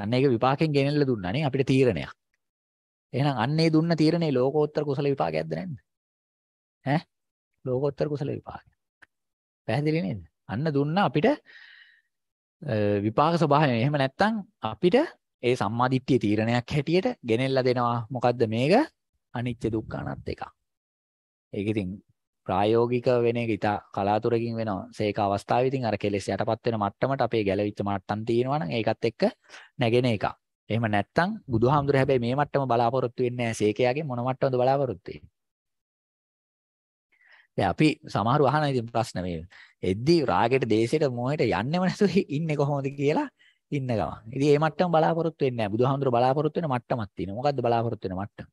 අන්න ඒක විපාකෙන් ගෙනෙන්න දුන්නානේ අපිට තීරණයක්. එහෙනම් අන්නේ දුන්න තීරණේ ලෝකෝත්තර කුසල විපාකයක්ද නැද්ද? ඈ? ලෝකෝත්තර කුසල විපාකයක්. පැහැදිලි නේද? අන්න දුන්න අපිට විපාක ස්වභාවය එහෙම නැත්තම් අපිට ඒ සම්මාදිට්ඨිය තීරණයක් හැටියට ගෙනෙල්ලා දෙනවා මොකද්ද මේක අනිත්‍ය දුක්ඛ අනාත්ම එක. ඒක ඉතින් ප්‍රායෝගික වෙන එක ඉතා කලාතුරකින් වෙනවා. ඒක අවස්ථාවේ ඉතින් අර කෙලෙස් යටපත් වෙන මට්ටමට අපේ ගැලවිච්ච මට්ටම් තියෙනවා නම් ඒකත් එක්ක නැගෙන එකක්. එහෙම නැත්තම් බුදුහාමුදුර හැබැයි මේ මට්ටම බලාපොරොත්තු වෙන්නේ නැහැ. සීකයාගේ මොන මට්ටමද බලාපොරොත්තු වෙන්නේ? දැන් අපි සමහරව අහන ඉතින් ප්‍රශ්න මේ එද්දි රාගෙට දේශයට මොහයට යන්නේම නැතුව ඉන්නේ කොහොමද කියලා ඉන්න ගමන්. ඉතින් මේ මට්ටම බලාපොරොත්තු වෙන්නේ නැහැ. බුදුහාමුදුර බලාපොරොත්තු වෙන මට්ටමක් තියෙනවා. මොකද්ද බලාපොරොත්තු වෙන මට්ටම?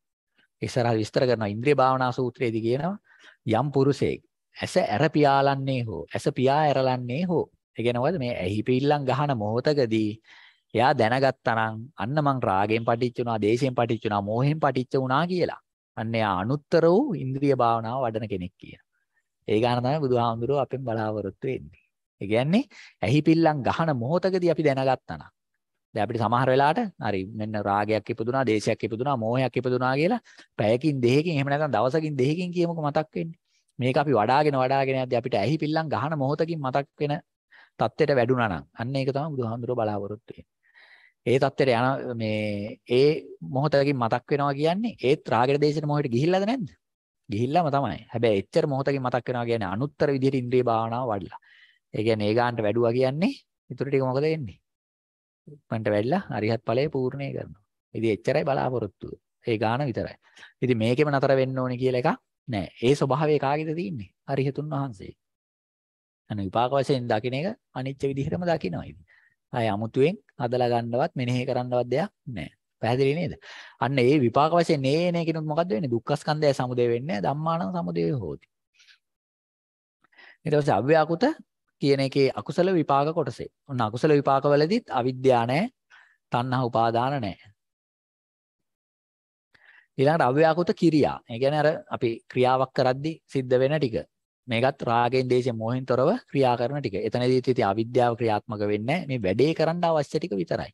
ඉස්සරහ විස්තර කරනවා ඉන්ද්‍රිය භාවනා සූත්‍රයේදී කියනවා යම් පුරුෂයෙක් ඇස ඇර පියාලන්නේ හෝ ඇස පියා ඇරලන්නේ හෝ ඒ කියනවාද මේ ඇහි පිල්ලම් ගහන මොහොතකදී එයා දැනගත්තනම් අන්න මං රාගයෙන් පටිච්ච වුණා, දේශයෙන් පටිච්ච වුණා, මෝහෙන් පටිච්ච වුණා කියලා. අන්න එයා අනුත්තර වූ ඉන්ද්‍රිය භාවනාව වඩන කෙනෙක් කියනවා. ඒ ගාන තමයි බුදුහාමුදුරුවෝ අපෙන් බලාපොරොත්තු වෙන්නේ. ඒ කියන්නේ ඇහි පිල්ලම් ගහන මොහොතකදී අපි දැනගත්තනම් දැන් අපිට සමහර වෙලාවට හරි මෙන්න රාගයක් ඉපදුනා, දේශයක් ඉපදුනා, මෝහයක් ඉපදුනා කියලා පැයකින් දෙකකින් එහෙම නැත්නම් දවසකින් දෙකකින් කියමුකෝ මතක් වෙන්නේ. මේක අපි වඩාගෙන වඩාගෙන යද්දී අපිට ඇහි පිල්ලම් ගහන මොහොතකින් මතක් වෙන தත්ත්වයට වැඩුණා නම් අන්න ඒක තමයි බුදුහාමුදුරුවෝ බලාපොරොත්තු ඒ தත්ත්වයට යන මේ ඒ මොහොතකින් මතක් වෙනවා කියන්නේ ඒත් රාගයට දේශයට මොහොතට ගිහිල්ලාද නැද්ද? ගිහිල්ලාම තමයි. හැබැයි එච්චර මොහොතකින් මතක් වෙනවා කියන්නේ අනුත්තර විදිහට ඉන්ද්‍රිය භාවනාව වඩලා. ඒ කියන්නේ ඒ ගානට වැඩුවා කියන්නේ ඊටු ටික මොකද වෙන්නේ? මන්ට වැඩිලා අරිහත් ඵලය පූර්ණේ කරනවා. ඉතින් එච්චරයි බලාපොරොත්තුව. ඒ ගාන විතරයි. ඉතින් මේකෙම නතර වෙන්න ඕනේ කියලා එකක් නෑ. ඒ ස්වභාවය කාගෙද තියෙන්නේ? අරිහතුන් වහන්සේ. අනේ විපාක වශයෙන් දකින්න එක අනිච්ච විදිහටම දකිනවා ඉතින්. ආය අමුතුවෙන් හදලා ගන්නවත් මෙනෙහි කරන්නවත් දෙයක් නෑ. පැහැදිලි නේද? අන්න ඒ විපාක වශයෙන් නේ නේ කියනොත් මොකද්ද වෙන්නේ? දුක්ඛස්කන්ධය සමුදය වෙන්නේ ධම්මාන සමුදය හෝති. ඊට පස්සේ අව්‍යාකුත කියන එකේ අකුසල විපාක කොටසේ. ඔන්න අකුසල විපාකවලදීත් අවිද්‍යාව නැහැ, තණ්හා උපාදාන නැහැ. ඊළඟට අව්‍යාකෘත කිරියා. ඒ කියන්නේ අර අපි ක්‍රියාවක් කරද්දී සිද්ධ වෙන ටික. මේකත් රාගෙන් දේශයෙන් මොහෙන් තොරව ක්‍රියා කරන ටික. එතනදී ඉතින් අවිද්‍යාව ක්‍රියාත්මක වෙන්නේ මේ වැඩේ කරන්න අවශ්‍ය ටික විතරයි.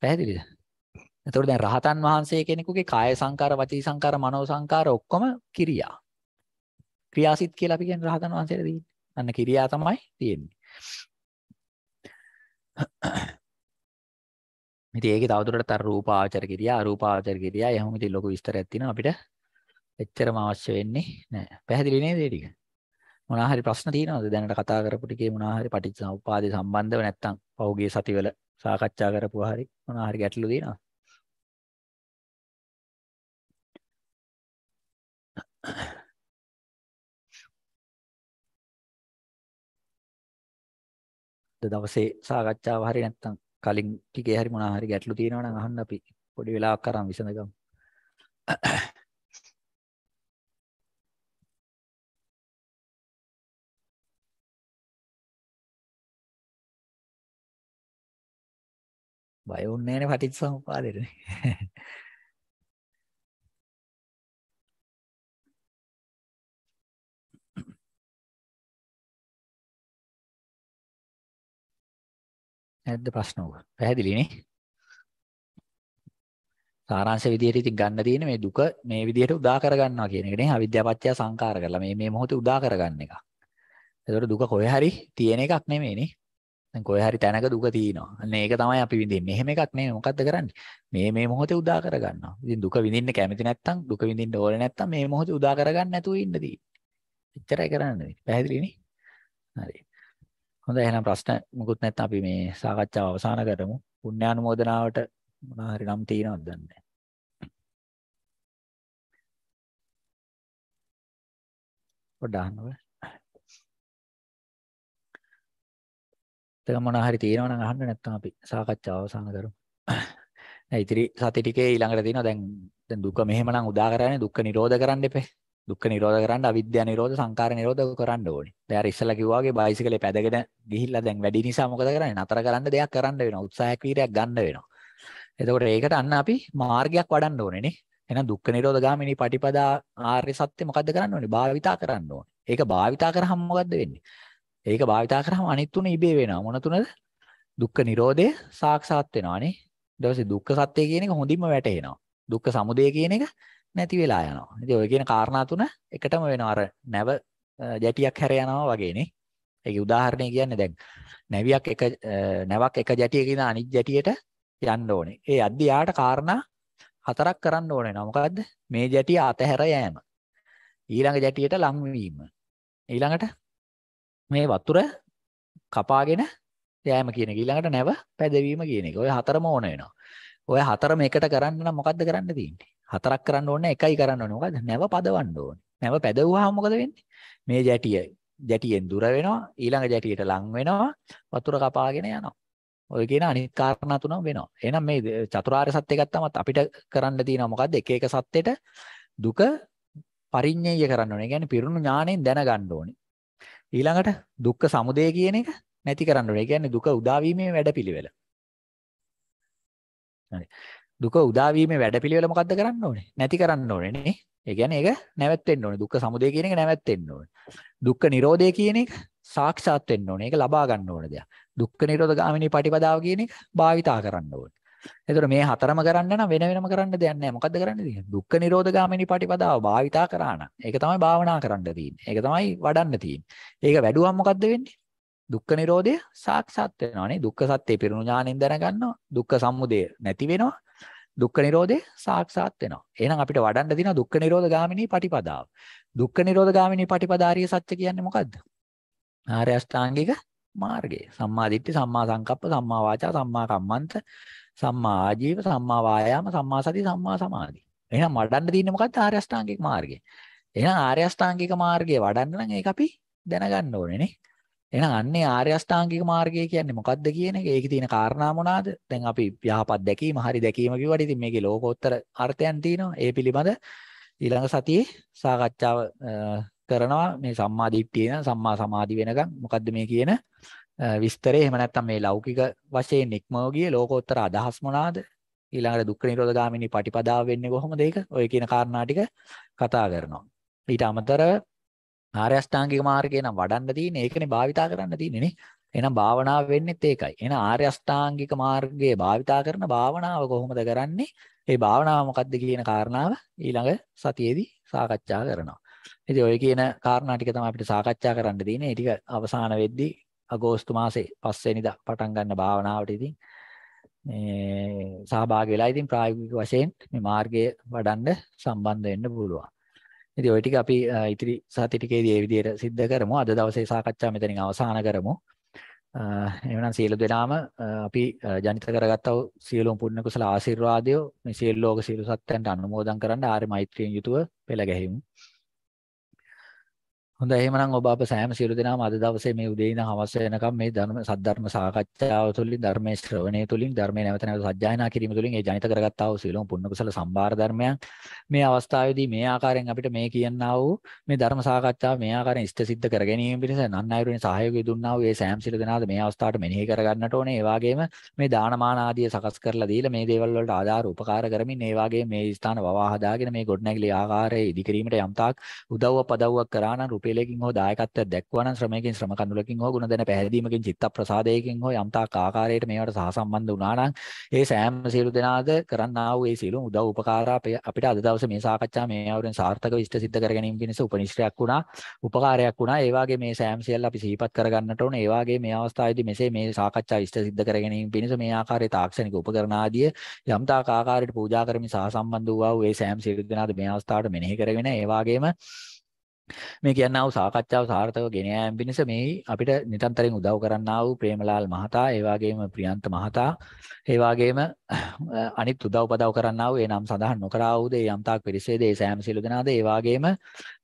පැහැදිලිද? එතකොට දැන් රහතන් වහන්සේ කෙනෙකුගේ කාය සංකාර, වචී සංකාර, මනෝ සංකාර ඔක්කොම කිරියා. ක්‍රියාසිට කියලා අපි කියන්නේ රහතන් වහන්සේට දෙන්නේ. අන්න කිරියා තමයි තියෙන්නේ. ඉතින් ඒකේ තවදුරටත් අර රූපාවචර කිරියා අරූපාවචර කිරියා එහම ඉතින් ලොකු විස්තරයක් තියෙනවා අපිට. එච්චරම අවශ්‍ය වෙන්නේ නැහැ. පැහැදිලි නේද ඒ ටික? මොනවා හරි ප්‍රශ්න තියෙනවද දැනට කතා කරපු ටිකේ මොනවා හරි පටිච්චසමුප්පාදේ සම්බන්ධව නැත්තම් පහුගිය සතිවල සාකච්ඡා කරපුවා හරි මොනවා හරි ගැටලු තියෙනවද? දවසේ සාකච්ඡාව හරි නැත්නම් කලින් ටිකේ හරි මොනවා හරි ගැටලු තියෙනවා නම් අහන්න අපි පොඩි වෙලාවක් අරන් විසඳගමු. බය වුන්නේ නැනේ පටිච්චසමුපාදෙට. නැද්ද ප්‍රශ්න උග පැහැදිලිනේ සාරාංශ විදියට ඉතින් ගන්න තියෙන මේ දුක මේ විදියට උදා කරගන්නවා කියන එක නේ අවිද්‍යාව පත්‍ය සංකාර කරලා මේ මේ මොහොතේ උදා කරගන්න එක. ඒතකොට දුක කොහේ හරි තියෙන එකක් නෙමෙයිනේ. දැන් කොහේ හරි තැනක දුක තියෙනවා. අන්න ඒක තමයි අපි විඳින්නේ. එහෙම එකක් නෙමෙයි. මොකද්ද කරන්නේ? මේ මේ මොහොතේ උදා කරගන්නවා. ඉතින් දුක විඳින්න කැමති නැත්තම් දුක විඳින්න ඕනේ නැත්තම් මේ මොහොතේ උදා කරගන්න නැතුව ඉන්න තියෙන්නේ. එච්චරයි කරන්න වෙන්නේ. පැහැදිලිනේ? හරි. හොඳයි එහෙනම් ප්‍රශ්න මොකුත් නැත්නම් අපි මේ සාකච්ඡාව අවසන් කරමු. පුණ්‍යානුමෝදනාවට මොනවා හරි නම් තියෙනවද දන්නේ නැහැ. තව මොනවා හරි තියෙනවා නම් අහන්න නැත්නම් අපි සාකච්ඡාව අවසන් කරමු. ඉතිරි සති ටිකේ ඊළඟට තියෙනවා දැන් දැන් දුක මෙහෙමනම් උදා කරන්නේ දුක්ඛ නිරෝධ කරන්න එපේ. දුක්ඛ නිරෝධ කරන්න අවිද්‍යා නිරෝධ සංකාර නිරෝධ කරන්න ඕනේ. දැන් අර ඉස්සලා කිව්වා වගේ බයිසිකලේ පැදගෙන ගිහිල්ලා දැන් වැඩි නිසා මොකද කරන්නේ? නතර කරන්න දෙයක් කරන්න වෙනවා. උත්සාහයක් වීරයක් ගන්න වෙනවා. එතකොට ඒකට අන්න අපි මාර්ගයක් වඩන්න ඕනේ නේ. එහෙනම් දුක්ඛ නිරෝධ ගාමිනී පටිපදා ආර්ය සත්‍ය මොකද්ද කරන්න ඕනේ? භාවිතා කරන්න ඕනේ. ඒක භාවිතා කරාම මොකද්ද වෙන්නේ? ඒක භාවිතා කරාම අනිත් තුන ඉබේ වෙනවා. මොන තුනද? දුක්ඛ නිරෝධය සාක්ෂාත් වෙනවා නේ. ඊට පස්සේ දුක්ඛ සත්‍ය කියන එක හොඳින්ම වැටහෙනවා. දුක්ඛ සමුදය කියන එක නැති වෙලා යනවා. ඉතින් ඔය කියන කාරණා තුන එකටම වෙනවා. අර නැව ජැටියක් හැර යනවා වගේනේ. ඒකේ උදාහරණය කියන්නේ දැන් නැවියක් එක නැවක් එක ජැටියක ඉඳන් අනිත් ජැටියට යන්න ඕනේ. ඒ යද්දි යාට කාරණා හතරක් කරන්න ඕනේ නෝ. මොකද්ද? මේ ජැටිය අතහැර යෑම. ඊළඟ ජැටියට ලං වීම. ඊළඟට මේ වතුර කපාගෙන යෑම කියන එක. ඊළඟට නැව පැදවීම කියන එක. ඔය හතරම ඕන වෙනවා. ඔය හතරම එකට කරන්න නම් මොකද්ද කරන්න තියෙන්නේ? හතරක් කරන්න ඕනේ එකයි කරන්න ඕනේ. මොකද නැව පදවන්න ඕනේ. නැව පැදවුවාම මොකද වෙන්නේ? මේ ජැටිය ජැටියෙන් දුර වෙනවා. ඊළඟ ජැටියට ලං වෙනවා. වතුර කපාගෙන යනවා. ඔය කියන අනිත් කාරණා තුනම වෙනවා. එහෙනම් මේ චතුරාර්ය සත්‍ය ගත්තමත් අපිට කරන්න තියෙනවා මොකද්ද? එක එක සත්‍යෙට දුක පරිඤ්ඤය කරන්න ඕනේ. ඒ කියන්නේ පිරුණු ඥාණයෙන් දැනගන්න ඕනේ. ඊළඟට දුක්ඛ සමුදය කියන එක නැති කරන්න ඕනේ. ඒ කියන්නේ දුක උදාවීමේ වැඩපිළිවෙල. හරි. දුක උදාවීමේ වැඩපිළිවෙල මොකද්ද කරන්න ඕනේ? නැති කරන්න ඕනේ නේ. ඒ කියන්නේ ඒක නැවැත්ෙන්න ඕනේ. දුක්ඛ සමුදය කියන එක නැවැත්ෙන්න ඕනේ. දුක්ඛ නිරෝධය කියන එක සාක්ෂාත් වෙන්න ඕනේ. ඒක ලබා ගන්න ඕන දෙයක්. දුක්ඛ නිරෝධ ගාමිනී පටිපදාව කියන එක භාවිතා කරන්න ඕනේ. එතකොට මේ හතරම කරන්න නම් වෙන වෙනම කරන්න දෙයක් නැහැ. මොකද්ද කරන්න තියෙන්නේ? දුක්ඛ නිරෝධ ගාමිනී පටිපදාව භාවිතා කරා නම් ඒක තමයි භාවනා කරන්න තියෙන්නේ. ඒක තමයි වඩන්න තියෙන්නේ. ඒක වැඩුවම මොකද්ද වෙන්නේ? දුක්ඛ නිරෝධය සාක්ෂාත් වෙනවා නේ දුක්ඛ සත්‍ය පිරුණු ඥාණයෙන් දැනගන්නවා දුක්ඛ සම්මුදය නැති වෙනවා දුක්ඛ නිරෝධය සාක්ෂාත් වෙනවා එහෙනම් අපිට වඩන්න තියෙන දුක්ඛ නිරෝධ ගාමිනී පටිපදාව දුක්ඛ නිරෝධ ගාමිනී පටිපදාාරිය සත්‍ය කියන්නේ මොකද්ද ආර්ය අෂ්ටාංගික මාර්ගය සම්මා දිට්ඨි සම්මා සංකප්ප සම්මා වාචා සම්මා කම්මන්ත සම්මා ආජීව සම්මා වායාම සම්මා සති සම්මා සමාධි එහෙනම් වඩන්න තියෙන්නේ මොකද්ද ආර්ය අෂ්ටාංගික මාර්ගය එහෙනම් ආර්ය අෂ්ටාංගික මාර්ගය වඩන්න නම් ඒක අපි දැනගන්න ඕනේ නේ එහෙනම් අන්නේ ආර්ය අෂ්ටාංගික මාර්ගය කියන්නේ මොකක්ද කියන එක ඒකේ තියෙන කාරණා මොනවාද දැන් අපි යහපත් දැකීම හරි දැකීම කිව්වට ඉතින් මේකේ ලෝකෝත්තර අර්ථයන් තියෙනවා ඒ පිළිබඳ ඊළඟ සතියේ සාකච්ඡාව කරනවා මේ සම්මා දිට්ඨිය සම්මා සමාධි වෙනකම් මොකද්ද මේ කියන විස්තරේ එහෙම නැත්නම් මේ ලෞකික වශයෙන් ඉක්මව ගිය ලෝකෝත්තර අදහස් මොනවාද ඊළඟට දුක්ඛ නිරෝධ ගාමිනී පටිපදාව වෙන්නේ කොහොමද ඒක ඔය කියන කාරණා ටික කතා කරනවා ඊට අමතරව ආර්ය අෂ්ටාංගික මාර්ගය නම් වඩන්න තියෙන්නේ ඒකනේ භාවිතා කරන්න තියෙන්නේ නේ. එහෙනම් භාවනාව වෙන්නෙත් ඒකයි. එහෙනම් ආර්ය අෂ්ටාංගික මාර්ගයේ භාවිතා කරන භාවනාව කොහොමද කරන්නේ? ඒ භාවනාව මොකක්ද කියන කාරණාව ඊළඟ සතියේදී සාකච්ඡා කරනවා. ඉතින් ඔය කියන කාරණා ටික තමයි අපිට සාකච්ඡා කරන්න තියෙන්නේ. ඒ ටික අවසාන වෙද්දී අගෝස්තු මාසේ 5 වෙනිදා පටන් ගන්න භාවනාවට ඉතින් මේ සහභාගී වෙලා ඉතින් ප්‍රායෝගික වශයෙන් මේ මාර්ගය වඩන්න සම්බන්ධ වෙන්න පුළුවන්. ඉතින් ওই ටික අපි ඉතිරි සති ටිකේදී මේ විදිහට සිද්ධ කරමු. අද දවසේ සාකච්ඡාව මෙතනින් අවසන් කරමු. එවනම් සියලු දෙනාම අපි ජනිත කරගත්තා වූ සියලුම පුණ්‍ය කුසල ආශිර්වාදය මේ සියලු ලෝක සියලු සත්ත්වයන්ට අනුමෝදන් කරන්න ආර්ය මෛත්‍රියෙන් යුතුව පෙළ ගැහිමු. හොඳ එහෙමනම් ඔබ අප සෑම සියලු දෙනාම අද දවසේ මේ උදේ ඉඳන් හවස වෙනකම් මේ ධර්ම සද්ධර්ම සාකච්ඡාව තුළින් ධර්මයේ ශ්‍රවණය තුළින් ධර්මයේ නැවත නැවත සජ්ජායනා කිරීම තුළින් ඒ ජනිත කරගත්තා වූ සියලුම පුණ්‍ය කුසල සම්භාර ධර්මයන් මේ අවස්ථාවේදී මේ ආකාරයෙන් අපිට මේ කියනා වූ මේ ධර්ම සාකච්ඡාව මේ ආකාරයෙන් ඉෂ්ට සිද්ධ කර ගැනීම පිණිස නන් අයුරින් සහයෝගය දුන්නා වූ ඒ සෑම සියලු දෙනාද මේ අවස්ථාවට මෙනෙහි කර ගන්නට ඕනේ ඒ වගේම මේ දානමාන ආදී සකස් කරලා දීලා මේ දේවල් වලට ආධාර උපකාර කරමින් ඒ වගේම මේ ස්ථාන වවා හදාගෙන මේ ගොඩනැගිලි ආකාරයේ ඉදිකිරීමට යම්තාක් උදව්වක් පදව්වක් කරා නම් රුපියල් වේලයකින් හෝ දායකත්වයක් දැක්වුවා නම් ශ්‍රමයකින් ශ්‍රම කඳුලකින් හෝ ගුණ දෙන පැහැදීමකින් චිත්ත ප්‍රසාදයකින් හෝ යම්තාක් ආකාරයකට මේවට සහසම්බන්ධ වුණා නම් ඒ සෑම සියලු දෙනාද කරන්නා වූ ඒ සියලු උදව් උපකාර අපිට අද දවසේ මේ සාකච්ඡා මේ ආවරෙන් සාර්ථකව ඉෂ්ට සිද්ධ කර ගැනීම පිණිස උපනිශ්‍රයක් වුණා උපකාරයක් වුණා ඒ වාගේ මේ සෑම සියල්ල අපි සිහිපත් කර ගන්නට ඕන ඒ වාගේ මේ අවස්ථාවේදී මෙසේ මේ සාකච්ඡා ඉෂ්ට සිද්ධ කර ගැනීම පිණිස මේ ආකාරයේ තාක්ෂණික උපකරණ ආදිය යම්තාක් ආකාරයට පූජා කරමින් සහසම්බන්ධ වූ ඒ සෑම සියලු දෙනාද මේ අවස්ථාවට මෙනෙහි කරගෙන ඒ වාගේම මේ කියන්නා වූ සාකච්ඡාව සාර්ථකව ගෙන යාම පිණිස මේ අපිට නිරන්තරයෙන් උදව් කරන්නා වූ ප්‍රේමලාල් මහතා, ඒ වගේම ප්‍රියන්ත මහතා, ඒ වගේම අනිත් උදව්පදව් කරන්නා වූ ඒ නම් සඳහන් නොකරා වූ දේ යම්තාක් පිරිසේද ඒ සෑම සිළු දෙනාද, ඒ වගේම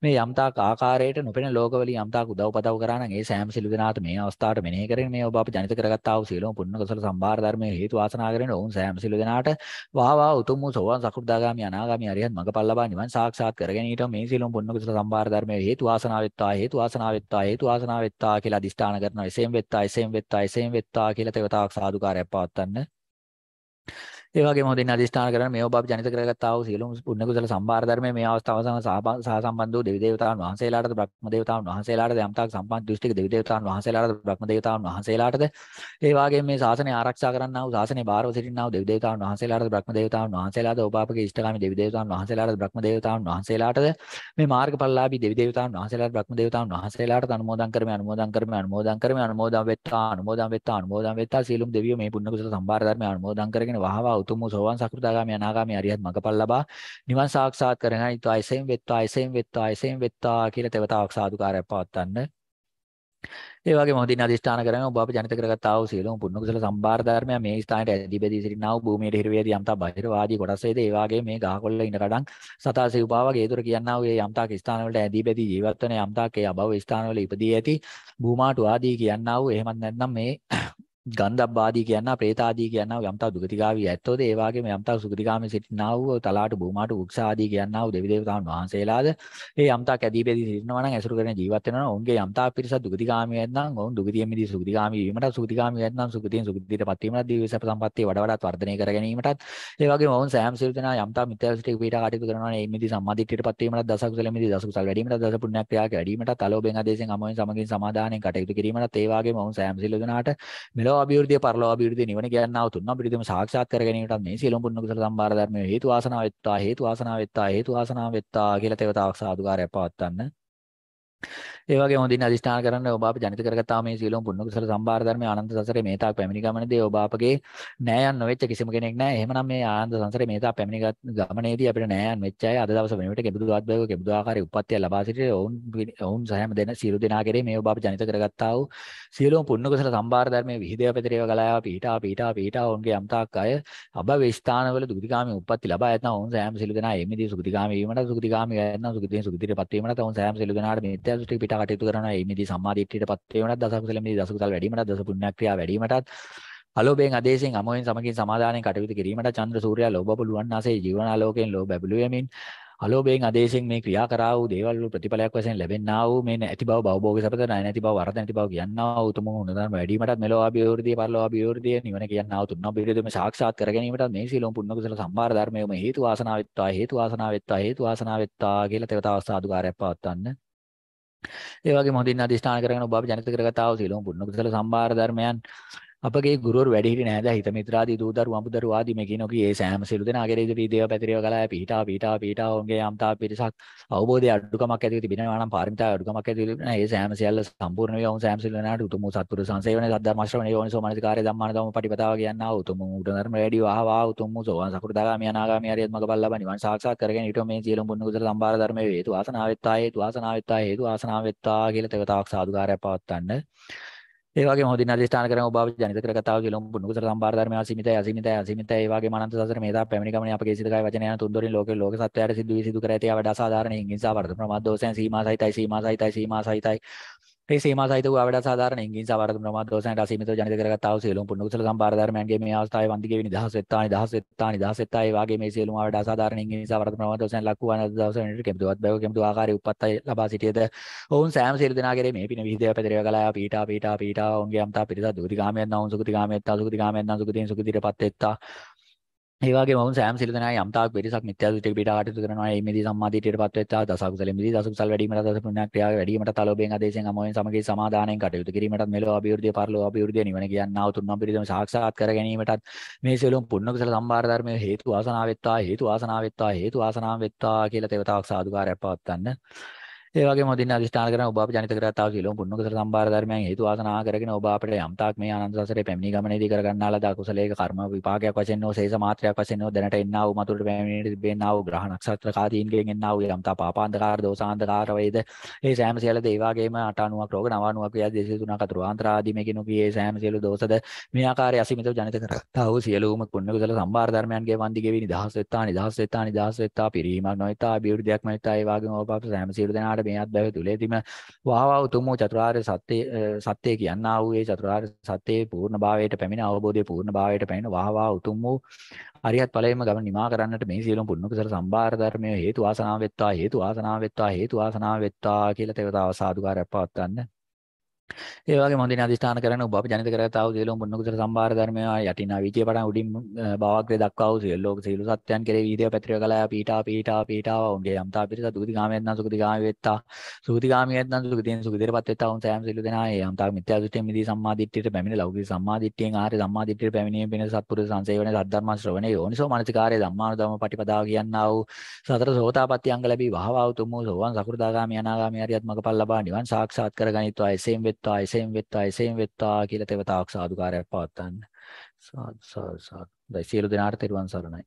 මේ යම්තාක් ආකාරයට නොපෙනෙන ලෝකවලින් යම්තාක් උදව්පදව් කරා නම් ඒ සෑම සිළු දෙනාට මේ අවස්ථාවට මෙනෙහි කරගෙන මේ ඔබ අපි ජනිත කරගත්තා වූ සියලුම පුණ්‍ය කුසල සම්භාර ධර්මයේ හේතු වාසනා කරගෙන ඔවුන් සෑම සිළු දෙනාට වාහ වාහ උතුම් වූ සෝවාන් සකු르දාගාමි අනාගාමි අරියත් මඟපල් ලබා නිවන් සාක්ෂාත් කරගෙන ඊට මේ සියලුම පුණ්‍ය කුසල සම්භාර ධර්මයේ හේතු වාසනාවෙත්තා හේතු වාසනාවෙත්තා හේතු වාසනාවෙත්තා කියලා අදිස්ථාන කරනවා එසේම වෙත්තා එසේම වෙත්තා එසේම වෙත්තා කියලා තව තාක් සාදුකාරයක් පවත්වන්න ඒ වගේම හොඳින් අධිෂ්ඨාන කරගෙන මේව බබ් ජනිත කරගත්තා වූ සියලුම පුණ්‍ය කුසල සම්භාර ධර්මයේ මේ අවස්ථාව සමග සහ සම්බන්ධ වූ දෙවි දේවතාවුන් වහන්සේලාටද බ්‍රහ්ම දේවතාවුන් වහන්සේලාටද යම්තාක් සම්පන්න දෘෂ්ටික දෙවි දේවතාවුන් වහන්සේලාටද බ්‍රහ්ම දේවතාවුන් වහන්සේලාටද ඒ වගේම මේ ශාසනය ආරක්ෂා කරන්නා වූ ශාසනය බාරව සිටින්නා වූ දෙවි දේවතාවුන් වහන්සේලාටද බ්‍රහ්ම දේවතාවුන් වහන්සේලාටද ඕපාපක ඉෂ්ඨකාමී දෙවි දේවතාවුන් වහන්සේලාටද බ්‍රහ්ම දේවතාවුන් වහන්සේලාටද මේ මාර්ගඵලලාභී දෙවි දේවතාවුන් වහන්සේලාට බ්‍රහ්ම දේවතාවුන් වහන්සේලාටද අනුමෝදන් කරමි අනුමෝදන් කරමි අනුමෝදන් කරමි අනුමෝදන් වෙත්තා අනුමෝදන් වෙත්තා අනුමෝදන් වෙත්තා සියලුම දෙවියෝ මේ පුණ්‍ය කුසල සම්භාර ධර්මය අනුමෝදන් කරගෙන වහවා උතුම් වූ සෝවාන් සකෘදාගාමි අනාගාමි අරියත් මඟපල් ලබා නිවන් සාක්ෂාත් කරගෙන යුතු අයසෙන් වෙත්වා අයසෙන් වෙත්වා අයසෙන් වෙත්වා කියලා තෙවතාවක් සාදුකාරයක් පවත්වන්න. ඒ වගේම හොඳින් අධිෂ්ඨාන කරගෙන ඔබ අප ජනිත කරගත් ආ වූ සියලුම පුණ්‍ය කුසල සම්භාර ධර්මය මේ ස්ථානයේ ඇදී බෙදී සිටිනා වූ භූමියට හිර වේදී යම්තා බාහිර වාදී කොටස් වේද ඒ වගේ මේ ගහකොල්ල ඉන කඩන් සතා සිව්පා වගේ ඒතර කියන්නා වූ ඒ යම්තාක ස්ථාන වලට ඇදී බෙදී ජීවත් වන යම්තාක ඒ අභව ස්ථාන වල ඉපදී ඇති භූමාට වාදී කියන්නා වූ එහෙමත් නැත්නම් මේ ගන්ධබ්බාදී කියනවා ප්‍රේතාදී කියනවා යම්තා දුගතිගාමී ඇත්තෝද ඒ වගේම යම්තා සුගතිගාමී සිටිනා වූ තලාට භූමාට උක්ෂාදී කියනවා වූ දෙවි දේවතාවුන් වහන්සේලාද ඒ යම්තා කැදී බෙදී සිටිනවා නම් ඇසුරු කරගෙන ජීවත් වෙනවා ඔවුන්ගේ යම්තා පිරිස දුගතිගාමී නැත්නම් ඔවුන් දුගතියෙන් මිදී සුගතිගාමී වීමට සුගතිගාමී නැත්නම් සුගතියෙන් සුගතියටපත් වීමට දිව්‍ය සැප සම්පත්තිය වඩා වඩාත් වර්ධනය කර ගැනීමටත් ඒ වගේම ඔවුන් සෑම සිල් දෙනා යම්තා මිත්‍යා දෘෂ්ටි පිටා කටයුතු කරනවා නම් ඒ මිදී සම්මාදිට්ඨියටපත් වීමට දසකුසල මිදී දසකුසල් වැඩිවීමට දස පුණ්‍යක් ක්‍රියා වැඩිවීමට අලෝභයෙන් ආදේශයෙන් අමෝයෙන් සමගින් සමාදානයෙන් කටයුතු කිරීමටත් ඒ වගේම ඔවුන් සෑම සිල් දෙනාට මෙලොව අභිවෘද්ධිය පරලෝ අභිවෘද්ධිය නිවන කියන්නාව තුන්ව පිළිදෙම සාක්ෂාත් කර ගැනීමට මේ සියලුම පුණ්‍ය කුසල සම්භාර ධර්මයේ හේතු වාසනා වෙත්තා හේතු වාසනා වෙත්තා හේතු වාසනා වෙත්තා කියලා තේවතාවක් සාදුකාරය පවත්වන්න ඒ වගේ හොඳින් අදිස්ථාන කරන්න ඔබ අප ජනිත කරගත්තා මේ සීලොම් පුණ්‍ය කුසල සම්භාර ධර්මයේ ආනන්ද සංසරේ මේතාක් පැමිණි ගමනේදී ඔබ අපගේ නෑයන් නොවෙච්ච කිසිම කෙනෙක් නෑ. එහෙමනම් මේ ආනන්ද සංසරේ මේතා පැමිණි ගමනේදී අපිට නෑයන් වෙච්ච අය අද දවස වෙනුවට කෙබුදු ආත්මයක කෙබුදු ආකාරයේ උප්පත්තිය ලබා සිටි ඔවුන් ඔවුන් සෑම දෙන සියලු දෙනා කෙරේ මේ ඔබ අප ජනිත කරගත්තා වූ සීලොම් පුණ්‍ය කුසල සම්භාර ධර්මයේ විහිදේ පැතිරේව ගලාවා පීඨා පීඨා පීඨා ඔවුන්ගේ යම්තාක් අය අභව ස්ථානවල දුගතිගාමී උප්පත්ති ලබා ඇතන ඔවුන් සෑම සියලු දෙනා එමෙදී සුගතිගාමී වීමට සුගතිගාමී වන්නන් සුගතියෙන් සුගතියටපත් වීමට ඔවුන් සෑම සියලු දෙනාට මේ අත්‍යවශ්‍ය පිට කටයුතු කරනවා ඒ මිදී සම්මාදිට්ඨියටපත් වේවනත් දසකුසල මිදී දසකුසල වැඩිවීමටත් දස පුණ්‍යක් ක්‍රියා වැඩිවීමටත් අලෝභයෙන් අදේශයෙන් අමෝයෙන් සමගින් සමාදානයෙන් කටයුතු කිරීමට චන්ද්‍ර සූර්යා ලෝභ පුළුවන් ආසේ ජීවනාලෝකයෙන් ලෝභ බැබළුවෙමින් අලෝභයෙන් අදේශයෙන් මේ ක්‍රියා කරා වූ දේවල් වල ප්‍රතිඵලයක් වශයෙන් ලැබෙන්නා වූ මේ නැති බව භවභෝග සපත නැ නැති බව වරද නැති බව කියනා වූ උතුම් ගුණධර්ම වැඩිවීමටත් මෙලෝ ආභිවෘද්ධිය පරලෝ ආභිවෘද්ධිය නිවන කියනා වූ තුන්ව බිරිදම සාක්ෂාත් කර ගැනීමටත් මේ සීලොම් පුණ්‍ය කුසල සම්මාර ධර්මයේම හේතු වාසනාවෙත්වා හේතු වාසනාවෙත්වා හේතු වාසනාවෙත්වා කියලා තවතාවස්ථා අදුකාරයක් පවත්වන්න ඒ වගේම හොඳින් අධිෂ්ඨාන කරගෙන ඔබ අපි ජනිත කරගත ආ වූ සියලුම පුණ්‍ය කුසල සම්භාර ධර්මයන් අපගේ ගුරුවරු වැඩ හිටියේ නැහැ. හිත මිත්‍රාදී දූදරු අමුදරු ආදී මේ කියන කී ඒ සෑම සිළු දෙනාගේ ඉදිරි දේව පැතිරේව ගලා පිහිටා පිහිටා පිහිටා ඔවුන්ගේ යම්තා පිරිසක් අවබෝධය අඩුකමක් ඇති තිබෙනවා නම් පාරමිතා අඩුකමක් ඇති තිබෙනවා. ඒ සෑම සියල්ල සම්පූර්ණ වේ ඔවුන් සෑම සිළු දෙනාට උතුම් වූ සත්පුරු සංසේවනයේ සද්ධර්ම ශ්‍රවණයේ යෝනිසෝ මනසිකාරය ධම්මාන ධම්ම පටිපදාව කියනා උතුම් වූ ධර්ම වැඩි වහවා උතුම් වූ සෝවාන් සකෘදාගාමි අනාගාමි ආරියත් මගබල් ලබා නිවන් සාක්ෂාත් කරගෙන ඊට මේ සියලුම පුණ්‍ය කුසල සම්භාර ධර්මයේ හේතු ආසනාවෙත්තා හේතු ආසනාවෙත්තා හේතු ආසනාවෙත්තා කියලා තව තාක් සාදුකාරයක් පවත්වන්න. ඒ වගේම හොඳින් අධිෂ්ඨාන කරගෙන ඔබාව ජනිත කර කතාව කියලා උඹ නුගසර සම්බාර ධර්මය අසීමිතයි අසීමිතයි අසීමිතයි ඒ වගේම අනන්ත සසර මේදා පැමිණි ගමනේ අපගේ සිත කය වචන යන තුන් දොරින් ලෝකේ ලෝක සත්‍යයට සිදු වී සිදු කර ඇති ආවඩ අසාධාරණ හිංසා වර්ධ ප්‍රමාද දෝෂයන් සීමා සහිතයි සීමා සහිතයි සීමා සහිතයි ඒ සීමා සහිත වූ අවඩ සාධාරණ ඉංග්‍රීසි සාවරතුම ප්‍රමාද දෝෂයන්ට අසීමිතව ජනිත කරගත් ආ සියලුම පුණ්‍ය කුසල සම්පාරධර්මයන්ගේ මේ ආස්ථාවේ වන්දිගේ නිදහස් වෙත්තා නිදහස් වෙත්තා නිදහස් වෙත්තා ඒ වාගේ මේ සියලුම අවඩ සාධාරණ ඉංග්‍රීසි සාවරතුම ප්‍රමාද දෝෂයන් ලක් වූ අනද දවස වෙනට කෙමතුවත් බව කෙමතු ආකාරي උප්පත්තයි ලබා සිටියද ඔවුන් සෑම සියලු දෙනාගේ මේ පින විහිදේ පැතිරව ගලා පීඨා පීඨා පීඨා ඔවුන්ගේ යම්තා පිරිසත් දුති ගාමයන් නවුන් සුගති ගාමයන් තා සුගති ගාමයන් නම් සුගතින් සුගතිට පත් වෙත්තා ඒ වගේම ඔවුන් සෑම සිල් දෙනා යම්තාක් පිරිසක් මිත්‍යා දෘෂ්ටික පීඩාවට යුතු කරනවා ඒ මිදී සම්මාදිටියට පත්වෙත් ආ දසකුසලෙ මිදී දසකුසල් වැඩිවීමට දස පුණ්‍යක් ක්‍රියාව වැඩිවීමට තලෝබෙන් ආදේශයෙන් අමෝයෙන් සමගී සමාදානයෙන් කටයුතු කිරීමටත් මෙලෝ අභිවෘද්ධිය පරලෝ අභිවෘද්ධිය නිවන කියන්නා වූ තුන්වම් පිරිසම සාක්ෂාත් කර ගැනීමටත් මේ සියලුම පුණ්‍ය කුසල සම්භාර ධර්මයේ හේතු ආසනාවෙත්තා හේතු ආසනාවෙත්තා හේතු ආසනාවෙත්තා කියලා තේවතාවක් සාදුකාරයක් පවත්වන්න ඒ වගේම දින අධිෂ්ඨාන කරන ඔබ අප ජනිත කරා තව සියලුම පුණ්‍ය කුසල සම්භාර ධර්මයන් හේතු වාසනා කරගෙන ඔබ අපට යම් තාක් මේ ආනන්ද සසරේ පැමිණි ගමනේදී කරගන්නා ලද කුසලයක කර්ම විපාකයක් වශයෙන් හෝ සේස මාත්‍රයක් වශයෙන් හෝ දැනට එන්නා වූ මතුලට පැමිණෙන්නේ තිබෙන්නා වූ ග්‍රහ නක්ෂත්‍ර කාදීන්ගෙන් එන්නා වූ යම් තා පාපාන්දකාර දෝසාන්දකාර වේද ඒ සෑම සියලු දේ වාගේම 89ක් රෝග 99ක් ව්‍යාධි 203ක් අතුරු ආන්තර ආදී මේ කිනුකී ඒ සෑම සියලු දෝෂද මේ ආකාරයේ අසීමිතව ජනිත කරගත්තා වූ සියලුම පුණ්‍ය කුසල සම්භාර ධර්මයන්ගේ වන්දි ගෙවි නිදහස් වෙත්තා නිදහස් වෙත්තා නිදහස් වෙත්තා පිරීමක් නොවිතා අභිවෘද්ධියක් නොවිතා ඒ වාගේම ඔබ අප සෑම සියලු දෙනාට සමහර මේ අත්දැක තුලේ තිබෙන වහවා උතුම් වූ චතුරාර්ය සත්‍ය සත්‍ය කියනා වූ ඒ චතුරාර්ය සත්‍යයේ පූර්ණභාවයට පැමිණ අවබෝධයේ පූර්ණභාවයට පැමිණ වහවා උතුම් වූ අරියත් ඵලයෙන්ම ගමන නිමා කරන්නට මේ සියලුම පුණ්‍ය කුසල සම්භාර ධර්මයේ හේතු ආසනාව වෙත්වා හේතු ආසනාව වෙත්වා හේතු ආසනාව වෙත්වා කියලා තේවතාව සාදුකාරයක් පවත්වන්න ඒ වගේම හොඳින් අධිෂ්ඨාන කරගෙන ඔබ අපි ජනිත කරගත් ආ වූ සියලුම පුණ්‍ය කුසල සම්භාර ධර්මයා යටින් අවීචිය පටන් උඩින් භාවග්‍රේ දක්වා වූ සියලු ලෝක සියලු සත්‍යයන් කෙරෙහි වීර්ය පැතිරව ගලා පීඨා පීඨා පීඨා වුන්ගේ යම්තා පිරිස දුගති ගාමයෙන් නම් සුගති ගාමී වෙත්තා සුගති ගාමී වෙත්නම් සුගතියෙන් සුගතියටපත් වෙත්තා වුන් සෑම සියලු දෙනා ඒ යම්තා මිත්‍යා දෘෂ්ටියෙන් මිදී සම්මා දිට්ඨියට පැමිණ ලෞකික සම්මා දිට්ඨියෙන් ආර්ය සම්මා දිට්ඨියට පැමිණීම වෙන සත්පුරුෂ සංසේවන සද්ධර්ම ශ්‍රවණේ යෝනිසෝ මනසිකාරය ධම්මානුධම්ම පටිපදාව කියන්නා වූ සතර සෝතාපට්ටි අංග ලැබී වහවා උතුම් වූ සෝවන් සකු르දාගාමී අනාගාමී අරියත් මගපල් ලබා නිවන් සාක්ෂාත් කරගනිත්වා එසේම වෙත් වෙත්වා එසේම වෙත්වා එසේම වෙත්වා කියලා තෙවතාවක් සාදුකාරයක් පවත්වන්න. සාදු සාදු සාදු. දැන් සියලු දෙනාට තෙරුවන් සරණයි.